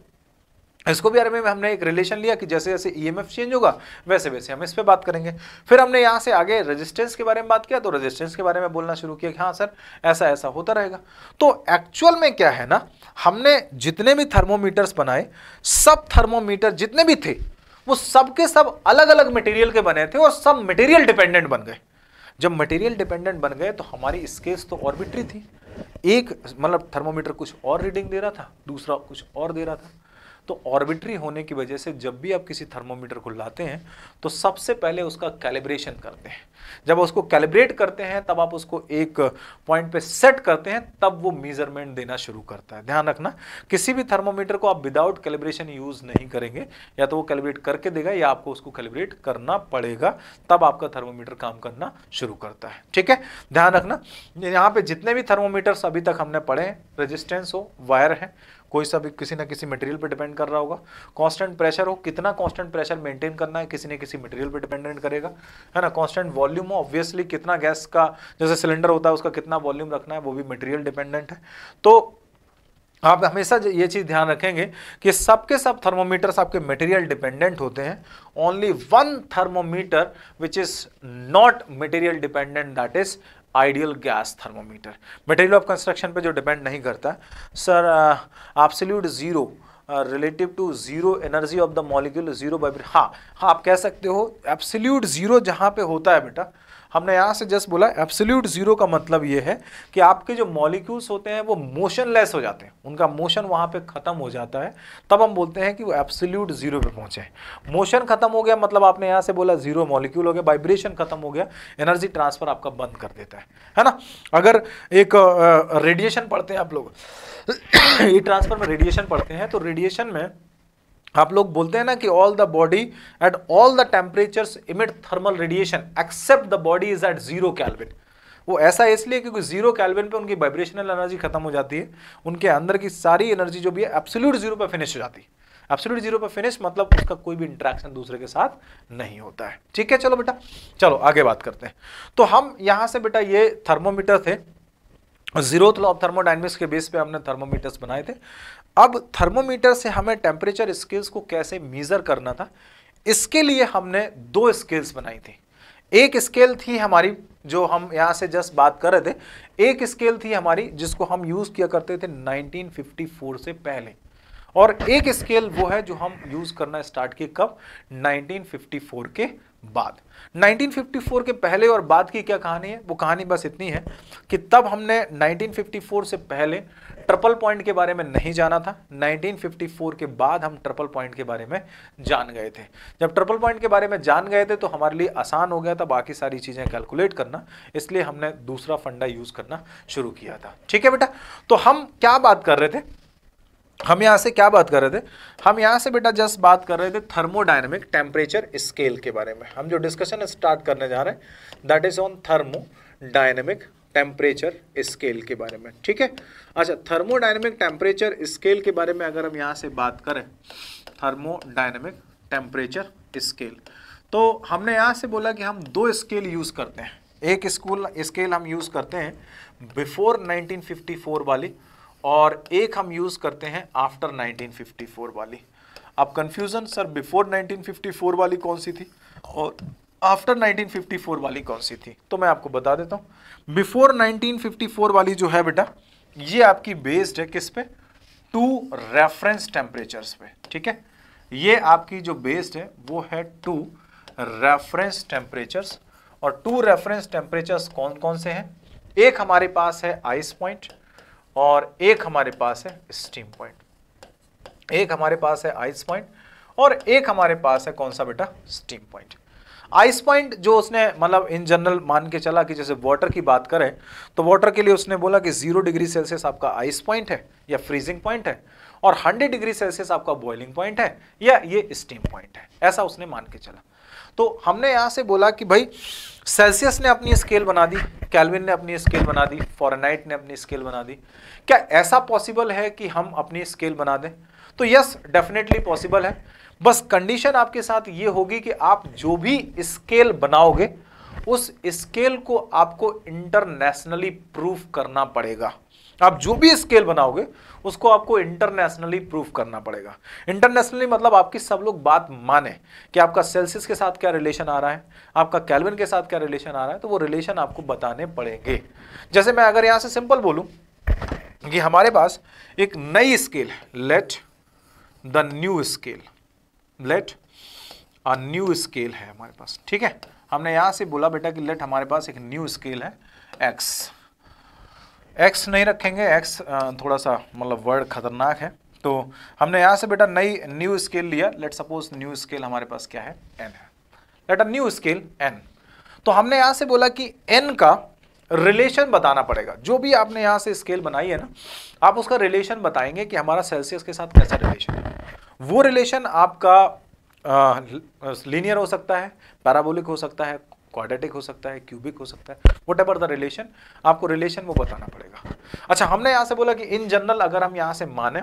S1: इसको भी अरे में हमने एक रिलेशन लिया कि जैसे जैसे ईएमएफ e चेंज होगा वैसे वैसे हम इस पर बात करेंगे फिर हमने यहाँ से आगे रेजिस्टेंस के बारे में बात किया तो रेजिस्टेंस के बारे में बोलना शुरू किया कि हाँ सर ऐसा ऐसा होता रहेगा तो एक्चुअल में क्या है ना हमने जितने भी थर्मोमीटर्स बनाए सब थर्मोमीटर जितने भी थे वो सब के सब अलग अलग मटेरियल के बने थे और सब मटेरियल डिपेंडेंट बन गए जब मटेरियल डिपेंडेंट बन गए तो हमारी स्केल्स तो ऑर्बिट्री थी एक मतलब थर्मोमीटर कुछ और रीडिंग दे रहा था दूसरा कुछ और दे रहा था तो ऑर्बिट्री होने की वजह से जब भी आप किसी थर्मोमीटर को लाते हैं तो सबसे पहले उसका कैलिब्रेशन करते हैं जब उसको कैलिब्रेट करते हैं तब आप उसको एक पॉइंट पे सेट करते हैं तब वो मेजरमेंट देना शुरू करता है ध्यान रखना किसी भी थर्मोमीटर को आप विदाउट कैलिब्रेशन यूज़ नहीं करेंगे या तो वो कैलिब्रेट करके देगा या आपको उसको कैलिब्रेट करना पड़ेगा तब आपका थर्मोमीटर काम करना शुरू करता है ठीक है ध्यान रखना यहाँ पे जितने भी थर्मोमीटर्स अभी तक हमने पढ़े हैं रजिस्टेंस हो वायर है कोई सा भी किसी ना किसी मटेरियल पे डिपेंड कर रहा होगा कांस्टेंट प्रेशर हो कितना कांस्टेंट प्रेशर मेंटेन करना है किसी ना किसी मटेरियल पे डिपेंडेंट करेगा है ना कांस्टेंट वॉल्यूम हो ऑब्वियसली कितना गैस का जैसे सिलेंडर होता है उसका कितना वॉल्यूम रखना है वो भी मटेरियल डिपेंडेंट है तो आप हमेशा ये चीज़ ध्यान रखेंगे कि सबके सब थर्मोमीटर्स आपके मटेरियल डिपेंडेंट होते हैं only one thermometer which is not material dependent that is ideal gas thermometer material of construction पे जो डिपेंड नहीं करता sir absolute zero relative to zero energy of the molecule zero by हाँ हाँ आप कह सकते हो एब्सोल्यूट ज़ीरो जहाँ पे होता है बेटा हमने यहाँ से जस्ट बोला एब्सोल्यूट जीरो का मतलब ये है कि आपके जो मॉलिक्यूल्स होते हैं वो मोशनलेस हो जाते हैं उनका मोशन वहाँ पे ख़त्म हो जाता है तब हम बोलते हैं कि वो एब्सोल्यूट जीरो पे पहुँचे मोशन खत्म हो गया मतलब आपने यहाँ से बोला जीरो मॉलिक्यूल हो गया वाइब्रेशन खत्म हो गया एनर्जी ट्रांसफर आपका बंद कर देता है है ना अगर एक रेडिएशन पढ़ते हैं आप लोग ये ट्रांसफर में रेडिएशन पढ़ते हैं तो रेडिएशन में आप लोग बोलते हैं ना कि all the body at all the temperature emit thermal radiation except the body is at zero Kelvin वो ऐसा इसलिए क्योंकि जीरो कैलविन पे उनकी वाइब्रेशनल एनर्जी खत्म हो जाती है उनके अंदर की सारी एनर्जी जो भी है एब्सोल्यूट जीरो पर फिनिश हो जाती है एब्सोल्यूट जीरो पर फिनिश मतलब उसका कोई भी इंट्रैक्शन दूसरे के साथ नहीं होता है ठीक है चलो बेटा चलो आगे बात करते हैं तो हम यहाँ से बेटा ये थर्मोमीटर थे जीरो थर्मोडाइनमिक्स के बेस पे हमने थर्मोमीटर्स बनाए थे अब थर्मोमीटर से हमें टेम्परेचर स्केल्स को कैसे मीज़र करना था इसके लिए हमने दो स्केल्स बनाई थी एक स्केल थी हमारी जो हम यहाँ से जस्ट बात कर रहे थे एक स्केल थी हमारी जिसको हम यूज़ किया करते थे 1954 से पहले और एक स्केल वो है जो हम यूज़ करना स्टार्ट किए कब 1954 के बाद 1954 के पहले और बाद की क्या कहानी है वो कहानी बस इतनी है कि तब हमने 1954 से पहले ट्रिपल पॉइंट के बारे में नहीं जाना था 1954 के बाद हम ट्रिपल पॉइंट के बारे में जान गए थे जब ट्रिपल पॉइंट के बारे में जान गए थे तो हमारे लिए आसान हो गया था बाकी सारी चीज़ें कैलकुलेट करना इसलिए हमने दूसरा फंडा यूज़ करना शुरू किया था ठीक है बेटा तो हम क्या बात कर रहे थे हम यहाँ से क्या बात कर रहे थे हम यहाँ से बेटा जस्ट बात कर रहे थे थर्मोडाइनमिक टेम्परेचर स्केल के बारे में हम जो डिस्कशन स्टार्ट करने जा रहे हैं that is on thermodynamic temperature scale के बारे में ठीक है अच्छा थर्मोडाइनमिक टेम्परेचर स्केल के बारे में अगर हम यहाँ से बात करें थर्मोडाइनमिक टेम्परेचर स्केल तो हमने यहाँ से बोला कि हम दो स्केल यूज़ करते हैं एक स्कूल स्केल हम यूज़ करते हैं बिफोर 1954 वाली और एक हम यूज़ करते हैं आफ्टर 1954 वाली अब कंफ्यूजन सर बिफोर 1954 वाली कौन सी थी और आफ्टर 1954 वाली कौन सी थी तो मैं आपको बता देता हूँ बिफोर 1954 वाली जो है बेटा ये आपकी बेस्ड है किस पे टू रेफरेंस टेम्परेचर्स पे ठीक है ये आपकी जो बेस्ड है वो है टू रेफरेंस टेम्परेचर्स और टू रेफरेंस टेम्परेचर्स कौन कौन से हैं एक हमारे पास है आइस पॉइंट और एक हमारे पास है स्टीम पॉइंट एक हमारे पास है आइस पॉइंट और एक हमारे पास है कौन सा बेटा स्टीम पॉइंट आइस पॉइंट जो उसने मतलब इन जनरल मान के चला कि जैसे वाटर की बात करें तो वाटर के लिए उसने बोला कि जीरो डिग्री सेल्सियस आपका आइस पॉइंट है या फ्रीजिंग पॉइंट है और हंड्रेड डिग्री सेल्सियस आपका बॉइलिंग पॉइंट है या ये स्टीम पॉइंट है ऐसा उसने मान के चला तो हमने यहाँ से बोला कि भाई सेल्सियस ने अपनी स्केल बना दी कैलविन ने अपनी स्केल बना दी फॉरनाइट ने अपनी स्केल बना दी क्या ऐसा पॉसिबल है कि हम अपनी स्केल बना दें तो यस डेफिनेटली पॉसिबल है बस कंडीशन आपके साथ ये होगी कि आप जो भी स्केल बनाओगे उस स्केल को आपको इंटरनेशनली प्रूफ करना पड़ेगा आप जो भी स्केल बनाओगे उसको आपको इंटरनेशनली प्रूफ करना पड़ेगा इंटरनेशनली मतलब आपकी सब लोग बात माने कि आपका सेल्सियस के साथ क्या रिलेशन आ रहा है आपका कैलविन के साथ क्या रिलेशन आ रहा है तो वो रिलेशन आपको बताने पड़ेंगे जैसे मैं अगर यहाँ से सिंपल बोलूँ कि हमारे पास एक नई स्केल है let the new scale let a new scale है हमारे पास ठीक है हमने यहाँ से बोला बेटा कि लेट हमारे पास एक न्यू स्केल है एक्स एक्स नहीं रखेंगे एक्स थोड़ा सा मतलब वर्ड खतरनाक है तो हमने यहाँ से बेटा नई न्यू स्केल लिया लेट सपोज न्यू स्केल हमारे पास क्या है एन है let a new scale N तो हमने यहाँ से बोला कि एन का रिलेशन बताना पड़ेगा जो भी आपने यहाँ से स्केल बनाई है ना आप उसका रिलेशन बताएंगे कि हमारा सेल्सियस के साथ कैसा रिलेशन है वो रिलेशन आपका लीनियर हो सकता है पैराबोलिक हो सकता है क्वाड्रेटिक हो सकता है क्यूबिक हो सकता है वट एवर द रिलेशन आपको रिलेशन वो बताना पड़ेगा अच्छा हमने यहाँ से बोला कि इन जनरल अगर हम यहाँ से माने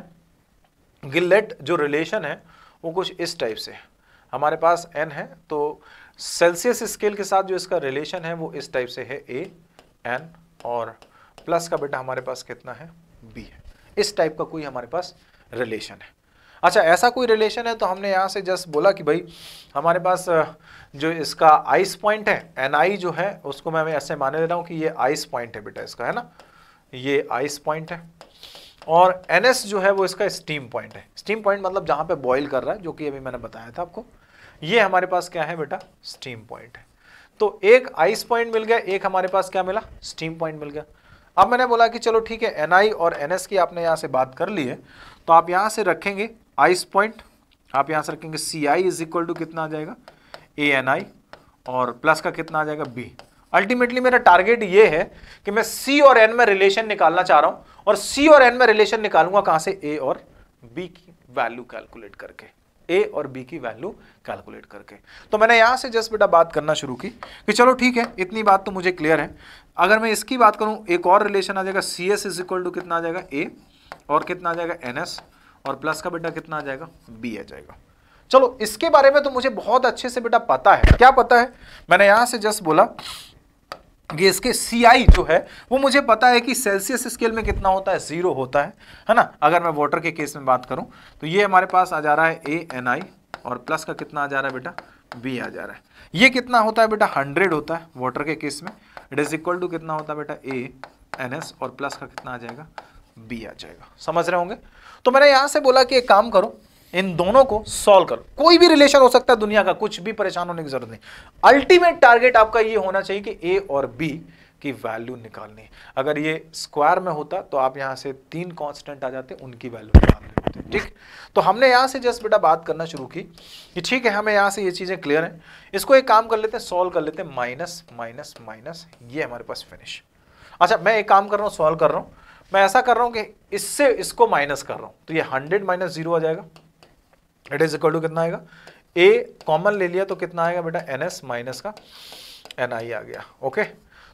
S1: गिलेट जो रिलेशन है वो कुछ इस टाइप से हमारे पास एन है तो सेल्सियस स्केल के साथ जो इसका रिलेशन है वो इस टाइप से है ए एन और प्लस का बेटा हमारे पास कितना है बी है इस टाइप का कोई हमारे पास रिलेशन है अच्छा ऐसा कोई रिलेशन है तो हमने यहाँ से जस्ट बोला कि भाई हमारे पास जो इसका आइस पॉइंट है एन आई जो है उसको मैं ऐसे माने दे रहा हूँ कि ये आइस पॉइंट है बेटा इसका है ना ये आइस पॉइंट है और एन एस जो है वो इसका स्टीम पॉइंट है स्टीम पॉइंट मतलब जहाँ पे बॉईल कर रहा है जो कि अभी मैंने बताया था आपको ये हमारे पास क्या है बेटा स्टीम पॉइंट है तो एक आइस पॉइंट मिल गया एक हमारे पास क्या मिला स्टीम पॉइंट मिल गया अब मैंने बोला कि चलो ठीक है एन आई और एन एस की आपने यहाँ से बात कर ली है तो आप यहाँ से रखेंगे आइस पॉइंट आप यहाँ से रखेंगे C I is equal to कितना आ जाएगा ए एन आई और प्लस का कितना आ जाएगा बी अल्टीमेटली मेरा टारगेट ये है कि मैं सी और एन में रिलेशन निकालना चाह रहा हूं और सी और एन में रिलेशन निकालूंगा कहां से ए और बी की वैल्यू कैलकुलेट करके ए और बी की वैल्यू कैलकुलेट करके तो मैंने यहाँ से जस्ट बेटा बात करना शुरू की कि चलो ठीक है इतनी बात तो मुझे क्लियर है अगर मैं इसकी बात करूँ एक और रिलेशन आ जाएगा C S is equal to कितना आ जाएगा ए और कितना आ जाएगा एन एस और प्लस का बेटा कितना आ जाएगा बी आ जाएगा चलो इसके बारे में तो मुझे बहुत अच्छे से बेटा पता है क्या पता है मैंने यहां से जस्ट बोला कि इसके सी जो है वो मुझे पता है कि सेल्सियस स्केल में कितना होता है जीरो होता है है ना अगर मैं वाटर के केस में बात करूं तो ये हमारे पास आ जा रहा है ए एन आई और प्लस का कितना आ जा रहा है बेटा बी आ जा रहा है ये कितना होता है बेटा हंड्रेड होता है वाटर के केस में इट इज इक्वल टू कितना होता है बेटा ए एन एस और प्लस का कितना आ जाएगा बी आ जाएगा समझ रहे होंगे तो मैंने यहाँ से बोला कि एक काम करो इन दोनों को सॉल्व करो कोई भी रिलेशन हो सकता है दुनिया का कुछ भी परेशान होने की जरूरत नहीं अल्टीमेट टारगेट आपका ये होना चाहिए कि ए और बी की वैल्यू निकालनी अगर ये स्क्वायर में होता तो आप यहाँ से तीन कांस्टेंट आ जाते उनकी वैल्यू निकालने होती ठीक तो हमने यहाँ से जस्ट बेटा बात करना शुरू की कि ठीक है हमें यहाँ से ये चीज़ें क्लियर हैं इसको एक काम कर लेते हैं सॉल्व कर लेते हैं माइनस माइनस माइनस ये हमारे पास फिनिश अच्छा मैं एक काम कर रहा हूँ सॉल्व कर रहा हूँ मैं ऐसा कर रहा हूँ कि इससे इसको माइनस कर रहा हूँ तो ये हंड्रेड माइनस जीरो आ जाएगा इट इज इक्वल टू कितना आएगा ए कॉमन ले लिया तो कितना आएगा बेटा एन एस माइनस का एन आई आ गया ओके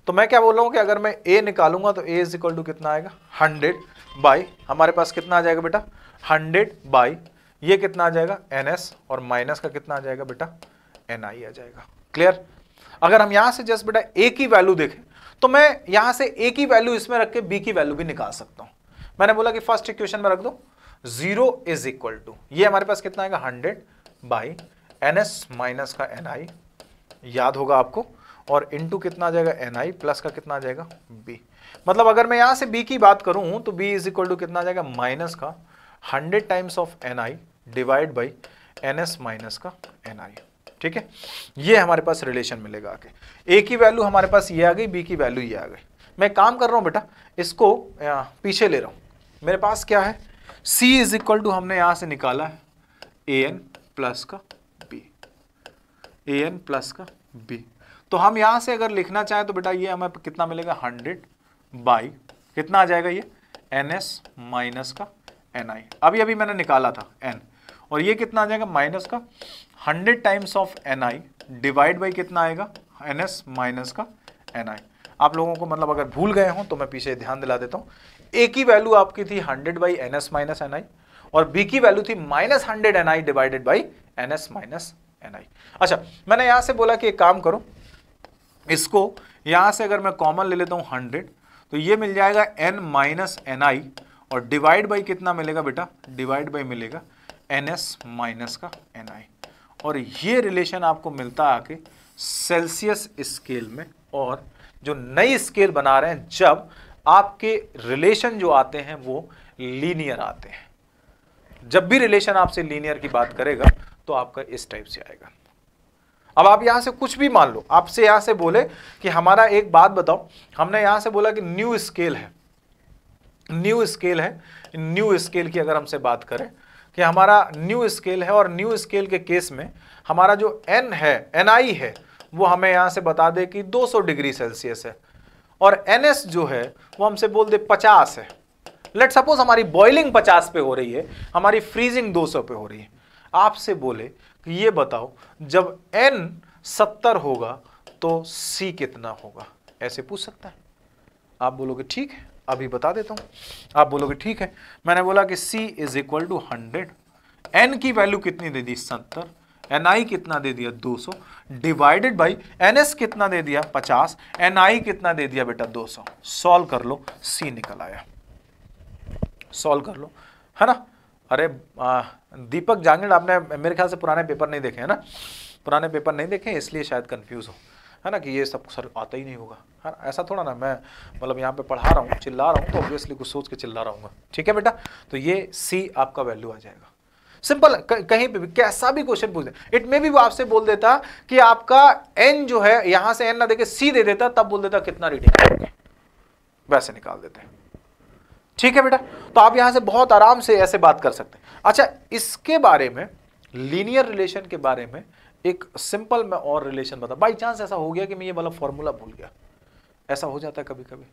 S1: तो मैं क्या बोल रहा हूँ कि अगर मैं ए निकालूंगा तो ए इज इक्वल टू कितना आएगा हंड्रेड बाई हमारे पास कितना आ जाएगा बेटा हंड्रेड बाई ये कितना आ जाएगा एन एस और माइनस का कितना आ जाएगा बेटा एन आई आ जाएगा क्लियर अगर हम यहाँ से जस्ट बेटा ए की वैल्यू देखें तो मैं यहाँ से ए की वैल्यू इसमें रख के बी की वैल्यू भी निकाल सकता हूँ मैंने बोला कि फर्स्ट इक्वेशन में रख दो जीरो इज इक्वल टू ये हमारे पास कितना आएगा hundred by N S minus का एन आई याद होगा आपको और इनटू कितना आ जाएगा एन आई प्लस का कितना आ जाएगा बी मतलब अगर मैं यहाँ से बी की बात करूँ तो बी इज इक्वल टू कितना आ जाएगा माइनस का hundred times of N I divide by N S minus का एन आई ठीक है ये हमारे पास रिलेशन मिलेगा आके ए की वैल्यू हमारे पास ये आ गई बी की वैल्यू ये आ गई मैं काम कर रहा हूँ बेटा इसको पीछे ले रहा हूँ मेरे पास क्या है C इज इक्वल टू हमने यहां से निकाला है ए एन प्लस का बी ए एन प्लस का बी तो हम यहां से अगर लिखना चाहें तो बेटा ये हमें कितना मिलेगा हंड्रेड बाई कितना आ जाएगा ये एन एस माइनस का एन आई अभी अभी मैंने निकाला था एन और ये कितना आ जाएगा माइनस का hundred times of N I divide by कितना आएगा एन एस माइनस का एन आई आप लोगों को मतलब अगर भूल गए हो तो मैं पीछे ध्यान दिला देता हूँ ए की वैल्यू आपकी थी hundred by N S minus N I और बी की वैल्यू थी minus hundred N I divided by N S minus N I अच्छा मैंने यहां से बोला कि एक काम करो इसको यहां से अगर मैं कॉमन ले लेता हूं हंड्रेड तो ये मिल जाएगा एन माइनस एन आई और डिवाइड बाई कितना मिलेगा बेटा डिवाइड बाई मिलेगा एन एस माइनस का एन आई और ये रिलेशन आपको मिलता आके सेल्सियस स्केल में और जो नई स्केल बना रहे हैं जब आपके रिलेशन जो आते हैं वो लीनियर आते हैं जब भी रिलेशन आपसे लीनियर की बात करेगा तो आपका इस टाइप से आएगा अब आप यहां से कुछ भी मान लो आपसे यहां से बोले कि हमारा एक बात बताओ हमने यहां से बोला कि न्यू स्केल है न्यू स्केल है न्यू स्केल की अगर हमसे बात करें कि हमारा न्यू स्केल है और न्यू स्केल के केस में हमारा जो एन है एन आई है वो हमें यहाँ से बता दे कि 200 डिग्री सेल्सियस है और एन जो है वो हमसे बोल दे पचास है लेट सपोज हमारी बॉइलिंग पचास पे हो रही है हमारी फ्रीजिंग दो सौ पे हो रही है आपसे बोले कि ये बताओ जब एन सत्तर होगा तो सी कितना होगा ऐसे पूछ सकता है आप बोलोगे ठीक है अभी बता देता हूँ आप बोलोगे ठीक है मैंने बोला कि C is equal to hundred N की वैल्यू कितनी दे दी सत्तर एन आई कितना दे दिया 200 डिवाइडेड बाई एन एस कितना दे दिया 50 एन आई कितना दे दिया बेटा 200 सॉल्व कर लो सी निकल आया सॉल्व कर लो है ना अरे आ, दीपक जांगड़ आपने मेरे ख्याल से पुराने पेपर नहीं देखे है ना पुराने पेपर नहीं देखे इसलिए शायद कन्फ्यूज़ हो है ना कि ये सब सर आता ही नहीं होगा है ना ऐसा थोड़ा ना मैं मतलब यहाँ पे पढ़ा रहा हूँ चिल्ला रहा हूँ तो ऑब्वियसली कुछ सोच के चिल्ला रहा हूँ ठीक है बेटा तो ये सी आपका वैल्यू आ जाएगा सिंपल कहीं पे भी कैसा भी क्वेश्चन पूछ दे इट मे भी वो आपसे बोल देता कि आपका एन जो है यहां से एन ना देके सी दे देता तब बोल देता कितना रीडिंग वैसे निकाल देते हैं ठीक है बेटा तो आप यहां से बहुत आराम से ऐसे बात कर सकते हैं अच्छा इसके बारे में लीनियर रिलेशन के बारे में एक सिंपल मैं और रिलेशन बता बाई चांस ऐसा हो गया कि मैं ये वाला फॉर्मूला भूल गया ऐसा हो जाता है कभी कभी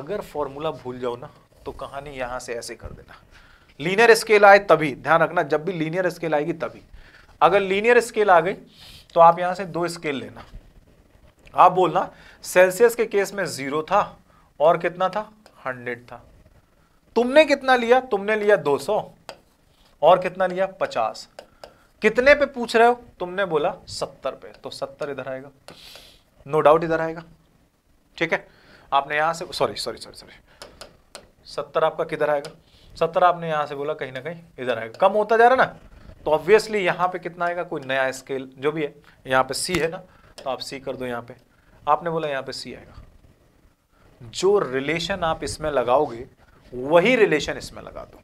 S1: अगर फॉर्मूला भूल जाओ ना तो कहानी यहां से ऐसे कर देना लीनियर स्केल आए तभी ध्यान रखना जब भी लीनियर स्केल आएगी तभी अगर लीनियर स्केल आ गई तो आप यहां से दो स्केल लेना आप बोलना सेल्सियस के केस में जीरो था और कितना था हंड्रेड था तुमने कितना लिया तुमने लिया दो सौ और कितना लिया पचास कितने पे पूछ रहे हो तुमने बोला सत्तर पे तो सत्तर इधर आएगा नो डाउट इधर आएगा ठीक है आपने यहां से सॉरी सॉरी सॉरी सॉरी सत्तर आपका किधर आएगा सत्रह आपने यहाँ से बोला कहीं ना कहीं इधर आएगा कम होता जा रहा है ना तो ऑब्वियसली यहाँ पे कितना आएगा कोई नया स्केल जो भी है यहाँ पे सी है ना तो आप सी कर दो यहाँ पे आपने बोला यहाँ पे सी आएगा जो रिलेशन आप इसमें लगाओगे वही रिलेशन इसमें लगा दो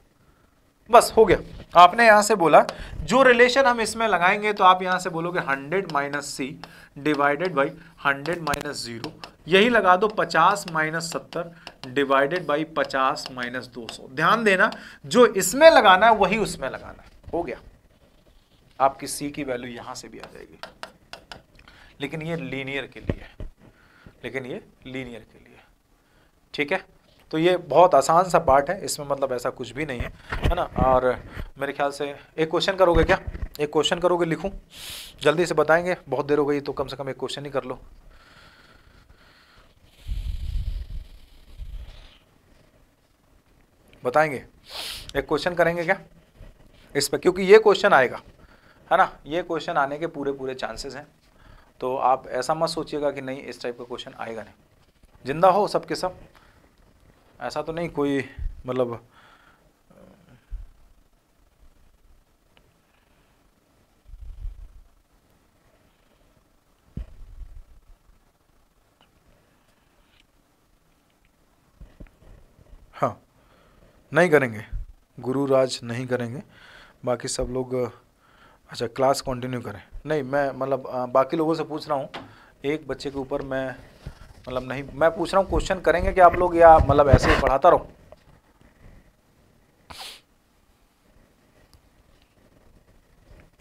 S1: बस हो गया आपने यहाँ से बोला जो रिलेशन हम इसमें लगाएंगे तो आप यहाँ से बोलोगे hundred minus C divided by hundred minus zero यही लगा दो पचास माइनस सत्तर डिवाइडेड बाई पचास माइनस दो सौ ध्यान देना जो इसमें लगाना है वही उसमें लगाना है हो गया आपकी सी की वैल्यू यहां से भी आ जाएगी लेकिन ये लीनियर के लिए है लेकिन ये लीनियर के लिए ठीक है तो ये बहुत आसान सा पार्ट है इसमें मतलब ऐसा कुछ भी नहीं है है ना और मेरे ख्याल से एक क्वेश्चन करोगे क्या एक क्वेश्चन करोगे लिखूँ जल्दी से बताएंगे बहुत देर हो गई तो कम से कम एक क्वेश्चन ही कर लो बताएंगे एक क्वेश्चन करेंगे क्या इस पर क्योंकि ये क्वेश्चन आएगा है ना ये क्वेश्चन आने के पूरे पूरे चांसेस हैं तो आप ऐसा मत सोचिएगा कि नहीं इस टाइप का क्वेश्चन आएगा नहीं जिंदा हो सबके सब ऐसा तो नहीं कोई मतलब हाँ नहीं करेंगे गुरु राज नहीं करेंगे बाकी सब लोग अच्छा क्लास कंटिन्यू करें नहीं मैं मतलब बाकी लोगों से पूछ रहा हूँ एक बच्चे के ऊपर मैं मतलब नहीं मैं पूछ रहा हूँ क्वेश्चन करेंगे कि आप लोग या मतलब ऐसे ही पढ़ाता रहो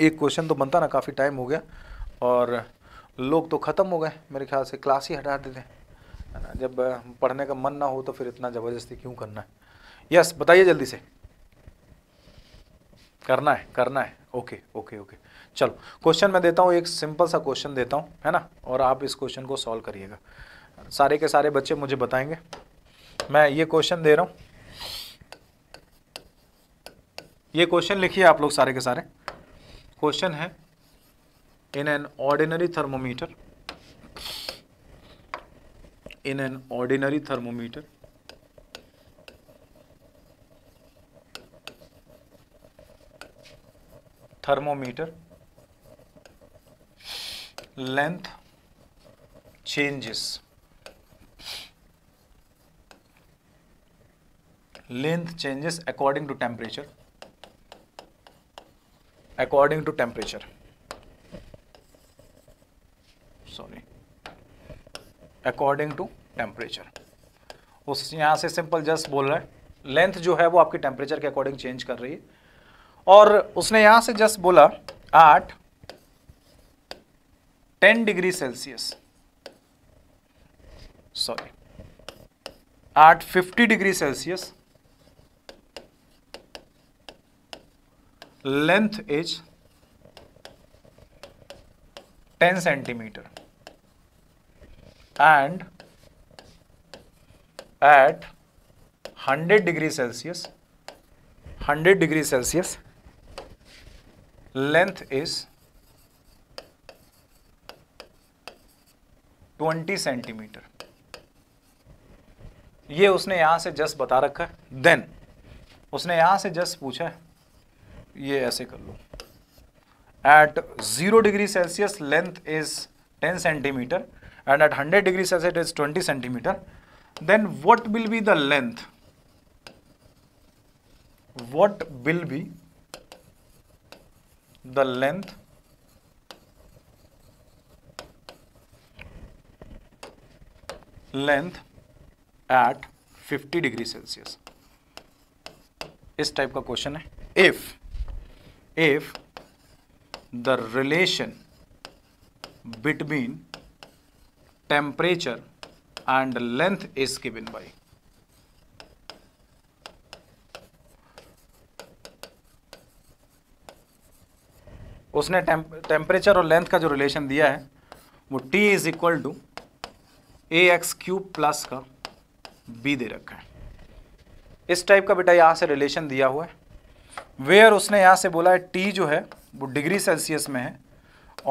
S1: एक क्वेश्चन तो बनता ना काफ़ी टाइम हो गया और लोग तो ख़त्म हो गए मेरे ख्याल से क्लास ही हटा देते हैं जब पढ़ने का मन ना हो तो फिर इतना ज़बरदस्ती क्यों करना है यस बताइए जल्दी से करना है करना है ओके ओके ओके चलो क्वेश्चन मैं देता हूँ एक सिंपल सा क्वेश्चन देता हूँ है ना और आप इस क्वेश्चन को सॉल्व करिएगा सारे के सारे बच्चे मुझे बताएंगे मैं ये क्वेश्चन दे रहा हूँ ये क्वेश्चन लिखिए आप लोग सारे के सारे क्वेश्चन है in an ordinary thermometer in an ordinary thermometer thermometer length changes length changes according to temperature according to temperature sorry according to temperature उस यहाँ से सिंपल जस्ट बोल रहा है लेंथ जो है वो आपके टेम्परेचर के अकॉर्डिंग चेंज कर रही है और उसने यहाँ से जस्ट बोला आठ टेन डिग्री सेल्सियस सॉरी आठ fifty degree Celsius length is 10 centimeter and at 100 degree celsius 100 degree celsius length is 20 centimetre ये उसने यहाँ से जस्ट बता रखा है देन उसने यहाँ से जस्ट पूछा है ये ऐसे कर लो at zero degree Celsius length is ten centimetre and at hundred degree Celsius is twenty centimetre then what will be the length what will be the length length at fifty degree Celsius इस type का question है if if the relation between temperature and length is given by उसने temperature और length का जो relation दिया है वो T is equal to A X cube plus का B दे रखा है इस टाइप का बेटा यहाँ से रिलेशन दिया हुआ है वेयर उसने यहाँ से बोला है टी जो है वो डिग्री सेल्सियस में है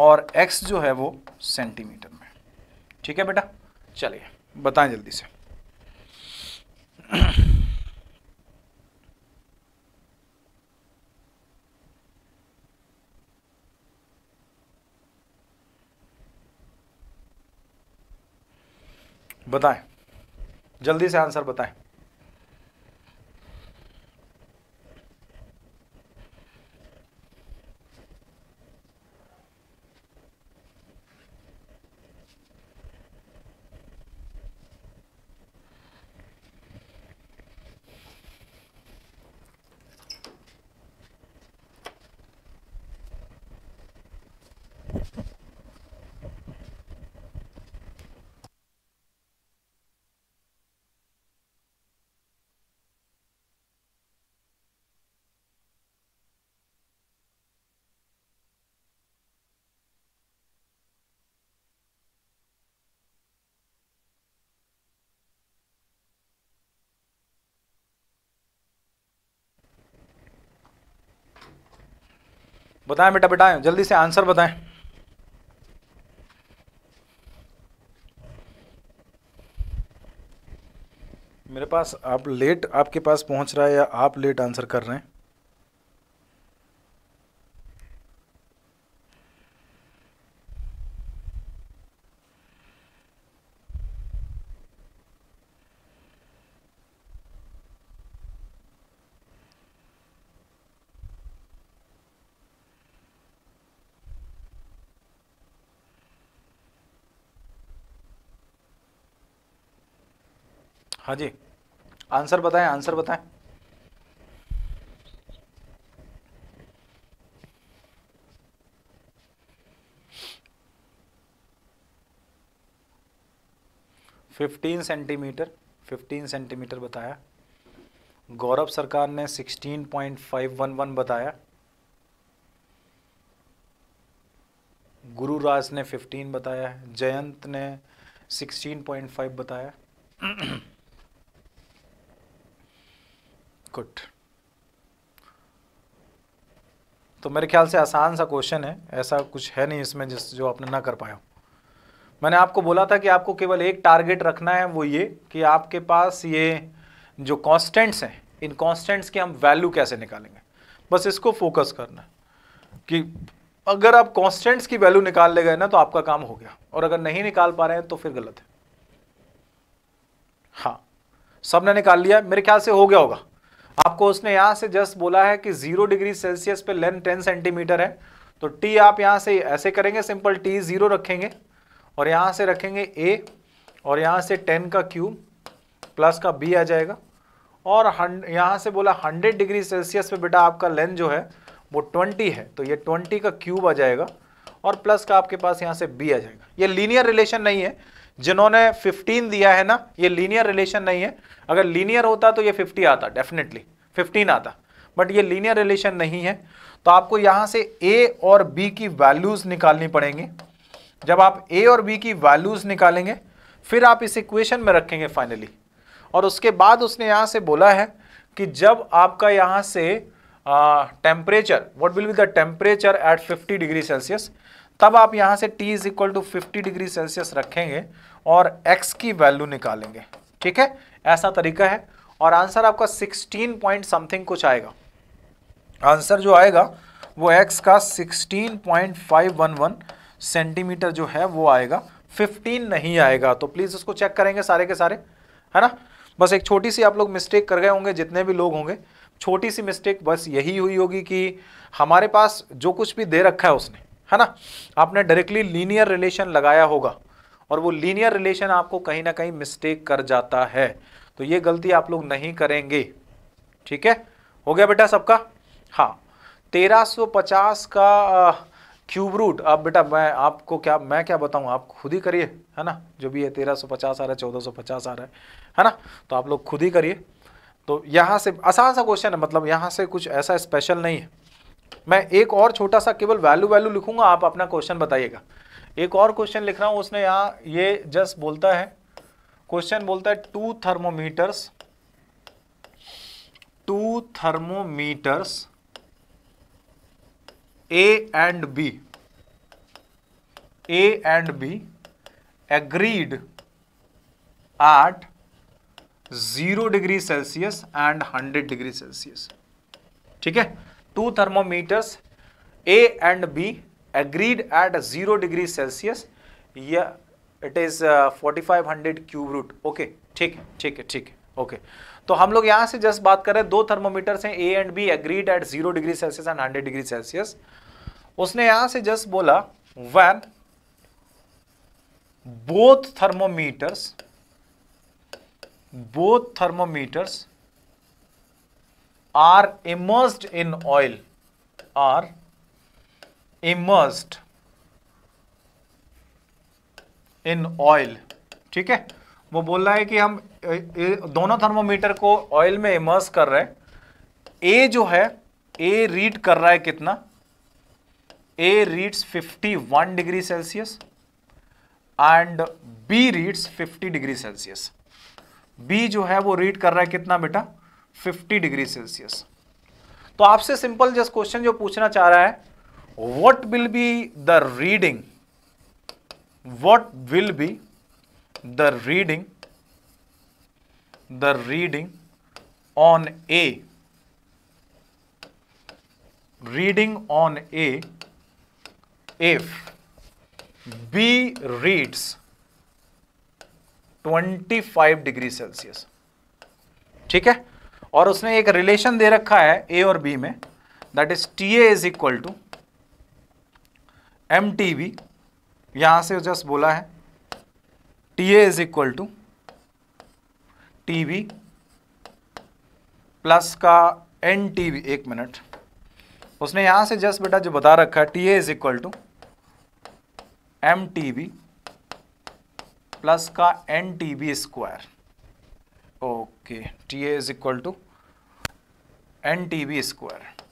S1: और एक्स जो है वो सेंटीमीटर में ठीक है बेटा चलिए बताएं जल्दी से बताएं जल्दी से आंसर बताएं बताएं बेटा बेटा जल्दी से आंसर बताएं मेरे पास आप लेट आपके पास पहुंच रहा है या आप लेट आंसर कर रहे हैं हाँ जी आंसर बताएं आंसर बताएं फिफ्टीन सेंटीमीटर फिफ्टीन सेंटीमीटर बताया गौरव सरकार ने sixteen point five one one बताया गुरुराज ने फिफ्टीन बताया जयंत ने सिक्सटीन पॉइंट फाइव बताया गुड तो मेरे ख्याल से आसान सा क्वेश्चन है ऐसा कुछ है नहीं इसमें जिस जो आपने ना कर पाया मैंने आपको बोला था कि आपको केवल एक टारगेट रखना है वो ये कि आपके पास ये जो कांस्टेंट्स हैं इन कांस्टेंट्स के हम वैल्यू कैसे निकालेंगे बस इसको फोकस करना कि अगर आप कांस्टेंट्स की वैल्यू निकाल ले गए ना तो आपका काम हो गया और अगर नहीं निकाल पा रहे हैं तो फिर गलत है हाँ सब ने निकाल लिया मेरे ख्याल से हो गया होगा आपको उसने यहाँ से जस्ट बोला है कि जीरो डिग्री सेल्सियस पे लेंथ टेन सेंटीमीटर है तो टी आप यहाँ से ऐसे करेंगे सिंपल टी ज़ीरो रखेंगे और यहाँ से रखेंगे ए और यहाँ से टेन का क्यूब प्लस का बी आ जाएगा और हंड यहाँ से बोला हंड्रेड डिग्री सेल्सियस पे बेटा आपका लेंथ जो है वो ट्वेंटी है तो ये ट्वेंटी का क्यूब आ जाएगा और प्लस का आपके पास यहाँ से बी आ जाएगा ये लीनियर रिलेशन नहीं है जिन्होंने 15 दिया है ना ये लीनियर रिलेशन नहीं है अगर लीनियर होता तो ये 50 आता डेफिनेटली 15 आता बट ये लीनियर रिलेशन नहीं है तो आपको यहाँ से ए और बी की वैल्यूज़ निकालनी पड़ेंगे जब आप ए और बी की वैल्यूज़ निकालेंगे फिर आप इस इक्वेशन में रखेंगे फाइनली और उसके बाद उसने यहाँ से बोला है कि जब आपका यहाँ से temperature what will be the temperature at 50 degree Celsius तब आप यहाँ से t is equal to fifty degree Celsius रखेंगे और x की वैल्यू निकालेंगे ठीक है ऐसा तरीका है और आंसर आपका 16 पॉइंट समथिंग कुछ आएगा आंसर जो आएगा वो x का 16.511 सेंटीमीटर जो है वो आएगा 15 नहीं आएगा तो प्लीज़ उसको चेक करेंगे सारे के सारे है ना बस एक छोटी सी आप लोग मिस्टेक कर गए होंगे जितने भी लोग होंगे छोटी सी मिस्टेक बस यही हुई होगी कि हमारे पास जो कुछ भी दे रखा है उसने है ना आपने डायरेक्टली लीनियर रिलेशन लगाया होगा और वो लीनियर रिलेशन आपको कहीं ना कहीं मिस्टेक कर जाता है तो ये गलती आप लोग नहीं करेंगे ठीक है हो गया बेटा सबका हाँ 1350 का क्यूब रूट अब बेटा मैं आपको क्या मैं क्या बताऊँ आप खुद ही करिए है ना जो भी है 1350 आ रहा है 1450 आ रहा है है ना तो आप लोग खुद ही करिए तो यहाँ से आसान सा क्वेश्चन है मतलब यहाँ से कुछ ऐसा स्पेशल नहीं है मैं एक और छोटा सा केवल वैल्यू वैल्यू लिखूंगा आप अपना क्वेश्चन बताइएगा एक और क्वेश्चन लिख रहा हूं उसने यहां ये जस्ट बोलता है क्वेश्चन बोलता है two thermometers two thermometers A and B A and B agreed at zero degree Celsius and hundred degree Celsius ठीक है two thermometers A and B agreed at zero degree Celsius या it is forty five hundred cube root okay ठीक है ठीक है ठीक है okay तो हम लोग यहां से जस्ट बात कर रहे हैं दो थर्मोमीटर्स हैं A and B agreed at zero degree Celsius and hundred degree Celsius उसने यहां से जस्ट बोला when both thermometers both thermometers are immersed in oil are immersed in oil ठीक है वो बोल रहा है कि हम दोनों थर्मोमीटर को ऑयल में इमर्स कर रहे हैं ए जो है ए रीड कर रहा है कितना A reads 51 degree Celsius and B reads 50 degree Celsius B जो है वो रीड कर रहा है कितना बेटा 50 डिग्री सेल्सियस तो आपसे सिंपल जस्ट क्वेश्चन जो पूछना चाह रहा है what will be the reading what will be the reading the reading on A reading on A if B reads 25 degree Celsius ठीक है और उसने एक रिलेशन दे रखा है ए और बी में that is T A is equal to M T B यहां से जस्ट बोला है T A is equal to T B plus का एन टी बी एक मिनट उसने यहां से जस्ट बेटा जो बता रखा है T A is equal to M T B plus का N T B square okay T A is equal to N T square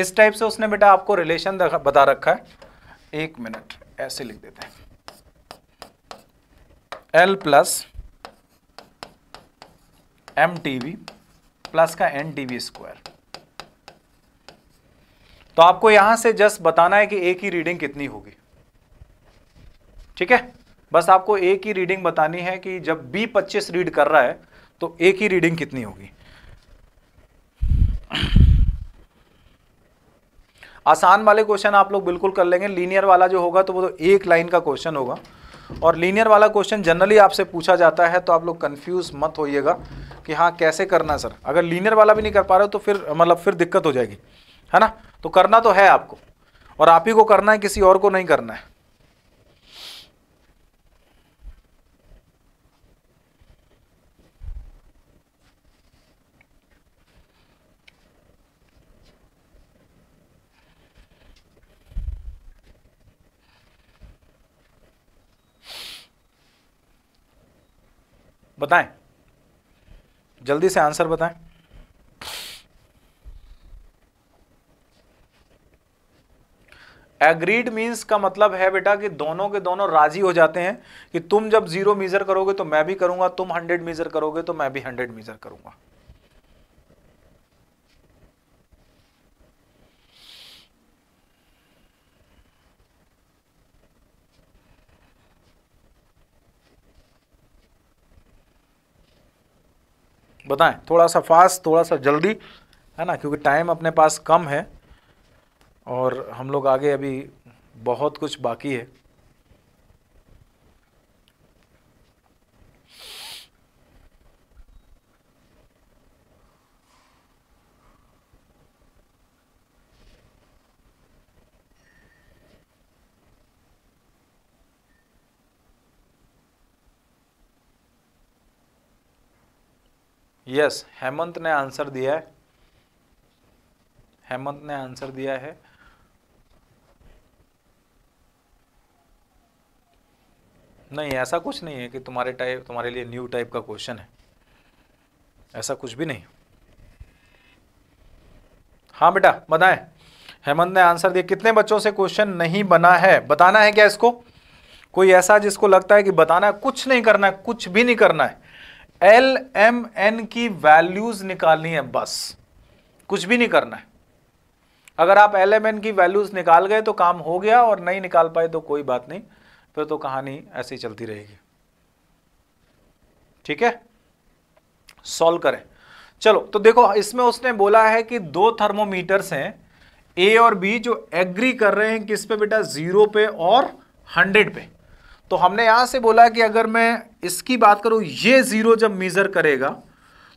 S1: इस टाइप से उसने बेटा आपको रिलेशन बता रखा है एक मिनट ऐसे लिख देते हैं L plus M T plus का एन टी स्क्वायर तो आपको यहां से जस्ट बताना है कि एक ही रीडिंग कितनी होगी ठीक है बस आपको एक ही रीडिंग बतानी है कि जब बी 25 रीड कर रहा है तो एक ही रीडिंग कितनी होगी आसान वाले क्वेश्चन आप लोग बिल्कुल कर लेंगे लीनियर वाला जो होगा तो वो तो एक लाइन का क्वेश्चन होगा और लीनियर वाला क्वेश्चन जनरली आपसे पूछा जाता है तो आप लोग कंफ्यूज मत होइएगा कि हाँ कैसे करना सर अगर लीनियर वाला भी नहीं कर पा रहे हो तो फिर मतलब फिर दिक्कत हो जाएगी है ना तो करना तो है आपको और आप ही को करना है किसी और को नहीं करना है बताएं जल्दी से आंसर बताएं एग्रीड मीन्स का मतलब है बेटा कि दोनों के दोनों राजी हो जाते हैं कि तुम जब जीरो मीजर करोगे तो मैं भी करूंगा तुम हंड्रेड मीजर करोगे तो मैं भी हंड्रेड मीजर करूंगा बताएं थोड़ा सा फास्ट थोड़ा सा जल्दी है ना क्योंकि टाइम अपने पास कम है और हम लोग आगे अभी बहुत कुछ बाकी है यस हेमंत ने आंसर दिया है हेमंत ने आंसर दिया है नहीं ऐसा कुछ नहीं है कि तुम्हारे टाइप तुम्हारे लिए न्यू टाइप का क्वेश्चन है ऐसा कुछ भी नहीं हाँ बेटा बताएं हेमंत ने आंसर दिया कितने बच्चों से क्वेश्चन नहीं बना है बताना है क्या इसको कोई ऐसा जिसको लगता है कि बताना है कुछ नहीं करना है कुछ भी नहीं करना है एल एम एन की वैल्यूज निकालनी है बस कुछ भी नहीं करना है अगर आप एल एम एन की वैल्यूज निकाल गए तो काम हो गया और नहीं निकाल पाए तो कोई बात नहीं फिर तो कहानी ऐसे ही चलती रहेगी ठीक है सॉल्व करें चलो तो देखो इसमें उसने बोला है कि दो थर्मोमीटर्स हैं ए और बी जो एग्री कर रहे हैं किस पे बेटा जीरो पे और हंड्रेड पे तो हमने यहाँ से बोला कि अगर मैं इसकी बात करूँ ये ज़ीरो जब मीज़र करेगा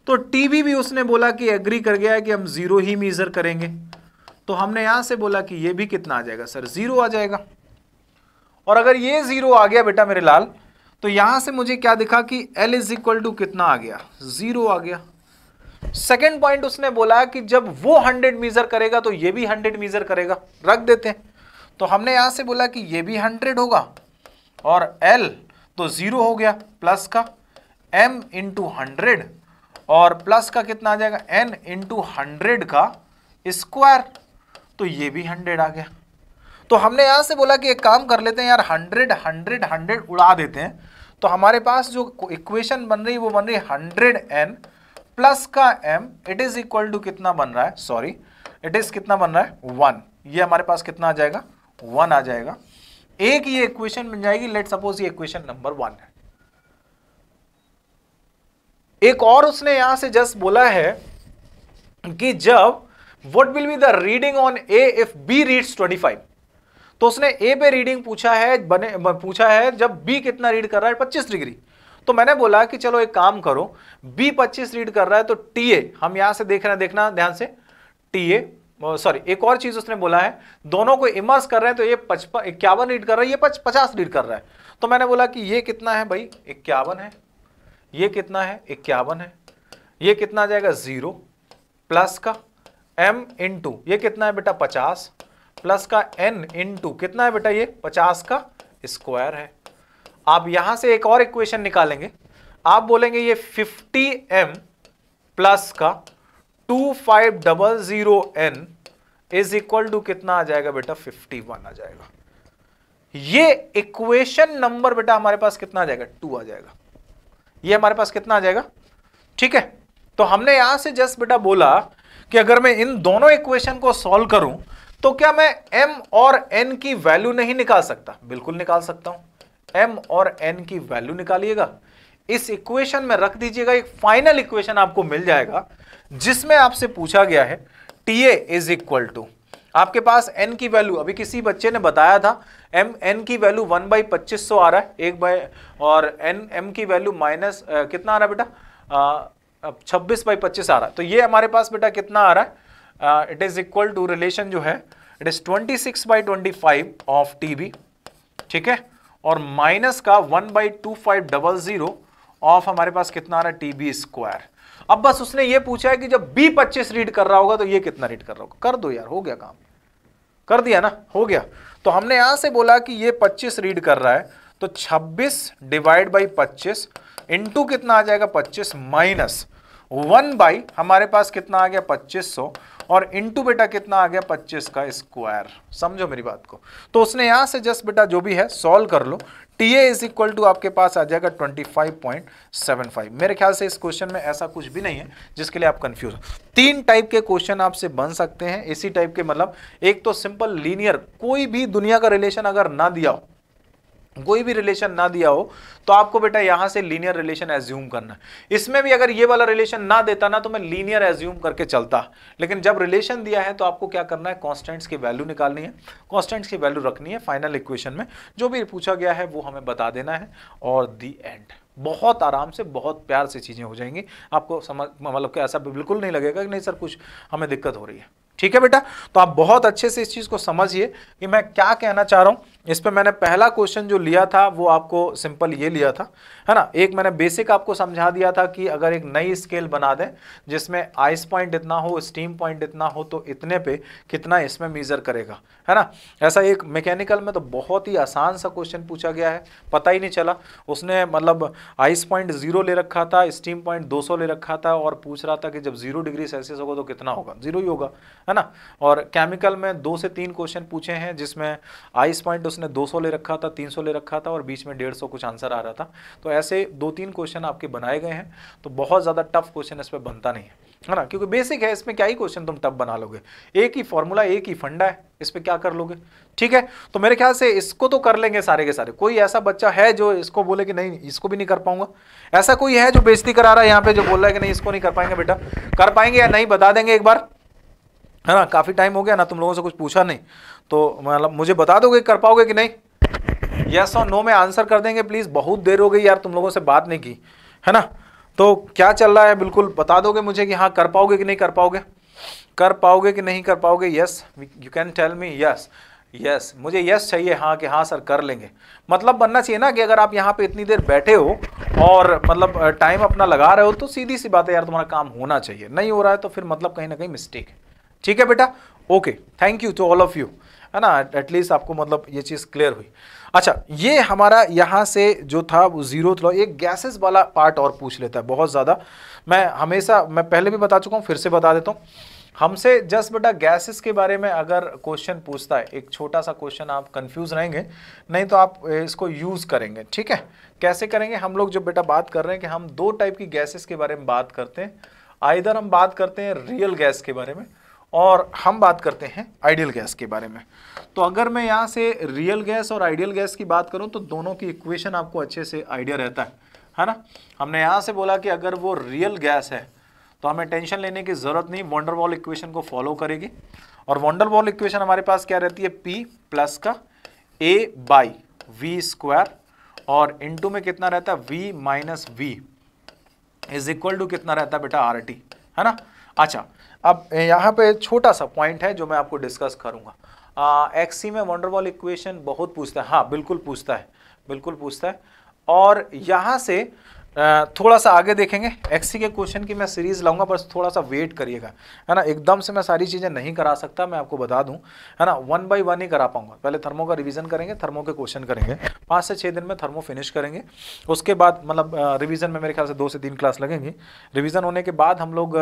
S1: तो टीवी भी उसने बोला कि एग्री कर गया है कि हम ज़ीरो ही मीज़र करेंगे तो हमने यहाँ से बोला कि ये भी कितना आ जाएगा सर ज़ीरो आ जाएगा और अगर ये ज़ीरो आ गया बेटा मेरे लाल तो यहाँ से मुझे क्या दिखा कि एल इज इक्वल टू कितना आ गया ज़ीरो आ गया सेकेंड पॉइंट उसने बोला कि जब वो हंड्रेड मीज़र करेगा तो ये भी हंड्रेड मीज़र करेगा रख देते हैं तो हमने यहाँ से बोला कि ये भी हंड्रेड होगा और L तो ज़ीरो हो गया प्लस का M इंटू हंड्रेड और प्लस का कितना आ जाएगा N इंटू हंड्रेड का स्क्वायर तो ये भी हंड्रेड आ गया तो हमने यहाँ से बोला कि एक काम कर लेते हैं यार हंड्रेड हंड्रेड हंड्रेड उड़ा देते हैं तो हमारे पास जो इक्वेशन बन रही है वो बन रही है हंड्रेड एन प्लस का M it is equal to कितना बन रहा है सॉरी इट इज कितना बन रहा है वन ये हमारे पास कितना आ जाएगा वन आ जाएगा एक ये इक्वेशन बन जाएगी लेट सपोज ये इक्वेशन नंबर वन है एक और उसने यहां से जस्ट बोला है कि जब what will be the reading on A if B reads 25 तो उसने ए पे रीडिंग पूछा है बने पूछा है जब बी कितना रीड कर रहा है 25 डिग्री तो मैंने बोला कि चलो एक काम करो बी 25 रीड कर रहा है तो टी ए हम यहां से देख रहे हैं देखना ध्यान से टी ए सॉरी एक और चीज उसने बोला है दोनों को इमर्स कर रहे हैं तो ये पचपन इक्यावन रीड कर रहा है ये पच, पचास रीड कर रहा है तो मैंने बोला कि ये कितना है भाई इक्यावन है ये कितना है इक्यावन है ये कितना जाएगा जीरो प्लस का एम इन टू ये कितना है बेटा पचास प्लस का एन इन टू कितना है बेटा ये पचास का स्क्वायर है आप यहां से एक और इक्वेशन निकालेंगे आप बोलेंगे ये फिफ्टी एम प्लस का two five double zero N is equal to कितना आ जाएगा बेटा फिफ्टी वन आ जाएगा ये इक्वेशन नंबर बेटा हमारे पास कितना आ जाएगा टू आ जाएगा ये हमारे पास कितना आ जाएगा ठीक है तो हमने यहां से जस्ट बेटा बोला कि अगर मैं इन दोनों इक्वेशन को सॉल्व करूं तो क्या मैं m और n की वैल्यू नहीं निकाल सकता बिल्कुल निकाल सकता हूं m और n की वैल्यू निकालिएगा इस इक्वेशन में रख दीजिएगा एक फाइनल इक्वेशन आपको मिल जाएगा जिसमें आपसे पूछा गया है T A is equal to आपके पास एन की वैल्यू अभी किसी बच्चे ने बताया था एम एन की वैल्यू वन बाई पच्चीस सौ आ रहा है एक बाई और एन एम की वैल्यू माइनस कितना आ रहा है बेटा छब्बीस बाई पच्चीस आ रहा है तो ये हमारे पास बेटा कितना आ रहा है it is equal to relation जो है it is twenty six by twenty five of T B ठीक है और माइनस का one by two five double zero of हमारे पास कितना आ रहा है टी बी स्क्वायर अब बस उसने ये पूछा है कि जब बी पच्चीस रीड कर रहा होगा तो ये कितना रीड कर रहा होगा कर दो यार हो गया काम कर दिया ना हो गया तो हमने यहां से बोला कि ये पच्चीस रीड कर रहा है तो छब्बीस डिवाइड बाई पच्चीस इंटू कितना आ जाएगा पच्चीस माइनस वन बाई हमारे पास कितना आ गया पच्चीस सौ और इंटू बेटा कितना आ गया पच्चीस का स्क्वायर समझो मेरी बात को तो उसने यहाँ से जस्ट बेटा जो भी है सॉल्व कर लो T A is equal to आपके पास आ जाएगा 25.75 मेरे ख्याल से इस क्वेश्चन में ऐसा कुछ भी नहीं है जिसके लिए आप कंफ्यूज तीन टाइप के क्वेश्चन आपसे बन सकते हैं इसी टाइप के मतलब एक तो सिंपल लीनियर कोई भी दुनिया का रिलेशन अगर ना दिया हो कोई भी रिलेशन ना दिया हो तो आपको बेटा यहां से लीनियर रिलेशन एज्यूम करना है इसमें भी अगर ये वाला रिलेशन ना देता ना तो मैं लीनियर एज्यूम करके चलता लेकिन जब रिलेशन दिया है तो आपको क्या करना है कांस्टेंट्स की वैल्यू निकालनी है कांस्टेंट्स की वैल्यू रखनी है फाइनल इक्वेशन में जो भी पूछा गया है वो हमें बता देना है और दी एंड बहुत आराम से बहुत प्यार से चीज़ें हो जाएंगी आपको समझ मतलब कि ऐसा बिल्कुल नहीं लगेगा कि नहीं सर कुछ हमें दिक्कत हो रही है ठीक है बेटा तो आप बहुत अच्छे से इस चीज़ को समझिए कि मैं क्या कहना चाह रहा हूँ इस पर मैंने पहला क्वेश्चन जो लिया था वो आपको सिंपल ये लिया था है ना एक मैंने बेसिक आपको समझा दिया था कि अगर एक नई स्केल बना दें जिसमें आइस पॉइंट इतना हो स्टीम पॉइंट इतना हो तो इतने पे कितना इसमें मेजर करेगा है ना ऐसा एक मैकेनिकल में तो बहुत ही आसान सा क्वेश्चन पूछा गया है पता ही नहीं चला उसने मतलब आइस पॉइंट जीरो ले रखा था स्टीम पॉइंट दो ले रखा था और पूछ रहा था कि जब जीरो डिग्री सेल्सियस होगा तो कितना होगा जीरो ही होगा है ना और केमिकल में दो से तीन क्वेश्चन पूछे हैं जिसमें आइस पॉइंट उसने 200 ले रखा था 300 ले रखा था और बीच में डेढ़ कुछ आंसर आ रहा था तो ऐसे दो तीन क्वेश्चन आपके बनाए गए हैं तो बहुत ज़्यादा टफ क्वेश्चन इस पर बनता नहीं है है ना क्योंकि बेसिक है इसमें क्या ही क्वेश्चन तुम टफ बना लोगे एक ही फॉर्मूला एक ही फंडा है इस पर क्या कर लोगे ठीक है तो मेरे ख्याल से इसको तो कर लेंगे सारे के सारे कोई ऐसा बच्चा है जो इसको बोले कि नहीं इसको भी नहीं कर पाऊंगा ऐसा कोई है जो बेजती करा रहा है यहाँ पे जो बोल रहा है कि नहीं इसको नहीं कर पाएंगे बेटा कर पाएंगे या नहीं बता देंगे एक बार है ना काफ़ी टाइम हो गया ना तुम लोगों से कुछ पूछा नहीं तो मतलब मुझे बता दोगे कर पाओगे कि नहीं यस और नो में आंसर कर देंगे प्लीज़ बहुत देर हो गई यार तुम लोगों से बात नहीं की है ना तो क्या चल रहा है बिल्कुल बता दोगे मुझे कि हाँ कर पाओगे कि नहीं कर पाओगे कर पाओगे कि नहीं कर पाओगे yes you can tell me yes yes मुझे यस चाहिए हाँ कि हाँ सर कर लेंगे मतलब बनना चाहिए ना कि अगर आप यहाँ पे इतनी देर बैठे हो और मतलब टाइम अपना लगा रहे हो तो सीधी सी बात है यार तुम्हारा काम होना चाहिए नहीं हो रहा है तो फिर मतलब कहीं ना कहीं मिस्टेक है ठीक है बेटा okay thank you to all of you है ना एटलीस्ट आपको मतलब ये चीज़ क्लियर हुई अच्छा ये हमारा यहाँ से जो था वो जीरो था ये गैसेस वाला पार्ट और पूछ लेता है बहुत ज़्यादा मैं हमेशा मैं पहले भी बता चुका हूँ फिर से बता देता हूँ हमसे जस्ट बेटा गैसेस के बारे में अगर क्वेश्चन पूछता है एक छोटा सा क्वेश्चन आप कंफ्यूज रहेंगे नहीं तो आप इसको यूज़ करेंगे ठीक है कैसे करेंगे हम लोग जो बेटा बात कर रहे हैं कि हम दो टाइप की गैसेस के बारे में बात करते हैं आइधर हम बात करते हैं रियल गैस के बारे में और हम बात करते हैं आइडियल गैस के बारे में तो अगर मैं यहाँ से रियल गैस और आइडियल गैस की बात करूँ तो दोनों की इक्वेशन आपको अच्छे से आइडिया रहता है है ना हमने यहाँ से बोला कि अगर वो रियल गैस है तो हमें टेंशन लेने की ज़रूरत नहीं वॉन्डरवॉल इक्वेशन को फॉलो करेगी और वॉन्डरवॉल इक्वेशन हमारे पास क्या रहती है पी प्लस का ए बाई वी स्क्वायर और इनटू में कितना रहता है V minus V is equal to कितना रहता है बेटा आर टी है ना अच्छा अब यहाँ पे छोटा सा पॉइंट है जो मैं आपको डिस्कस करूँगा एक्सी में वंडरबॉल इक्वेशन बहुत पूछता है हाँ बिल्कुल पूछता है बिल्कुल पूछता है और यहाँ से थोड़ा सा आगे देखेंगे एक्सी के क्वेश्चन की मैं सीरीज़ लाऊंगा बस थोड़ा सा वेट करिएगा है ना एकदम से मैं सारी चीज़ें नहीं करा सकता मैं आपको बता दूं है ना वन बाय वन ही करा पाऊंगा पहले थर्मो का रिवीजन करेंगे थर्मो के क्वेश्चन करेंगे पाँच से छः दिन में थर्मो फिनिश करेंगे उसके बाद मतलब रिविज़न में मेरे ख्याल से दो से तीन क्लास लगेंगी रिविज़न होने के बाद हम लोग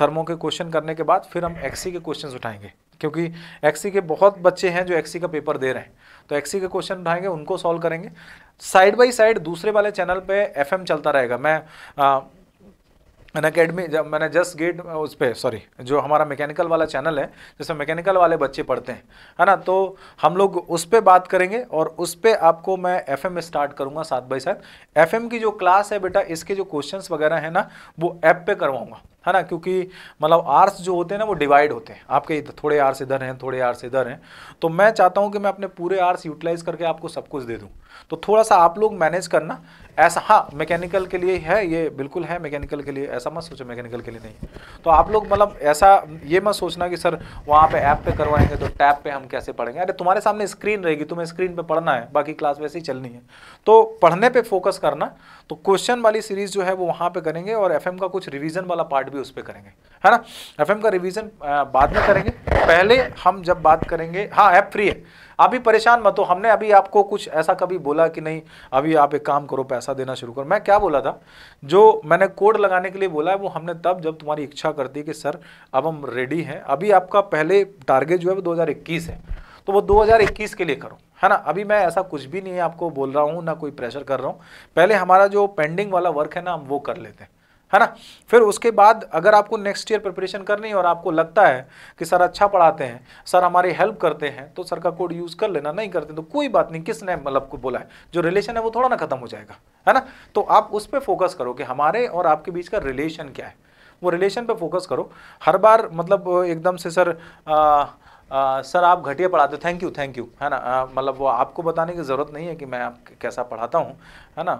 S1: थर्मो के क्वेश्चन करने के बाद फिर हम एक्सी के क्वेश्चन उठाएंगे क्योंकि एक्सी के बहुत बच्चे हैं जो एक्सी का पेपर दे रहे हैं तो एक्सी के क्वेश्चन उठाएंगे उनको सॉल्व करेंगे साइड बाई साइड दूसरे वाले चैनल पे एफएम चलता रहेगा मैं आ, अन अकेडमी जब मैंने जस्ट गेट उस पर सॉरी जो हमारा मैकेनिकल वाला चैनल है जिसमें मैकेनिकल वाले बच्चे पढ़ते हैं है ना तो हम लोग उस पर बात करेंगे और उस पर आपको मैं एफएम स्टार्ट करूँगा साथ बाई साथ एफएम की जो क्लास है बेटा इसके जो क्वेश्चंस वगैरह हैं ना वो ऐप पे करवाऊँगा है ना क्योंकि मतलब आर्स जो होते हैं ना वो डिवाइड होते हैं आपके थोड़े आर्स इधर हैं थोड़े आर्स इधर हैं तो मैं चाहता हूं कि मैं अपने पूरे आर्स यूटिलाइज करके आपको सब कुछ दे दूँ तो थोड़ा सा आप लोग मैनेज करना ऐसा हाँ मैकेनिकल के लिए है ये बिल्कुल है मैकेनिकल के लिए ऐसा मत सोचो मैकेनिकल के लिए नहीं तो आप लोग मतलब ऐसा ये मत सोचना कि सर वहाँ पर ऐप पर करवाएंगे तो टैब पे हम कैसे पढ़ेंगे अरे तुम्हारे सामने स्क्रीन रहेगी तुम्हें स्क्रीन पर पढ़ना है बाकी क्लास वैसे ही चलनी है तो पढ़ने पर फोकस करना तो क्वेश्चन वाली सीरीज जो है वो वहाँ पे करेंगे और एफएम का कुछ रिवीजन वाला पार्ट भी उस पर करेंगे है ना एफएम का रिवीजन बाद में करेंगे पहले हम जब बात करेंगे हाँ ऐप फ्री है अभी परेशान मत हो हमने अभी आपको कुछ ऐसा कभी बोला कि नहीं अभी आप एक काम करो पैसा देना शुरू करो मैं क्या बोला था जो मैंने कोड लगाने के लिए बोला है वो हमने तब जब तुम्हारी इच्छा करती कि सर अब हम रेडी हैं अभी आपका पहले टारगेट जो है वो दो है तो वो दो के लिए करो है ना अभी मैं ऐसा कुछ भी नहीं आपको बोल रहा हूँ ना कोई प्रेशर कर रहा हूँ पहले हमारा जो पेंडिंग वाला वर्क है ना हम वो कर लेते हैं है ना फिर उसके बाद अगर आपको नेक्स्ट ईयर प्रिपरेशन करनी है और आपको लगता है कि सर अच्छा पढ़ाते हैं सर हमारी हेल्प करते हैं तो सर का कोड यूज़ कर लेना नहीं करते तो कोई बात नहीं किसने मतलब को बोला है जो रिलेशन है वो थोड़ा ना खत्म हो जाएगा है ना तो आप उस पर फोकस करो कि हमारे और आपके बीच का रिलेशन क्या है वो रिलेशन पर फोकस करो हर बार मतलब एकदम से सर आ, आ, सर आप घटिया पढ़ाते हो थैंक यू थैंक यू है ना मतलब वो आपको बताने की ज़रूरत नहीं है कि मैं आप कैसा पढ़ाता हूँ है ना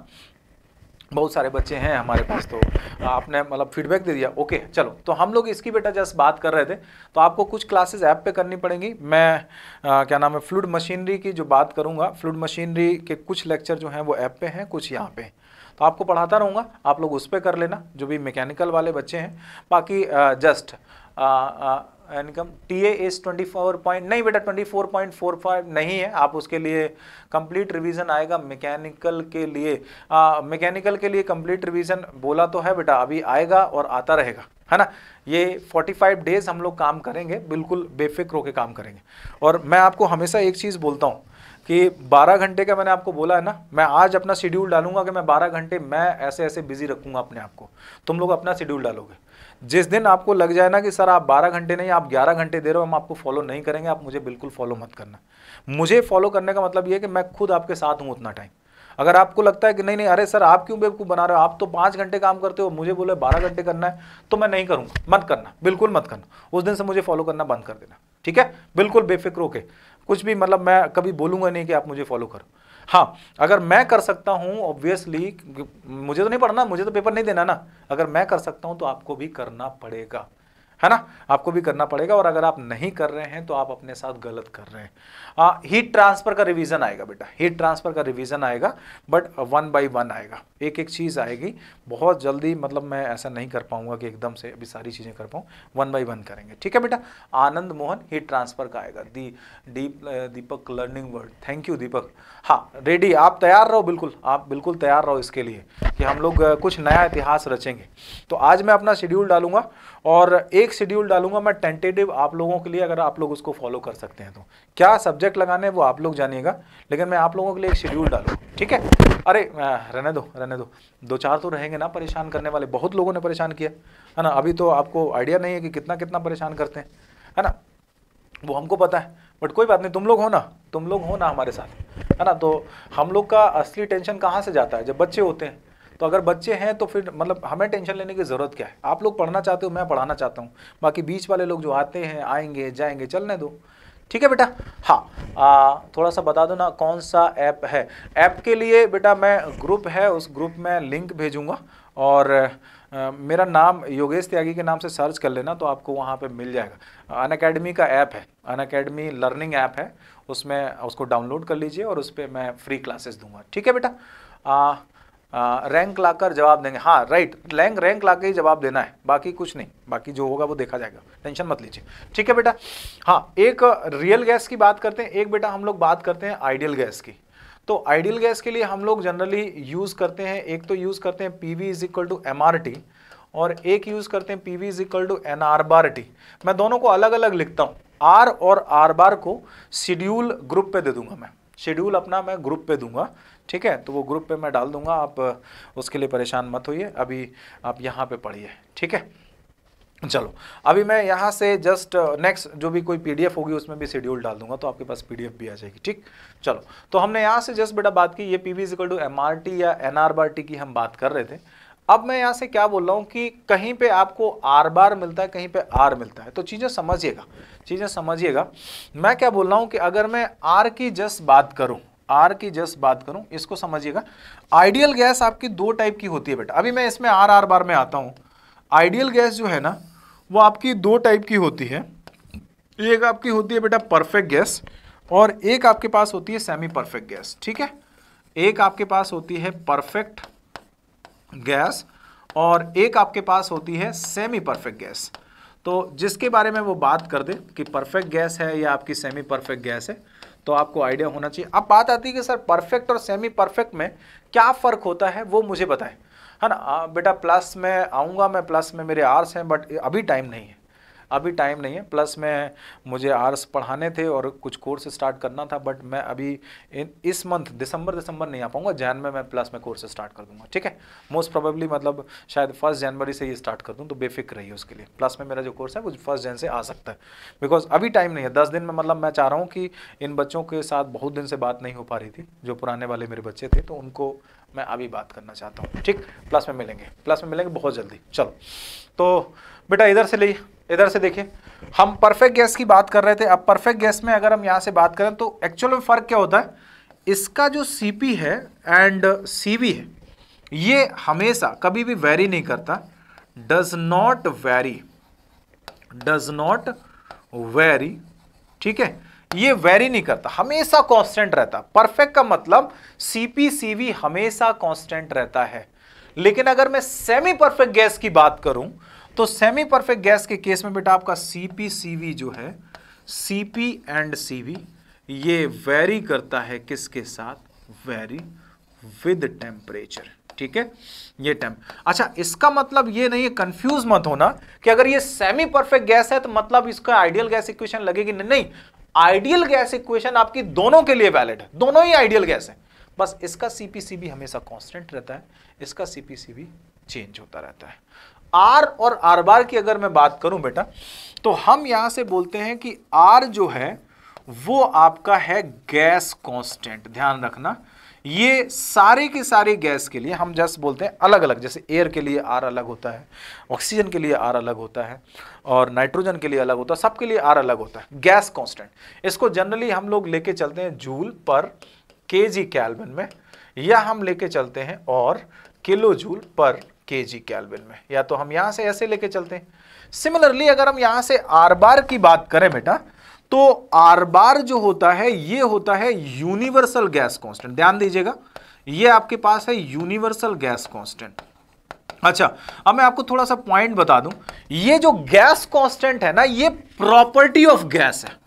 S1: बहुत सारे बच्चे हैं हमारे पास तो आपने मतलब फीडबैक दे दिया ओके चलो तो हम लोग इसकी बेटा जस्ट बात कर रहे थे तो आपको कुछ क्लासेस ऐप पे करनी पड़ेंगी मैं आ, क्या नाम है फ्लूड मशीनरी की जो बात करूँगा फ्लूड मशीनरी के कुछ लेक्चर जो हैं वो ऐप पे हैं कुछ यहाँ पे तो आपको पढ़ाता रहूँगा आप लोग उस पर कर लेना जो भी मैकेनिकल वाले बच्चे हैं बाकी आ, जस्ट आ, इनकम T A is twenty four point नहीं बेटा twenty four point four five नहीं है आप उसके लिए कंप्लीट रिवीजन आएगा मैकेनिकल के लिए मैकेनिकल के लिए कंप्लीट रिवीजन बोला तो है बेटा अभी आएगा और आता रहेगा है ना ये 45 डेज हम लोग काम करेंगे बिल्कुल बेफिक्र होकर काम करेंगे और मैं आपको हमेशा एक चीज़ बोलता हूँ कि 12 घंटे का मैंने आपको बोला है ना मैं आज अपना शेड्यूल डालूंगा कि मैं 12 घंटे मैं ऐसे ऐसे बिजी रखूंगा अपने आप को तुम लोग अपना शेड्यूल डालोगे जिस दिन आपको लग जाए ना कि सर आप 12 घंटे नहीं आप 11 घंटे दे रहे हो हम आपको फॉलो नहीं करेंगे आप मुझे बिल्कुल फॉलो मत करना मुझे फॉलो करने का मतलब यह कि मैं खुद आपके साथ हूँ उतना टाइम अगर आपको लगता है कि नहीं नहीं अरे सर आप क्यों बेवकूफ़ बना रहे हो आप तो पाँच घंटे काम करते हो मुझे बोले बारह घंटे करना है तो मैं नहीं करूँगा मत करना बिल्कुल मत करना उस दिन से मुझे फॉलो करना बंद कर देना ठीक है बिल्कुल बेफिक्र होके कुछ भी मतलब मैं कभी बोलूँगा नहीं कि आप मुझे फॉलो करो हाँ अगर मैं कर सकता हूँ ऑब्वियसली मुझे तो नहीं पढ़ना मुझे तो पेपर नहीं देना ना अगर मैं कर सकता हूँ तो आपको भी करना पड़ेगा है ना आपको भी करना पड़ेगा और अगर आप नहीं कर रहे हैं तो आप अपने साथ गलत कर रहे हैं हीट ट्रांसफर का रिवीजन आएगा बेटा हीट ट्रांसफर का रिवीजन आएगा बट वन बाई वन आएगा एक एक चीज़ आएगी बहुत जल्दी मतलब मैं ऐसा नहीं कर पाऊंगा कि एकदम से अभी सारी चीज़ें कर पाऊँ वन बाई वन करेंगे ठीक है बेटा आनंद मोहन हीट ट्रांसफर का आएगा दी डीप Deepak learning word thank you Deepak हाँ रेडी आप तैयार रहो बिल्कुल आप बिल्कुल तैयार रहो इसके लिए कि हम लोग कुछ नया इतिहास रचेंगे तो आज मैं अपना शेड्यूल डालूंगा और एक शेड्यूल डालूंगा मैं टेंटेटिव आप लोगों के लिए अगर आप लोग उसको फॉलो कर सकते हैं तो क्या सब्जेक्ट लगाने वो आप लोग जानिएगा लेकिन मैं आप लोगों के लिए एक शेड्यूल डालूंगा ठीक है अरे रहने दो रहने दो दो चार तो रहेंगे ना परेशान करने वाले बहुत लोगों ने परेशान किया है ना अभी तो आपको आइडिया नहीं है कि कितना कितना परेशान करते हैं है ना वो हमको पता है बट कोई बात नहीं तुम लोग हो ना तुम लोग हो ना हमारे साथ है ना तो हम लोग का असली टेंशन कहाँ से जाता है जब बच्चे होते हैं तो अगर बच्चे हैं तो फिर मतलब हमें टेंशन लेने की ज़रूरत क्या है आप लोग पढ़ना चाहते हो मैं पढ़ाना चाहता हूँ बाकी बीच वाले लोग जो आते हैं आएंगे जाएंगे चलने दो ठीक है बेटा हाँ आ, थोड़ा सा बता दो ना कौन सा ऐप है ऐप के लिए बेटा मैं ग्रुप है उस ग्रुप में लिंक भेजूंगा और आ, मेरा नाम योगेश त्यागी के नाम से सर्च कर लेना तो आपको वहाँ पे मिल जाएगा अन अकेडमी का ऐप है अन अकेडमी लर्निंग ऐप है उसमें उसको डाउनलोड कर लीजिए और उस पर मैं फ्री क्लासेस दूंगा ठीक है बेटा रैंक लाकर जवाब देंगे हाँ राइट रैंक रैंक लाकर ही जवाब देना है बाकी कुछ नहीं बाकी जो होगा वो देखा जाएगा टेंशन मत लीजिए ठीक है बेटा हाँ एक रियल गैस की बात करते हैं एक बेटा हम लोग बात करते हैं आइडियल गैस की तो आइडियल गैस के लिए हम लोग जनरली यूज़ करते हैं एक तो यूज़ करते हैं P V is equal to M R T और एक यूज़ करते हैं P V is equal to N R bar T मैं दोनों को अलग अलग लिखता हूँ आर और आर बार को शेड्यूल ग्रुप पे दे दूंगा मैं शेड्यूल अपना मैं ग्रुप पे दूंगा ठीक है तो वो ग्रुप पे मैं डाल दूंगा आप उसके लिए परेशान मत होइए अभी आप यहाँ पे पढ़िए ठीक है चलो अभी मैं यहाँ से जस्ट नेक्स्ट जो भी कोई पीडीएफ होगी उसमें भी शेड्यूल डाल दूंगा तो आपके पास पीडीएफ भी आ जाएगी ठीक चलो तो हमने यहाँ से जस्ट बेटा बात की ये P V is equal to M या एन बार टी की हम बात कर रहे थे अब मैं यहाँ से क्या बोल रहा हूँ कि कहीं पे आपको आर बार मिलता है कहीं पे आर मिलता है तो चीज़ें समझिएगा चीज़ें समझिएगा मैं क्या बोल रहा हूँ कि अगर मैं आर की जस बात करूँ आर की जस बात करूँ इसको समझिएगा आइडियल गैस आपकी दो टाइप की होती है बेटा अभी मैं इसमें आर आर बार में आता हूँ आइडियल गैस जो है ना वो आपकी दो टाइप की होती है एक आपकी होती है बेटा परफेक्ट गैस और एक आपके पास होती है सेमी परफेक्ट गैस ठीक है एक आपके पास होती है परफेक्ट गैस और एक आपके पास होती है सेमी परफेक्ट गैस तो जिसके बारे में वो बात कर दे कि परफेक्ट गैस है या आपकी सेमी परफेक्ट गैस है तो आपको आइडिया होना चाहिए अब बात आती है कि सर परफेक्ट और सेमी परफेक्ट में क्या फ़र्क होता है वो मुझे बताएं है ना बेटा प्लस में आऊँगा मैं प्लस में मेरे आर्स हैं बट अभी टाइम नहीं है अभी टाइम नहीं है प्लस मैं मुझे आर्ट्स पढ़ाने थे और कुछ कोर्स स्टार्ट करना था बट मैं अभी इन इस मंथ दिसंबर दिसंबर नहीं आ पाऊंगा जैन में मैं प्लस में कोर्स स्टार्ट कर दूंगा ठीक है मोस्ट प्रोबेबली मतलब शायद फर्स्ट जनवरी से ही स्टार्ट कर दूँ तो बेफिक्र रही उसके लिए प्लस में मेरा जो कोर्स है वो फर्स्ट जैन से आ सकता है बिकॉज अभी टाइम नहीं है दस दिन में मतलब मैं चाह रहा हूँ कि इन बच्चों के साथ बहुत दिन से बात नहीं हो पा रही थी जो पुराने वाले मेरे बच्चे थे तो उनको मैं अभी बात करना चाहता हूँ ठीक प्लस में मिलेंगे प्लस में मिलेंगे बहुत जल्दी चलो तो बेटा इधर से ले इधर से देखिए हम परफेक्ट गैस की बात कर रहे थे अब परफेक्ट गैस में अगर हम यहाँ से बात करें तो एक्चुअल में फ़र्क क्या होता है इसका जो सी है एंड सी है ये हमेशा कभी भी वेरी नहीं करता does not vary does not vary ठीक है ये वेरी नहीं करता हमेशा कांस्टेंट रहता परफेक्ट का मतलब सीपी सीवी हमेशा कांस्टेंट रहता है लेकिन अगर मैं सेमी परफेक्ट गैस की बात करूं तो सेमी परफेक्ट गैस के केस में बेटा आपका सी पी सी वी जो है C P and C V ये वेरी करता है किसके साथ वेरी विद टेम्परेचर ठीक है ये टेम अच्छा इसका मतलब ये नहीं है कंफ्यूज मत होना कि अगर ये सेमी परफेक्ट गैस है तो मतलब इसका आइडियल गैस इक्वेशन लगेगी नहीं नहीं आइडियल गैस इक्वेशन आपकी दोनों के लिए वैलिड है दोनों ही आइडियल गैस है बस इसका सीपीसीबी हमेशा कांस्टेंट रहता है इसका सीपीसीबी चेंज होता रहता है आर और आर बार की अगर मैं बात करूं बेटा तो हम यहां से बोलते हैं कि आर जो है वो आपका है गैस कांस्टेंट ध्यान रखना ये सारे के सारे गैस के लिए हम जस्ट बोलते हैं अलग अलग जैसे एयर के लिए आर अलग होता है ऑक्सीजन के लिए आर अलग होता है और नाइट्रोजन के लिए अलग होता है सबके लिए आर अलग होता है गैस कॉन्स्टेंट इसको जनरली हम लोग लेके चलते हैं जूल पर के जी में या हम लेके चलते हैं और किलो जूल पर के जी कैलविन में या तो हम यहां से ऐसे लेके चलते हैं सिमिलरली अगर हम यहां से आर बार की बात करें बेटा तो आर बार जो होता है ये होता है यूनिवर्सल गैस कांस्टेंट ध्यान दीजिएगा ये आपके पास है यूनिवर्सल गैस कांस्टेंट अच्छा अब मैं आपको थोड़ा सा पॉइंट बता दूं ये जो गैस कांस्टेंट है ना ये प्रॉपर्टी ऑफ गैस है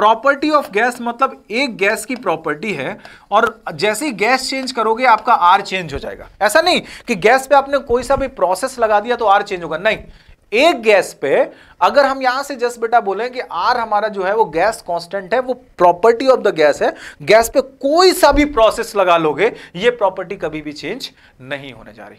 S1: प्रॉपर्टी ऑफ गैस मतलब एक गैस की प्रॉपर्टी है और जैसे ही गैस चेंज करोगे आपका आर चेंज हो जाएगा ऐसा नहीं कि गैस पे आपने कोई सा भी प्रोसेस लगा दिया तो आर चेंज होगा नहीं एक गैस पे अगर हम यहां से जस्ट बेटा बोले कि आर हमारा जो है वो गैस कांस्टेंट है वो प्रॉपर्टी ऑफ द गैस है गैस पे कोई सा भी प्रोसेस लगा लोगे ये प्रॉपर्टी कभी भी चेंज नहीं होने जा रही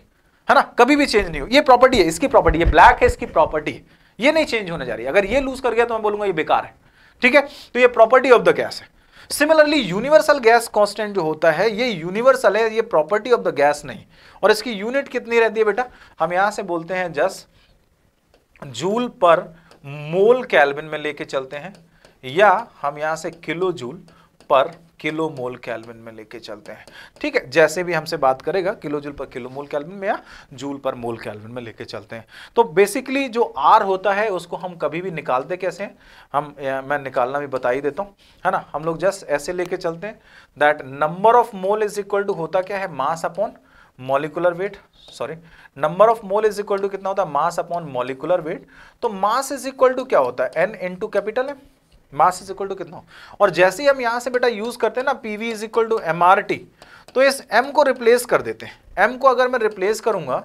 S1: है ना कभी भी चेंज नहीं हो ये प्रॉपर्टी है इसकी प्रॉपर्टी है ब्लैक है इसकी प्रॉपर्टी ये नहीं चेंज होने जा रही अगर ये लूज कर गया तो मैं बोलूंगा ये बेकार है ठीक है तो ये प्रॉपर्टी ऑफ द गैस है सिमिलरली यूनिवर्सल गैस कॉन्स्टेंट जो होता है ये यूनिवर्सल है ये प्रॉपर्टी ऑफ द गैस नहीं और इसकी यूनिट कितनी रहती है बेटा हम यहां से बोलते हैं जस जूल पर मोल कैलविन में लेके चलते हैं या हम यहां से किलो जूल पर किलो मोल कैलविन में लेके चलते हैं ठीक है जैसे भी हमसे बात करेगा किलो जूल पर किलो मोल कैलविन में या जूल पर मोल कैलविन में लेके चलते हैं तो बेसिकली जो आर होता है उसको हम कभी भी निकालते कैसे हैं हम मैं निकालना भी बता ही देता हूँ है ना हम लोग जस्ट ऐसे लेके चलते हैं that number of mole is equal to होता क्या है mass upon molecular weight sorry number of mole is equal to कितना होता है मास अपॉन मॉलिकुलर वेट तो मास इज इक्वल टू क्या होता है एन इंटू कैपिटल है मास इज इक्वल टू कितना और जैसे ही हम यहाँ से बेटा यूज करते हैं ना P V is equal to M R T तो इस m को रिप्लेस कर देते हैं m को अगर मैं रिप्लेस करूंगा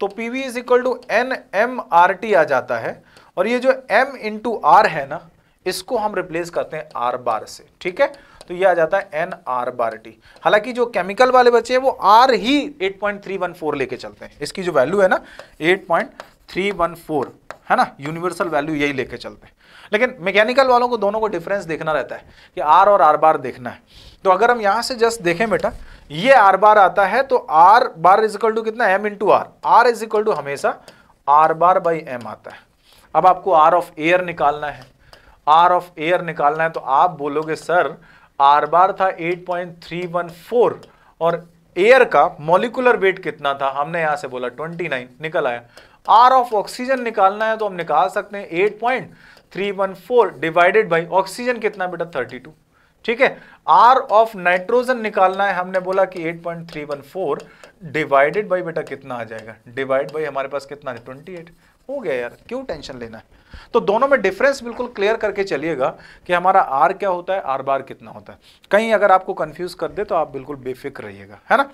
S1: तो P V is equal to N M R T आ जाता है और ये जो m टू आर है ना इसको हम रिप्लेस करते हैं आर बार से ठीक है तो ये आ जाता है एन आर बार टी हालांकि जो केमिकल वाले बच्चे हैं वो आर ही 8.314 लेके चलते हैं इसकी जो वैल्यू है ना 8.314 है ना यूनिवर्सल वैल्यू यही लेके चलते हैं लेकिन मैकेनिकल वालों को दोनों को डिफरेंस देखना रहता है कि आर और आर बार देखना है तो अगर हम यहाँ से जस्ट देखें बेटा ये आर बार आता है तो R bar is equal to कितना M into R R is equal to हमेशा आर बार बाई एम आता है अब आपको आर ऑफ एयर निकालना है आर ऑफ एयर निकालना है तो आप बोलोगे सर आर बार था 8.314 और एयर का मोलिकुलर वेट कितना था हमने यहाँ से बोला 29 निकल आया आर ऑफ ऑक्सीजन निकालना है तो हम निकाल सकते हैं eight point three one four divided by oxygen कितना बेटा थर्टी टू ठीक है आर ऑफ नाइट्रोजन निकालना है हमने बोला कि 8.314 डिवाइडेड बाई बेटा कितना आ जाएगा डिवाइड बाई हमारे पास कितना है 28 हो गया यार क्यों टेंशन लेना है तो दोनों में डिफरेंस बिल्कुल क्लियर करके चलिएगा कि हमारा आर क्या होता है आर बार कितना होता है कहीं अगर आपको कंफ्यूज कर दे तो आप बिल्कुल बेफिक्र रहिएगा है ना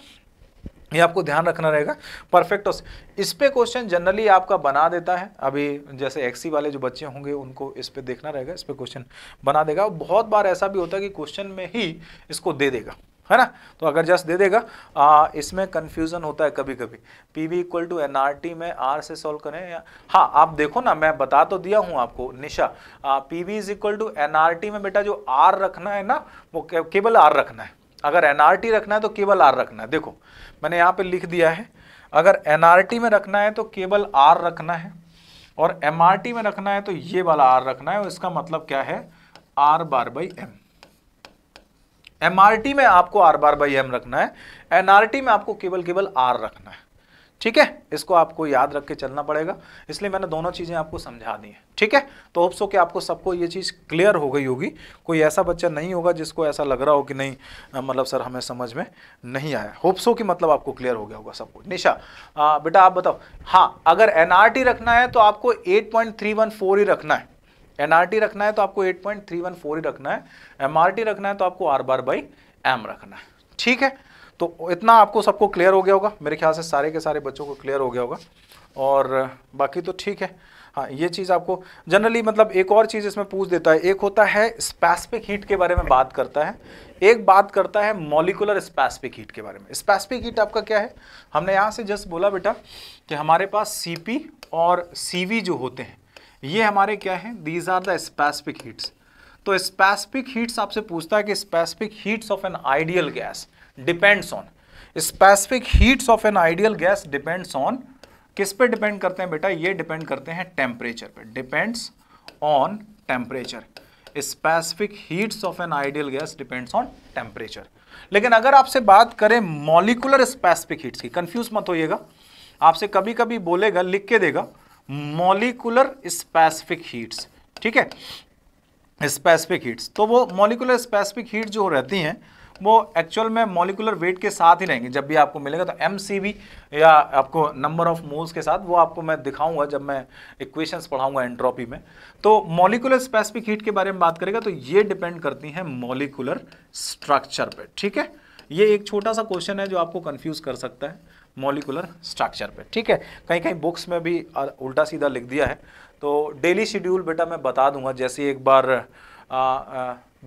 S1: ये आपको ध्यान रखना रहेगा परफेक्ट और इस पर क्वेश्चन जनरली आपका बना देता है अभी जैसे एक्सी वाले जो बच्चे होंगे उनको इस पर देखना रहेगा इस पर क्वेश्चन बना देगा और बहुत बार ऐसा भी होता है कि क्वेश्चन में ही इसको दे देगा है ना तो अगर जस्ट दे देगा आ, इसमें कन्फ्यूज़न होता है कभी कभी P V equal to N R T में आर से सॉल्व करें या हाँ आप देखो ना मैं बता तो दिया हूँ आपको निशा आ, P V is equal to N R T में बेटा जो आर रखना है ना वो केवल आर रखना है अगर एन आर टी रखना है तो केवल आर रखना है देखो मैंने यहाँ पे लिख दिया है अगर टी में रखना है तो केवल आर रखना है और टी में रखना है तो ये वाला आर रखना है और इसका मतलब क्या है R bar by M T में आपको आर बार बाई एम रखना है एनआरटी में आपको केवल केवल आर रखना है ठीक है इसको आपको याद रख के चलना पड़ेगा इसलिए मैंने दोनों चीज़ें आपको समझा दी हैं ठीक है तो होप्सो हो कि आपको सबको ये चीज़ क्लियर हो गई होगी कोई ऐसा बच्चा नहीं होगा जिसको ऐसा लग रहा हो कि नहीं मतलब सर हमें समझ में नहीं आया होप्सो हो कि मतलब आपको क्लियर हो गया होगा सबको निशा आ, बेटा आप बताओ हाँ अगर एन रखना है तो आपको एट ही रखना है एन रखना है तो आपको एट ही रखना है एम रखना है तो आपको आर बार बाई एम रखना है ठीक है तो इतना आपको सबको क्लियर हो गया होगा मेरे ख्याल से सारे के सारे बच्चों को क्लियर हो गया होगा और बाकी तो ठीक है हाँ ये चीज़ आपको जनरली मतलब एक और चीज़ इसमें पूछ देता है एक होता है स्पेसिफिक हीट के बारे में बात करता है एक बात करता है मॉलिकुलर स्पेसिफिक हीट के बारे में स्पेसिफिक हीट आपका क्या है हमने यहाँ से जस्ट बोला बेटा कि हमारे पास सी और सी जो होते हैं ये हमारे क्या हैं these are the specific heats तो स्पेसिफिक हीट्स आपसे पूछता है कि specific heats of an ideal gas depends on specific heats of an ideal gas depends on किस पे डिपेंड करते हैं बेटा ये डिपेंड करते हैं टेम्परेचर पे depends on temperature specific heats of an ideal gas depends on temperature लेकिन अगर आपसे बात करें मॉलिकुलर स्पेसिफिक हीट्स की कंफ्यूज मत होइएगा आपसे कभी कभी बोलेगा लिख के देगा मॉलिकुलर स्पेसिफिक हीट्स ठीक है स्पेसिफिक हीट्स तो वो मॉलिकुलर स्पेसिफिक हीट जो रहती हैं वो एक्चुअल में मॉलिकुलर वेट के साथ ही रहेंगे जब भी आपको मिलेगा तो एम या आपको नंबर ऑफ मोल्स के साथ वो आपको मैं दिखाऊंगा जब मैं इक्वेशंस पढ़ाऊंगा एंट्रोपी में तो मॉलिकुलर स्पेसिफिक हीट के बारे में बात करेगा तो ये डिपेंड करती हैं मॉलिकुलर स्ट्रक्चर पर ठीक है ये एक छोटा सा क्वेश्चन है जो आपको कन्फ्यूज़ कर सकता है मॉलिकुलर स्ट्रक्चर पे ठीक है कहीं कहीं बुक्स में भी उल्टा सीधा लिख दिया है तो डेली शेड्यूल बेटा मैं बता दूंगा जैसे एक बार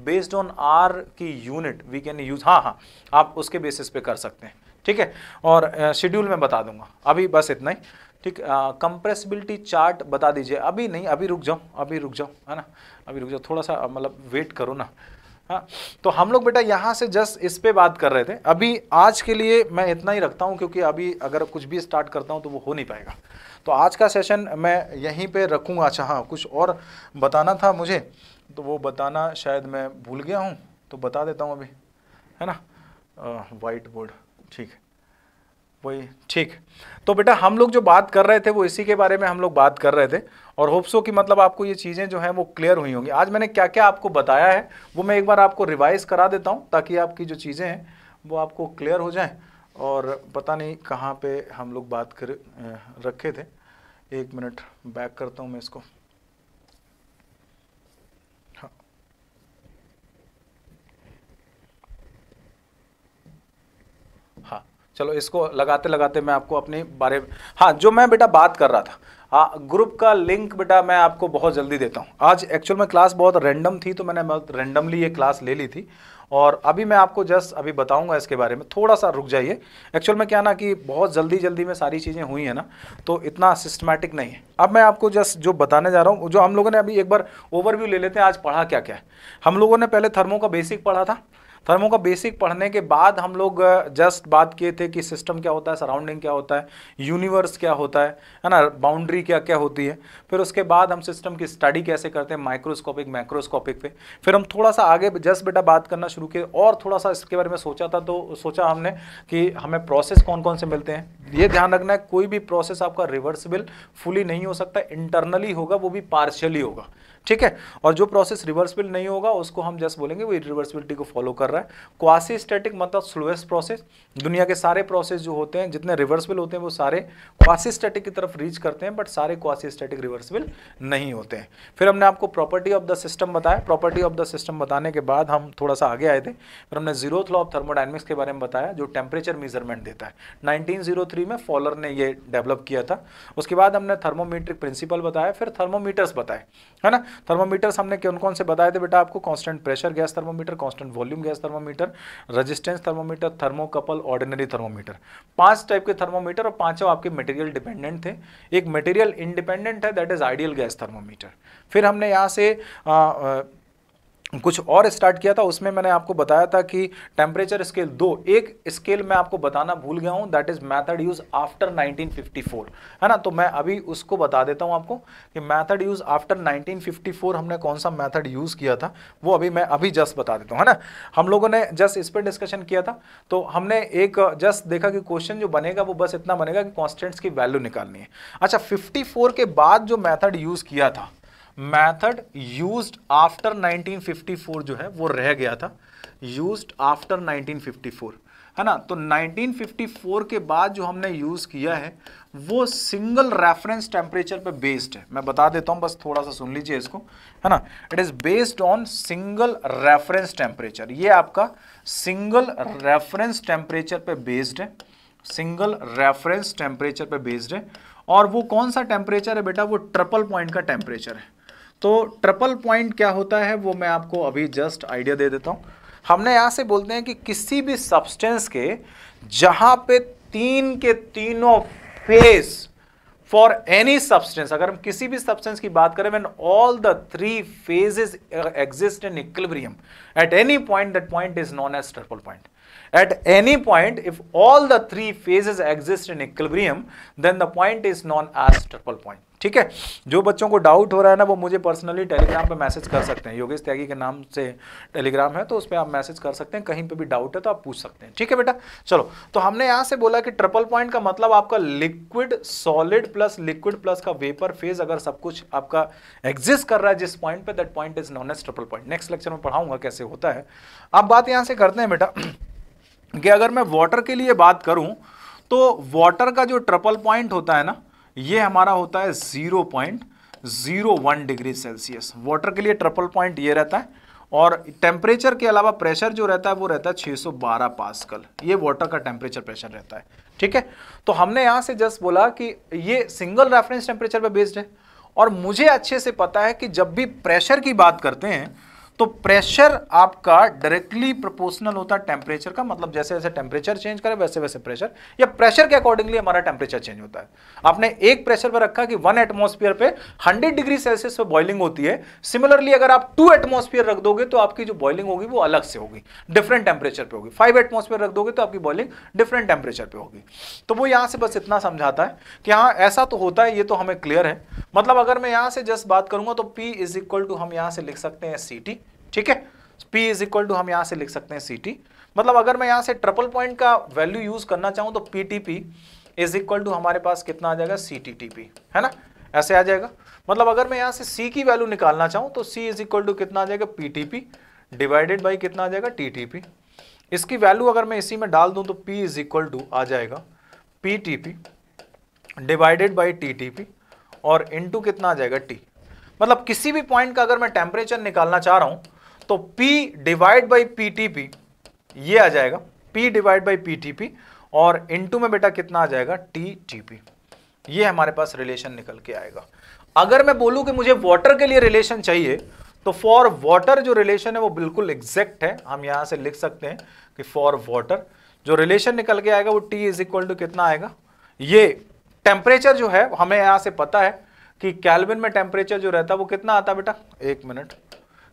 S1: बेस्ड ऑन आर की यूनिट वी कैन यूज हाँ हाँ आप उसके बेसिस पे कर सकते हैं ठीक है और शेड्यूल में बता दूंगा अभी बस इतना ही ठीक कंप्रेसिबिलिटी चार्ट बता दीजिए अभी नहीं अभी रुक जाओ अभी रुक जाओ है ना अभी रुक जाओ थोड़ा सा मतलब वेट करो ना हाँ तो हम लोग बेटा यहाँ से जस्ट इस पे बात कर रहे थे अभी आज के लिए मैं इतना ही रखता हूँ क्योंकि अभी अगर कुछ भी स्टार्ट करता हूँ तो वो हो नहीं पाएगा तो आज का सेशन मैं यहीं पे रखूँगा अच्छा हाँ कुछ और बताना था मुझे तो वो बताना शायद मैं भूल गया हूँ तो बता देता हूँ अभी है ना वाइट बोर्ड ठीक है वही ठीक तो बेटा हम लोग जो बात कर रहे थे वो इसी के बारे में हम लोग बात कर रहे थे और होप्सो कि मतलब आपको ये चीज़ें जो हैं वो क्लियर हुई होंगी आज मैंने क्या क्या आपको बताया है वो मैं एक बार आपको रिवाइज़ करा देता हूँ ताकि आपकी जो चीज़ें हैं वो आपको क्लियर हो जाएँ और पता नहीं कहाँ पर हम लोग बात कर रखे थे एक मिनट बैक करता हूँ मैं इसको चलो इसको लगाते लगाते मैं आपको अपने बारे में हाँ जो मैं बेटा बात कर रहा था हाँ ग्रुप का लिंक बेटा मैं आपको बहुत जल्दी देता हूँ आज एक्चुअल में क्लास बहुत रैंडम थी तो मैंने बहुत रैंडमली ये क्लास ले ली थी और अभी मैं आपको जस्ट अभी बताऊंगा इसके बारे में थोड़ा सा रुक जाइए एक्चुअल में क्या ना कि बहुत जल्दी जल्दी में सारी चीज़ें हुई हैं ना तो इतना सिस्टमेटिक नहीं है अब मैं आपको जस्ट जो बताने जा रहा हूँ जो हम लोगों ने अभी एक बार ओवरव्यू ले लेते हैं आज पढ़ा क्या क्या है हम लोगों ने पहले थर्मो का बेसिक पढ़ा था थर्मो का बेसिक पढ़ने के बाद हम लोग जस्ट बात किए थे कि सिस्टम क्या होता है सराउंडिंग क्या होता है यूनिवर्स क्या होता है है ना बाउंड्री क्या क्या होती है फिर उसके बाद हम सिस्टम की स्टडी कैसे करते हैं माइक्रोस्कोपिक माइक्रोस्कोपिक पे फिर हम थोड़ा सा आगे जस्ट बेटा बात करना शुरू किए और थोड़ा सा इसके बारे में सोचा था तो सोचा हमने कि हमें प्रोसेस कौन कौन से मिलते हैं ये ध्यान रखना है कोई भी प्रोसेस आपका रिवर्सिबल फुली नहीं हो सकता इंटरनली होगा वो भी पार्शियली होगा ठीक है और जो प्रोसेस रिवर्सिबल नहीं होगा उसको हम जस्ट बोलेंगे वो रिवर्सिबिलिटी को फॉलो कर रहा है क्वासी स्टैटिक मतलब स्लोएस्ट प्रोसेस दुनिया के सारे प्रोसेस जो होते हैं जितने रिवर्सिबल होते हैं वो सारे क्वासी स्टैटिक की तरफ रीच करते हैं बट सारे क्वासी स्टैटिक रिवर्सिबल नहीं होते हैं फिर हमने आपको प्रॉपर्टी ऑफ द सिस्टम बताया प्रॉपर्टी ऑफ द सिस्टम बताने के बाद हम थोड़ा सा आगे आए थे फिर हमने जीरो थ्लो ऑफ थर्मोडाइनमिक्स के बारे में बताया जो टेम्परेचर मेजरमेंट देता है थ्री में फॉलर ने ये डेवलप किया था उसके बाद हमने थर्मोमीट्रिक प्रिंसिपल बताया फिर थर्मोमीटर्स बताए है ना थर्मोमीटर्स हमने कौन कौन से बताए थे बेटा आपको constant pressure gas thermometer constant volume gas thermometer resistance thermometer thermocouple ordinary thermometer पांच टाइप के थर्मोमीटर और पांचों आपके मटेरियल डिपेंडेंट थे एक मटेरियल इंडिपेंडेंट है that is ideal gas thermometer फिर हमने यहाँ से आ, आ, कुछ और स्टार्ट किया था उसमें मैंने आपको बताया था कि टेम्परेचर स्केल दो एक स्केल मैं आपको बताना भूल गया हूँ that is method use after 1954 है ना तो मैं अभी उसको बता देता हूँ आपको कि मैथड यूज आफ्टर 1954 हमने कौन सा मैथड यूज किया था वो अभी मैं अभी जस्ट बता देता हूँ है ना हम लोगों ने जस्ट इस पर डिस्कशन किया था तो हमने एक जस्ट देखा कि क्वेश्चन जो बनेगा वो बस इतना बनेगा कि कॉन्स्टेंट्स की वैल्यू निकालनी है अच्छा फिफ्टी के बाद जो मैथड यूज किया था मैथड यूज्ड आफ्टर 1954 जो है वो रह गया था यूज्ड आफ्टर 1954 है ना तो 1954 के बाद जो हमने यूज़ किया है वो सिंगल रेफरेंस टेम्परेचर पे बेस्ड है मैं बता देता हूँ बस थोड़ा सा सुन लीजिए इसको है ना it is based on single reference temperature ये आपका सिंगल रेफरेंस टेम्परेचर पे बेस्ड है सिंगल रेफरेंस टेम्परेचर पे बेस्ड है और वो कौन सा टेम्परेचर है बेटा वो ट्रिपल पॉइंट का टेम्परेचर है तो ट्रिपल पॉइंट क्या होता है वो मैं आपको अभी जस्ट आइडिया दे देता हूँ हमने यहाँ से बोलते हैं कि किसी भी सब्सटेंस के जहाँ पे तीन के तीनों फेस फॉर एनी सब्सटेंस अगर हम किसी भी सब्सटेंस की बात करें when all the three phases exist in equilibrium at any point that point is known as triple point at any point if all the three phases exist in equilibrium then the point is known as triple point ठीक है जो बच्चों को doubt हो रहा है ना वो मुझे पर्सनली टेलीग्राम पर मैसेज कर सकते हैं योगेश त्यागी के नाम से टेलीग्राम है तो उस पर आप मैसेज कर सकते हैं कहीं पर भी डाउट है तो आप पूछ सकते हैं ठीक है बेटा चलो तो हमने यहाँ से बोला कि ट्रिपल पॉइंट का मतलब आपका liquid solid plus liquid plus का वेपर फेज अगर सब कुछ आपका एग्जिस्ट कर रहा है जिस पॉइंट पे that point is known as triple point next lecture में पढ़ाऊंगा कैसे होता है आप बात यहाँ से करते हैं बेटा कि अगर मैं वाटर के लिए बात करूँ तो वाटर का जो ट्रिपल पॉइंट होता है ना ये हमारा होता है zero point zero one degree Celsius water के लिए ट्रिपल पॉइंट ये रहता है और टेम्परेचर के अलावा प्रेशर जो रहता है वो रहता है 612 पास्कल ये वाटर का टेम्परेचर प्रेशर रहता है ठीक है तो हमने यहाँ से जस्ट बोला कि ये सिंगल रेफरेंस टेम्परेचर पर बेस्ड है और मुझे अच्छे से पता है कि जब भी प्रेशर की बात करते हैं तो प्रेशर आपका डायरेक्टली प्रोपोर्शनल होता है टेम्परेचर का मतलब जैसे जैसे टेम्परेचर चेंज करे वैसे वैसे प्रेशर या प्रेशर के अकॉर्डिंगली हमारा टेम्परेचर चेंज होता है आपने एक प्रेशर पर रखा कि वन एटमोस्फियर पे हंड्रेड डिग्री सेल्सियस पे बॉइलिंग होती है सिमिलरली अगर आप टू एटमोस्फियर रख दोगे तो आपकी जो बॉइलिंग होगी वो अलग से होगी डिफरेंट टेम्परेचर पर होगी फाइव एटमोस्फियर रख दोगे तो आपकी बॉइलिंग डिफरेंट टेम्परेचर पर होगी तो वो यहाँ से बस इतना समझाता है कि हाँ ऐसा तो होता है ये तो हमें क्लियर है मतलब अगर मैं यहाँ से जस्ट बात करूंगा तो पी इज इक्वल टू हम यहाँ से लिख सकते हैं सी टी ठीक है पी इज इक्वल टू हम यहाँ से लिख सकते हैं सी टी मतलब अगर मैं यहाँ से ट्रिपल पॉइंट का वैल्यू यूज करना चाहूँ तो P T P is equal to हमारे पास कितना आ जाएगा सी टी टी पी है ना ऐसे आ जाएगा मतलब अगर मैं यहाँ से सी की वैल्यू निकालना चाहूँ तो सी इज इक्वल टू कितना आ जाएगा P T P divided by कितना आ जाएगा टी टी पी इसकी वैल्यू अगर मैं इसी में डाल दूँ तो पी इज इक्वल टू आ जाएगा P T P divided by T T P और इनटू कितना आ जाएगा टी मतलब किसी भी पॉइंट का अगर मैं टेम्परेचर निकालना चाह रहा हूँ तो P divide by P T P ये आ जाएगा P divide by P T P और इनटू में बेटा कितना आ जाएगा टी टी पी ये हमारे पास रिलेशन निकल के आएगा अगर मैं बोलूं कि मुझे वाटर के लिए रिलेशन चाहिए तो फॉर वाटर जो रिलेशन है वो बिल्कुल एग्जैक्ट है हम यहां से लिख सकते हैं कि फॉर वाटर जो रिलेशन निकल के आएगा वो T इज इक्वल टू कितना आएगा ये टेम्परेचर जो है हमें यहां से पता है कि कैलविन में टेम्परेचर जो रहता है वो कितना आता है बेटा एक मिनट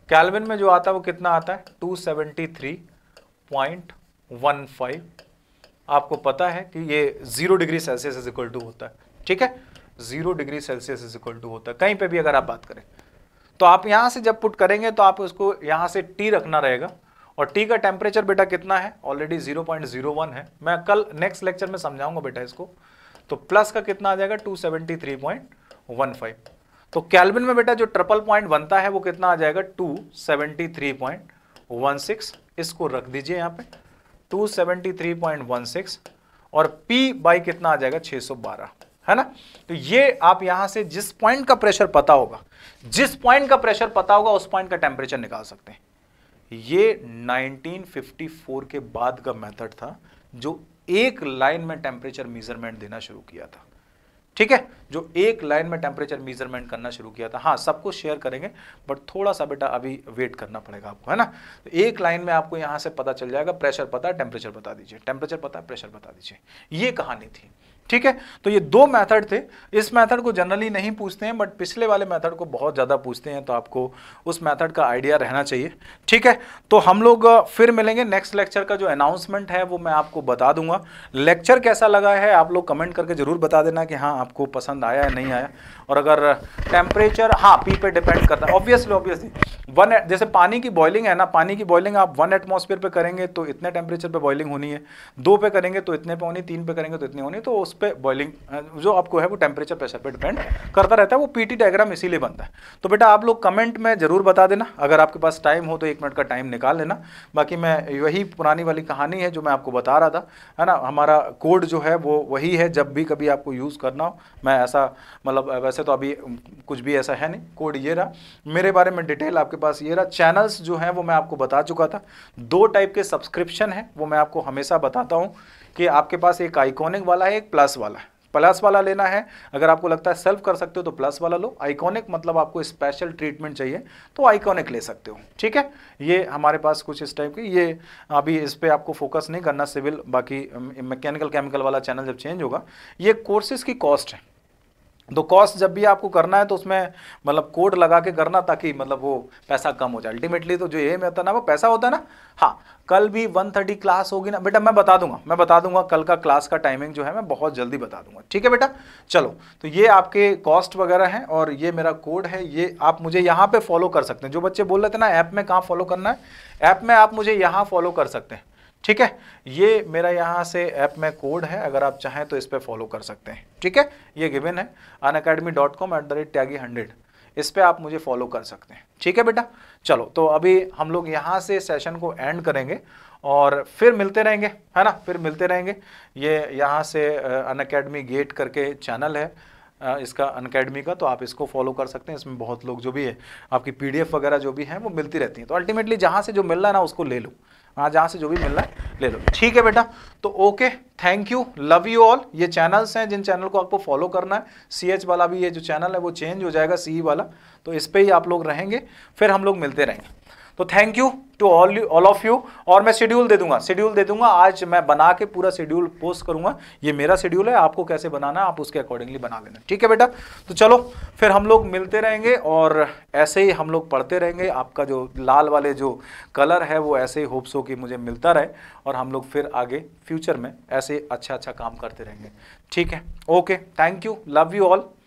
S1: कैलविन में जो आता है वो कितना आता है 273.15 आपको पता है कि ये zero degree Celsius is equal to होता है ठीक है zero degree Celsius is equal to होता है कहीं पे भी अगर आप बात करें तो आप यहां से जब पुट करेंगे तो आप उसको यहां से टी रखना रहेगा और टी का टेम्परेचर बेटा कितना है ऑलरेडी 0.01 है मैं कल नेक्स्ट लेक्चर में समझाऊंगा बेटा इसको तो प्लस का कितना आ जाएगा 273.15 तो कैलविन में बेटा जो ट्रिपल पॉइंट बनता है वो कितना आ जाएगा two seventy three point one six इसको रख दीजिए यहाँ पे टू थ्री पॉइंट और P बाई कितना आ जाएगा 612 है ना तो ये आप यहां से जिस पॉइंट का प्रेशर पता होगा जिस पॉइंट का प्रेशर पता होगा उस पॉइंट का टेम्परेचर निकाल सकते हैं ये 1954 के बाद का मेथड था जो एक लाइन में टेम्परेचर मेजरमेंट देना शुरू किया था ठीक है जो एक लाइन में टेम्परेचर मेजरमेंट करना शुरू किया था हाँ सबको शेयर करेंगे बट थोड़ा सा बेटा अभी वेट करना पड़ेगा आपको है ना तो एक लाइन में आपको यहाँ से पता चल जाएगा प्रेशर पता है टेम्परेचर बता दीजिए टेम्परेचर पता है प्रेशर बता दीजिए ये कहानी थी ठीक है तो ये दो मेथड थे इस मेथड को जनरली नहीं पूछते हैं बट पिछले वाले मेथड को बहुत ज़्यादा पूछते हैं तो आपको उस मेथड का आइडिया रहना चाहिए ठीक है तो हम लोग फिर मिलेंगे नेक्स्ट लेक्चर का जो अनाउंसमेंट है वो मैं आपको बता दूंगा लेक्चर कैसा लगा है आप लोग कमेंट करके ज़रूर बता देना कि हाँ आपको पसंद आया या नहीं आया और अगर टेम्परेचर हाँ पी पे डिपेंड करता है ऑब्वियसली ऑब्वियसली वन जैसे पानी की बॉइलिंग है ना पानी की बॉइलिंग आप वन एटमोस्फेयर पर करेंगे तो इतने टेम्परेचर पर बॉइलिंग होनी है दो पे करेंगे तो इतने पे होनी तीन पे करेंगे तो इतनी होनी तो उस पे बॉइलिंग जो आपको है वो टेम्परेचर प्रेशर पर डिपेंड करता रहता है वो पीटी डायग्राम इसीलिए बनता है तो बेटा आप लोग कमेंट में ज़रूर बता देना अगर आपके पास टाइम हो तो एक मिनट का टाइम निकाल लेना बाकी मैं वही पुरानी वाली कहानी है जो मैं आपको बता रहा था है ना हमारा कोड जो है वो वही है जब भी कभी आपको यूज़ करना हो मैं ऐसा मतलब वैसे तो अभी कुछ भी ऐसा है नहीं कोड ये रहा मेरे बारे में डिटेल आपके पास ये रहा चैनल्स जो हैं वो मैं आपको बता चुका था दो टाइप के सब्सक्रिप्शन हैं वो मैं आपको हमेशा बताता हूँ कि आपके पास एक आइकॉनिक वाला है एक प्लस वाला है प्लस वाला लेना है अगर आपको लगता है सेल्फ कर सकते हो तो प्लस वाला लो आइकॉनिक मतलब आपको स्पेशल ट्रीटमेंट चाहिए तो आइकॉनिक ले सकते हो ठीक है ये हमारे पास कुछ इस टाइप की ये अभी इस पर आपको फोकस नहीं करना सिविल बाकी मैकेनिकल केमिकल वाला चैनल जब चेंज होगा ये कोर्सेज की कॉस्ट है तो कॉस्ट जब भी आपको करना है तो उसमें मतलब कोड लगा के करना ताकि मतलब वो पैसा कम हो जाए अल्टीमेटली तो जो में होता है ना वो पैसा होता है ना हाँ कल भी वन थर्टी क्लास होगी ना बेटा मैं बता दूंगा मैं बता दूंगा कल का क्लास का टाइमिंग जो है मैं बहुत जल्दी बता दूंगा ठीक है बेटा चलो तो ये आपके कॉस्ट वगैरह हैं और ये मेरा कोड है ये आप मुझे यहाँ पर फॉलो कर सकते हैं जो बच्चे बोल रहे थे ना ऐप में कहाँ फॉलो करना है ऐप में आप मुझे यहाँ फॉलो कर सकते हैं ठीक है ये मेरा यहाँ से ऐप में कोड है अगर आप चाहें तो इस पर फॉलो कर सकते हैं ठीक है ये गिवन है Unacademy dot com at the rate Tyagi hundred इस पर आप मुझे फॉलो कर सकते हैं ठीक है बेटा चलो तो अभी हम लोग यहाँ से सेशन को एंड करेंगे और फिर मिलते रहेंगे है ना फिर मिलते रहेंगे ये यहाँ से अन अकेडमी गेट करके चैनल है इसका अकेडमी का तो आप इसको फॉलो कर सकते हैं इसमें बहुत लोग जो भी है आपकी एफ वगैरह जो भी हैं वो मिलती रहती हैं तो अल्टीमेटली जहाँ से जो मिल रहा है ना उसको ले लो हाँ जहाँ से जो भी मिल रहा है ले लो ठीक है बेटा तो okay thank you love you all ये चैनल्स हैं जिन चैनल को आपको फॉलो करना है सी एच वाला भी ये जो चैनल है वो चेंज हो जाएगा सी e वाला तो इस पर ही आप लोग रहेंगे फिर हम लोग मिलते रहेंगे तो thank you to all all of you और मैं शेड्यूल दे दूंगा शेड्यूल दे दूंगा आज मैं बना के पूरा शेड्यूल पोस्ट करूंगा ये मेरा शेड्यूल है आपको कैसे बनाना है आप उसके अकॉर्डिंगली बना लेना ठीक है बेटा तो चलो फिर हम लोग मिलते रहेंगे और ऐसे ही हम लोग पढ़ते रहेंगे आपका जो लाल वाले जो कलर है वो ऐसे ही होप्स हो कि मुझे मिलता रहे और हम लोग फिर आगे फ्यूचर में ऐसे अच्छा अच्छा काम करते रहेंगे ठीक है okay thank you love you all